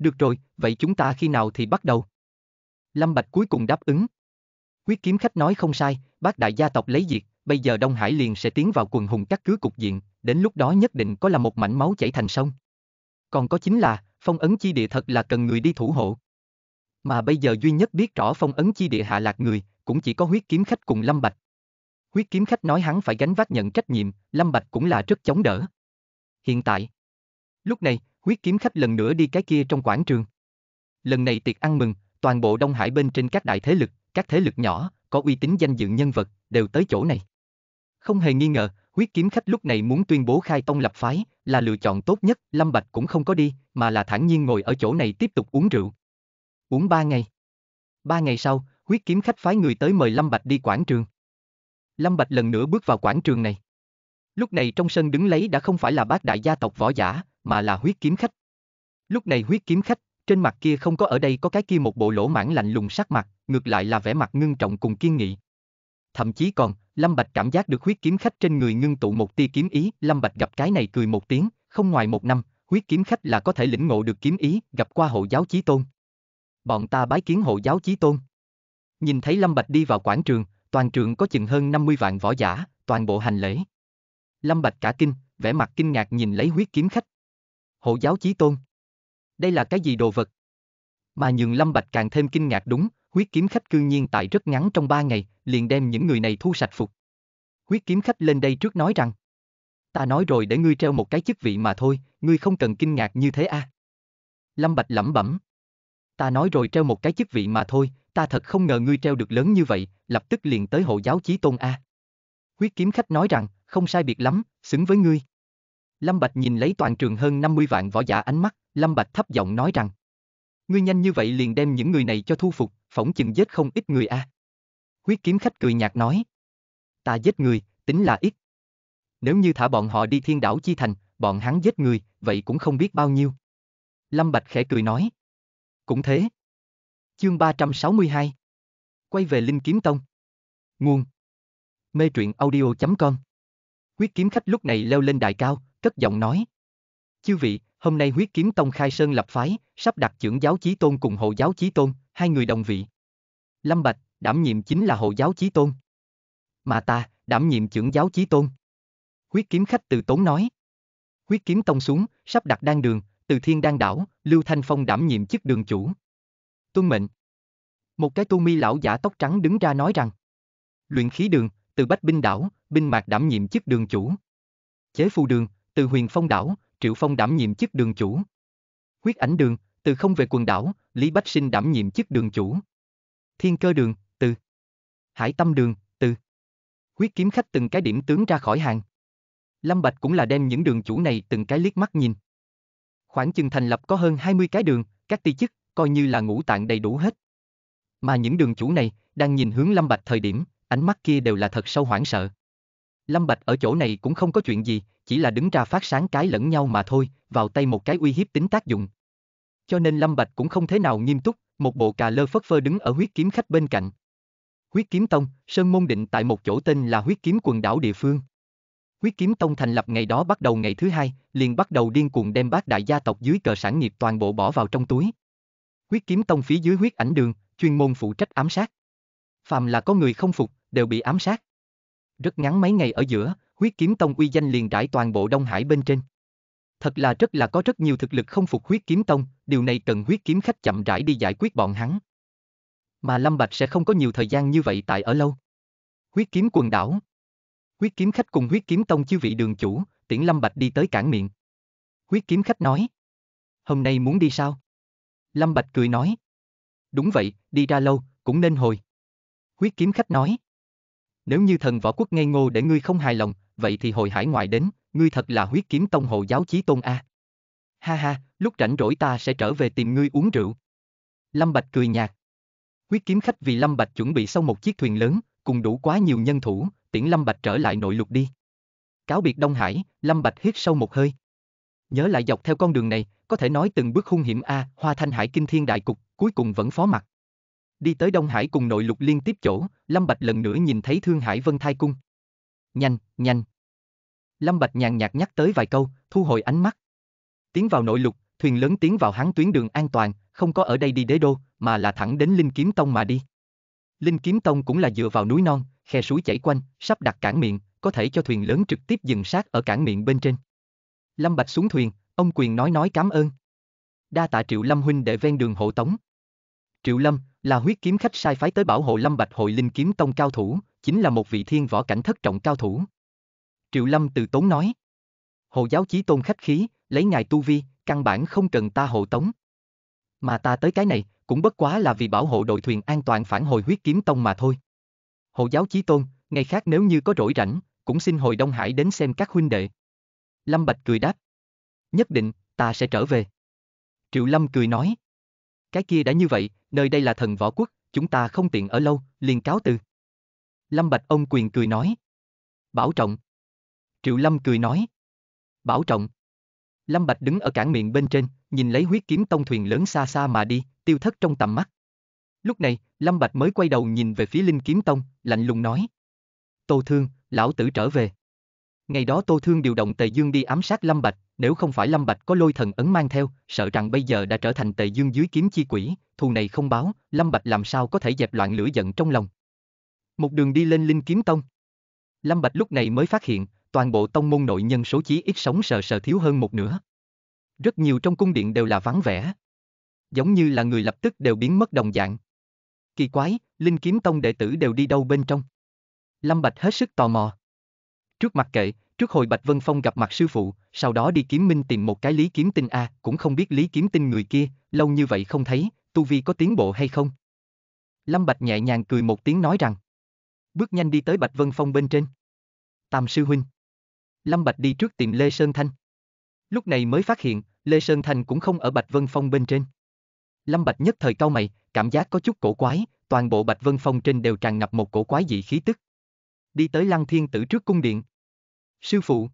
Được rồi, vậy chúng ta khi nào thì bắt đầu? Lâm Bạch cuối cùng đáp ứng. Quyết kiếm khách nói không sai, bác đại gia tộc lấy diệt, bây giờ Đông Hải liền sẽ tiến vào quần hùng cắt cứ cục diện, đến lúc đó nhất định có là một mảnh máu chảy thành sông. Còn có chính là, phong ấn chi địa thật là cần người đi thủ hộ. Mà bây giờ duy nhất biết rõ phong ấn chi địa hạ lạc người, cũng chỉ có huyết kiếm khách cùng Lâm Bạch. Huyết kiếm khách nói hắn phải gánh vác nhận trách nhiệm, Lâm Bạch cũng là rất chống đỡ. Hiện tại, lúc này, huyết kiếm khách lần nữa đi cái kia trong quảng trường. Lần này tiệc ăn mừng, toàn bộ Đông Hải bên trên các đại thế lực, các thế lực nhỏ, có uy tín danh dự nhân vật, đều tới chỗ này. Không hề nghi ngờ, huyết kiếm khách lúc này muốn tuyên bố khai tông lập phái, là lựa chọn tốt nhất, Lâm Bạch cũng không có đi, mà là thản nhiên ngồi ở chỗ này tiếp tục uống rượu. Uống ba ngày. Ba ngày sau, huyết kiếm khách phái người tới mời Lâm Bạch đi quảng trường. Lâm Bạch lần nữa bước vào quảng trường này. Lúc này trong sân đứng lấy đã không phải là bác đại gia tộc võ giả, mà là huyết kiếm khách. Lúc này huyết kiếm khách, trên mặt kia không có ở đây có cái kia một bộ lỗ mảng lạnh lùng sắc mặt, ngược lại là vẻ mặt ngưng trọng cùng kiên nghị. Thậm chí còn, Lâm Bạch cảm giác được huyết kiếm khách trên người ngưng tụ một tia kiếm ý, Lâm Bạch gặp cái này cười một tiếng, không ngoài một năm, huyết kiếm khách là có thể lĩnh ngộ được kiếm ý, gặp qua hộ giáo chí tôn. Bọn ta bái kiến hộ giáo chí tôn. Nhìn thấy Lâm Bạch đi vào quảng trường, toàn trường có chừng hơn 50 vạn võ giả, toàn bộ hành lễ. Lâm Bạch cả kinh, vẻ mặt kinh ngạc nhìn lấy huyết kiếm khách hộ giáo chí tôn. Đây là cái gì đồ vật? Mà nhường Lâm Bạch càng thêm kinh ngạc đúng, huyết kiếm khách cư nhiên tại rất ngắn trong ba ngày, liền đem những người này thu sạch phục. Huyết kiếm khách lên đây trước nói rằng, ta nói rồi để ngươi treo một cái chức vị mà thôi, ngươi không cần kinh ngạc như thế a. À? Lâm Bạch lẩm bẩm. Ta nói rồi treo một cái chức vị mà thôi, ta thật không ngờ ngươi treo được lớn như vậy, lập tức liền tới hộ giáo chí tôn a. À. Huyết kiếm khách nói rằng, không sai biệt lắm, xứng với ngươi. Lâm Bạch nhìn lấy toàn trường hơn 50 vạn võ giả ánh mắt, Lâm Bạch thấp giọng nói rằng. Ngươi nhanh như vậy liền đem những người này cho thu phục, phỏng chừng giết không ít người a. À. Huyết kiếm khách cười nhạt nói. Ta giết người, tính là ít. Nếu như thả bọn họ đi thiên đảo chi thành, bọn hắn giết người, vậy cũng không biết bao nhiêu. Lâm Bạch khẽ cười nói. Cũng thế. Chương 362 Quay về Linh Kiếm Tông Nguồn Mê truyện audio.com Huyết kiếm khách lúc này leo lên đài cao, cất giọng nói. Chư vị, hôm nay huyết kiếm tông khai sơn lập phái, sắp đặt trưởng giáo chí tôn cùng hộ giáo chí tôn, hai người đồng vị. Lâm Bạch, đảm nhiệm chính là hộ giáo chí tôn. Mà ta, đảm nhiệm trưởng giáo chí tôn. Huyết kiếm khách từ tốn nói. Huyết kiếm tông xuống, sắp đặt đan đường, từ thiên đan đảo, Lưu Thanh Phong đảm nhiệm chức đường chủ. Tuân mệnh. Một cái tu mi lão giả tóc trắng đứng ra nói rằng. Luyện khí đường, từ bách binh đảo, binh mạc đảm nhiệm chức đường chủ. Chế phù đường, từ huyền phong đảo, Triệu Phong đảm nhiệm chức đường chủ. Huyết ảnh đường, từ không về quần đảo, Lý Bách Sinh đảm nhiệm chức đường chủ. Thiên cơ đường, từ Hải tâm đường, từ Huyết kiếm khách từng cái điểm tướng ra khỏi hàng. Lâm Bạch cũng là đem những đường chủ này từng cái liếc mắt nhìn. Khoảng chừng thành lập có hơn 20 cái đường, các ti chức, coi như là ngũ tạng đầy đủ hết. Mà những đường chủ này, đang nhìn hướng Lâm Bạch thời điểm, ánh mắt kia đều là thật sâu hoảng sợ. Lâm Bạch ở chỗ này cũng không có chuyện gì, chỉ là đứng ra phát sáng cái lẫn nhau mà thôi, vào tay một cái uy hiếp tính tác dụng. Cho nên Lâm Bạch cũng không thế nào nghiêm túc, một bộ cà lơ phất phơ đứng ở huyết kiếm khách bên cạnh. Huyết kiếm tông, Sơn Môn Định tại một chỗ tên là huyết kiếm quần đảo địa phương. Huyết kiếm tông thành lập ngày đó bắt đầu ngày thứ hai, liền bắt đầu điên cuồng đem bác đại gia tộc dưới cờ sản nghiệp toàn bộ bỏ vào trong túi. Huyết kiếm tông phía dưới huyết ảnh đường, chuyên môn phụ trách ám sát. Phàm là có người không phục, đều bị ám sát. Rất ngắn mấy ngày ở giữa, huyết kiếm tông uy danh liền trải toàn bộ Đông Hải bên trên. Thật là rất là có rất nhiều thực lực không phục huyết kiếm tông, điều này cần huyết kiếm khách chậm rãi đi giải quyết bọn hắn. Mà Lâm Bạch sẽ không có nhiều thời gian như vậy tại ở lâu. Huyết kiếm quần đảo. Huyết kiếm khách cùng huyết kiếm tông chư vị đường chủ, tiễn Lâm Bạch đi tới cảng miệng. Huyết kiếm khách nói. Hôm nay muốn đi sao? Lâm Bạch cười nói. Đúng vậy, đi ra lâu, cũng nên hồi. Huyết kiếm khách nói. Nếu như thần võ quốc ngây ngô để ngươi không hài lòng, vậy thì hồi hải ngoại đến, ngươi thật là huyết kiếm tông hộ giáo chí tôn a. Ha ha, lúc rảnh rỗi ta sẽ trở về tìm ngươi uống rượu. Lâm Bạch cười nhạt. Huyết kiếm khách vì Lâm Bạch chuẩn bị xong một chiếc thuyền lớn, cùng đủ quá nhiều nhân thủ, tiễn Lâm Bạch trở lại nội lục đi. Cáo biệt Đông Hải, Lâm Bạch hít sâu một hơi. Nhớ lại dọc theo con đường này, có thể nói từng bước hung hiểm a, Hoa Thanh Hải kinh thiên đại cục, cuối cùng vẫn phó mặt. Đi tới Đông Hải cùng nội lục liên tiếp chỗ, Lâm Bạch lần nữa nhìn thấy Thương Hải Vân Thai Cung. Nhanh, nhanh. Lâm Bạch nhàn nhạt nhắc tới vài câu, thu hồi ánh mắt. Tiến vào nội lục, thuyền lớn tiến vào hắn tuyến đường an toàn, không có ở đây đi đế đô, mà là thẳng đến Linh Kiếm Tông mà đi. Linh Kiếm Tông cũng là dựa vào núi non, khe suối chảy quanh, sắp đặt cảng miệng, có thể cho thuyền lớn trực tiếp dừng sát ở cảng miệng bên trên. Lâm Bạch xuống thuyền, ông quyền nói nói cảm ơn. Đa tạ triệu Lâm Huynh để ven đường hộ tống. Triệu Lâm, là huyết kiếm khách sai phái tới bảo hộ Lâm Bạch hội linh kiếm tông cao thủ, chính là một vị thiên võ cảnh thất trọng cao thủ. Triệu Lâm từ tốn nói. Hồ giáo chí tôn khách khí, lấy ngài tu vi, căn bản không cần ta hộ tống. Mà ta tới cái này, cũng bất quá là vì bảo hộ đội thuyền an toàn phản hồi huyết kiếm tông mà thôi. Hồ giáo chí tôn, ngày khác nếu như có rỗi rảnh, cũng xin hồi Đông Hải đến xem các huynh đệ. Lâm Bạch cười đáp. Nhất định, ta sẽ trở về. Triệu Lâm cười nói. Cái kia đã như vậy, nơi đây là thần võ quốc, chúng ta không tiện ở lâu, liền cáo từ. Lâm Bạch ông quyền cười nói. Bảo trọng. Triệu Lâm cười nói. Bảo trọng. Lâm Bạch đứng ở cảng miệng bên trên, nhìn lấy huyết kiếm tông thuyền lớn xa xa mà đi, tiêu thất trong tầm mắt. Lúc này, Lâm Bạch mới quay đầu nhìn về phía Linh Kiếm Tông, lạnh lùng nói. Tô Thương, lão tử trở về. Ngày đó Tô Thương điều động Tề Dương đi ám sát Lâm Bạch, nếu không phải Lâm Bạch có lôi thần ấn mang theo, sợ rằng bây giờ đã trở thành Tề Dương dưới kiếm chi quỷ, thù này không báo, Lâm Bạch làm sao có thể dẹp loạn lửa giận trong lòng. Một đường đi lên Linh Kiếm Tông. Lâm Bạch lúc này mới phát hiện, toàn bộ tông môn nội nhân số chí ít sống sờ sờ thiếu hơn một nửa. Rất nhiều trong cung điện đều là vắng vẻ. Giống như là người lập tức đều biến mất đồng dạng. Kỳ quái, Linh Kiếm Tông đệ tử đều đi đâu bên trong. Lâm Bạch hết sức tò mò. Trước mặt kệ, trước hồi Bạch Vân Phong gặp mặt sư phụ, sau đó đi kiếm minh tìm một cái Lý Kiếm Tinh A, à, cũng không biết Lý Kiếm Tinh người kia, lâu như vậy không thấy, tu vi có tiến bộ hay không. Lâm Bạch nhẹ nhàng cười một tiếng nói rằng, bước nhanh đi tới Bạch Vân Phong bên trên. Tam sư huynh. Lâm Bạch đi trước tìm Lê Sơn Thanh. Lúc này mới phát hiện, Lê Sơn Thanh cũng không ở Bạch Vân Phong bên trên. Lâm Bạch nhất thời cau mày, cảm giác có chút cổ quái, toàn bộ Bạch Vân Phong trên đều tràn ngập một cổ quái dị khí tức. Đi tới Lăng Thiên Tử trước cung điện, Sư phụ!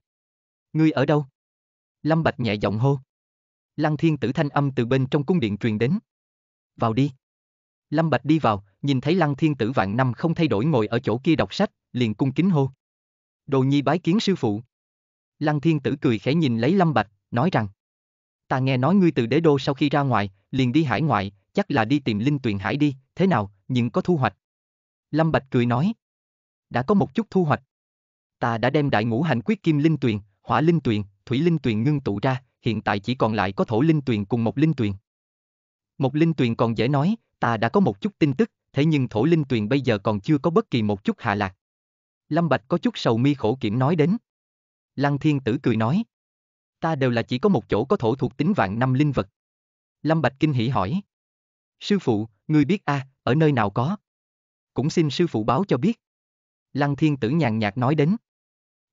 Ngươi ở đâu? Lâm Bạch nhẹ giọng hô. Lăng thiên tử thanh âm từ bên trong cung điện truyền đến. Vào đi. Lâm Bạch đi vào, nhìn thấy lăng thiên tử vạn năm không thay đổi ngồi ở chỗ kia đọc sách, liền cung kính hô. Đồ nhi bái kiến sư phụ. Lăng thiên tử cười khẽ nhìn lấy Lâm Bạch, nói rằng. Ta nghe nói ngươi từ đế đô sau khi ra ngoài, liền đi hải ngoại, chắc là đi tìm linh tuyền hải đi, thế nào, nhưng có thu hoạch. Lâm Bạch cười nói. Đã có một chút thu hoạch ta đã đem đại ngũ hành quyết kim linh tuyền, hỏa linh tuyền, thủy linh tuyền ngưng tụ ra, hiện tại chỉ còn lại có thổ linh tuyền cùng một linh tuyền. Một linh tuyền còn dễ nói, ta đã có một chút tin tức, thế nhưng thổ linh tuyền bây giờ còn chưa có bất kỳ một chút hạ lạc. Lâm Bạch có chút sầu mi khổ kiểm nói đến. Lăng Thiên Tử cười nói. Ta đều là chỉ có một chỗ có thổ thuộc tính vạn năm linh vật. Lâm Bạch kinh hỉ hỏi. Sư phụ, ngươi biết a, à, ở nơi nào có? Cũng xin sư phụ báo cho biết. Lăng Thiên Tử nhàn nhạt nói đến.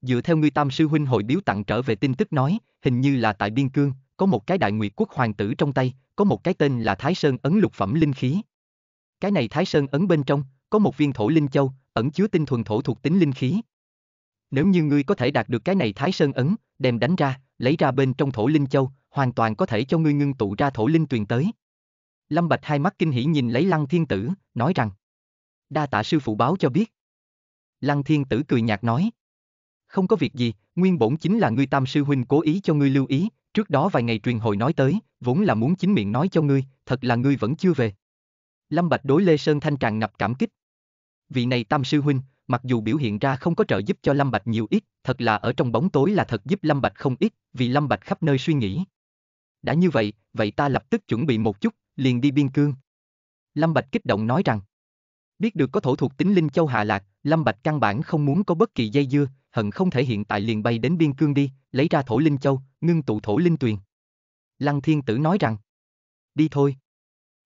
Dựa theo ngươi tam sư huynh hội điếu tặng trở về tin tức nói, hình như là tại Biên Cương, có một cái đại nguyệt quốc hoàng tử trong tay, có một cái tên là Thái Sơn Ấn lục phẩm linh khí. Cái này Thái Sơn Ấn bên trong, có một viên thổ linh châu, ẩn chứa tinh thuần thổ thuộc tính linh khí. Nếu như ngươi có thể đạt được cái này Thái Sơn Ấn, đem đánh ra, lấy ra bên trong thổ linh châu, hoàn toàn có thể cho ngươi ngưng tụ ra thổ linh tuyền tới. Lâm Bạch hai mắt kinh hỉ nhìn lấy Lăng Thiên Tử, nói rằng: "Đa tạ sư phụ báo cho biết." Lăng Thiên Tử cười nhạt nói: không có việc gì, nguyên bổn chính là ngươi tam sư huynh cố ý cho ngươi lưu ý, trước đó vài ngày truyền hồi nói tới, vốn là muốn chính miệng nói cho ngươi, thật là ngươi vẫn chưa về. Lâm Bạch đối Lê Sơn Thanh tràn ngập cảm kích. Vị này tam sư huynh, mặc dù biểu hiện ra không có trợ giúp cho Lâm Bạch nhiều ít, thật là ở trong bóng tối là thật giúp Lâm Bạch không ít, vì Lâm Bạch khắp nơi suy nghĩ. Đã như vậy, vậy ta lập tức chuẩn bị một chút, liền đi biên cương. Lâm Bạch kích động nói rằng, biết được có thổ thuộc tính Linh Châu Hạ Lạc, Lâm Bạch căn bản không muốn có bất kỳ dây dưa, hận không thể hiện tại liền bay đến biên cương đi, lấy ra thổ linh châu, ngưng tụ thổ linh tuyền. Lăng thiên tử nói rằng, đi thôi.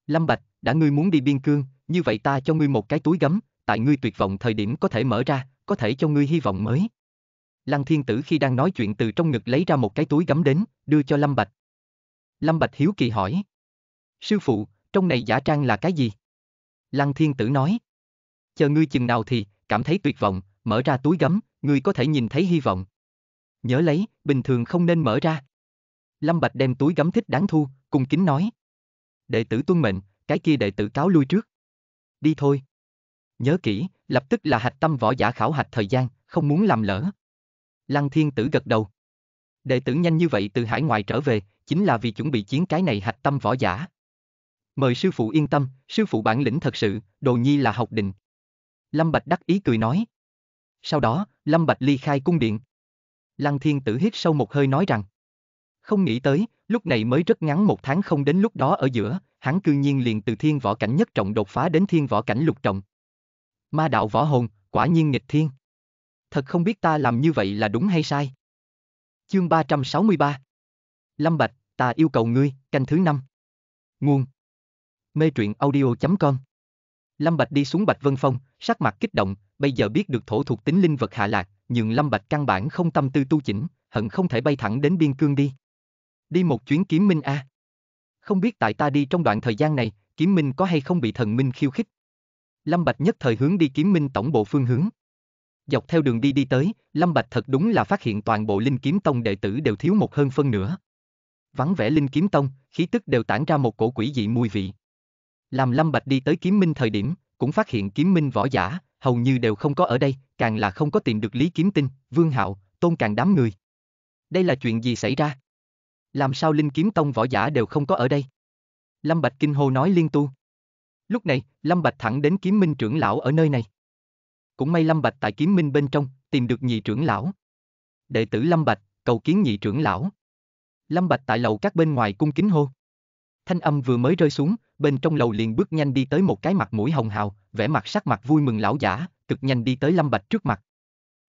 Lâm Bạch, đã ngươi muốn đi biên cương, như vậy ta cho ngươi một cái túi gấm, tại ngươi tuyệt vọng thời điểm có thể mở ra, có thể cho ngươi hy vọng mới. Lăng thiên tử khi đang nói chuyện từ trong ngực lấy ra một cái túi gấm đến, đưa cho Lâm Bạch. Lâm Bạch hiếu kỳ hỏi. Sư phụ, trong này giả trang là cái gì? Lăng thiên tử nói. Chờ ngươi chừng nào thì, cảm thấy tuyệt vọng, mở ra túi gấm, ngươi có thể nhìn thấy hy vọng. Nhớ lấy, bình thường không nên mở ra. Lâm Bạch đem túi gấm thích đáng thu, cùng kính nói. Đệ tử tuân mệnh, cái kia đệ tử cáo lui trước. Đi thôi. Nhớ kỹ, lập tức là hạch tâm võ giả khảo hạch thời gian, không muốn làm lỡ. Lăng thiên tử gật đầu. Đệ tử nhanh như vậy từ hải ngoại trở về, chính là vì chuẩn bị chiến cái này hạch tâm võ giả. Mời sư phụ yên tâm, sư phụ bản lĩnh thật sự, đồ nhi là học định. Lâm Bạch đắc ý cười nói. Sau đó, Lâm Bạch ly khai cung điện. Lăng thiên tử hít sâu một hơi nói rằng. Không nghĩ tới, lúc này mới rất ngắn một tháng không đến lúc đó ở giữa, hắn cư nhiên liền từ thiên võ cảnh nhất trọng đột phá đến thiên võ cảnh lục trọng. Ma đạo võ hồn, quả nhiên nghịch thiên. Thật không biết ta làm như vậy là đúng hay sai. Chương 363 Lâm Bạch, ta yêu cầu ngươi, canh thứ năm. Nguồn Mê truyện audio.com Lâm Bạch đi xuống Bạch Vân Phong, sắc mặt kích động, bây giờ biết được thổ thuộc tính linh vật hạ lạc, nhưng Lâm Bạch căn bản không tâm tư tu chỉnh, hận không thể bay thẳng đến biên cương đi. Đi một chuyến kiếm minh a. Không biết tại ta đi trong đoạn thời gian này, kiếm minh có hay không bị thần minh khiêu khích. Lâm Bạch nhất thời hướng đi kiếm minh tổng bộ phương hướng. Dọc theo đường đi đi tới, Lâm Bạch thật đúng là phát hiện toàn bộ linh kiếm tông đệ tử đều thiếu một hơn phân nữa. Vắng vẻ linh kiếm tông, khí tức đều tản ra một cổ quỷ dị mùi vị. Làm Lâm Bạch đi tới kiếm minh thời điểm, cũng phát hiện kiếm minh võ giả, hầu như đều không có ở đây, càng là không có tìm được Lý Kiếm Tinh, Vương Hạo, Tôn Càng đám người. Đây là chuyện gì xảy ra? Làm sao Linh Kiếm Tông võ giả đều không có ở đây? Lâm Bạch kinh hô nói liên tu. Lúc này, Lâm Bạch thẳng đến Kiếm Minh trưởng lão ở nơi này. Cũng may Lâm Bạch tại Kiếm Minh bên trong, tìm được nhị trưởng lão. Đệ tử Lâm Bạch, cầu kiến nhị trưởng lão. Lâm Bạch tại lầu các bên ngoài cung kính hô. Thanh âm vừa mới rơi xuống, bên trong lầu liền bước nhanh đi tới một cái mặt mũi hồng hào, vẻ mặt sắc mặt vui mừng lão giả, cực nhanh đi tới Lâm Bạch trước mặt.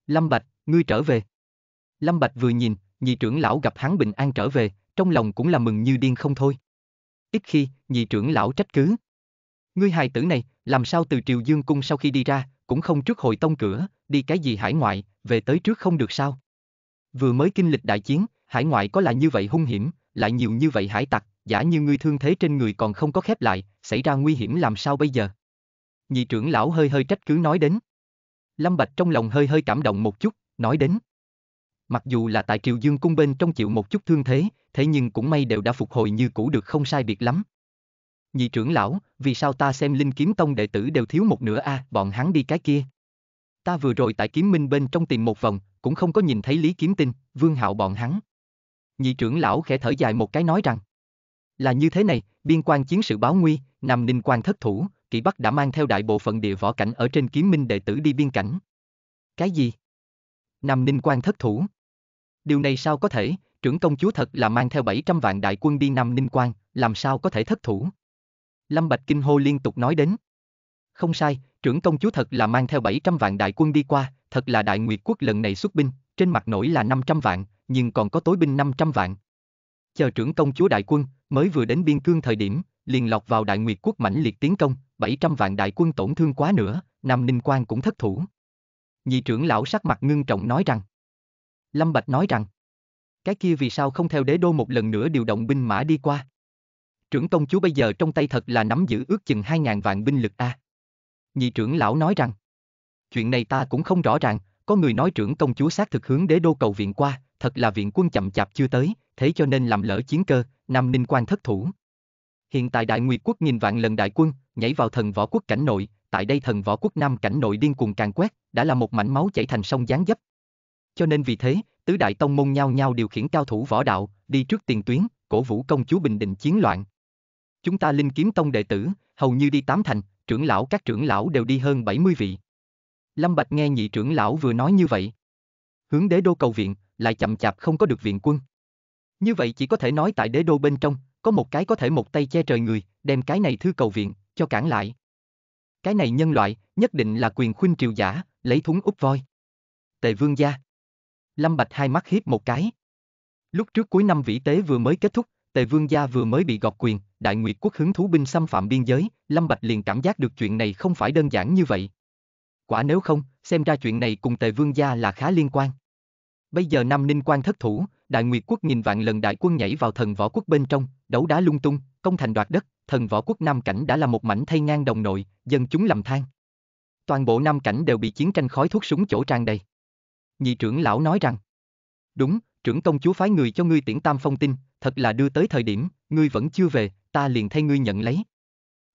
Lâm Bạch, ngươi trở về. Lâm Bạch vừa nhìn, nhị trưởng lão gặp hắn bình an trở về, trong lòng cũng là mừng như điên không thôi. Ít khi, nhị trưởng lão trách cứ. Ngươi hài tử này, làm sao từ triều dương cung sau khi đi ra, cũng không trước hội tông cửa, đi cái gì hải ngoại, về tới trước không được sao. Vừa mới kinh lịch đại chiến, hải ngoại có là như vậy hung hiểm, lại nhiều như vậy hải tặc, giả như ngươi thương thế trên người còn không có khép lại, xảy ra nguy hiểm làm sao bây giờ? Nhị trưởng lão hơi hơi trách cứ nói đến. Lâm Bạch trong lòng hơi hơi cảm động một chút, nói đến. Mặc dù là tại Triều Dương Cung bên trong chịu một chút thương thế, thế nhưng cũng may đều đã phục hồi như cũ được không sai biệt lắm. Nhị trưởng lão, vì sao ta xem Linh Kiếm Tông đệ tử đều thiếu một nửa a, à, bọn hắn đi cái kia. Ta vừa rồi tại Kiếm Minh bên trong tìm một vòng, cũng không có nhìn thấy Lý Kiếm Tinh, Vương Hạo bọn hắn. Nhị trưởng lão khẽ thở dài một cái nói rằng. Là như thế này, biên quan chiến sự báo nguy, nằm Ninh quan thất thủ, Kỷ Bắc đã mang theo đại bộ phận địa võ cảnh ở trên kiếm minh đệ tử đi biên cảnh. Cái gì? nằm Ninh quan thất thủ. Điều này sao có thể, trưởng công chúa thật là mang theo 700 vạn đại quân đi nằm Ninh quan, làm sao có thể thất thủ? Lâm Bạch Kinh Hô liên tục nói đến. Không sai, trưởng công chúa thật là mang theo 700 vạn đại quân đi qua, thật là đại nguyệt quốc lần này xuất binh, trên mặt nổi là 500 vạn, nhưng còn có tối binh 500 vạn, chờ trưởng công chúa đại quân, mới vừa đến biên cương thời điểm, liền lọc vào đại nguyệt quốc mãnh liệt tiến công, 700 vạn đại quân tổn thương quá nữa, Nam Ninh Quang cũng thất thủ. Nhị trưởng lão sắc mặt ngưng trọng nói rằng. Lâm Bạch nói rằng. Cái kia vì sao không theo đế đô một lần nữa điều động binh mã đi qua? Trưởng công chúa bây giờ trong tay thật là nắm giữ ước chừng 2.000 vạn binh lực A. Nhị trưởng lão nói rằng. Chuyện này ta cũng không rõ ràng, có người nói trưởng công chúa xác thực hướng đế đô cầu viện qua, thật là viện quân chậm chạp chưa tới, thế cho nên làm lỡ chiến cơ, Nam Ninh quan thất thủ. Hiện tại Đại Nguyệt quốc nghìn vạn lần đại quân, nhảy vào thần võ quốc cảnh nội, tại đây thần võ quốc nam cảnh nội điên cuồng càng quét, đã là một mảnh máu chảy thành sông gián dấp. Cho nên vì thế, tứ đại tông môn nhau nhau điều khiển cao thủ võ đạo, đi trước tiền tuyến, cổ vũ công chúa bình định chiến loạn. Chúng ta linh kiếm tông đệ tử, hầu như đi tám thành, trưởng lão các trưởng lão đều đi hơn 70 vị. Lâm Bạch nghe nhị trưởng lão vừa nói như vậy. Hướng đế đô cầu viện, lại chậm chạp không có được viện quân. Như vậy chỉ có thể nói tại đế đô bên trong, có một cái có thể một tay che trời người, đem cái này thư cầu viện, cho cản lại. Cái này nhân loại, nhất định là quyền khuynh triều giả, lấy thúng úp voi. Tề vương gia. Lâm Bạch hai mắt hiếp một cái. Lúc trước cuối năm vĩ tế vừa mới kết thúc, Tề Vương gia vừa mới bị gọt quyền, Đại Nguyệt quốc hứng thú binh xâm phạm biên giới, Lâm Bạch liền cảm giác được chuyện này không phải đơn giản như vậy. Quả nếu không, xem ra chuyện này cùng Tề Vương gia là khá liên quan. Bây giờ Nam Ninh quan thất thủ, Đại Nguyệt quốc nghìn vạn lần đại quân nhảy vào thần võ quốc bên trong, đấu đá lung tung, công thành đoạt đất, thần võ quốc Nam Cảnh đã là một mảnh thay ngang đồng nội, dân chúng lầm than. Toàn bộ Nam Cảnh đều bị chiến tranh khói thuốc súng chỗ tràn đầy. Nhị trưởng lão nói rằng, đúng, trưởng công chúa phái người cho ngươi tiễn tam phong tin, thật là đưa tới thời điểm, ngươi vẫn chưa về, ta liền thay ngươi nhận lấy.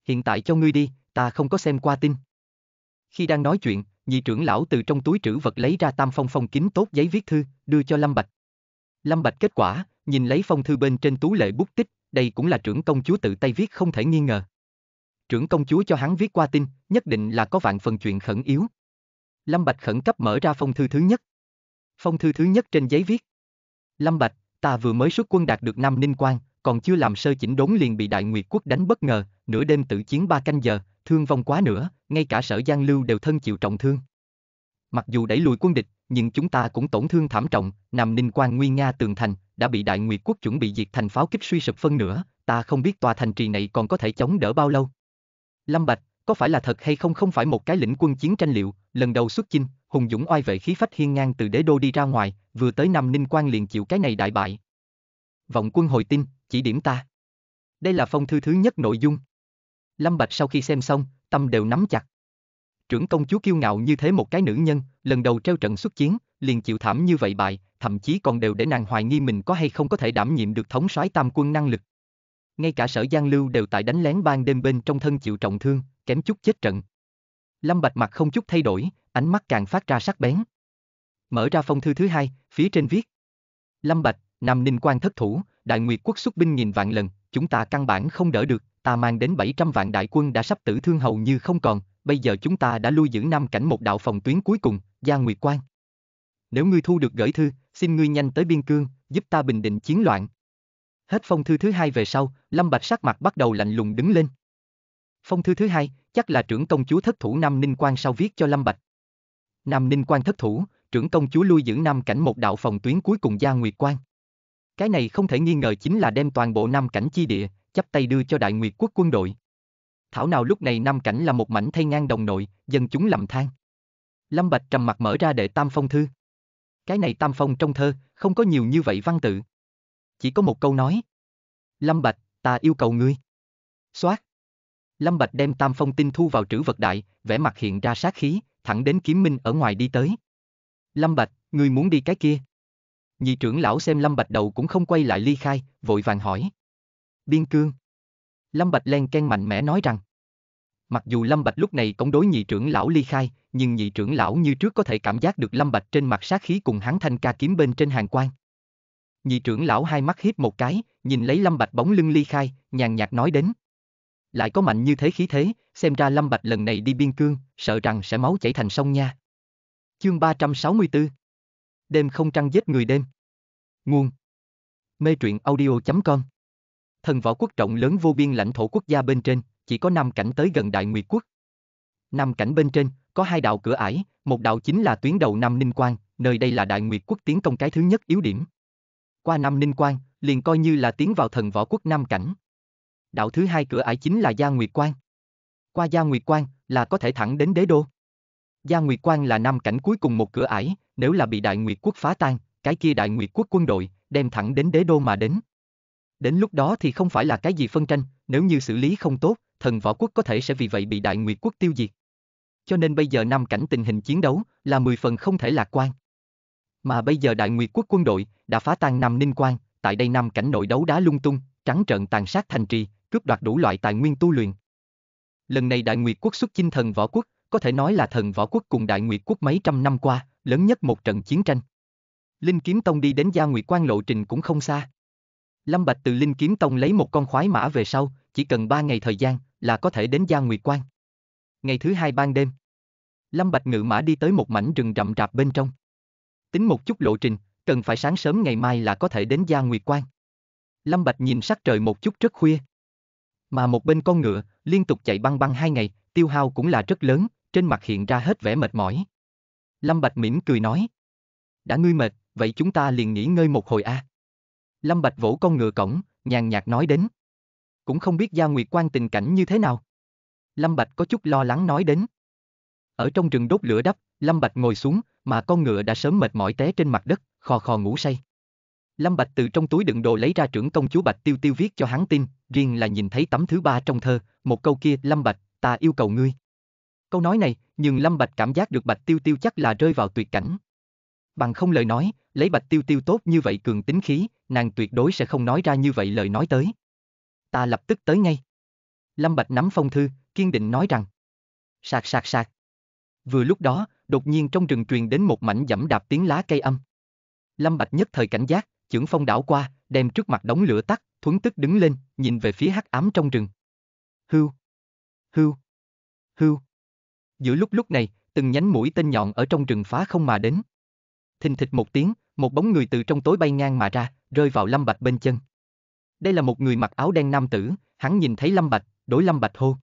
Hiện tại cho ngươi đi, ta không có xem qua tin. Khi đang nói chuyện, nhị trưởng lão từ trong túi trữ vật lấy ra tam phong phong kín tốt giấy viết thư, đưa cho Lâm Bạch. Lâm Bạch kết quả, nhìn lấy phong thư bên trên tú lệ bút tích, đây cũng là trưởng công chúa tự tay viết không thể nghi ngờ. Trưởng công chúa cho hắn viết qua tin, nhất định là có vạn phần chuyện khẩn yếu. Lâm Bạch khẩn cấp mở ra phong thư thứ nhất. Phong thư thứ nhất trên giấy viết. Lâm Bạch, ta vừa mới xuất quân đạt được Nam Ninh Quang, còn chưa làm sơ chỉnh đốn liền bị Đại Nguyệt Quốc đánh bất ngờ, nửa đêm tự chiến ba canh giờ, thương vong quá nữa, ngay cả sở Giang Lưu đều thân chịu trọng thương. Mặc dù đẩy lùi quân địch, nhưng chúng ta cũng tổn thương thảm trọng, Nam Ninh Quan Nguyên Nga tường thành, đã bị Đại Nguyệt Quốc chuẩn bị diệt thành pháo kích suy sụp phân nửa, ta không biết tòa thành trì này còn có thể chống đỡ bao lâu. Lâm Bạch, có phải là thật hay không không phải một cái lĩnh quân chiến tranh liệu, lần đầu xuất chinh, hùng dũng oai vệ khí phách hiên ngang từ đế đô đi ra ngoài, vừa tới Nam Ninh Quan liền chịu cái này đại bại. Vọng quân hồi tin, chỉ điểm ta. Đây là phong thư thứ nhất nội dung. Lâm Bạch sau khi xem xong, tâm đều nắm chặt. Trưởng công chúa kiêu ngạo như thế một cái nữ nhân, lần đầu treo trận xuất chiến, liền chịu thảm như vậy bại, thậm chí còn đều để nàng hoài nghi mình có hay không có thể đảm nhiệm được thống soái tam quân năng lực. Ngay cả sở Giang Lưu đều tại đánh lén ban đêm bên trong thân chịu trọng thương, kém chút chết trận. Lâm Bạch mặt không chút thay đổi, ánh mắt càng phát ra sắc bén. Mở ra phong thư thứ hai, phía trên viết. Lâm Bạch, Nam Ninh quan thất thủ, Đại Nguyệt quốc xuất binh nghìn vạn lần, chúng ta căn bản không đỡ được, ta mang đến 700 vạn đại quân đã sắp tử thương hầu như không còn, bây giờ chúng ta đã lui giữ Nam cảnh một đạo phòng tuyến cuối cùng, Gia Nguyệt Quan. Nếu ngươi thu được gửi thư, xin ngươi nhanh tới biên cương, giúp ta bình định chiến loạn. Hết phong thư thứ hai về sau, Lâm Bạch sắc mặt bắt đầu lạnh lùng đứng lên. Phong thư thứ hai, chắc là trưởng công chúa thất thủ Nam Ninh Quan sau viết cho Lâm Bạch. Nam Ninh Quan thất thủ, trưởng công chúa lui giữ Nam cảnh một đạo phòng tuyến cuối cùng Gia Nguyệt Quan. Cái này không thể nghi ngờ chính là đem toàn bộ Nam cảnh chi địa, chắp tay đưa cho đại nguyệt quốc quân đội. Thảo nào lúc này Nam Cảnh là một mảnh thay ngang đồng nội, dân chúng lầm than. Lâm Bạch trầm mặt mở ra đệ tam phong thư. Cái này tam phong trong thơ, không có nhiều như vậy văn tự. Chỉ có một câu nói. Lâm Bạch, ta yêu cầu ngươi. Xoát. Lâm Bạch đem tam phong tin thu vào trữ vật đại, vẻ mặt hiện ra sát khí, thẳng đến kiếm minh ở ngoài đi tới. Lâm Bạch, ngươi muốn đi cái kia. Nhị trưởng lão xem Lâm Bạch đầu cũng không quay lại ly khai, vội vàng hỏi biên cương. Lâm Bạch len ken mạnh mẽ nói rằng. Mặc dù Lâm Bạch lúc này cũng đối nhị trưởng lão ly khai, nhưng nhị trưởng lão như trước có thể cảm giác được Lâm Bạch trên mặt sát khí cùng hắn thanh ca kiếm bên trên hàng quan. Nhị trưởng lão hai mắt híp một cái, nhìn lấy Lâm Bạch bóng lưng ly khai, nhàn nhạt nói đến. Lại có mạnh như thế khí thế, xem ra Lâm Bạch lần này đi biên cương, sợ rằng sẽ máu chảy thành sông nha. Chương 364 Đêm không trăng giết người đêm Nguồn Mê truyện audio.com thần võ quốc trọng lớn vô biên lãnh thổ quốc gia bên trên, chỉ có năm cảnh tới gần Đại Nguyệt quốc. Năm cảnh bên trên, có hai đạo cửa ải, một đạo chính là tuyến đầu Nam Ninh Quang, nơi đây là Đại Nguyệt quốc tiến công cái thứ nhất yếu điểm. Qua Nam Ninh Quang, liền coi như là tiến vào thần võ quốc năm cảnh. Đạo thứ hai cửa ải chính là Gia Nguyệt Quang. Qua Gia Nguyệt Quang là có thể thẳng đến đế đô. Gia Nguyệt Quang là năm cảnh cuối cùng một cửa ải, nếu là bị Đại Nguyệt quốc phá tan, cái kia Đại Nguyệt quốc quân đội đem thẳng đến đế đô mà đến. Đến lúc đó thì không phải là cái gì phân tranh, nếu như xử lý không tốt, thần võ quốc có thể sẽ vì vậy bị đại nguyệt quốc tiêu diệt. Cho nên bây giờ năm cảnh tình hình chiến đấu là 10 phần không thể lạc quan. Mà bây giờ đại nguyệt quốc quân đội đã phá tan Nam ninh quan, tại đây năm cảnh nội đấu đá lung tung, trắng trợn tàn sát thành trì, cướp đoạt đủ loại tài nguyên tu luyện. Lần này đại nguyệt quốc xuất chinh thần võ quốc, có thể nói là thần võ quốc cùng đại nguyệt quốc mấy trăm năm qua, lớn nhất một trận chiến tranh. Linh Kiếm Tông đi đến Gia Nguyệt Quan lộ trình cũng không xa. Lâm Bạch từ Linh Kiếm Tông lấy một con khoái mã về sau, chỉ cần ba ngày thời gian là có thể đến Gia Nguyệt Quan. Ngày thứ hai ban đêm, Lâm Bạch ngự mã đi tới một mảnh rừng rậm rạp bên trong. Tính một chút lộ trình, cần phải sáng sớm ngày mai là có thể đến Gia Nguyệt Quan. Lâm Bạch nhìn sắc trời một chút rất khuya. Mà một bên con ngựa, liên tục chạy băng băng hai ngày, tiêu hao cũng là rất lớn, trên mặt hiện ra hết vẻ mệt mỏi. Lâm Bạch mỉm cười nói. Đã ngươi mệt, vậy chúng ta liền nghỉ ngơi một hồi a. À. Lâm Bạch vỗ con ngựa cổng, nhàn nhạt nói đến. Cũng không biết Gia Nguyệt Quan tình cảnh như thế nào. Lâm Bạch có chút lo lắng nói đến. Ở trong rừng đốt lửa đắp, Lâm Bạch ngồi xuống, mà con ngựa đã sớm mệt mỏi té trên mặt đất, khò khò ngủ say. Lâm Bạch từ trong túi đựng đồ lấy ra trưởng công chúa Bạch Tiêu Tiêu viết cho hắn tin, riêng là nhìn thấy tấm thứ ba trong thơ, một câu kia Lâm Bạch, ta yêu cầu ngươi. Câu nói này, nhưng Lâm Bạch cảm giác được Bạch Tiêu Tiêu chắc là rơi vào tuyệt cảnh, Bằng không lời nói, lấy bạch tiêu tiêu tốt như vậy cường tính khí, nàng tuyệt đối sẽ không nói ra như vậy lời nói tới. Ta lập tức tới ngay. Lâm Bạch nắm phong thư, kiên định nói rằng. Sạc sạc sạc. Vừa lúc đó, đột nhiên trong rừng truyền đến một mảnh dẫm đạp tiếng lá cây âm. Lâm Bạch nhất thời cảnh giác, chưởng phong đảo qua, đem trước mặt đóng lửa tắt, thuấn tức đứng lên, nhìn về phía hắc ám trong rừng. Hưu. Hưu. Hưu. Giữa lúc lúc này, từng nhánh mũi tên nhọn ở trong rừng phá không mà đến thình thịch một tiếng, một bóng người từ trong tối bay ngang mà ra, rơi vào Lâm Bạch bên chân. Đây là một người mặc áo đen nam tử, hắn nhìn thấy Lâm Bạch, đối Lâm Bạch hô.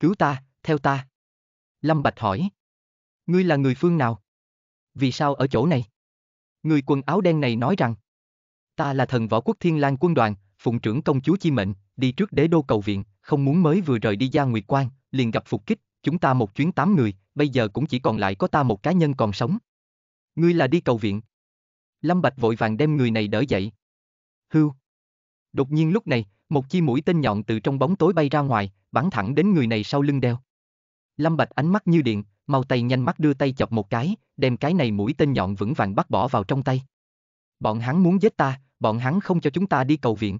Cứu ta, theo ta. Lâm Bạch hỏi. Ngươi là người phương nào? Vì sao ở chỗ này? Người quần áo đen này nói rằng. Ta là thần võ quốc thiên lang quân đoàn, phụng trưởng công chúa chi mệnh, đi trước đế đô cầu viện, không muốn mới vừa rời đi gia nguyệt quan, liền gặp phục kích, chúng ta một chuyến tám người, bây giờ cũng chỉ còn lại có ta một cá nhân còn sống, Ngươi là đi cầu viện. Lâm Bạch vội vàng đem người này đỡ dậy. Hưu. Đột nhiên lúc này, một chi mũi tên nhọn từ trong bóng tối bay ra ngoài, bắn thẳng đến người này sau lưng đeo. Lâm Bạch ánh mắt như điện, mau tay nhanh mắt đưa tay chọc một cái, đem cái này mũi tên nhọn vững vàng bắt bỏ vào trong tay. Bọn hắn muốn giết ta, bọn hắn không cho chúng ta đi cầu viện.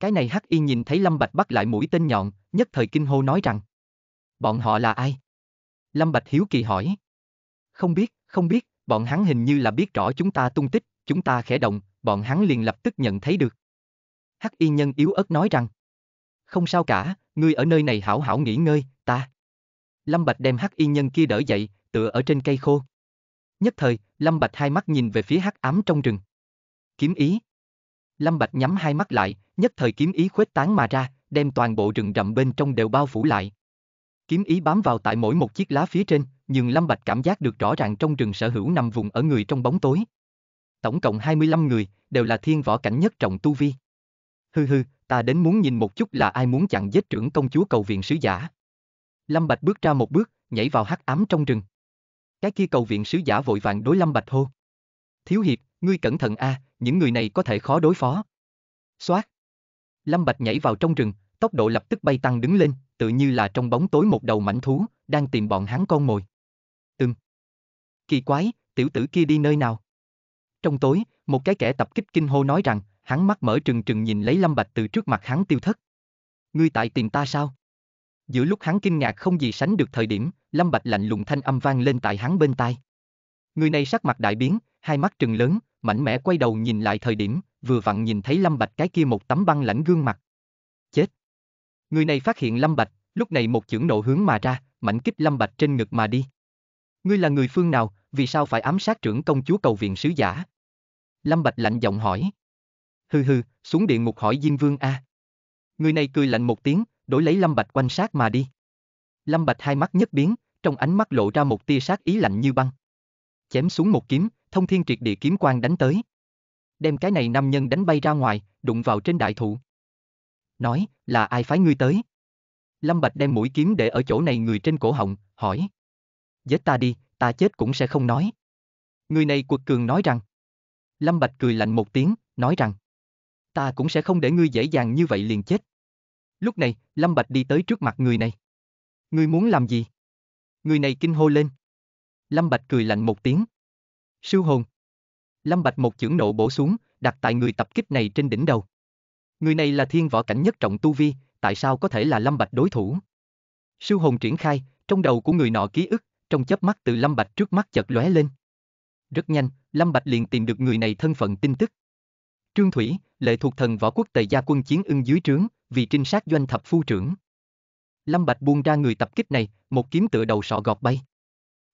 Cái này Hắc Y nhìn thấy Lâm Bạch bắt lại mũi tên nhọn, nhất thời kinh hô nói rằng: "Bọn họ là ai?" Lâm Bạch hiếu kỳ hỏi: "Không biết, không biết, Bọn hắn hình như là biết rõ chúng ta tung tích, chúng ta khẽ động, bọn hắn liền lập tức nhận thấy được. Hắc y nhân yếu ớt nói rằng. Không sao cả, ngươi ở nơi này hảo hảo nghỉ ngơi, ta. Lâm Bạch đem hắc y nhân kia đỡ dậy, tựa ở trên cây khô. Nhất thời, Lâm Bạch hai mắt nhìn về phía hắc ám trong rừng. Kiếm ý. Lâm Bạch nhắm hai mắt lại, nhất thời kiếm ý khuếch tán mà ra, đem toàn bộ rừng rậm bên trong đều bao phủ lại. Kiếm ý bám vào tại mỗi một chiếc lá phía trên, nhưng Lâm Bạch cảm giác được rõ ràng trong rừng sở hữu nằm vùng ở người trong bóng tối. Tổng cộng 25 người, đều là thiên võ cảnh nhất trọng tu vi. hừ hừ ta đến muốn nhìn một chút là ai muốn chặn giết trưởng công chúa cầu viện sứ giả. Lâm Bạch bước ra một bước, nhảy vào hắc ám trong rừng. Cái kia cầu viện sứ giả vội vàng đối Lâm Bạch hô. Thiếu hiệp, ngươi cẩn thận a, à, những người này có thể khó đối phó. Xoát. Lâm Bạch nhảy vào trong rừng, tốc độ lập tức bay tăng đứng lên, tự như là trong bóng tối một đầu mảnh thú, đang tìm bọn hắn con mồi. Kỳ quái, tiểu tử kia đi nơi nào? Trong tối, một cái kẻ tập kích kinh hô nói rằng, hắn mắt mở trừng trừng nhìn lấy Lâm Bạch từ trước mặt hắn tiêu thất. Ngươi tại tìm ta sao? Giữa lúc hắn kinh ngạc không gì sánh được thời điểm, Lâm Bạch lạnh lùng thanh âm vang lên tại hắn bên tai. Người này sắc mặt đại biến, hai mắt trừng lớn, mạnh mẽ quay đầu nhìn lại thời điểm, vừa vặn nhìn thấy Lâm Bạch cái kia một tấm băng lãnh gương mặt. Chết! Người này phát hiện Lâm Bạch, lúc này một chưởng nộ hướng mà ra, mạnh kích Lâm Bạch trên ngực mà đi. Ngươi là người phương nào, vì sao phải ám sát trưởng công chúa cầu viện sứ giả? Lâm Bạch lạnh giọng hỏi. Hừ hừ, xuống địa ngục hỏi Diêm Vương A. Người này cười lạnh một tiếng, đổi lấy Lâm Bạch quanh sát mà đi. Lâm Bạch hai mắt nhất biến, trong ánh mắt lộ ra một tia sát ý lạnh như băng. Chém xuống một kiếm, thông thiên triệt địa kiếm quang đánh tới. Đem cái này nam nhân đánh bay ra ngoài, đụng vào trên đại thụ. Nói, là ai phái ngươi tới? Lâm Bạch đem mũi kiếm để ở chỗ này người trên cổ họng, hỏi. Giết ta đi, ta chết cũng sẽ không nói. Người này quật cường nói rằng. Lâm Bạch cười lạnh một tiếng, nói rằng. Ta cũng sẽ không để ngươi dễ dàng như vậy liền chết. Lúc này, Lâm Bạch đi tới trước mặt người này. Ngươi muốn làm gì? Người này kinh hô lên. Lâm Bạch cười lạnh một tiếng. Sư hồn. Lâm Bạch một chưởng nộ bổ xuống, đặt tại người tập kích này trên đỉnh đầu. Người này là thiên võ cảnh nhất trọng tu vi, tại sao có thể là Lâm Bạch đối thủ? Sư hồn triển khai, trong đầu của người nọ ký ức, trong chớp mắt từ Lâm Bạch trước mắt chợt lóe lên. Rất nhanh, Lâm Bạch liền tìm được người này thân phận tin tức. Trương Thủy, lệ thuộc thần võ quốc tề gia quân chiến ưng dưới trướng, vì trinh sát doanh thập phu trưởng. Lâm Bạch buông ra người tập kích này, một kiếm tựa đầu sọ gọt bay.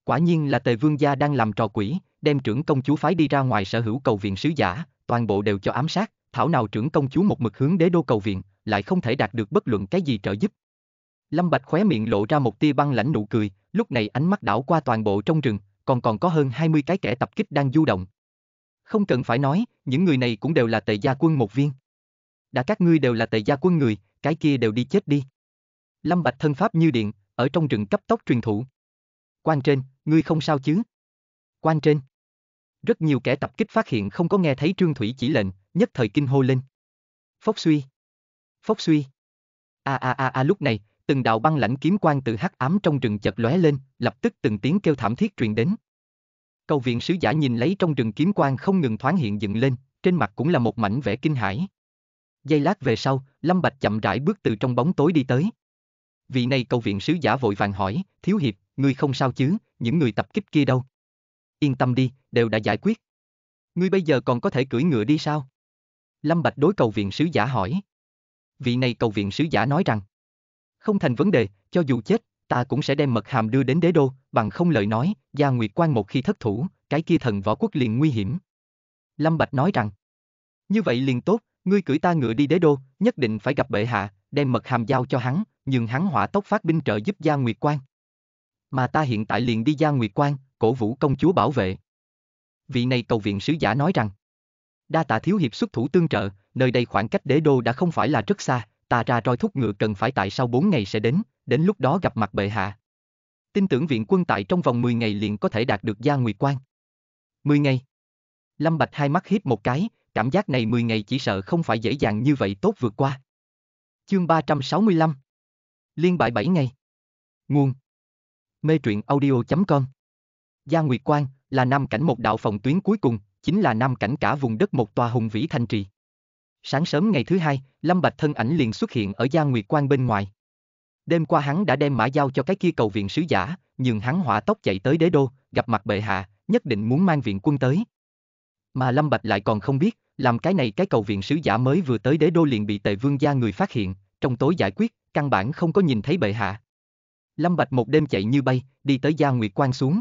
Quả nhiên là tề vương gia đang làm trò quỷ, đem trưởng công chúa phái đi ra ngoài sở hữu cầu viện sứ giả, toàn bộ đều cho ám sát, thảo nào trưởng công chúa một mực hướng đế đô cầu viện, lại không thể đạt được bất luận cái gì trợ giúp. Lâm Bạch khóe miệng lộ ra một tia băng lãnh nụ cười, lúc này ánh mắt đảo qua toàn bộ trong rừng, còn còn có hơn 20 cái kẻ tập kích đang du động. Không cần phải nói, những người này cũng đều là tề gia quân một viên. Đã các ngươi đều là tề gia quân người, cái kia đều đi chết đi. Lâm Bạch thân pháp như điện, ở trong rừng cấp tốc truyền thụ. Quan trên, ngươi không sao chứ? Quan trên. Rất nhiều kẻ tập kích phát hiện không có nghe thấy Trương Thủy chỉ lệnh, nhất thời kinh hô lên. Phốc suy. Phốc suy. A a a a lúc này, từng đạo băng lãnh kiếm quang từ hắc ám trong rừng chật lóe lên, lập tức từng tiếng kêu thảm thiết truyền đến. Cầu viện sứ giả nhìn lấy trong rừng kiếm quang không ngừng thoáng hiện dựng lên, trên mặt cũng là một mảnh vẻ kinh hãi. Giây lát về sau, Lâm Bạch chậm rãi bước từ trong bóng tối đi tới. Vị này cầu viện sứ giả vội vàng hỏi, thiếu hiệp, ngươi không sao chứ, những người tập kích kia đâu? Yên tâm đi, đều đã giải quyết. Ngươi bây giờ còn có thể cưỡi ngựa đi sao? Lâm Bạch đối cầu viện sứ giả hỏi. Vị này cầu viện sứ giả nói rằng, không thành vấn đề, cho dù chết, ta cũng sẽ đem mật hàm đưa đến đế đô, bằng không lời nói, Gia Nguyệt Quan một khi thất thủ, cái kia thần võ quốc liền nguy hiểm. Lâm Bạch nói rằng, như vậy liền tốt, ngươi cử ta ngựa đi đế đô, nhất định phải gặp bệ hạ, đem mật hàm giao cho hắn, nhưng hắn hỏa tốc phát binh trợ giúp Gia Nguyệt Quan. Mà ta hiện tại liền đi Gia Nguyệt Quan, cổ vũ công chúa bảo vệ. Vị này cầu viện sứ giả nói rằng, đa tạ thiếu hiệp xuất thủ tương trợ, nơi đây khoảng cách đế đô đã không phải là rất xa, ta ra roi thúc ngựa cần phải tại sau 4 ngày sẽ đến, đến lúc đó gặp mặt bệ hạ. Tin tưởng viện quân tại trong vòng 10 ngày liền có thể đạt được gia nguyệt quan. 10 ngày. Lâm Bạch hai mắt híp một cái, cảm giác này 10 ngày chỉ sợ không phải dễ dàng như vậy tốt vượt qua. Chương 365 Liên bại 7 ngày Nguồn Mê truyện audio.com Gia Nguyệt Quan là nam cảnh một đạo phòng tuyến cuối cùng, chính là nam cảnh cả vùng đất một tòa hùng vĩ thành trì. Sáng sớm ngày thứ hai, Lâm Bạch thân ảnh liền xuất hiện ở Gia Nguyệt Quan bên ngoài. Đêm qua hắn đã đem mã giao cho cái kia cầu viện sứ giả, nhưng hắn hỏa tốc chạy tới đế đô, gặp mặt bệ hạ, nhất định muốn mang viện quân tới. Mà Lâm Bạch lại còn không biết, làm cái này cái cầu viện sứ giả mới vừa tới đế đô liền bị tề vương gia người phát hiện, trong tối giải quyết, căn bản không có nhìn thấy bệ hạ. Lâm Bạch một đêm chạy như bay, đi tới Gia Nguyệt Quan xuống.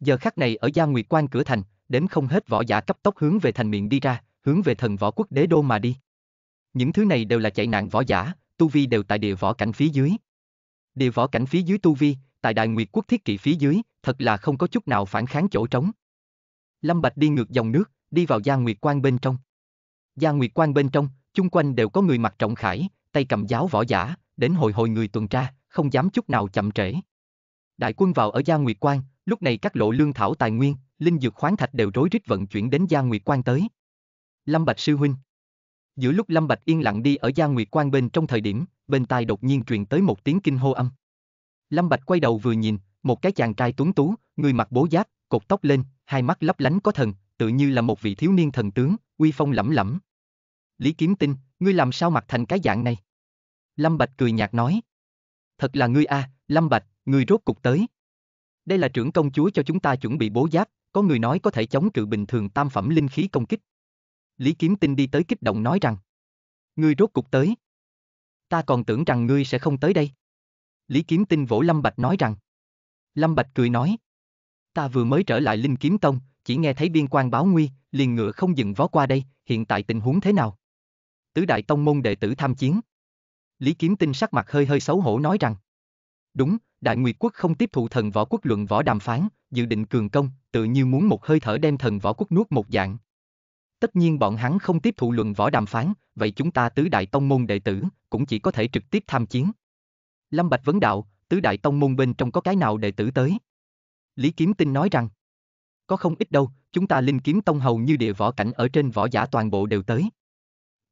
Giờ khắc này ở Gia Nguyệt Quan cửa thành, đến không hết võ giả cấp tốc hướng về thành miệng đi ra, hướng về thần võ quốc đế đô mà đi. Những thứ này đều là chạy nạn võ giả, tu vi đều tại địa võ cảnh phía dưới. Địa võ cảnh phía dưới tu vi, tại đại nguyệt quốc thiết kỵ phía dưới, thật là không có chút nào phản kháng chỗ trống. Lâm Bạch đi ngược dòng nước, đi vào gia nguyệt quan bên trong. Gia nguyệt quan bên trong, chung quanh đều có người mặc trọng khải, tay cầm giáo võ giả, đến hồi hồi người tuần tra, không dám chút nào chậm trễ. Đại quân vào ở Gia Nguyệt Quan, lúc này các lộ lương thảo tài nguyên, linh dược khoáng thạch đều rối rít vận chuyển đến Gia Nguyệt Quan tới. Lâm Bạch sư huynh. Giữa lúc Lâm Bạch yên lặng đi ở Gia Nguyệt Quan bên trong thời điểm, bên tai đột nhiên truyền tới một tiếng kinh hô âm. Lâm Bạch quay đầu vừa nhìn, một cái chàng trai tuấn tú, người mặc bố giáp, cột tóc lên, hai mắt lấp lánh có thần, tự như là một vị thiếu niên thần tướng, uy phong lẫm lẫm. Lý Kiếm Tinh, ngươi làm sao mặc thành cái dạng này? Lâm Bạch cười nhạt nói. Thật là ngươi a, à, Lâm Bạch, ngươi rốt cục tới. Đây là trưởng công chúa cho chúng ta chuẩn bị bố giáp, có người nói có thể chống cự bình thường tam phẩm linh khí công kích. Lý Kiếm Tinh đi tới kích động nói rằng. Ngươi rốt cục tới. Ta còn tưởng rằng ngươi sẽ không tới đây. Lý Kiếm Tinh vỗ Lâm Bạch nói rằng. Lâm Bạch cười nói. Ta vừa mới trở lại Linh Kiếm Tông, chỉ nghe thấy biên quan báo nguy, liền ngựa không dừng vó qua đây, hiện tại tình huống thế nào? Tứ đại tông môn đệ tử tham chiến. Lý Kiếm Tinh sắc mặt hơi hơi xấu hổ nói rằng. Đúng, Đại Nguyệt Quốc không tiếp thụ thần võ quốc luận võ đàm phán, dự định cường công, tự như muốn một hơi thở đem thần võ quốc nuốt một dạng, Tất nhiên bọn hắn không tiếp thụ luận võ đàm phán, vậy chúng ta tứ đại tông môn đệ tử, cũng chỉ có thể trực tiếp tham chiến. Lâm Bạch vấn đạo, tứ đại tông môn bên trong có cái nào đệ tử tới? Lý Kiếm Tinh nói rằng, có không ít đâu, chúng ta linh kiếm tông hầu như địa võ cảnh ở trên võ giả toàn bộ đều tới.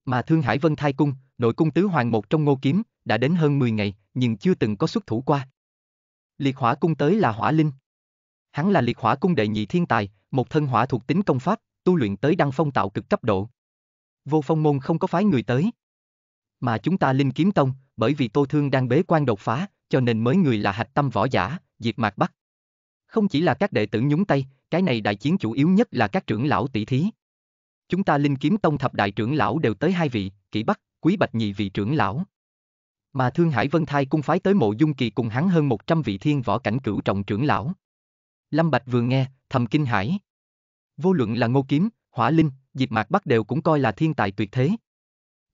Mà Thương Hải Vân Thai Cung, nội cung tứ hoàng một trong ngô kiếm, đã đến hơn 10 ngày, nhưng chưa từng có xuất thủ qua. Liệt hỏa cung tới là hỏa linh. Hắn là liệt hỏa cung đệ nhị thiên tài, một thân hỏa thuộc tính công pháp, tu luyện tới đăng phong tạo cực cấp độ. Vô phong môn không có phái người tới. Mà chúng ta linh kiếm tông, bởi vì tô thương đang bế quan đột phá, cho nên mới người là hạch tâm võ giả, diệt mạc bắt. Không chỉ là các đệ tử nhúng tay, cái này đại chiến chủ yếu nhất là các trưởng lão tỷ thí. Chúng ta linh kiếm tông thập đại trưởng lão đều tới hai vị, kỷ bắc, quý bạch nhị vị trưởng lão. Mà Thương Hải Vân Thai cung phái tới mộ dung kỳ cùng hắn hơn 100 vị thiên võ cảnh cửu trọng trưởng lão. Lâm Bạch vừa nghe, thầm kinh hãi vô luận là Ngô Kiếm, Hỏa Linh, Diệp Mạc Bắc đều cũng coi là thiên tài tuyệt thế.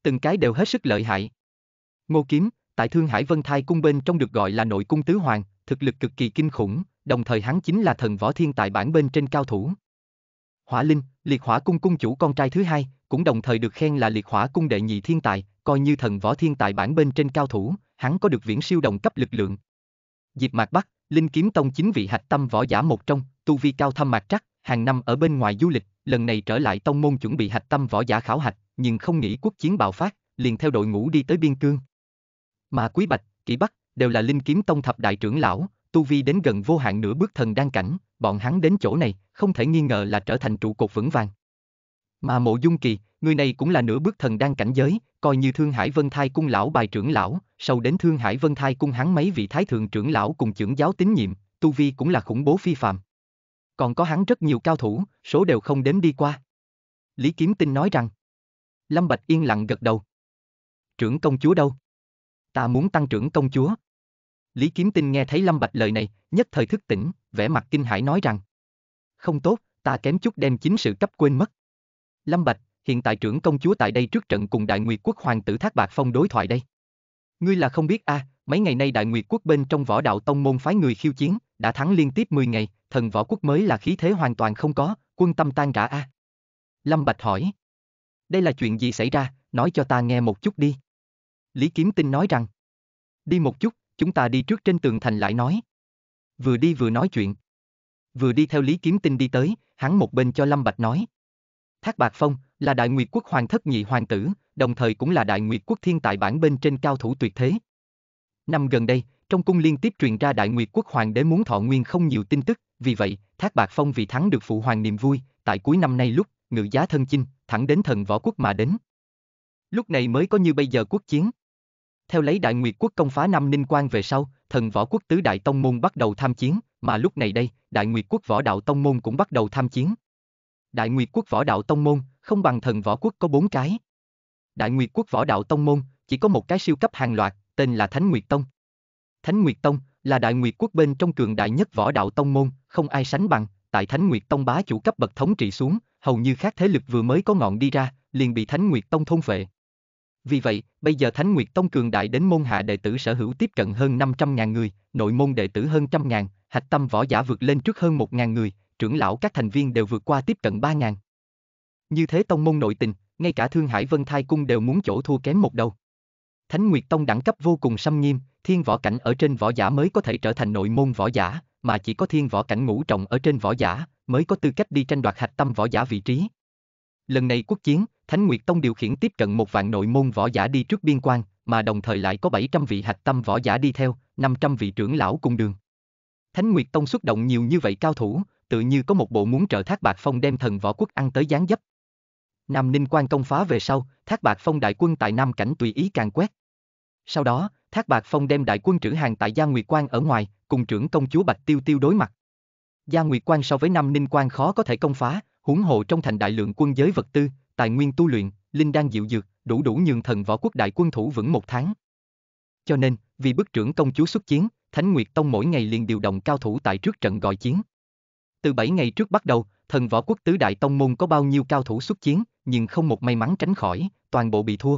Từng cái đều hết sức lợi hại. Ngô Kiếm, tại Thương Hải Vân Thai cung bên trong được gọi là nội cung tứ hoàng, thực lực cực kỳ kinh khủng, đồng thời hắn chính là thần võ thiên tài bản bên trên cao thủ. Hỏa Linh, Liệt Hỏa cung cung chủ con trai thứ hai, cũng đồng thời được khen là Liệt Hỏa cung đệ nhị thiên tài, coi như thần võ thiên tài bản bên trên cao thủ, hắn có được viễn siêu đồng cấp lực lượng. Diệp Mạc Bắc, Linh Kiếm Tông chính vị hạch tâm võ giả một trong, tu vi cao thâm mạc trắc, hàng năm ở bên ngoài du lịch, lần này trở lại tông môn chuẩn bị hạch tâm võ giả khảo hạch, nhưng không nghĩ quốc chiến bạo phát, liền theo đội ngũ đi tới biên cương. Mà Quý Bạch, Kỷ Bắc đều là linh kiếm tông thập đại trưởng lão, tu vi đến gần vô hạn nửa bước thần đang cảnh, bọn hắn đến chỗ này, không thể nghi ngờ là trở thành trụ cột vững vàng. Mà Mộ Dung Kỳ, người này cũng là nửa bước thần đang cảnh giới, coi như Thương Hải Vân Thai cung lão bài trưởng lão, sau đến Thương Hải Vân Thai cung hắn mấy vị thái thượng trưởng lão cùng trưởng giáo tín nhiệm, tu vi cũng là khủng bố phi phàm còn có hắn rất nhiều cao thủ, số đều không đếm đi qua. Lý Kiếm Tinh nói rằng. Lâm Bạch yên lặng gật đầu. Trưởng công chúa đâu? Ta muốn tăng trưởng công chúa. Lý Kiếm Tinh nghe thấy Lâm Bạch lời này, nhất thời thức tỉnh, vẻ mặt kinh hãi nói rằng. Không tốt, ta kém chút đem chính sự cấp quên mất. Lâm Bạch, hiện tại trưởng công chúa tại đây trước trận cùng Đại Nguyệt quốc hoàng tử Thác Bạc Phong đối thoại đây. Ngươi là không biết a, à, mấy ngày nay Đại Nguyệt quốc bên trong võ đạo tông môn phái người khiêu chiến, đã thắng liên tiếp 10 ngày, thần võ quốc mới là khí thế hoàn toàn không có, quân tâm tan rã a. À? Lâm Bạch hỏi. Đây là chuyện gì xảy ra, nói cho ta nghe một chút đi. Lý Kiếm Tinh nói rằng. Đi một chút, chúng ta đi trước trên tường thành lại nói. Vừa đi vừa nói chuyện. Vừa đi theo Lý Kiếm Tinh đi tới, hắn một bên cho Lâm Bạch nói. Thác Bạc Phong là đại nguyệt quốc hoàng thất nhị hoàng tử, đồng thời cũng là đại nguyệt quốc thiên tài bản bên trên cao thủ tuyệt thế. Năm gần đây, trong cung liên tiếp truyền ra đại nguyệt quốc hoàng đế muốn thọ nguyên không nhiều tin tức, vì vậy, Thác Bạc Phong vì thắng được phụ hoàng niềm vui, tại cuối năm nay lúc, ngự giá thân chinh, thẳng đến thần võ quốc mà đến. Lúc này mới có như bây giờ quốc chiến. Theo lấy đại nguyệt quốc công phá năm ninh quan về sau, thần võ quốc tứ đại tông môn bắt đầu tham chiến, mà lúc này đây, đại nguyệt quốc võ đạo tông môn cũng bắt đầu tham chiến. Đại nguyệt quốc võ đạo tông môn, không bằng thần võ quốc có bốn cái. Đại nguyệt quốc võ đạo tông môn, chỉ có một cái siêu cấp hàng loạt, tên là Thánh Nguyệt Tông. Thánh Nguyệt Tông là đại nguyệt quốc bên trong cường đại nhất võ đạo tông môn, không ai sánh bằng, tại Thánh Nguyệt Tông bá chủ cấp bậc thống trị xuống, hầu như các thế lực vừa mới có ngọn đi ra, liền bị Thánh Nguyệt Tông thôn phệ. Vì vậy, bây giờ Thánh Nguyệt Tông cường đại đến môn hạ đệ tử sở hữu tiếp cận hơn 500.000 người, nội môn đệ tử hơn trăm ngàn, hạch tâm võ giả vượt lên trước hơn 1.000 người, trưởng lão các thành viên đều vượt qua tiếp cận 3.000. Như thế tông môn nội tình, ngay cả Thương Hải Vân Thai Cung đều muốn chỗ thua kém một đầu. Thánh Nguyệt Tông đẳng cấp vô cùng xâm nghiêm, thiên võ cảnh ở trên võ giả mới có thể trở thành nội môn võ giả, mà chỉ có thiên võ cảnh ngũ trọng ở trên võ giả mới có tư cách đi tranh đoạt hạch tâm võ giả vị trí. Lần này quốc chiến, Thánh Nguyệt Tông điều khiển tiếp cận một vạn nội môn võ giả đi trước biên quan, mà đồng thời lại có 700 vị hạch tâm võ giả đi theo, 500 vị trưởng lão cùng đường. Thánh Nguyệt Tông xuất động nhiều như vậy cao thủ, tự như có một bộ muốn trợ Thác Bạc Phong đem thần võ quốc ăn tới gián dấp. Nam Ninh Quan công phá về sau, Thác Bạc Phong đại quân tại Nam Cảnh tùy ý càng quét. Sau đó, Thác Bạc Phong đem đại quân trữ hàng tại Gia Nguyệt Quan ở ngoài, cùng trưởng công chúa Bạch Tiêu Tiêu đối mặt. Gia Nguyệt Quan so với Nam Ninh Quan khó có thể công phá, huống hộ trong thành đại lượng quân giới vật tư, tài nguyên tu luyện, linh đang dịu dược, đủ đủ nhường thần võ quốc đại quân thủ vững một tháng. Cho nên, vì bức trưởng công chúa xuất chiến, Thánh Nguyệt Tông mỗi ngày liền điều động cao thủ tại trước trận gọi chiến. Từ 7 ngày trước bắt đầu, thần võ quốc tứ đại tông môn có bao nhiêu cao thủ xuất chiến, nhưng không một may mắn tránh khỏi, toàn bộ bị thua.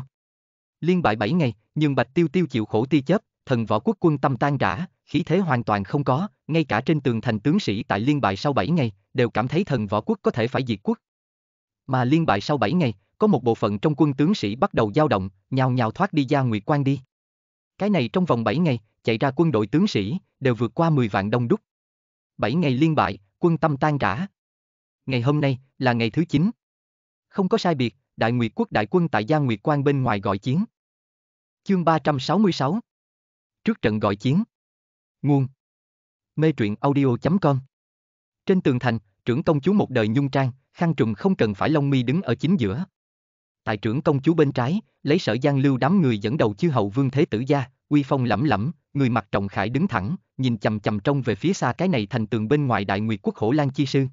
Liên bại 7 ngày, nhưng Bạch Tiêu Tiêu chịu khổ ti chấp, thần võ quốc quân tâm tan rã, khí thế hoàn toàn không có, ngay cả trên tường thành tướng sĩ tại liên bại sau 7 ngày, đều cảm thấy thần võ quốc có thể phải diệt quốc. Mà liên bại sau 7 ngày, có một bộ phận trong quân tướng sĩ bắt đầu dao động, nhào nhào thoát đi ra Nguyệt Quan đi. Cái này trong vòng 7 ngày, chạy ra quân đội tướng sĩ, đều vượt qua 10 vạn đông đúc. 7 ngày liên bại, quân tâm tan rã. Ngày hôm nay, là ngày thứ 9. Không có sai biệt, Đại Nguyệt quốc đại quân tại Giang Nguyệt Quan bên ngoài gọi chiến. Chương 366 Trước trận gọi chiến Nguồn Mê truyện audio.com Trên tường thành, trưởng công chúa một đời nhung trang, khăn trùm không cần phải lông mi đứng ở chính giữa. Tại trưởng công chúa bên trái, lấy sở giang lưu đám người dẫn đầu chư hậu vương thế tử gia, uy phong lẫm lẫm, người mặt trọng khải đứng thẳng, nhìn chầm chầm trông về phía xa cái này thành tường bên ngoài đại nguyệt quốc hổ lan chi sư.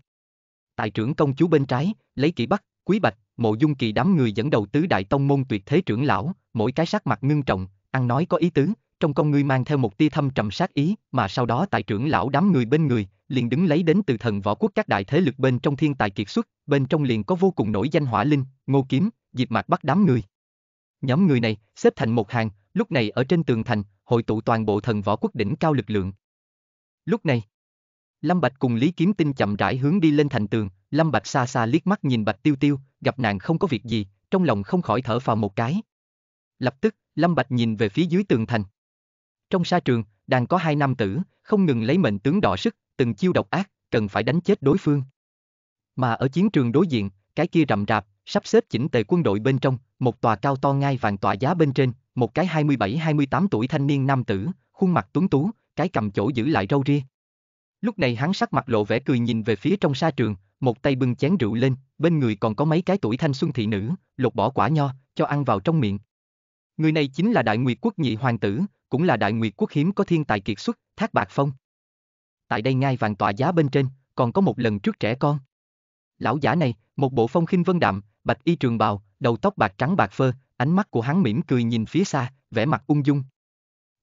Tại trưởng công chúa bên trái, lấy kỷ bắc, quý bạch, mộ dung kỳ đám người dẫn đầu tứ đại tông môn tuyệt thế trưởng lão, mỗi cái sắc mặt ngưng trọng, ăn nói có ý tứ, trong con ngươi mang theo một tia thâm trầm sát ý, mà sau đó tại trưởng lão đám người bên người, liền đứng lấy đến từ thần võ quốc các đại thế lực bên trong thiên tài kiệt xuất, bên trong liền có vô cùng nổi danh hỏa linh, ngô kiếm, diệp mạc bắt đám người. Nhóm người này xếp thành một hàng, lúc này ở trên tường thành, hội tụ toàn bộ thần võ quốc đỉnh cao lực lượng. Lúc này, Lâm Bạch cùng Lý Kiếm Tinh chậm rãi hướng đi lên thành tường, Lâm Bạch xa xa liếc mắt nhìn Bạch Tiêu Tiêu, gặp nàng không có việc gì, trong lòng không khỏi thở phào một cái. Lập tức, Lâm Bạch nhìn về phía dưới tường thành. Trong sa trường, đang có hai nam tử, không ngừng lấy mệnh tướng đỏ sức, từng chiêu độc ác, cần phải đánh chết đối phương. Mà ở chiến trường đối diện, cái kia rậm rạp, sắp xếp chỉnh tề quân đội bên trong, một tòa cao to ngai vàng tòa giá bên trên, một cái 27-28 tuổi thanh niên nam tử, khuôn mặt tuấn tú, cái cầm chỗ giữ lại râu ria, Lúc này hắn sắc mặt lộ vẻ cười nhìn về phía trong sa trường, một tay bưng chén rượu lên, bên người còn có mấy cái tuổi thanh xuân thị nữ, lột bỏ quả nho, cho ăn vào trong miệng. Người này chính là Đại Nguyệt Quốc nhị hoàng tử, cũng là Đại Nguyệt Quốc hiếm có thiên tài kiệt xuất, Thác Bạc Phong. Tại đây ngay vàng tọa giá bên trên, còn có một lần trước trẻ con. Lão giả này, một bộ phong khinh vân đạm, bạch y trường bào, đầu tóc bạc trắng bạc phơ, ánh mắt của hắn mỉm cười nhìn phía xa, vẻ mặt ung dung.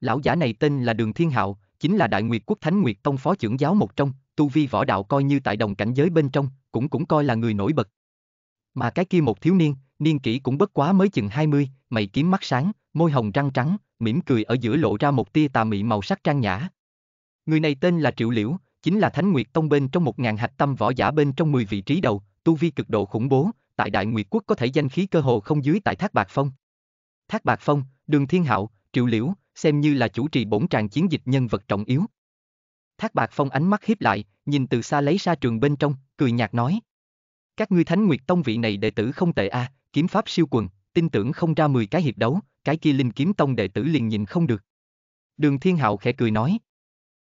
Lão giả này tên là Đường Thiên Hạo, chính là Đại Nguyệt Quốc Thánh Nguyệt Tông phó trưởng giáo một trong, tu vi võ đạo coi như tại đồng cảnh giới bên trong, cũng cũng coi là người nổi bật. Mà cái kia một thiếu niên, niên kỷ cũng bất quá mới chừng 20, mày kiếm mắt sáng, môi hồng răng trắng, mỉm cười ở giữa lộ ra một tia tà mị màu sắc trang nhã. Người này tên là Triệu Liễu, chính là Thánh Nguyệt Tông bên trong một ngàn hạch tâm võ giả bên trong 10 vị trí đầu, tu vi cực độ khủng bố, tại Đại Nguyệt Quốc có thể danh khí cơ hồ không dưới tại Thác Bạc Phong. Thác Bạc Phong, Đường Thiên Hạo, Triệu Liễu, xem như là chủ trì bổn tràng chiến dịch nhân vật trọng yếu. Thác bạc phong ánh mắt hiếp lại, nhìn từ xa lấy ra trường bên trong, cười nhạt nói. Các ngươi thánh nguyệt tông vị này đệ tử không tệ a, à, kiếm pháp siêu quần, tin tưởng không ra 10 cái hiệp đấu, cái kia linh kiếm tông đệ tử liền nhìn không được. Đường thiên hạo khẽ cười nói.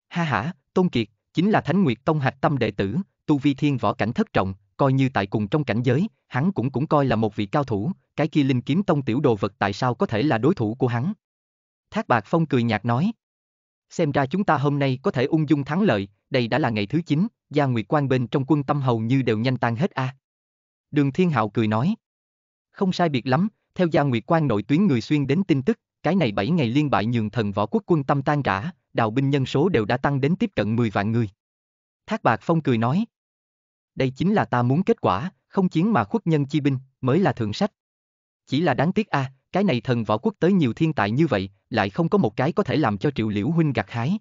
Ha ha, Tôn Kiệt, chính là thánh nguyệt tông hạch tâm đệ tử, tu vi thiên võ cảnh thất trọng, coi như tại cùng trong cảnh giới, hắn cũng cũng coi là một vị cao thủ, cái kia linh kiếm tông tiểu đồ vật tại sao có thể là đối thủ của hắn. Thác Bạc Phong cười nhạt nói. Xem ra chúng ta hôm nay có thể ung dung thắng lợi, đây đã là ngày thứ 9, gia nguyệt quan bên trong quân tâm hầu như đều nhanh tan hết a. À. Đường Thiên Hạo cười nói. Không sai biệt lắm, theo gia nguyệt quan nội tuyến người xuyên đến tin tức, cái này 7 ngày liên bại nhường thần võ quốc quân tâm tan rã, đào binh nhân số đều đã tăng đến tiếp cận 10 vạn người. Thác Bạc Phong cười nói. Đây chính là ta muốn kết quả, không chiến mà khuất nhân chi binh, mới là thượng sách. Chỉ là đáng tiếc a, à, cái này thần võ quốc tới nhiều thiên tài như vậy, lại không có một cái có thể làm cho Triệu Liễu Huynh gặt hái.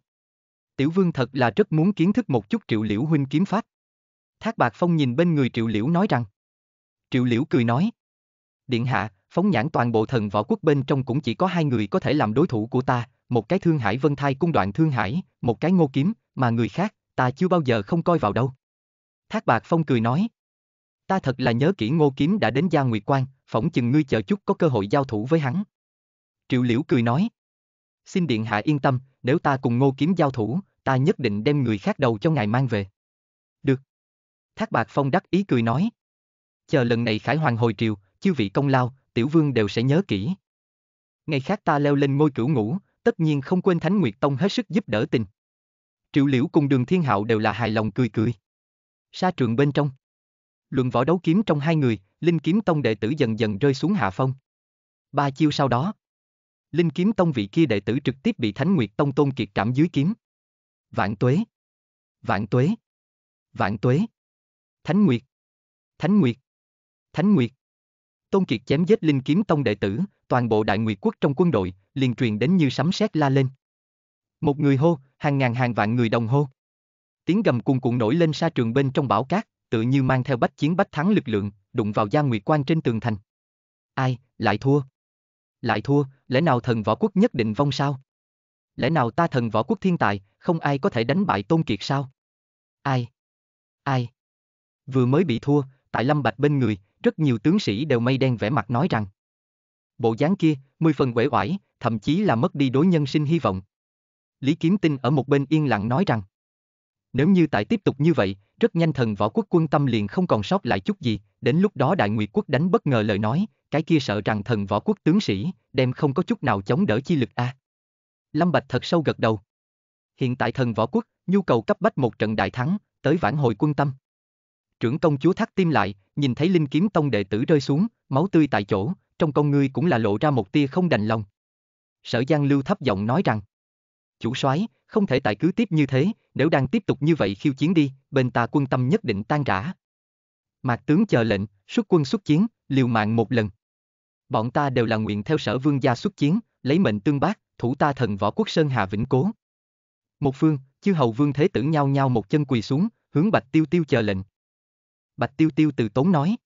Tiểu vương thật là rất muốn kiến thức một chút Triệu Liễu Huynh kiếm pháp. Thác Bạc Phong nhìn bên người Triệu Liễu nói rằng. Triệu Liễu cười nói. Điện hạ, phóng nhãn toàn bộ thần võ quốc bên trong cũng chỉ có hai người có thể làm đối thủ của ta, một cái Thương Hải Vân Thai cung đoạn Thương Hải, một cái Ngô Kiếm, mà người khác, ta chưa bao giờ không coi vào đâu. Thác Bạc Phong cười nói. Ta thật là nhớ kỹ ngô kiếm đã đến gia Nguyệt Quan, phỏng chừng ngươi chờ chút có cơ hội giao thủ với hắn. Triệu Liễu cười nói. Xin Điện Hạ yên tâm, nếu ta cùng ngô kiếm giao thủ, ta nhất định đem người khác đầu cho ngài mang về. Được. Thác Bạc Phong đắc ý cười nói. Chờ lần này Khải Hoàng hồi triều, chư vị công lao, tiểu vương đều sẽ nhớ kỹ. Ngày khác ta leo lên ngôi cửu ngũ, tất nhiên không quên Thánh Nguyệt Tông hết sức giúp đỡ tình. Triệu Liễu cùng Đường Thiên Hạo đều là hài lòng cười cười. Sa trường bên trong luận võ đấu kiếm trong hai người, Linh Kiếm Tông đệ tử dần dần rơi xuống hạ phong. Ba chiêu sau đó, Linh Kiếm Tông vị kia đệ tử trực tiếp bị Thánh Nguyệt Tông Tôn Kiệt trảm dưới kiếm. Vạn tuế! Vạn tuế! Vạn tuế! Thánh Nguyệt! Thánh Nguyệt! Thánh Nguyệt! Tôn Kiệt chém giết Linh Kiếm Tông đệ tử, toàn bộ Đại Nguyệt Quốc trong quân đội, liền truyền đến như sấm sét la lên. Một người hô, hàng ngàn hàng vạn người đồng hô. Tiếng gầm cuồn cuộn nổi lên xa trường bên trong bão cát, tự như mang theo bách chiến bách thắng lực lượng, đụng vào Gia Nguyệt Quan trên tường thành. Ai, lại thua? Lại thua, lẽ nào thần võ quốc nhất định vong sao? Lẽ nào ta thần võ quốc thiên tài, không ai có thể đánh bại Tôn Kiệt sao? Ai? Ai? Vừa mới bị thua, tại Lâm Bạch bên người, rất nhiều tướng sĩ đều mây đen vẻ mặt nói rằng. Bộ dáng kia, mười phần uể oải, thậm chí là mất đi đối nhân sinh hy vọng. Lý Kiếm Tinh ở một bên yên lặng nói rằng. Nếu như tại tiếp tục như vậy, rất nhanh thần võ quốc quân tâm liền không còn sót lại chút gì, đến lúc đó đại nguyệt quốc đánh bất ngờ lời nói, cái kia sợ rằng thần võ quốc tướng sĩ, đem không có chút nào chống đỡ chi lực a. À. Lâm Bạch thật sâu gật đầu. Hiện tại thần võ quốc, nhu cầu cấp bách một trận đại thắng, tới vãn hồi quân tâm. Trưởng công chúa thắt tim lại, nhìn thấy linh kiếm tông đệ tử rơi xuống, máu tươi tại chỗ, trong con ngươi cũng là lộ ra một tia không đành lòng. Sở Giang Lưu thấp giọng nói rằng, chủ soái, không thể tại cứ tiếp như thế, nếu đang tiếp tục như vậy khiêu chiến đi, bên ta quân tâm nhất định tan rã. Mạc tướng chờ lệnh, xuất quân xuất chiến, liều mạng một lần. Bọn ta đều là nguyện theo sở vương gia xuất chiến, lấy mệnh tương bác, thủ ta thần võ quốc sơn hà vĩnh cố. Một phương, chư hầu vương thế tử nhau nhau một chân quỳ xuống, hướng bạch tiêu tiêu chờ lệnh. Bạch tiêu tiêu từ tốn nói.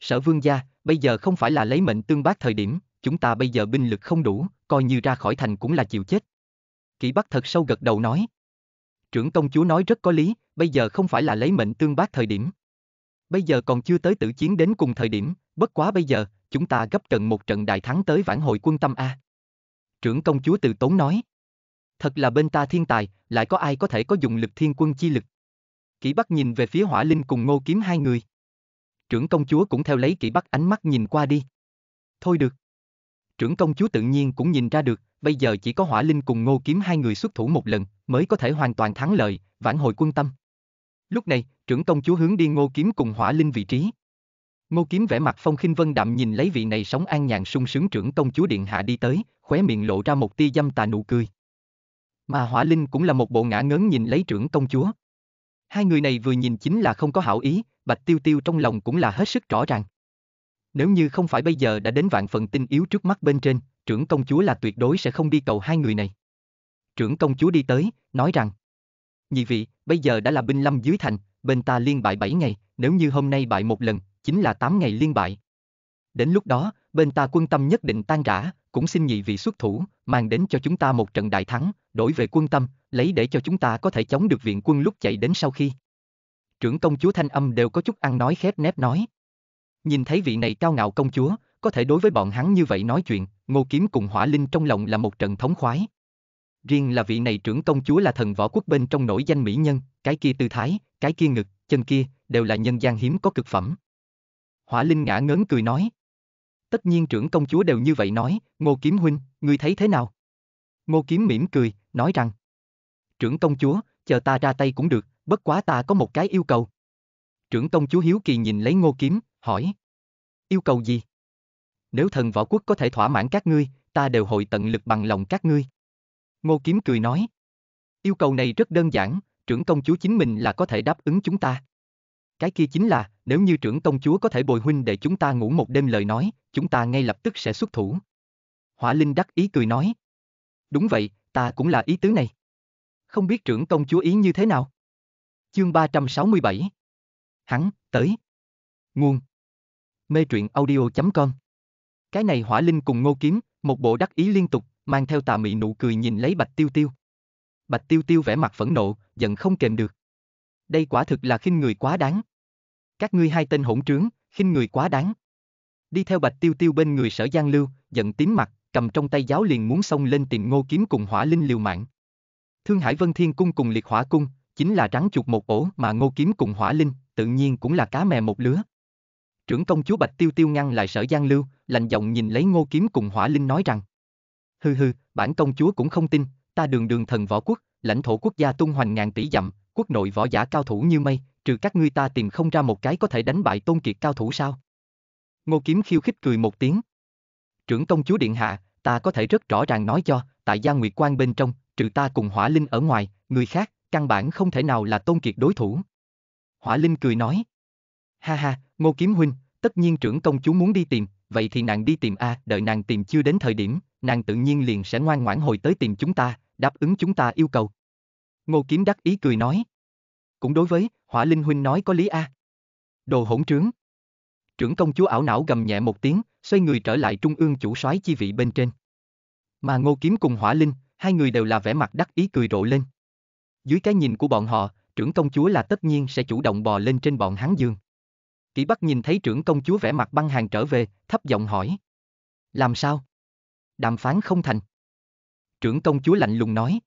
Sở vương gia, bây giờ không phải là lấy mệnh tương bác thời điểm, chúng ta bây giờ binh lực không đủ, coi như ra khỏi thành cũng là chịu chết. Kỷ Bắc thật sâu gật đầu nói. Trưởng công chúa nói rất có lý, bây giờ không phải là lấy mệnh tương bác thời điểm. Bây giờ còn chưa tới tử chiến đến cùng thời điểm, bất quá bây giờ, chúng ta gấp cần một trận đại thắng tới vãn hồi quân tâm A. Trưởng công chúa từ tốn nói. Thật là bên ta thiên tài, lại có ai có thể có dùng lực thiên quân chi lực. Kỷ Bắc nhìn về phía Hỏa Linh cùng Ngô Kiếm hai người. Trưởng công chúa cũng theo lấy Kỷ Bắc ánh mắt nhìn qua đi. Thôi được trưởng công chúa tự nhiên cũng nhìn ra được, bây giờ chỉ có Hỏa Linh cùng Ngô Kiếm hai người xuất thủ một lần, mới có thể hoàn toàn thắng lợi, vãn hồi quân tâm. Lúc này, trưởng công chúa hướng đi Ngô Kiếm cùng Hỏa Linh vị trí. Ngô Kiếm vẻ mặt phong khinh vân đạm nhìn lấy vị này sống an nhàn sung sướng trưởng công chúa điện hạ đi tới, khóe miệng lộ ra một tia dâm tà nụ cười. Mà Hỏa Linh cũng là một bộ ngã ngớn nhìn lấy trưởng công chúa. Hai người này vừa nhìn chính là không có hảo ý, Bạch Tiêu Tiêu trong lòng cũng là hết sức rõ ràng. Nếu như không phải bây giờ đã đến vạn phần tinh yếu trước mắt bên trên, trưởng công chúa là tuyệt đối sẽ không đi cầu hai người này. Trưởng công chúa đi tới, nói rằng Nhị vị, bây giờ đã là binh lâm dưới thành, bên ta liên bại 7 ngày, nếu như hôm nay bại một lần, chính là 8 ngày liên bại. Đến lúc đó, bên ta quân tâm nhất định tan rã, cũng xin nhị vị xuất thủ, mang đến cho chúng ta một trận đại thắng, đổi về quân tâm, lấy để cho chúng ta có thể chống được viện quân lúc chạy đến sau khi. Trưởng công chúa Thanh Âm đều có chút ăn nói khép nép nói. Nhìn thấy vị này cao ngạo công chúa, có thể đối với bọn hắn như vậy nói chuyện, Ngô Kiếm cùng Hỏa Linh trong lòng là một trận thống khoái. Riêng là vị này trưởng công chúa là thần võ quốc bên trong nổi danh mỹ nhân, cái kia tư thái, cái kia ngực, chân kia, đều là nhân gian hiếm có cực phẩm. Hỏa Linh ngã ngớn cười nói. Tất nhiên trưởng công chúa đều như vậy nói, Ngô Kiếm huynh, ngươi thấy thế nào? Ngô Kiếm mỉm cười, nói rằng. Trưởng công chúa, chờ ta ra tay cũng được, bất quá ta có một cái yêu cầu. Trưởng công chúa hiếu kỳ nhìn lấy Ngô Kiếm, hỏi. Yêu cầu gì? Nếu thần võ quốc có thể thỏa mãn các ngươi, ta đều hội tận lực bằng lòng các ngươi. Ngô Kiếm cười nói. Yêu cầu này rất đơn giản, trưởng công chúa chính mình là có thể đáp ứng chúng ta. Cái kia chính là, nếu như trưởng công chúa có thể bồi huynh để chúng ta ngủ một đêm lời nói, chúng ta ngay lập tức sẽ xuất thủ. Hỏa Linh đắc ý cười nói. Đúng vậy, ta cũng là ý tứ này. Không biết trưởng công chúa ý như thế nào? Chương 367 Hắn, tới. Nguồn mê truyện audio.com. Cái này hỏa linh cùng ngô kiếm, một bộ đắc ý liên tục, mang theo tà mị nụ cười nhìn lấy bạch tiêu tiêu. Bạch tiêu tiêu vẻ mặt phẫn nộ, giận không kềm được. Đây quả thực là khinh người quá đáng. Các ngươi hai tên hỗn trướng, khinh người quá đáng. Đi theo bạch tiêu tiêu bên người sở giang lưu, giận tím mặt, cầm trong tay giáo liền muốn xông lên tìm ngô kiếm cùng hỏa linh liều mạng. Thương Hải Vân Thiên Cung cùng liệt hỏa cung, chính là trắng chuột một ổ mà ngô kiếm cùng hỏa linh, tự nhiên cũng là cá mè một lứa trưởng công chúa Bạch Tiêu Tiêu ngăn lại sở Giang Lưu, lạnh giọng nhìn lấy Ngô Kiếm cùng Hỏa Linh nói rằng. Hừ hừ, bản công chúa cũng không tin, ta đường đường thần võ quốc, lãnh thổ quốc gia tung hoành ngàn tỷ dặm, quốc nội võ giả cao thủ như mây, trừ các ngươi ta tìm không ra một cái có thể đánh bại tôn kiệt cao thủ sao? Ngô Kiếm khiêu khích cười một tiếng. Trưởng công chúa điện hạ, ta có thể rất rõ ràng nói cho, tại gia nguyệt quan bên trong, trừ ta cùng Hỏa Linh ở ngoài, người khác, căn bản không thể nào là tôn kiệt đối thủ. Hỏa Linh cười nói. Ha ha, Ngô Kiếm Huynh, tất nhiên trưởng công chúa muốn đi tìm, vậy thì nàng đi tìm a, à, đợi nàng tìm chưa đến thời điểm, nàng tự nhiên liền sẽ ngoan ngoãn hồi tới tìm chúng ta, đáp ứng chúng ta yêu cầu. Ngô Kiếm đắc ý cười nói. Cũng đối với, Hỏa Linh Huynh nói có lý a. À. Đồ hỗn trướng. Trưởng công chúa ảo não gầm nhẹ một tiếng, xoay người trở lại trung ương chủ soái chi vị bên trên. Mà Ngô Kiếm cùng Hỏa Linh, hai người đều là vẻ mặt đắc ý cười rộ lên. Dưới cái nhìn của bọn họ, trưởng công chúa là tất nhiên sẽ chủ động bò lên trên bọn hắn giường. Kỷ Bắc nhìn thấy trưởng công chúa vẻ mặt băng hàng trở về, thấp giọng hỏi. Làm sao? Đàm phán không thành. Trưởng công chúa lạnh lùng nói.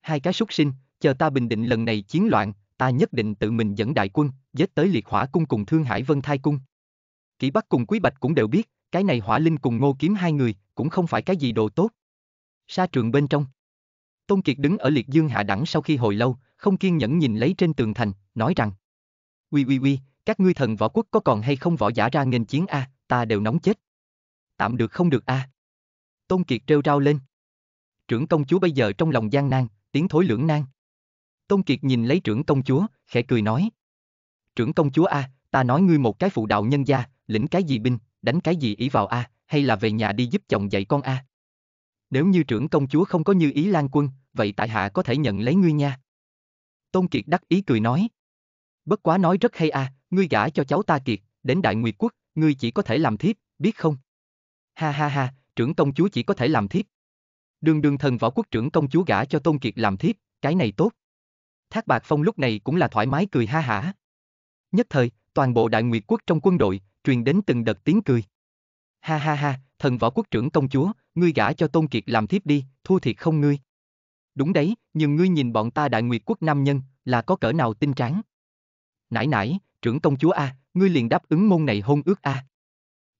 Hai cái súc sinh, chờ ta bình định lần này chiến loạn, ta nhất định tự mình dẫn đại quân, giết tới liệt hỏa cung cùng Thương Hải Vân Thai cung. Kỷ Bắc cùng Quý Bạch cũng đều biết, cái này hỏa linh cùng ngô kiếm hai người, cũng không phải cái gì đồ tốt. Sa trường bên trong. Tôn Kiệt đứng ở liệt dương hạ đẳng sau khi hồi lâu, không kiên nhẫn nhìn lấy trên tường thành, nói rằng. Ui ui ui, các ngươi thần võ quốc có còn hay không võ giả ra nghênh chiến a, à, ta đều nóng chết. Tạm được không được a. À. Tôn Kiệt trêu rao lên. Trưởng công chúa bây giờ trong lòng gian nan, tiếng thối lưỡng nan. Tôn Kiệt nhìn lấy trưởng công chúa, khẽ cười nói. Trưởng công chúa a, à, ta nói ngươi một cái phụ đạo nhân gia, lĩnh cái gì binh, đánh cái gì ý vào a, hay là về nhà đi giúp chồng dạy con a. Nếu như trưởng công chúa không có như ý lan quân, vậy tại hạ có thể nhận lấy ngươi nha. Tôn Kiệt đắc ý cười nói. Bất quá nói rất hay a, à, ngươi gả cho cháu ta kiệt, đến Đại Nguyệt Quốc, ngươi chỉ có thể làm thiếp, biết không? Ha ha ha, trưởng công chúa chỉ có thể làm thiếp. Đường đường thần võ quốc trưởng công chúa gả cho Tôn Kiệt làm thiếp, cái này tốt. Thác Bạc Phong lúc này cũng là thoải mái cười ha hả. Nhất thời, toàn bộ Đại Nguyệt Quốc trong quân đội, truyền đến từng đợt tiếng cười. Ha ha ha, thần võ quốc trưởng công chúa, ngươi gả cho Tôn Kiệt làm thiếp đi, thua thiệt không ngươi. Đúng đấy, nhưng ngươi nhìn bọn ta Đại Nguyệt Quốc nam nhân, là có cỡ nào tinh tráng. Nãy nãy, trưởng công chúa a, ngươi liền đáp ứng môn này hôn ước a.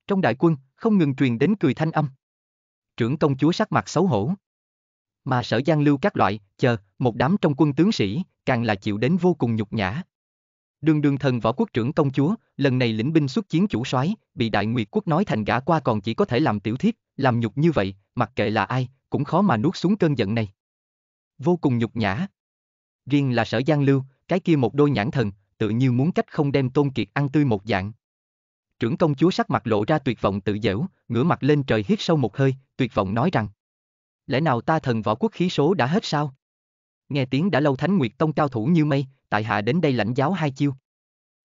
Trong đại quân, không ngừng truyền đến cười thanh âm. Trưởng công chúa sắc mặt xấu hổ. Mà sở giang lưu các loại, chờ, một đám trong quân tướng sĩ, càng là chịu đến vô cùng nhục nhã. Đường đường thần võ quốc trưởng công chúa, lần này lĩnh binh xuất chiến chủ soái, bị đại nguyệt quốc nói thành gã qua còn chỉ có thể làm tiểu thiết, làm nhục như vậy, mặc kệ là ai, cũng khó mà nuốt xuống cơn giận này. Vô cùng nhục nhã. Riêng là sở giang lưu, cái kia một đôi nhãn thần, tự như muốn cách không đem Tôn Kiệt ăn tươi một dạng. Trưởng công chúa sắc mặt lộ ra tuyệt vọng tự dễu, ngửa mặt lên trời hít sâu một hơi, tuyệt vọng nói rằng. Lẽ nào ta thần võ quốc khí số đã hết sao? Nghe tiếng đã lâu Thánh Nguyệt Tông cao thủ như mây, tại hạ đến đây lãnh giáo hai chiêu.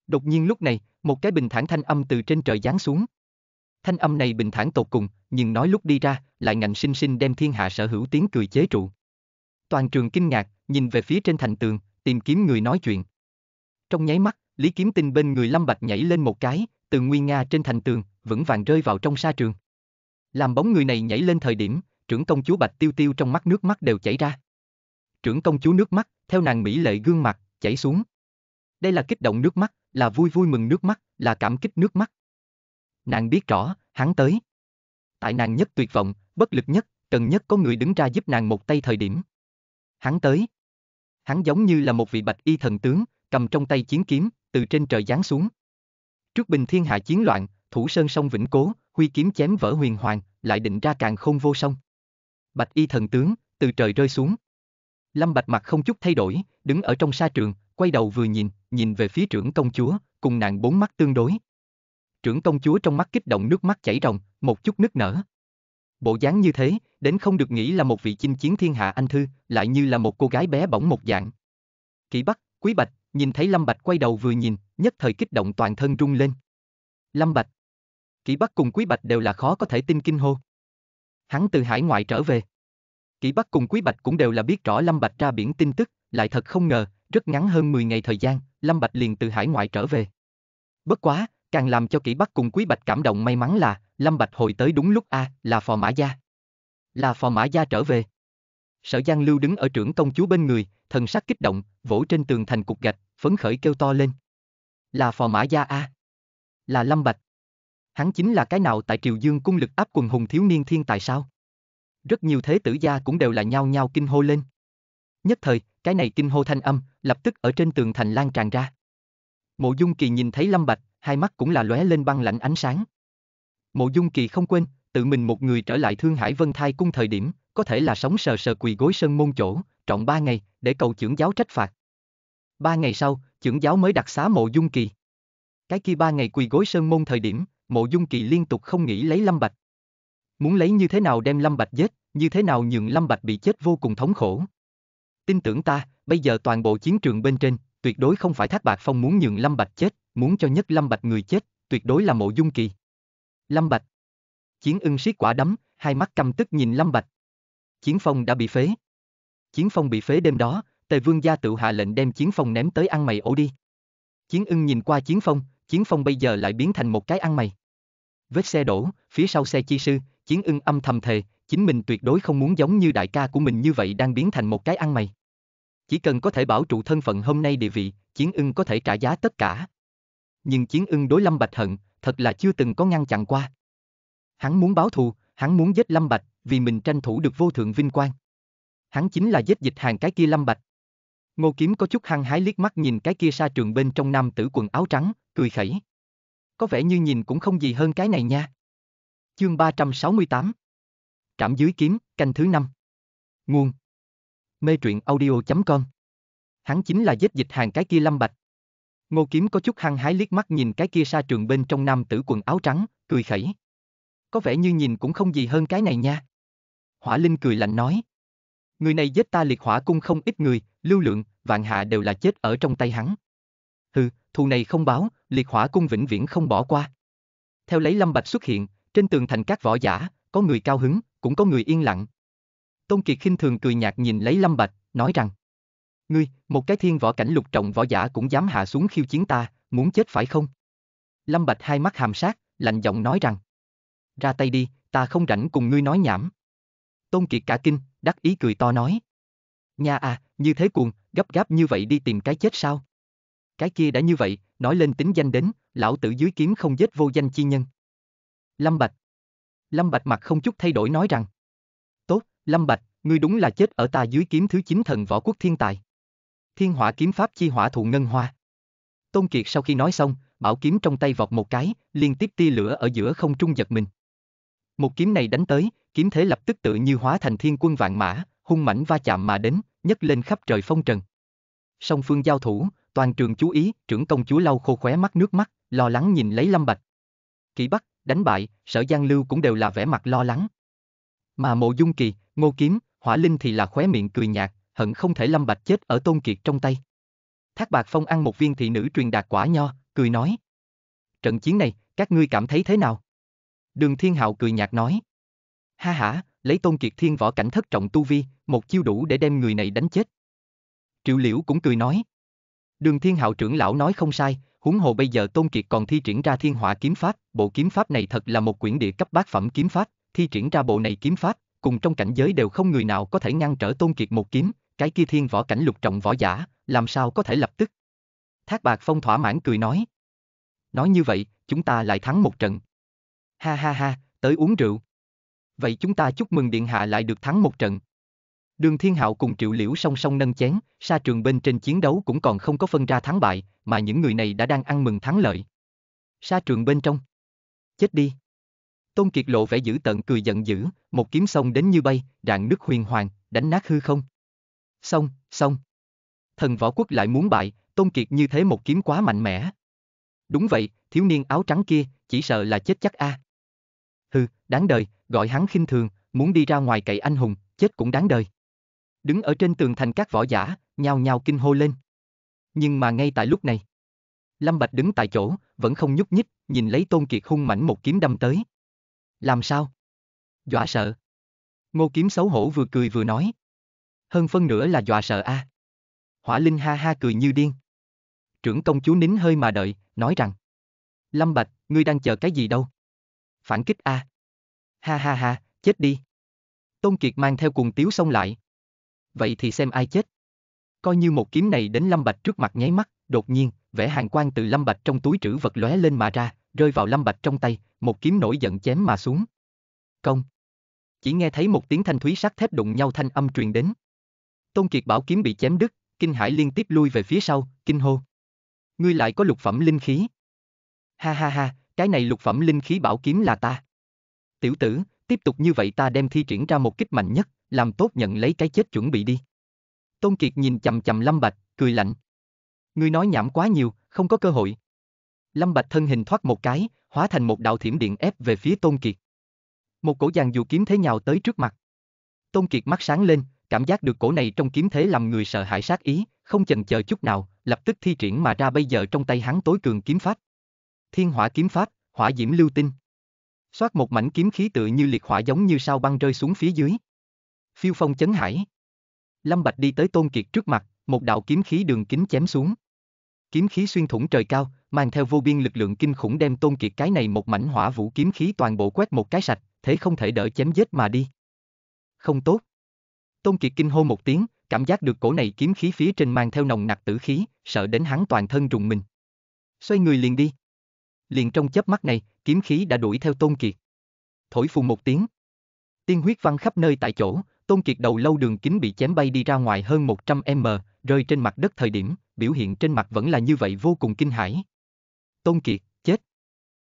Đột nhiên lúc này, một cái bình thản thanh âm từ trên trời giáng xuống. Thanh âm này bình thản tột cùng, nhưng nói lúc đi ra, lại ngạnh sinh sinh đem thiên hạ sở hữu tiếng cười chế trụ. Toàn trường kinh ngạc, nhìn về phía trên thành tường, tìm kiếm người nói chuyện. Trong nháy mắt, Lý Kiếm Tinh bên người Lâm Bạch nhảy lên một cái, từ nguyên nga trên thành tường, vững vàng rơi vào trong sa trường. Làm bóng người này nhảy lên thời điểm, trưởng công chúa Bạch Tiêu Tiêu trong mắt nước mắt đều chảy ra. Trưởng công chúa nước mắt, theo nàng mỹ lệ gương mặt, chảy xuống. Đây là kích động nước mắt, là vui vui mừng nước mắt, là cảm kích nước mắt. Nàng biết rõ, hắn tới. Tại nàng nhất tuyệt vọng, bất lực nhất, cần nhất có người đứng ra giúp nàng một tay thời điểm. Hắn tới. Hắn giống như là một vị bạch y thần tướng, cầm trong tay chiến kiếm, từ trên trời giáng xuống. Trước bình thiên hạ chiến loạn, thủ sơn sông vĩnh cố, huy kiếm chém vỡ huyền hoàng, lại định ra càng không vô song. Bạch y thần tướng, từ trời rơi xuống. Lâm Bạch mặt không chút thay đổi, đứng ở trong sa trường, quay đầu vừa nhìn, nhìn về phía trưởng công chúa, cùng nàng bốn mắt tương đối. Trưởng công chúa trong mắt kích động nước mắt chảy ròng, một chút nức nở. Bộ dáng như thế, đến không được nghĩ là một vị chinh chiến thiên hạ anh thư, lại như là một cô gái bé bỏng một dạng. Kỷ Bắc, Quý Bạch, nhìn thấy Lâm Bạch quay đầu vừa nhìn, nhất thời kích động toàn thân rung lên. Lâm Bạch. Kỷ Bắc cùng Quý Bạch đều là khó có thể tin kinh hô. Hắn từ hải ngoại trở về. Kỷ Bắc cùng Quý Bạch cũng đều là biết rõ Lâm Bạch ra biển tin tức, lại thật không ngờ, rất ngắn hơn 10 ngày thời gian, Lâm Bạch liền từ hải ngoại trở về. Bất quá, càng làm cho Kỷ Bắc cùng Quý Bạch cảm động may mắn là, Lâm Bạch hồi tới đúng lúc a, là phò mã gia. Là phò mã gia trở về. Sở Giang Lưu đứng ở trưởng công chúa bên người, thần sắc kích động, vỗ trên tường thành cục gạch, phấn khởi kêu to lên. Là phò mã gia A. Là Lâm Bạch. Hắn chính là cái nào tại Triều Dương cung lực áp quần hùng thiếu niên thiên tài sao? Rất nhiều thế tử gia cũng đều là nhao nhao kinh hô lên. Nhất thời, cái này kinh hô thanh âm, lập tức ở trên tường thành lan tràn ra. Mộ Dung Kỳ nhìn thấy Lâm Bạch, hai mắt cũng là lóe lên băng lạnh ánh sáng. Mộ Dung Kỳ không quên, tự mình một người trở lại Thương Hải Vân Thai cung thời điểm, có thể là sống sờ sờ quỳ gối sơn môn chỗ, trọng ba ngày, để cầu trưởng giáo trách phạt. Ba ngày sau, trưởng giáo mới đặt xá mộ dung kỳ. Cái kia ba ngày quỳ gối sơn môn thời điểm, mộ dung kỳ liên tục không nghĩ lấy Lâm Bạch. Muốn lấy như thế nào đem Lâm Bạch giết, như thế nào nhường Lâm Bạch bị chết vô cùng thống khổ. Tin tưởng ta, bây giờ toàn bộ chiến trường bên trên, tuyệt đối không phải Thác Bạc Phong muốn nhường Lâm Bạch chết, muốn cho nhất Lâm Bạch người chết, tuyệt đối là mộ dung kỳ. Lâm Bạch Chiến ưng siết quả đấm, hai mắt căm tức nhìn Lâm Bạch chiến phong đã bị phế. Chiến phong bị phế đêm đó, Tề Vương gia tự hạ lệnh đem chiến phong ném tới ăn mày ổ đi. Chiến ưng nhìn qua chiến phong, chiến phong bây giờ lại biến thành một cái ăn mày. Vết xe đổ, phía sau xe chi sư, chiến ưng âm thầm thề, chính mình tuyệt đối không muốn giống như đại ca của mình như vậy đang biến thành một cái ăn mày. Chỉ cần có thể bảo trụ thân phận hôm nay địa vị, chiến ưng có thể trả giá tất cả. Nhưng chiến ưng đối Lâm Bạch hận, thật là chưa từng có ngăn chặn qua. Hắn muốn báo thù, hắn muốn giết Lâm Bạch, vì mình tranh thủ được vô thượng vinh quang. Hắn chính là giết dịch hàng cái kia Lâm Bạch. Ngô Kiếm có chút hăng hái liếc mắt nhìn cái kia sa trường bên trong nam tử quần áo trắng, cười khẩy. Có vẻ như nhìn cũng không gì hơn cái này nha. Chương 368 Trảm dưới kiếm, canh thứ năm Nguồn Mê truyện audio.com Hắn chính là giết dịch hàng cái kia Lâm Bạch. Ngô Kiếm có chút hăng hái liếc mắt nhìn cái kia sa trường bên trong nam tử quần áo trắng, cười khẩy. Có vẻ như nhìn cũng không gì hơn cái này nha. Hỏa Linh cười lạnh nói. Người này giết ta liệt hỏa cung không ít người, lưu lượng, vạn hạ đều là chết ở trong tay hắn. Hừ, thù này không báo, liệt hỏa cung vĩnh viễn không bỏ qua. Theo lấy Lâm Bạch xuất hiện, trên tường thành các võ giả, có người cao hứng, cũng có người yên lặng. Tôn Kiệt khinh thường cười nhạt nhìn lấy Lâm Bạch, nói rằng Ngươi, một cái thiên võ cảnh lục trọng võ giả cũng dám hạ xuống khiêu chiến ta, muốn chết phải không? Lâm Bạch hai mắt hàm sát, lạnh giọng nói rằng Ra tay đi, ta không rảnh cùng ngươi nói nhảm. Tôn Kiệt cả kinh, đắc ý cười to nói. Nhà à, như thế cuồng, gấp gáp như vậy đi tìm cái chết sao? Cái kia đã như vậy, nói lên tính danh đến, lão tử dưới kiếm không giết vô danh chi nhân. Lâm Bạch Lâm Bạch mặt không chút thay đổi nói rằng. Tốt, Lâm Bạch, ngươi đúng là chết ở ta dưới kiếm thứ chín thần võ quốc thiên tài. Thiên hỏa kiếm pháp chi hỏa thụ ngân hoa. Tôn Kiệt sau khi nói xong, bảo kiếm trong tay vọt một cái, liên tiếp tia lửa ở giữa không trung giật mình. Một kiếm này đánh tới, kiếm thế lập tức tự như hóa thành thiên quân vạn mã, hung mãnh va chạm mà đến, nhấc lên khắp trời phong trần. Song phương giao thủ, toàn trường chú ý, trưởng công chúa lau khô khóe mắt nước mắt, lo lắng nhìn lấy Lâm Bạch. Kỷ Bắc, đánh bại, Sở Giang Lưu cũng đều là vẻ mặt lo lắng. Mà Mộ Dung Kỳ, Ngô Kiếm, Hỏa Linh thì là khóe miệng cười nhạt, hận không thể Lâm Bạch chết ở Tôn Kiệt trong tay. Thác Bạc Phong ăn một viên thị nữ truyền đạt quả nho, cười nói: "Trận chiến này, các ngươi cảm thấy thế nào?" Đường Thiên Hạo cười nhạt nói: ha hả, lấy tôn kiệt thiên võ cảnh thất trọng tu vi, một chiêu đủ để đem người này đánh chết. Triệu Liễu cũng cười nói. Đường Thiên Hạo trưởng lão nói không sai, huống hồ bây giờ Tôn Kiệt còn thi triển ra Thiên Hỏa kiếm pháp, bộ kiếm pháp này thật là một quyển địa cấp bát phẩm kiếm pháp, thi triển ra bộ này kiếm pháp, cùng trong cảnh giới đều không người nào có thể ngăn trở Tôn Kiệt một kiếm, cái kia thiên võ cảnh lục trọng võ giả, làm sao có thể lập tức. Thác Bạc Phong thỏa mãn cười nói. Nói như vậy, chúng ta lại thắng một trận. Ha ha ha, tới uống rượu vậy chúng ta chúc mừng Điện Hạ lại được thắng một trận. Đường Thiên Hạo cùng Triệu Liễu song song nâng chén, sa trường bên trên chiến đấu cũng còn không có phân ra thắng bại, mà những người này đã đang ăn mừng thắng lợi. Sa trường bên trong. Chết đi. Tôn Kiệt lộ vẻ dữ tận cười giận dữ, một kiếm sông đến như bay, rạng nước huyền hoàng, đánh nát hư không. Xong, xong. Thần võ quốc lại muốn bại, Tôn Kiệt như thế một kiếm quá mạnh mẽ. Đúng vậy, thiếu niên áo trắng kia, chỉ sợ là chết chắc a. À. Hừ, đáng đời, gọi hắn khinh thường, muốn đi ra ngoài cậy anh hùng, chết cũng đáng đời. Đứng ở trên tường thành các võ giả, nhao nhao kinh hô lên. Nhưng mà ngay tại lúc này, Lâm Bạch đứng tại chỗ, vẫn không nhúc nhích, nhìn lấy Tôn Kiệt hung mảnh một kiếm đâm tới. Làm sao? Dọa sợ. Ngô kiếm xấu hổ vừa cười vừa nói. Hơn phân nửa là dọa sợ a. À. Hỏa Linh ha ha cười như điên. Trưởng công chúa nín hơi mà đợi, nói rằng. Lâm Bạch, ngươi đang chờ cái gì đâu? Phản kích a. À. Ha ha ha, chết đi. Tôn Kiệt mang theo cùng tiếu xông lại. Vậy thì xem ai chết. Coi như một kiếm này đến Lâm Bạch trước mặt nháy mắt, đột nhiên, vẽ hàng quang từ Lâm Bạch trong túi trữ vật lóe lên mà ra, rơi vào Lâm Bạch trong tay, một kiếm nổi giận chém mà xuống. Công. Chỉ nghe thấy một tiếng thanh thúy sắt thép đụng nhau thanh âm truyền đến. Tôn Kiệt bảo kiếm bị chém đứt, kinh hải liên tiếp lui về phía sau, kinh hô. Ngươi lại có lục phẩm linh khí. Ha ha ha, cái này lục phẩm linh khí bảo kiếm là ta tiểu tử, tiếp tục như vậy ta đem thi triển ra một kích mạnh nhất, làm tốt nhận lấy cái chết chuẩn bị đi. Tôn Kiệt nhìn chầm chầm Lâm Bạch, cười lạnh. Ngươi nói nhảm quá nhiều, không có cơ hội. Lâm Bạch thân hình thoát một cái, hóa thành một đạo thiểm điện ép về phía Tôn Kiệt. Một cổ giàn dù kiếm thế nhào tới trước mặt. Tôn Kiệt mắt sáng lên, cảm giác được cổ này trong kiếm thế làm người sợ hãi sát ý, không chần chờ chút nào, lập tức thi triển mà ra bây giờ trong tay hắn tối cường kiếm pháp. Thiên hỏa kiếm pháp, hỏa diễm lưu tinh. Xoát một mảnh kiếm khí tựa như liệt hỏa giống như sao băng rơi xuống phía dưới. Phiêu phong chấn hải. Lâm Bạch đi tới Tôn Kiệt trước mặt, một đạo kiếm khí đường kính chém xuống. Kiếm khí xuyên thủng trời cao, mang theo vô biên lực lượng kinh khủng đem Tôn Kiệt cái này một mảnh hỏa vũ kiếm khí toàn bộ quét một cái sạch, thế không thể đỡ chém giết mà đi. Không tốt. Tôn Kiệt kinh hô một tiếng, cảm giác được cổ này kiếm khí phía trên mang theo nồng nặc tử khí, sợ đến hắn toàn thân rùng mình. Xoay người liền đi. Liền trong chớp mắt này, kiếm khí đã đuổi theo Tôn Kiệt. Thổi phù một tiếng. Tiên huyết văng khắp nơi tại chỗ, Tôn Kiệt đầu lâu đường kính bị chém bay đi ra ngoài hơn 100m, rơi trên mặt đất thời điểm, biểu hiện trên mặt vẫn là như vậy vô cùng kinh hãi. Tôn Kiệt, chết.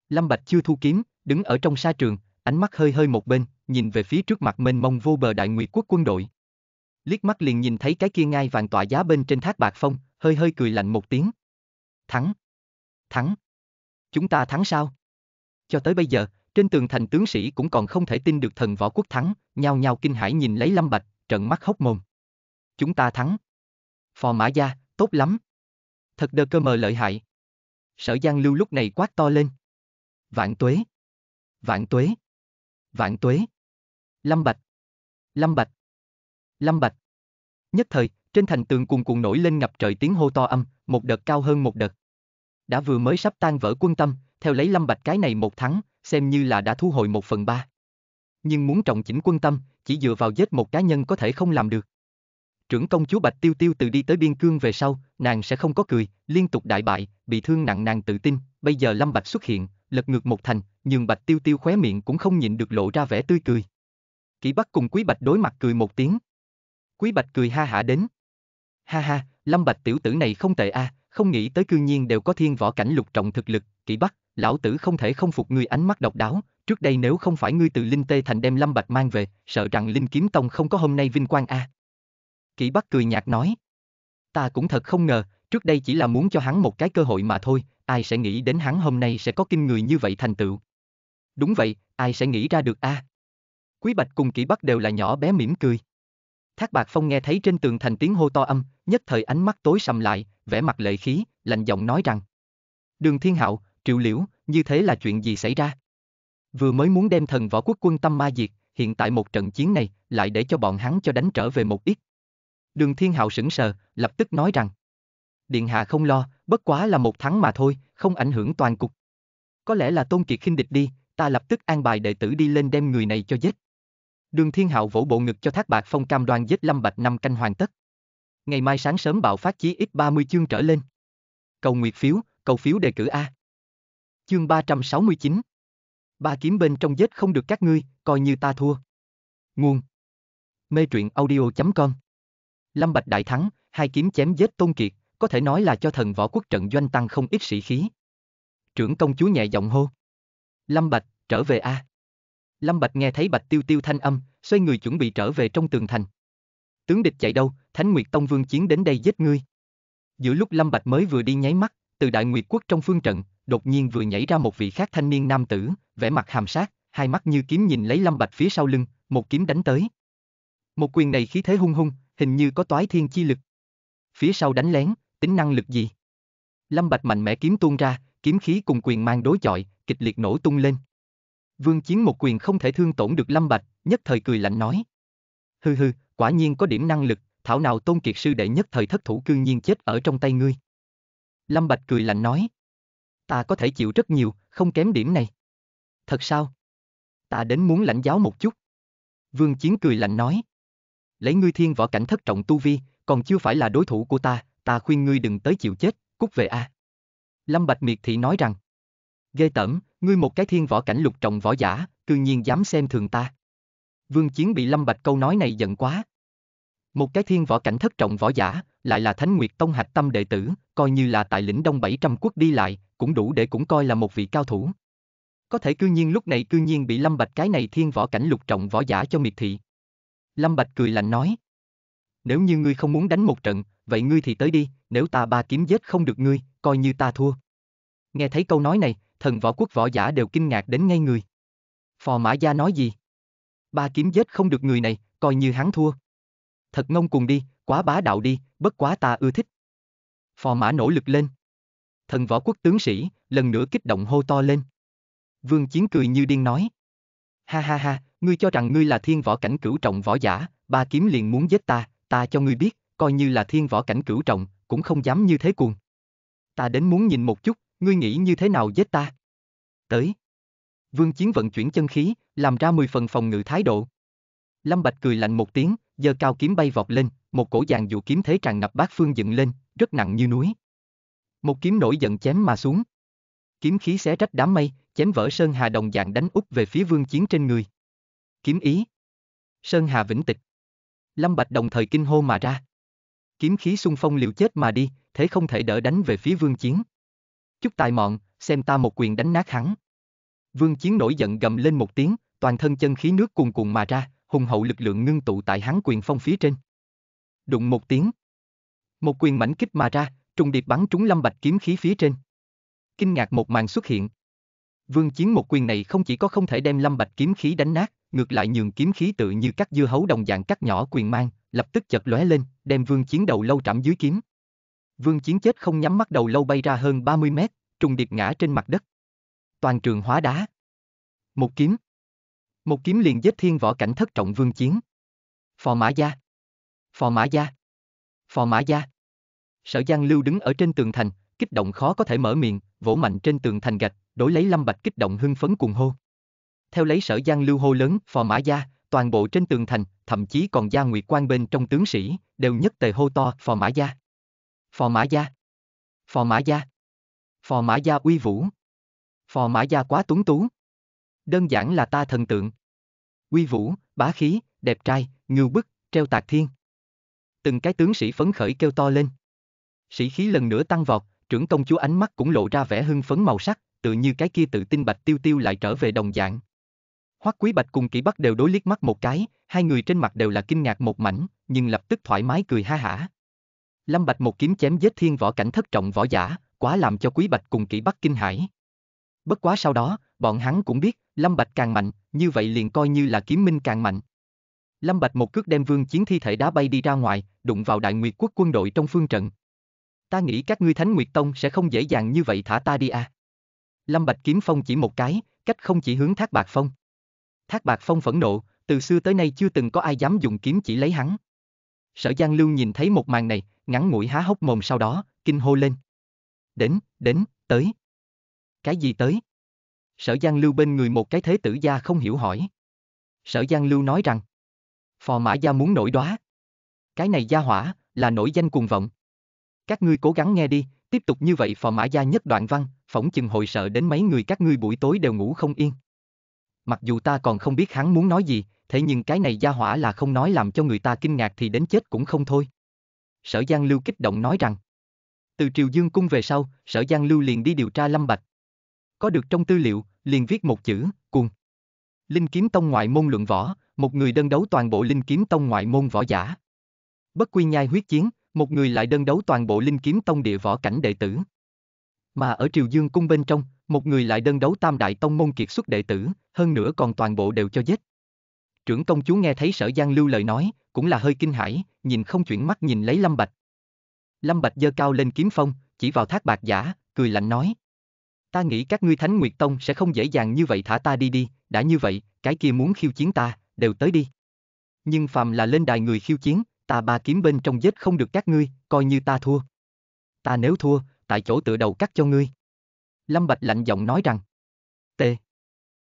Lâm Bạch chưa thu kiếm, đứng ở trong sa trường, ánh mắt hơi hơi một bên, nhìn về phía trước mặt mênh mông vô bờ đại nguyệt quốc quân đội. Liếc mắt liền nhìn thấy cái kia ngai vàng tọa giá bên trên thác bạc phong, hơi hơi cười lạnh một tiếng. Thắng. Thắng. Chúng ta thắng sao? Cho tới bây giờ, trên tường thành tướng sĩ cũng còn không thể tin được thần võ quốc thắng, nhao nhao kinh hãi nhìn lấy Lâm Bạch, trận mắt hốc mồm. Chúng ta thắng. Phò mã gia, tốt lắm. Thật đơ cơ mờ lợi hại. Sở Giang Lưu lúc này quát to lên. Vạn tuế. Vạn tuế. Vạn tuế. Lâm Bạch. Lâm Bạch. Lâm Bạch. Nhất thời, trên thành tường cuồn cuộn nổi lên ngập trời tiếng hô to âm, một đợt cao hơn một đợt. Đã vừa mới sắp tan vỡ quân tâm, theo lấy Lâm Bạch cái này một thắng, xem như là đã thu hồi một phần ba. Nhưng muốn trọng chỉnh quân tâm, chỉ dựa vào giết một cá nhân có thể không làm được. Trưởng công chúa Bạch Tiêu Tiêu từ đi tới biên cương về sau, nàng sẽ không có cười, liên tục đại bại, bị thương nặng nàng tự tin, bây giờ Lâm Bạch xuất hiện, lật ngược một thành, nhưng Bạch Tiêu Tiêu khóe miệng cũng không nhịn được lộ ra vẻ tươi cười. Kỷ Bắc cùng Quý Bạch đối mặt cười một tiếng. Quý Bạch cười ha hả đến. Ha ha, Lâm Bạch tiểu tử này không tệ a, à, không nghĩ tới cương nhiên đều có thiên võ cảnh lục trọng thực lực, Kỷ Bắc, lão tử không thể không phục ngươi ánh mắt độc đáo, trước đây nếu không phải ngươi từ Linh Tê Thành đem Lâm Bạch mang về, sợ rằng Linh Kiếm Tông không có hôm nay vinh quang a. À. Kỷ Bắc cười nhạt nói, ta cũng thật không ngờ, trước đây chỉ là muốn cho hắn một cái cơ hội mà thôi, ai sẽ nghĩ đến hắn hôm nay sẽ có kinh người như vậy thành tựu. Đúng vậy, ai sẽ nghĩ ra được a? À? Quý Bạch cùng Kỷ Bắc đều là nhỏ bé mỉm cười. Thác Bạc Phong nghe thấy trên tường thành tiếng hô to âm, nhất thời ánh mắt tối sầm lại, vẻ mặt lệ khí, lạnh giọng nói rằng: "Đường Thiên Hạo, Triệu Liễu, như thế là chuyện gì xảy ra? Vừa mới muốn đem thần võ quốc quân tâm ma diệt, hiện tại một trận chiến này lại để cho bọn hắn cho đánh trở về một ít. Đường Thiên Hạo sững sờ, lập tức nói rằng Điện hạ không lo, bất quá là một thắng mà thôi, không ảnh hưởng toàn cục. Có lẽ là Tôn Kiệt khinh địch đi, ta lập tức an bài đệ tử đi lên đem người này cho giết. Đường Thiên Hạo vỗ bộ ngực cho Thác Bạc Phong cam đoan giết Lâm Bạch năm canh hoàn tất. Ngày mai sáng sớm bạo phát chí ít 30 chương trở lên. Cầu nguyệt phiếu, cầu phiếu đề cử A. Chương 369 Ba kiếm bên trong giết không được các ngươi, coi như ta thua. Nguồn Mê truyện audio.com Lâm Bạch Đại Thắng, hai kiếm chém giết Tôn Kiệt, có thể nói là cho thần võ quốc trận doanh tăng không ít sĩ khí. Trưởng công chúa nhẹ giọng hô. Lâm Bạch, trở về a. Lâm Bạch nghe thấy Bạch Tiêu Tiêu thanh âm, xoay người chuẩn bị trở về trong tường thành. Tướng địch chạy đâu, Thánh Nguyệt Tông Vương chiến đến đây giết ngươi. Giữa lúc Lâm Bạch mới vừa đi nháy mắt, từ Đại Nguyệt quốc trong phương trận, đột nhiên vừa nhảy ra một vị khác thanh niên nam tử, vẻ mặt hàm sát, hai mắt như kiếm nhìn lấy Lâm Bạch phía sau lưng, một kiếm đánh tới. Một quyền này khí thế hung hung, hình như có toái thiên chi lực. Phía sau đánh lén, tính năng lực gì? Lâm Bạch mạnh mẽ kiếm tuôn ra, kiếm khí cùng quyền mang đối chọi, kịch liệt nổ tung lên. Vương Chiến một quyền không thể thương tổn được Lâm Bạch, nhất thời cười lạnh nói. Hừ hừ, quả nhiên có điểm năng lực, thảo nào tôn kiệt sư đệ nhất thời thất thủ cương nhiên chết ở trong tay ngươi. Lâm Bạch cười lạnh nói ta có thể chịu rất nhiều, không kém điểm này. Thật sao? Ta đến muốn lãnh giáo một chút. Vương Chiến cười lạnh nói. Lấy ngươi thiên võ cảnh thất trọng tu vi, còn chưa phải là đối thủ của ta, ta khuyên ngươi đừng tới chịu chết, cút về a. Lâm Bạch Miệt Thị nói rằng. Ghê tởm, ngươi một cái thiên võ cảnh lục trọng võ giả, cư nhiên dám xem thường ta. Vương Chiến bị Lâm Bạch câu nói này giận quá. Một cái thiên võ cảnh thất trọng võ giả, lại là Thánh Nguyệt Tông hạch tâm đệ tử, coi như là tại lĩnh Đông 700 quốc đi lại, cũng đủ để cũng coi là một vị cao thủ. Có thể cư nhiên lúc này cư nhiên bị Lâm Bạch cái này thiên võ cảnh lục trọng võ giả cho miệt thị. Lâm Bạch cười lạnh nói. Nếu như ngươi không muốn đánh một trận, vậy ngươi thì tới đi, nếu ta ba kiếm giết không được ngươi, coi như ta thua. Nghe thấy câu nói này, thần võ quốc võ giả đều kinh ngạc đến ngay người. Phò Mã Gia nói gì? Ba kiếm giết không được người này, coi như hắn thua. Thật ngông cuồng đi, quá bá đạo đi, bất quá ta ưa thích. Phò Mã nỗ lực lên thần võ quốc tướng sĩ, lần nữa kích động hô to lên. Vương Chiến cười như điên nói. Ha ha ha, ngươi cho rằng ngươi là thiên võ cảnh cửu trọng võ giả, ba kiếm liền muốn giết ta, ta cho ngươi biết, coi như là thiên võ cảnh cửu trọng, cũng không dám như thế cuồng. Ta đến muốn nhìn một chút, ngươi nghĩ như thế nào giết ta? Tới. Vương Chiến vận chuyển chân khí, làm ra 10 phần phòng ngự thái độ. Lâm Bạch cười lạnh một tiếng, giơ cao kiếm bay vọt lên, một cổ dàn dụ kiếm thế tràn ngập bát phương dựng lên, rất nặng như núi. Một kiếm nổi giận chém mà xuống. Kiếm khí xé rách đám mây, chém vỡ Sơn Hà đồng dạng đánh úp về phía vương chiến trên người. Kiếm ý. Sơn Hà vĩnh tịch. Lâm Bạch đồng thời kinh hô mà ra. Kiếm khí xung phong liều chết mà đi, thế không thể đỡ đánh về phía vương chiến. chút tài mọn, xem ta một quyền đánh nát hắn. Vương chiến nổi giận gầm lên một tiếng, toàn thân chân khí nước cuồn cuộn mà ra, hùng hậu lực lượng ngưng tụ tại hắn quyền phong phía trên. Đụng một tiếng. Một quyền mảnh kích mà ra, trùng điệp bắn trúng lâm bạch kiếm khí phía trên. Kinh ngạc một màn xuất hiện. Vương Chiến một quyền này không chỉ có không thể đem lâm bạch kiếm khí đánh nát, ngược lại nhường kiếm khí tự như các dưa hấu đồng dạng cắt nhỏ quyền mang, lập tức chật lóe lên, đem Vương Chiến đầu lâu trảm dưới kiếm. Vương Chiến chết không nhắm mắt đầu lâu bay ra hơn 30 mét, trùng điệp ngã trên mặt đất. Toàn trường hóa đá. Một kiếm. Một kiếm liền giết thiên võ cảnh thất trọng Vương Chiến. Phò Mã Gia. Phò Mã Gia. Phò Mã Gia. Sở Giang Lưu đứng ở trên tường thành, kích động khó có thể mở miệng, vỗ mạnh trên tường thành gạch, đổi lấy Lâm Bạch kích động hưng phấn cùng hô. Theo lấy Sở Giang Lưu hô lớn, phò mã gia, toàn bộ trên tường thành, thậm chí còn gia nguyệt quan bên trong tướng sĩ, đều nhất tề hô to, phò mã gia. Phò mã gia. Phò mã gia. Phò mã gia uy vũ. Phò mã gia quá tuấn tú. Đơn giản là ta thần tượng. Uy vũ, bá khí, đẹp trai, ngưu bức, treo tạc thiên. Từng cái tướng sĩ phấn khởi kêu to lên sĩ khí lần nữa tăng vọt, trưởng công chúa ánh mắt cũng lộ ra vẻ hưng phấn màu sắc, tự như cái kia tự tin bạch tiêu tiêu lại trở về đồng dạng. Hoắc Quý Bạch cùng Kỷ Bắc đều đối liếc mắt một cái, hai người trên mặt đều là kinh ngạc một mảnh, nhưng lập tức thoải mái cười ha hả. Lâm Bạch một kiếm chém giết thiên võ cảnh thất trọng võ giả, quá làm cho Quý Bạch cùng Kỷ Bắc kinh hãi. Bất quá sau đó, bọn hắn cũng biết, Lâm Bạch càng mạnh, như vậy liền coi như là kiếm minh càng mạnh. Lâm Bạch một cước đem vương chiến thi thể đá bay đi ra ngoài, đụng vào đại nguyệt quốc quân đội trong phương trận. Ta nghĩ các ngươi Thánh Nguyệt Tông sẽ không dễ dàng như vậy thả ta đi à. Lâm Bạch Kiếm Phong chỉ một cái, cách không chỉ hướng Thác Bạc Phong. Thác Bạc Phong phẫn nộ, từ xưa tới nay chưa từng có ai dám dùng kiếm chỉ lấy hắn. Sở Giang Lưu nhìn thấy một màn này, ngắn mũi há hốc mồm sau đó, kinh hô lên. Đến, đến, tới. Cái gì tới? Sở Giang Lưu bên người một cái thế tử gia không hiểu hỏi. Sở Giang Lưu nói rằng, phò mã gia muốn nổi đóa. Cái này gia hỏa, là nổi danh cuồng vọng. Các ngươi cố gắng nghe đi, tiếp tục như vậy phò mã gia nhất đoạn văn, phỏng chừng hồi sợ đến mấy người các ngươi buổi tối đều ngủ không yên. Mặc dù ta còn không biết hắn muốn nói gì, thế nhưng cái này gia hỏa là không nói làm cho người ta kinh ngạc thì đến chết cũng không thôi. Sở Giang Lưu kích động nói rằng, từ Triều Dương Cung về sau, Sở Giang Lưu liền đi điều tra Lâm Bạch. Có được trong tư liệu, liền viết một chữ, cuồng. Linh kiếm tông ngoại môn luận võ, một người đơn đấu toàn bộ linh kiếm tông ngoại môn võ giả. Bất quy nhai huyết chiến, một người lại đơn đấu toàn bộ linh kiếm tông địa võ cảnh đệ tử. Mà ở Triều Dương cung bên trong, một người lại đơn đấu tam đại tông môn kiệt xuất đệ tử, hơn nữa còn toàn bộ đều cho giết. Trưởng công chúa nghe thấy sở giang lưu lời nói, cũng là hơi kinh hãi, nhìn không chuyển mắt nhìn lấy Lâm Bạch. Lâm Bạch giơ cao lên kiếm phong, chỉ vào thác bạc giả, cười lạnh nói. Ta nghĩ các ngươi thánh nguyệt tông sẽ không dễ dàng như vậy thả ta đi đi, đã như vậy, cái kia muốn khiêu chiến ta, đều tới đi. Nhưng phàm là lên đài người khiêu chiến, ta ba kiếm bên trong giết không được các ngươi, coi như ta thua. Ta nếu thua, tại chỗ tựa đầu cắt cho ngươi. Lâm Bạch lạnh giọng nói rằng. T.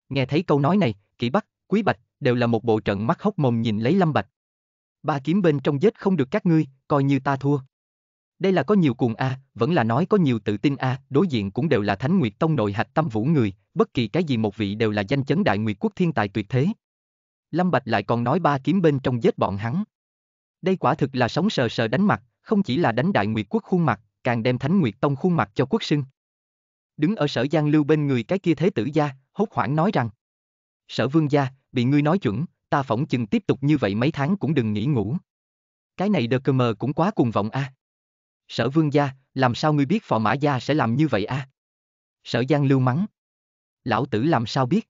Nghe thấy câu nói này, kỷ bắc, quý bạch, đều là một bộ trận mắt hốc mồm nhìn lấy Lâm Bạch. Ba kiếm bên trong giết không được các ngươi, coi như ta thua. Đây là có nhiều cuồng A, vẫn là nói có nhiều tự tin A, đối diện cũng đều là Thánh Nguyệt Tông nội hạch tâm vũ người, bất kỳ cái gì một vị đều là danh chấn đại nguyệt quốc thiên tài tuyệt thế. Lâm Bạch lại còn nói ba kiếm bên trong giết bọn hắn. Đây quả thực là sống sờ sờ đánh mặt, không chỉ là đánh đại nguyệt quốc khuôn mặt, càng đem thánh nguyệt tông khuôn mặt cho quốc sưng. Đứng ở sở giang lưu bên người cái kia thế tử gia, hốt hoảng nói rằng. Sở vương gia, bị ngươi nói chuẩn, ta phỏng chừng tiếp tục như vậy mấy tháng cũng đừng nghỉ ngủ. Cái này đờ cơ mờ cũng quá cùng vọng a. À. Sở vương gia, làm sao ngươi biết phò mã gia sẽ làm như vậy a? À? Sở giang lưu mắng. Lão tử làm sao biết?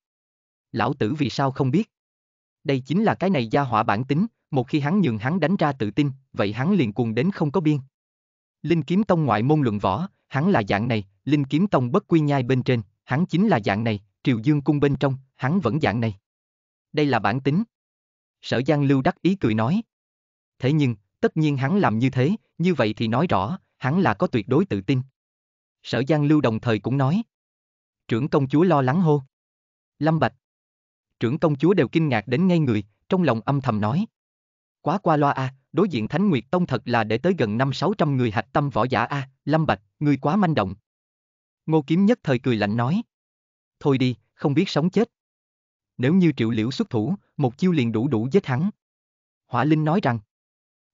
Lão tử vì sao không biết? Đây chính là cái này gia hỏa bản tính, một khi hắn nhường hắn đánh ra tự tin, vậy hắn liền cuồng đến không có biên. Linh kiếm tông ngoại môn luận võ, hắn là dạng này, linh kiếm tông bất quy nhai bên trên, hắn chính là dạng này, triều dương cung bên trong, hắn vẫn dạng này. Đây là bản tính. Sở Giang Lưu đắc ý cười nói. Thế nhưng, tất nhiên hắn làm như thế, như vậy thì nói rõ, hắn là có tuyệt đối tự tin. Sở Giang Lưu đồng thời cũng nói. Trưởng công chúa lo lắng hô. Lâm Bạch. Trưởng công chúa đều kinh ngạc đến ngay người, trong lòng âm thầm nói quá qua loa a, đối diện Thánh Nguyệt Tông thật là để tới gần năm sáu trăm người hạch tâm võ giả a, Lâm Bạch, ngươi quá manh động. Ngô Kiếm nhất thời cười lạnh nói. Thôi đi, không biết sống chết. Nếu như triệu liễu xuất thủ, một chiêu liền đủ đủ giết hắn. Hỏa Linh nói rằng.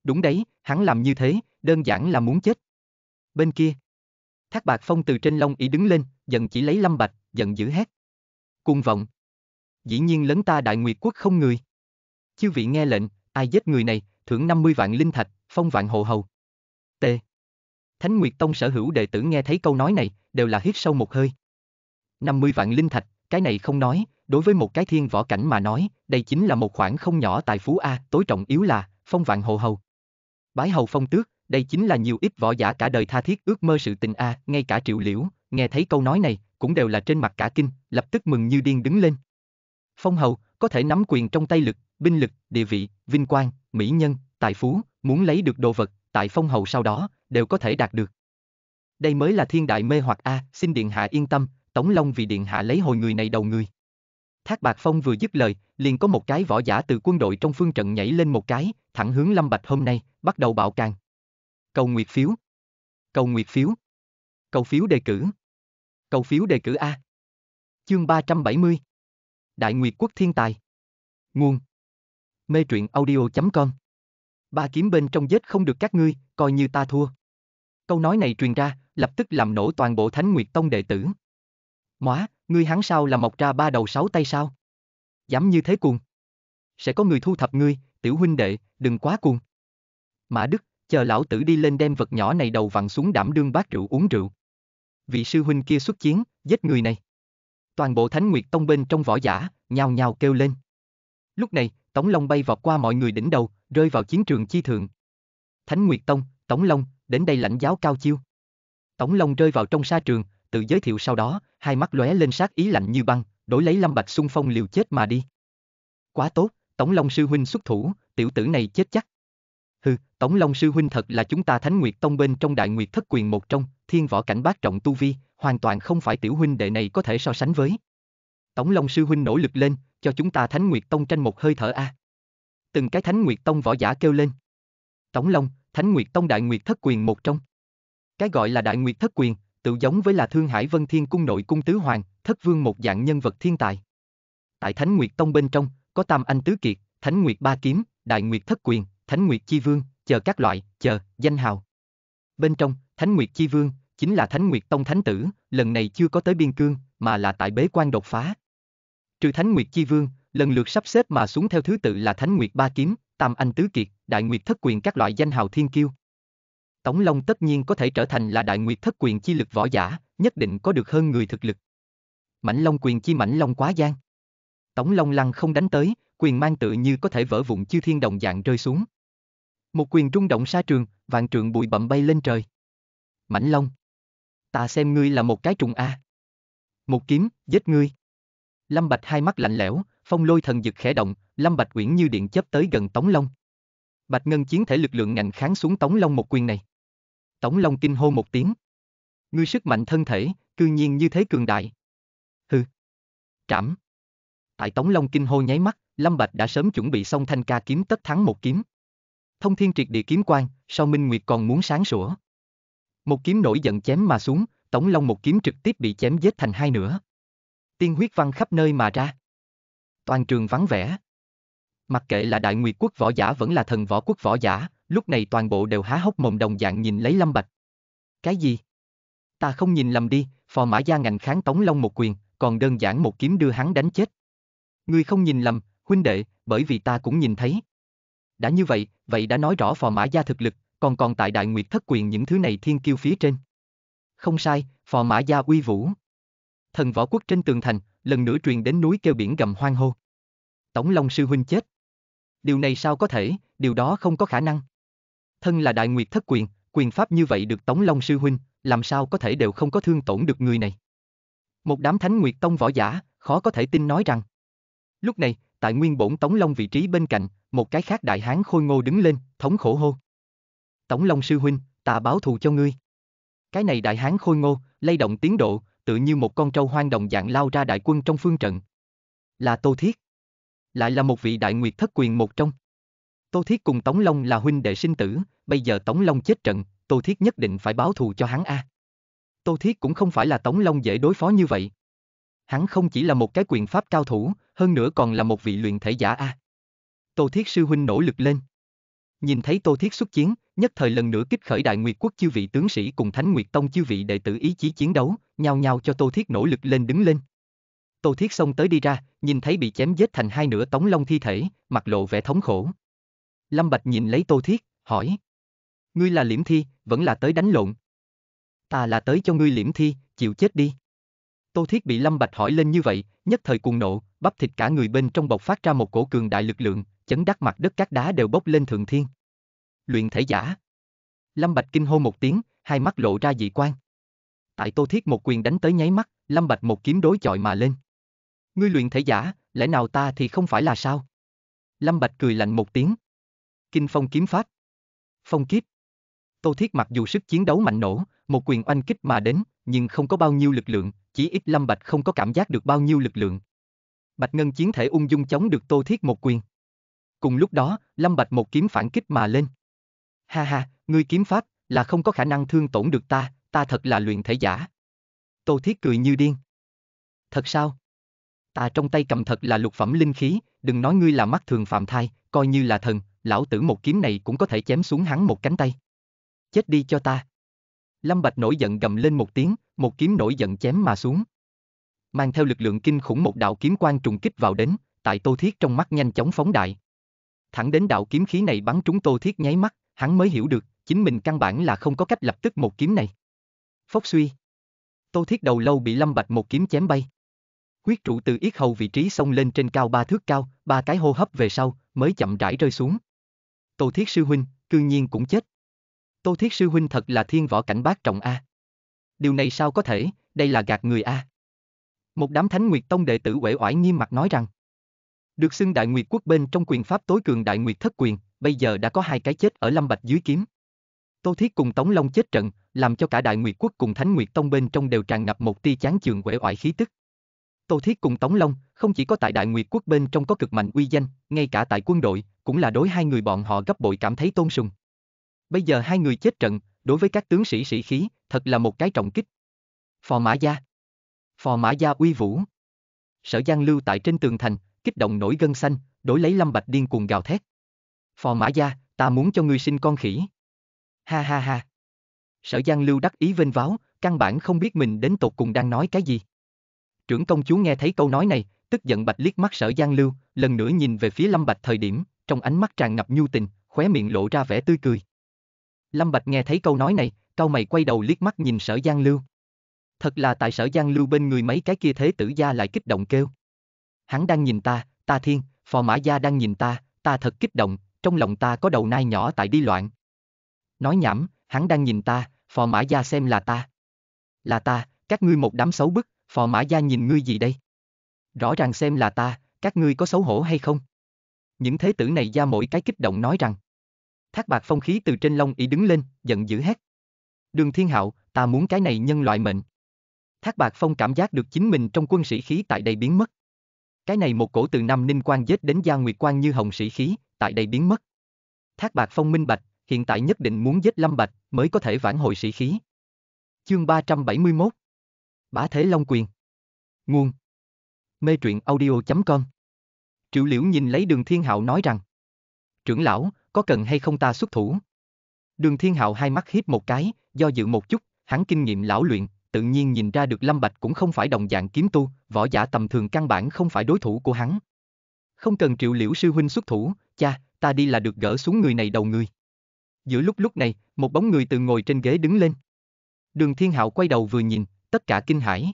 Đúng đấy, hắn làm như thế, đơn giản là muốn chết. Bên kia. Thác bạc phong từ trên Long ý đứng lên, giận chỉ lấy Lâm Bạch, giận dữ hét. Cung vọng. Dĩ nhiên lấn ta đại nguyệt quốc không người. Chư vị nghe lệnh, ai giết người này, thưởng 50 vạn linh thạch, phong vạn hộ hầu. T. Thánh Nguyệt Tông sở hữu đệ tử nghe thấy câu nói này, đều là hít sâu một hơi. 50 vạn linh thạch, cái này không nói, đối với một cái thiên võ cảnh mà nói, đây chính là một khoản không nhỏ tài phú A, tối trọng yếu là, phong vạn hộ hầu. Bái hầu phong tước, đây chính là nhiều ít võ giả cả đời tha thiết ước mơ sự tình A, ngay cả triệu liễu, nghe thấy câu nói này, cũng đều là trên mặt cả kinh, lập tức mừng như điên đứng lên. Phong hầu, có thể nắm quyền trong tay lực, binh lực, địa vị, vinh quang, mỹ nhân, tài phú, muốn lấy được đồ vật, tại phong hầu sau đó, đều có thể đạt được. Đây mới là thiên đại mê hoặc A, xin Điện Hạ yên tâm, Tống Long vì Điện Hạ lấy hồi người này đầu người. Thác Bạc Phong vừa dứt lời, liền có một cái võ giả từ quân đội trong phương trận nhảy lên một cái, thẳng hướng Lâm Bạch hôm nay, bắt đầu bạo càng. Cầu nguyệt phiếu. Cầu nguyệt phiếu. Cầu phiếu đề cử. Cầu phiếu đề cử A. Chương 370. Đại Nguyệt Quốc Thiên Tài. Nguồn mê truyện audio.com. Ba kiếm bên trong giết không được các ngươi, coi như ta thua. Câu nói này truyền ra, lập tức làm nổ toàn bộ Thánh Nguyệt Tông đệ tử. Móa, ngươi hắn sao là mọc ra ba đầu sáu tay sao? Dám như thế cuồng. Sẽ có người thu thập ngươi, tiểu huynh đệ, đừng quá cuồng. Mã Đức, chờ lão tử đi lên đem vật nhỏ này đầu vặn xuống đảm đương bát rượu uống rượu. Vị sư huynh kia xuất chiến, giết người này. Toàn bộ Thánh Nguyệt Tông bên trong võ giả, nhao nhao kêu lên. Lúc này, Tống Long bay vọt qua mọi người đỉnh đầu, rơi vào chiến trường chi thượng. Thánh Nguyệt Tông, Tống Long, đến đây lãnh giáo cao chiêu. Tống Long rơi vào trong sa trường, tự giới thiệu sau đó, hai mắt lóe lên sát ý lạnh như băng, đối lấy Lâm Bạch xung phong liều chết mà đi. Quá tốt, Tống Long sư huynh xuất thủ, tiểu tử này chết chắc. Hừ, Tống Long sư huynh thật là chúng ta Thánh Nguyệt Tông bên trong Đại Nguyệt Thất Quyền một trong, thiên võ cảnh bát trọng tu vi, hoàn toàn không phải tiểu huynh đệ này có thể so sánh với. Tống Long sư huynh nỗ lực lên, cho chúng ta Thánh Nguyệt Tông tranh một hơi thở a. À. Từng cái Thánh Nguyệt Tông võ giả kêu lên. Tống Long, Thánh Nguyệt Tông Đại Nguyệt Thất Quyền một trong. Cái gọi là Đại Nguyệt Thất Quyền, tự giống với là Thương Hải Vân Thiên Cung nội cung tứ hoàng, thất vương một dạng nhân vật thiên tài. Tại Thánh Nguyệt Tông bên trong, có Tam Anh Tứ Kiệt, Thánh Nguyệt Ba Kiếm, Đại Nguyệt Thất Quyền, Thánh Nguyệt Chi Vương, chờ các loại, chờ, danh hào. Bên trong, Thánh Nguyệt Chi Vương, chính là Thánh Nguyệt Tông Thánh Tử, lần này chưa có tới biên cương, mà là tại bế quan đột phá trừ Thánh Nguyệt Chi Vương, lần lượt sắp xếp mà xuống theo thứ tự là Thánh Nguyệt Ba Kiếm, Tam Anh Tứ Kiệt, Đại Nguyệt Thất Quyền các loại danh hào thiên kiêu. Tống Long tất nhiên có thể trở thành là Đại Nguyệt Thất Quyền chi lực võ giả, nhất định có được hơn người thực lực. Mãnh Long quyền chi Mãnh Long quá gian. Tống Long lăng không đánh tới, quyền mang tự như có thể vỡ vụn chư thiên đồng dạng rơi xuống. Một quyền trung động sa trường, vạn trượng bụi bậm bay lên trời. Mãnh Long, ta xem ngươi là một cái trùng a. Một kiếm, giết ngươi. Lâm Bạch hai mắt lạnh lẽo, phong lôi thần dực khẽ động, Lâm Bạch uyển như điện chớp tới gần Tống Long. Bạch Ngân chiến thể lực lượng ngạnh kháng xuống Tống Long một quyền này. Tống Long kinh hô một tiếng. Ngươi sức mạnh thân thể, cư nhiên như thế cường đại. Hừ. Trảm. Tại Tống Long kinh hô nháy mắt, Lâm Bạch đã sớm chuẩn bị xong thanh ca kiếm tất thắng một kiếm. Thông thiên triệt địa kiếm quan, sau Minh Nguyệt còn muốn sáng sủa. Một kiếm nổi giận chém mà xuống, Tống Long một kiếm trực tiếp bị chém giết thành hai nửa tiên huyết văng khắp nơi mà ra. Toàn trường vắng vẻ. Mặc kệ là đại nguyệt quốc võ giả vẫn là thần võ quốc võ giả, lúc này toàn bộ đều há hốc mồm đồng dạng nhìn lấy Lâm Bạch. Cái gì? Ta không nhìn lầm đi, phò mã gia ngành kháng tống long một quyền, còn đơn giản một kiếm đưa hắn đánh chết. Ngươi không nhìn lầm, huynh đệ, bởi vì ta cũng nhìn thấy. Đã như vậy, vậy đã nói rõ phò mã gia thực lực, còn còn tại đại nguyệt thất quyền những thứ này thiên kiêu phía trên. Không sai, phò mã gia uy vũ thần võ quốc trên tường thành, lần nữa truyền đến núi kêu biển gầm hoang hô. Tổng Long sư huynh chết. Điều này sao có thể, điều đó không có khả năng. Thân là đại nguyệt thất quyền, quyền pháp như vậy được Tống Long sư huynh, làm sao có thể đều không có thương tổn được người này. Một đám thánh nguyệt tông võ giả, khó có thể tin nói rằng. Lúc này, tại nguyên bổn Tống Long vị trí bên cạnh, một cái khác đại hán khôi ngô đứng lên, thống khổ hô. Tống Long sư huynh, ta báo thù cho ngươi. Cái này đại hán khôi ngô, lay động tiến độ, tự như một con trâu hoang đồng dạng lao ra đại quân trong phương trận. Là Tô Thiết. Lại là một vị đại nguyệt thất quyền một trong. Tô Thiết cùng Tống Long là huynh đệ sinh tử, bây giờ Tống Long chết trận, Tô Thiết nhất định phải báo thù cho hắn a. Tô Thiết cũng không phải là Tống Long dễ đối phó như vậy. Hắn không chỉ là một cái quyền pháp cao thủ, hơn nữa còn là một vị luyện thể giả a. Tô Thiết sư huynh nỗ lực lên. Nhìn thấy Tô Thiết xuất chiến, nhất thời lần nữa kích khởi Đại Nguyệt quốc chư vị tướng sĩ cùng Thánh Nguyệt Tông chư vị đệ tử ý chí chiến đấu, nhao nhao cho Tô Thiết nỗ lực lên đứng lên. Tô Thiết xông tới đi ra, nhìn thấy bị chém giết thành hai nửa tống long thi thể, mặt lộ vẻ thống khổ. Lâm Bạch nhìn lấy Tô Thiết, hỏi. Ngươi là liễm thi, vẫn là tới đánh lộn. Ta là tới cho ngươi liễm thi, chịu chết đi. Tô Thiết bị Lâm Bạch hỏi lên như vậy, nhất thời cuồng nộ, bắp thịt cả người bên trong bộc phát ra một cổ cường đại lực lượng, chấn đắc mặt đất các đá đều bốc lên thượng thiên. Luyện thể giả. Lâm Bạch kinh hô một tiếng, hai mắt lộ ra dị quan. Tại Tô Thiết một quyền đánh tới nháy mắt, Lâm Bạch một kiếm đối chọi mà lên. Ngươi luyện thể giả, lẽ nào ta thì không phải là sao? Lâm Bạch cười lạnh một tiếng. Kinh phong kiếm pháp. Phong kiếp. Tô Thiết mặc dù sức chiến đấu mạnh nổ, một quyền oanh kích mà đến, nhưng không có bao nhiêu lực lượng, chỉ ít Lâm Bạch không có cảm giác được bao nhiêu lực lượng. Bạch Ngân chiến thể ung dung chống được Tô Thiết một quyền. Cùng lúc đó, Lâm Bạch một kiếm phản kích mà lên. Ha ha, ngươi kiếm pháp, là không có khả năng thương tổn được ta, ta thật là luyện thể giả. Tô Thiết cười như điên. Thật sao? Ta trong tay cầm thật là lục phẩm linh khí, đừng nói ngươi là mắt thường phạm thai, coi như là thần, lão tử một kiếm này cũng có thể chém xuống hắn một cánh tay. Chết đi cho ta. Lâm Bạch nổi giận gầm lên một tiếng, một kiếm nổi giận chém mà xuống. Mang theo lực lượng kinh khủng một đạo kiếm quang trùng kích vào đến, tại Tô Thiết trong mắt nhanh chóng phóng đại, thẳng đến đạo kiếm khí này bắn trúng Tô Thiết nháy mắt, hắn mới hiểu được, chính mình căn bản là không có cách lập tức một kiếm này. Phốc suy. Tô Thiết đầu lâu bị Lâm Bạch một kiếm chém bay. Huyết trụ từ yết hầu vị trí xông lên trên cao ba thước cao, ba cái hô hấp về sau, mới chậm rãi rơi xuống. Tô Thiết sư huynh, cư nhiên cũng chết. Tô Thiết sư huynh thật là thiên võ cảnh bát trọng A. Điều này sao có thể, đây là gạt người A. Một đám thánh nguyệt tông đệ tử uể oải nghiêm mặt nói rằng. Được xưng Đại Nguyệt Quốc bên trong quyền pháp tối cường Đại Nguyệt Thất Quyền, bây giờ đã có hai cái chết ở Lâm Bạch dưới kiếm. Tô Thiết cùng Tống Long chết trận, làm cho cả Đại Nguyệt Quốc cùng Thánh Nguyệt Tông bên trong đều tràn ngập một tia chán chường quể oải khí tức. Tô Thiết cùng Tống Long không chỉ có tại Đại Nguyệt Quốc bên trong có cực mạnh uy danh, ngay cả tại quân đội cũng là đối hai người bọn họ gấp bội cảm thấy tôn sùng. Bây giờ hai người chết trận, đối với các tướng sĩ sĩ khí, thật là một cái trọng kích. Phò Mã Gia Phò Mã Gia uy vũ Sở Giang Lưu tại trên tường thành, kích động nổi gân xanh, đối lấy Lâm Bạch điên cuồng gào thét. Phò mã gia, ta muốn cho ngươi sinh con khỉ. Ha ha ha. Sở Giang Lưu đắc ý vênh váo, căn bản không biết mình đến tột cùng đang nói cái gì. Trưởng công chúa nghe thấy câu nói này, tức giận bạch liếc mắt Sở Giang Lưu, lần nữa nhìn về phía Lâm Bạch thời điểm, trong ánh mắt tràn ngập nhu tình, khóe miệng lộ ra vẻ tươi cười. Lâm Bạch nghe thấy câu nói này, cau mày quay đầu liếc mắt nhìn Sở Giang Lưu. Thật là tại Sở Giang Lưu bên người mấy cái kia thế tử gia lại kích động kêu hắn đang nhìn ta, ta thiên, phò mã gia đang nhìn ta, ta thật kích động, trong lòng ta có đầu nai nhỏ tại đi loạn. Nói nhảm, hắn đang nhìn ta, phò mã gia xem là ta. Là ta, các ngươi một đám xấu bức, phò mã gia nhìn ngươi gì đây? Rõ ràng xem là ta, các ngươi có xấu hổ hay không? Những thế tử này ra mỗi cái kích động nói rằng. Thác bạc phong khí từ trên lông ý đứng lên, giận dữ hét. Đường thiên hạo, ta muốn cái này nhân loại mệnh. Thác bạc phong cảm giác được chính mình trong quân sĩ khí tại đây biến mất. Cái này một cổ từ năm Ninh Quan giết đến Gia Nguyệt Quan như hồng sĩ khí, tại đây biến mất. Thác Bạc Phong minh bạch, hiện tại nhất định muốn giết Lâm Bạch mới có thể vãn hồi sĩ khí. Chương 371 Bá Thế Long Quyền Nguồn Mê truyện audio.com Triệu Liễu nhìn lấy đường thiên hạo nói rằng Trưởng lão, có cần hay không ta xuất thủ? Đường thiên hạo hai mắt hiếp một cái, do dự một chút, hắn kinh nghiệm lão luyện, tự nhiên nhìn ra được Lâm Bạch cũng không phải đồng dạng kiếm tu, võ giả tầm thường căn bản không phải đối thủ của hắn. Không cần triệu liễu sư huynh xuất thủ, cha, ta đi là được gỡ xuống người này đầu người. Giữa lúc lúc này, một bóng người từ ngồi trên ghế đứng lên. Đường Thiên Hạo quay đầu vừa nhìn, tất cả kinh hãi.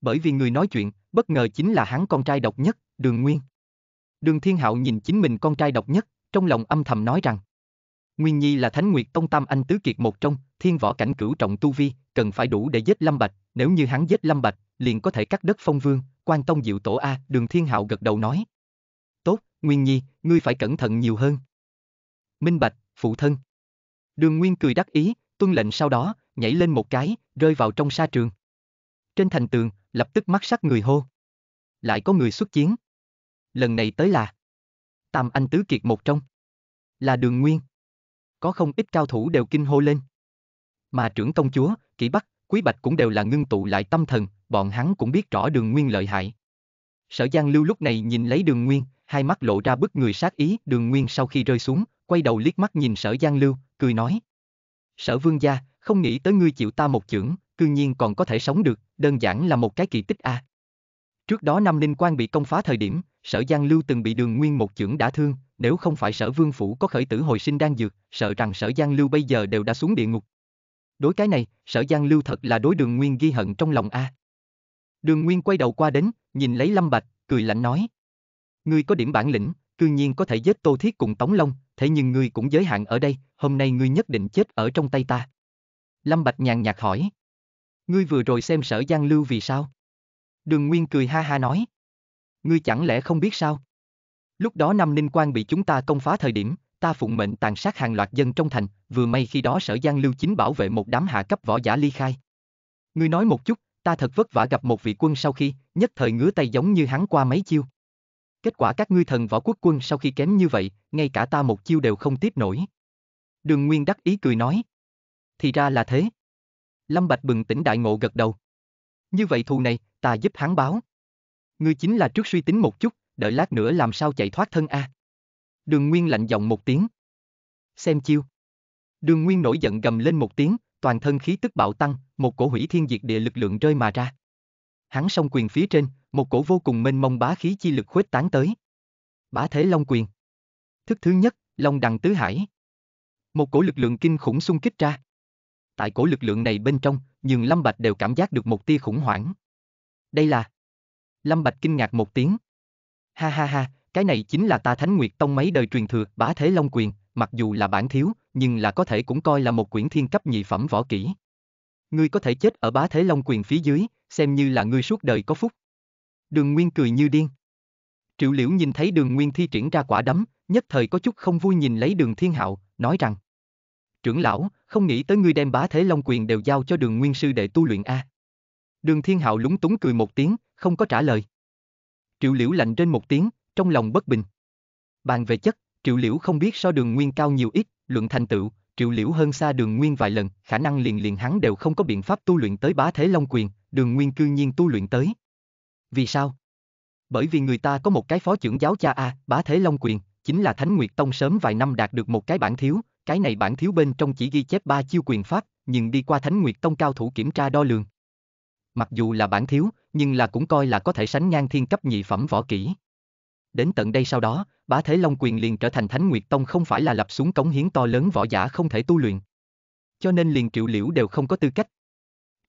Bởi vì người nói chuyện, bất ngờ chính là hắn con trai độc nhất, Đường Nguyên. Đường Thiên Hạo nhìn chính mình con trai độc nhất, trong lòng âm thầm nói rằng. Nguyên Nhi là Thánh Nguyệt Tông Tam Anh Tứ Kiệt một trong, thiên võ cảnh cửu trọng tu vi, cần phải đủ để giết Lâm Bạch, nếu như hắn giết Lâm Bạch, liền có thể cắt đất phong vương, quan tông diệu tổ A, đường thiên hạo gật đầu nói. Tốt, Nguyên Nhi, ngươi phải cẩn thận nhiều hơn. Minh Bạch, phụ thân. Đường Nguyên cười đắc ý, tuân lệnh sau đó, nhảy lên một cái, rơi vào trong sa trường. Trên thành tường, lập tức mắt sắc người hô. Lại có người xuất chiến. Lần này tới là Tam Anh Tứ Kiệt một trong. Là đường Nguyên. Có không ít cao thủ đều kinh hô lên. Mà trưởng công chúa, kỷ bắc, quý bạch cũng đều là ngưng tụ lại tâm thần, bọn hắn cũng biết rõ đường nguyên lợi hại. Sở Giang Lưu lúc này nhìn lấy đường nguyên, hai mắt lộ ra bức người sát ý, đường nguyên sau khi rơi xuống, quay đầu liếc mắt nhìn sở Giang Lưu, cười nói. Sở vương gia, không nghĩ tới ngươi chịu ta một chưởng, cư nhiên còn có thể sống được, đơn giản là một cái kỳ tích a. À. Trước đó năm Ninh Quan bị công phá thời điểm, sở Giang Lưu từng bị đường nguyên một chưởng đã thương, nếu không phải sở vương phủ có khởi tử hồi sinh đang dược, sợ rằng sở Giang Lưu bây giờ đều đã xuống địa ngục đối cái này, sở giang lưu thật là đối đường nguyên ghi hận trong lòng a. À. Đường nguyên quay đầu qua đến, nhìn lấy Lâm Bạch, cười lạnh nói. Ngươi có điểm bản lĩnh, cư nhiên có thể giết Tô Thiết cùng Tống Long, thế nhưng ngươi cũng giới hạn ở đây, hôm nay ngươi nhất định chết ở trong tay ta. Lâm Bạch nhàn nhạt hỏi. Ngươi vừa rồi xem sở giang lưu vì sao? Đường Nguyên cười ha ha nói. Ngươi chẳng lẽ không biết sao? Lúc đó năm Ninh quan bị chúng ta công phá thời điểm, ta phụng mệnh tàn sát hàng loạt dân trong thành, vừa may khi đó sở Giang Lưu Chính bảo vệ một đám hạ cấp võ giả ly khai. Ngươi nói một chút, ta thật vất vả gặp một vị quân sau khi, nhất thời ngứa tay giống như hắn qua mấy chiêu. Kết quả các ngươi thần võ quốc quân sau khi kém như vậy, ngay cả ta một chiêu đều không tiếp nổi. Đường Nguyên đắc ý cười nói. Thì ra là thế. Lâm Bạch bừng tỉnh đại ngộ gật đầu. Như vậy thù này, ta giúp hắn báo. Ngươi chính là trước suy tính một chút, đợi lát nữa làm sao chạy thoát thân a. À. Đường Nguyên lạnh giọng một tiếng. Xem chiêu. Đường Nguyên nổi giận gầm lên một tiếng, toàn thân khí tức bạo tăng, một cổ hủy thiên diệt địa lực lượng rơi mà ra. Hắn song quyền phía trên, một cổ vô cùng mênh mông bá khí chi lực khuếch tán tới. Bá thế long quyền. Thức thứ nhất, long đằng tứ hải. Một cổ lực lượng kinh khủng xung kích ra. Tại cổ lực lượng này bên trong, nhường Lâm Bạch đều cảm giác được một tia khủng hoảng. Đây là... Lâm Bạch kinh ngạc một tiếng. Ha ha ha, cái này chính là ta Thánh Nguyệt Tông mấy đời truyền thừa bá thế long quyền, mặc dù là bản thiếu, nhưng là có thể cũng coi là một quyển thiên cấp nhị phẩm võ kỹ. Ngươi có thể chết ở bá thế long quyền phía dưới, xem như là ngươi suốt đời có phúc. Đường Nguyên cười như điên. Triệu Liễu nhìn thấy Đường Nguyên thi triển ra quả đấm, nhất thời có chút không vui nhìn lấy Đường Thiên Hạo, nói rằng: "Trưởng lão, không nghĩ tới ngươi đem bá thế long quyền đều giao cho Đường Nguyên sư đệ tu luyện a." Đường Thiên Hạo lúng túng cười một tiếng, không có trả lời. Triệu Liễu lạnh trên một tiếng, trong lòng bất bình. Bàn về chất, Triệu Liễu không biết so đường nguyên cao nhiều ít, luận thành tựu, Triệu Liễu hơn xa đường nguyên vài lần, khả năng liền liền hắn đều không có biện pháp tu luyện tới bá thế long quyền, đường nguyên cư nhiên tu luyện tới. Vì sao? Bởi vì người ta có một cái phó trưởng giáo cha A, bá thế long quyền, chính là Thánh Nguyệt Tông sớm vài năm đạt được một cái bản thiếu, cái này bản thiếu bên trong chỉ ghi chép ba chiêu quyền pháp, nhưng đi qua Thánh Nguyệt Tông cao thủ kiểm tra đo lường. Mặc dù là bản thiếu, nhưng là cũng coi là có thể sánh ngang thiên cấp nhị phẩm võ kỹ đến tận đây sau đó, bá thế Long Quyền liền trở thành Thánh Nguyệt Tông không phải là lập xuống cống hiến to lớn võ giả không thể tu luyện. Cho nên liền Triệu Liễu đều không có tư cách.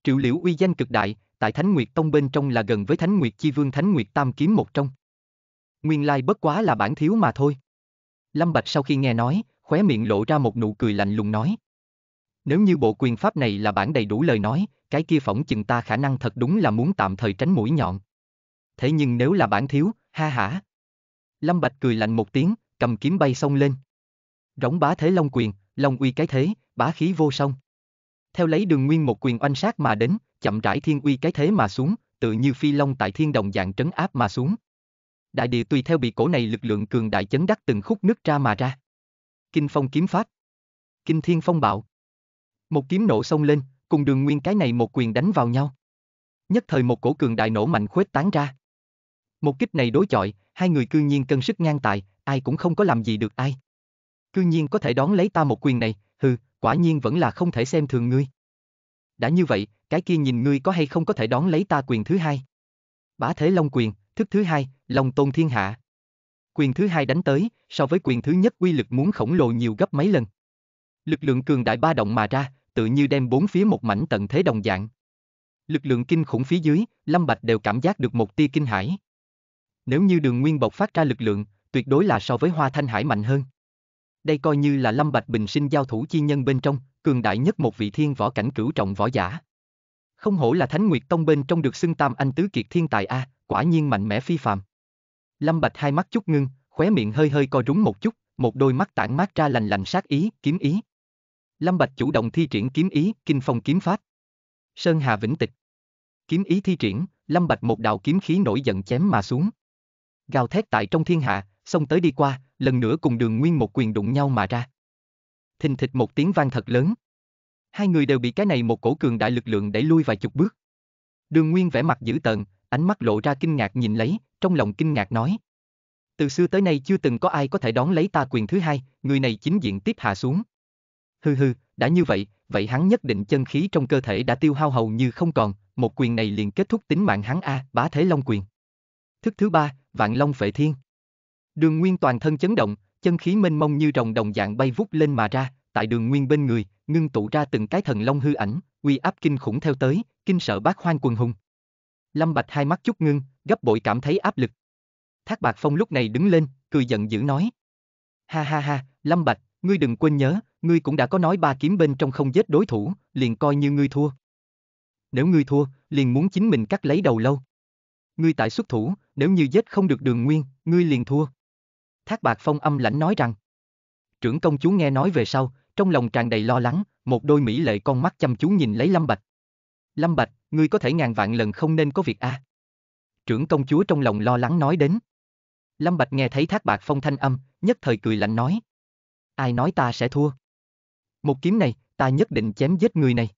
Triệu Liễu uy danh cực đại, tại Thánh Nguyệt Tông bên trong là gần với Thánh Nguyệt Chi Vương Thánh Nguyệt Tam kiếm một trong. Nguyên lai bất quá là bản thiếu mà thôi. Lâm Bạch sau khi nghe nói, khóe miệng lộ ra một nụ cười lạnh lùng nói. Nếu như bộ quyền pháp này là bản đầy đủ lời nói, cái kia phỏng chừng ta khả năng thật đúng là muốn tạm thời tránh mũi nhọn. Thế nhưng nếu là bản thiếu, ha hả, Lâm Bạch cười lạnh một tiếng, cầm kiếm bay xông lên. Rống bá thế long quyền, long uy cái thế, bá khí vô song. Theo lấy đường nguyên một quyền oanh sát mà đến, chậm rãi thiên uy cái thế mà xuống, tự như phi long tại thiên đồng dạng trấn áp mà xuống. Đại địa tùy theo bị cổ này lực lượng cường đại chấn đắc từng khúc nứt ra mà ra. Kinh phong kiếm pháp. Kinh thiên phong bạo. Một kiếm nổ xông lên, cùng đường nguyên cái này một quyền đánh vào nhau. Nhất thời một cổ cường đại nổ mạnh khuếch tán ra. Một kích này đối chọi, hai người cư nhiên cân sức ngang tài, ai cũng không có làm gì được ai. Cư nhiên có thể đón lấy ta một quyền này, hừ, quả nhiên vẫn là không thể xem thường ngươi. Đã như vậy, cái kia nhìn ngươi có hay không có thể đón lấy ta quyền thứ hai. Bá thế long quyền, thức thứ hai, long tôn thiên hạ. Quyền thứ hai đánh tới, so với quyền thứ nhất quy lực muốn khổng lồ nhiều gấp mấy lần. Lực lượng cường đại ba động mà ra, tự như đem bốn phía một mảnh tận thế đồng dạng. Lực lượng kinh khủng phía dưới, Lâm Bạch đều cảm giác được một tia kinh hãi nếu như đường nguyên bộc phát ra lực lượng, tuyệt đối là so với hoa thanh hải mạnh hơn. Đây coi như là Lâm Bạch Bình sinh giao thủ chi nhân bên trong, cường đại nhất một vị thiên võ cảnh cửu trọng võ giả. Không hổ là Thánh Nguyệt Tông bên trong được xưng tam anh tứ kiệt thiên tài A, quả nhiên mạnh mẽ phi phàm. Lâm Bạch hai mắt chút ngưng, khóe miệng hơi hơi co rúm một chút, một đôi mắt tản mát ra lành lành sát ý, kiếm ý. Lâm Bạch chủ động thi triển kiếm ý, kinh phong kiếm pháp. Sơn Hà vĩnh tịch. Kiếm ý thi triển, Lâm Bạch một đạo kiếm khí nổi giận chém mà xuống gào thét tại trong thiên hạ, xông tới đi qua, lần nữa cùng đường nguyên một quyền đụng nhau mà ra. Thình thịch một tiếng vang thật lớn. Hai người đều bị cái này một cổ cường đại lực lượng đẩy lui vài chục bước. Đường nguyên vẻ mặt dữ tợn, ánh mắt lộ ra kinh ngạc nhìn lấy, trong lòng kinh ngạc nói. Từ xưa tới nay chưa từng có ai có thể đón lấy ta quyền thứ hai, người này chính diện tiếp hạ xuống. Hừ hừ, đã như vậy, vậy hắn nhất định chân khí trong cơ thể đã tiêu hao hầu như không còn, một quyền này liền kết thúc tính mạng hắn A, bá thế long quyền. Thức thứ ba, Vạn Long Phệ Thiên. Đường Nguyên toàn thân chấn động, chân khí mênh mông như rồng đồng dạng bay vút lên mà ra, tại đường Nguyên bên người, ngưng tụ ra từng cái thần long hư ảnh, uy áp kinh khủng theo tới, kinh sợ bác hoang quần hùng. Lâm Bạch hai mắt chút ngưng, gấp bội cảm thấy áp lực. Thác Bạc Phong lúc này đứng lên, cười giận dữ nói. Ha ha ha, Lâm Bạch, ngươi đừng quên nhớ, ngươi cũng đã có nói ba kiếm bên trong không giết đối thủ, liền coi như ngươi thua. Nếu ngươi thua, liền muốn chính mình cắt lấy đầu lâu ngươi tại xuất thủ, nếu như giết không được đường nguyên, ngươi liền thua. Thác bạc phong âm lãnh nói rằng. Trưởng công chúa nghe nói về sau, trong lòng tràn đầy lo lắng, một đôi mỹ lệ con mắt chăm chú nhìn lấy Lâm Bạch. Lâm Bạch, ngươi có thể ngàn vạn lần không nên có việc a. À. Trưởng công chúa trong lòng lo lắng nói đến. Lâm Bạch nghe thấy thác bạc phong thanh âm, nhất thời cười lạnh nói. Ai nói ta sẽ thua? Một kiếm này, ta nhất định chém giết người này.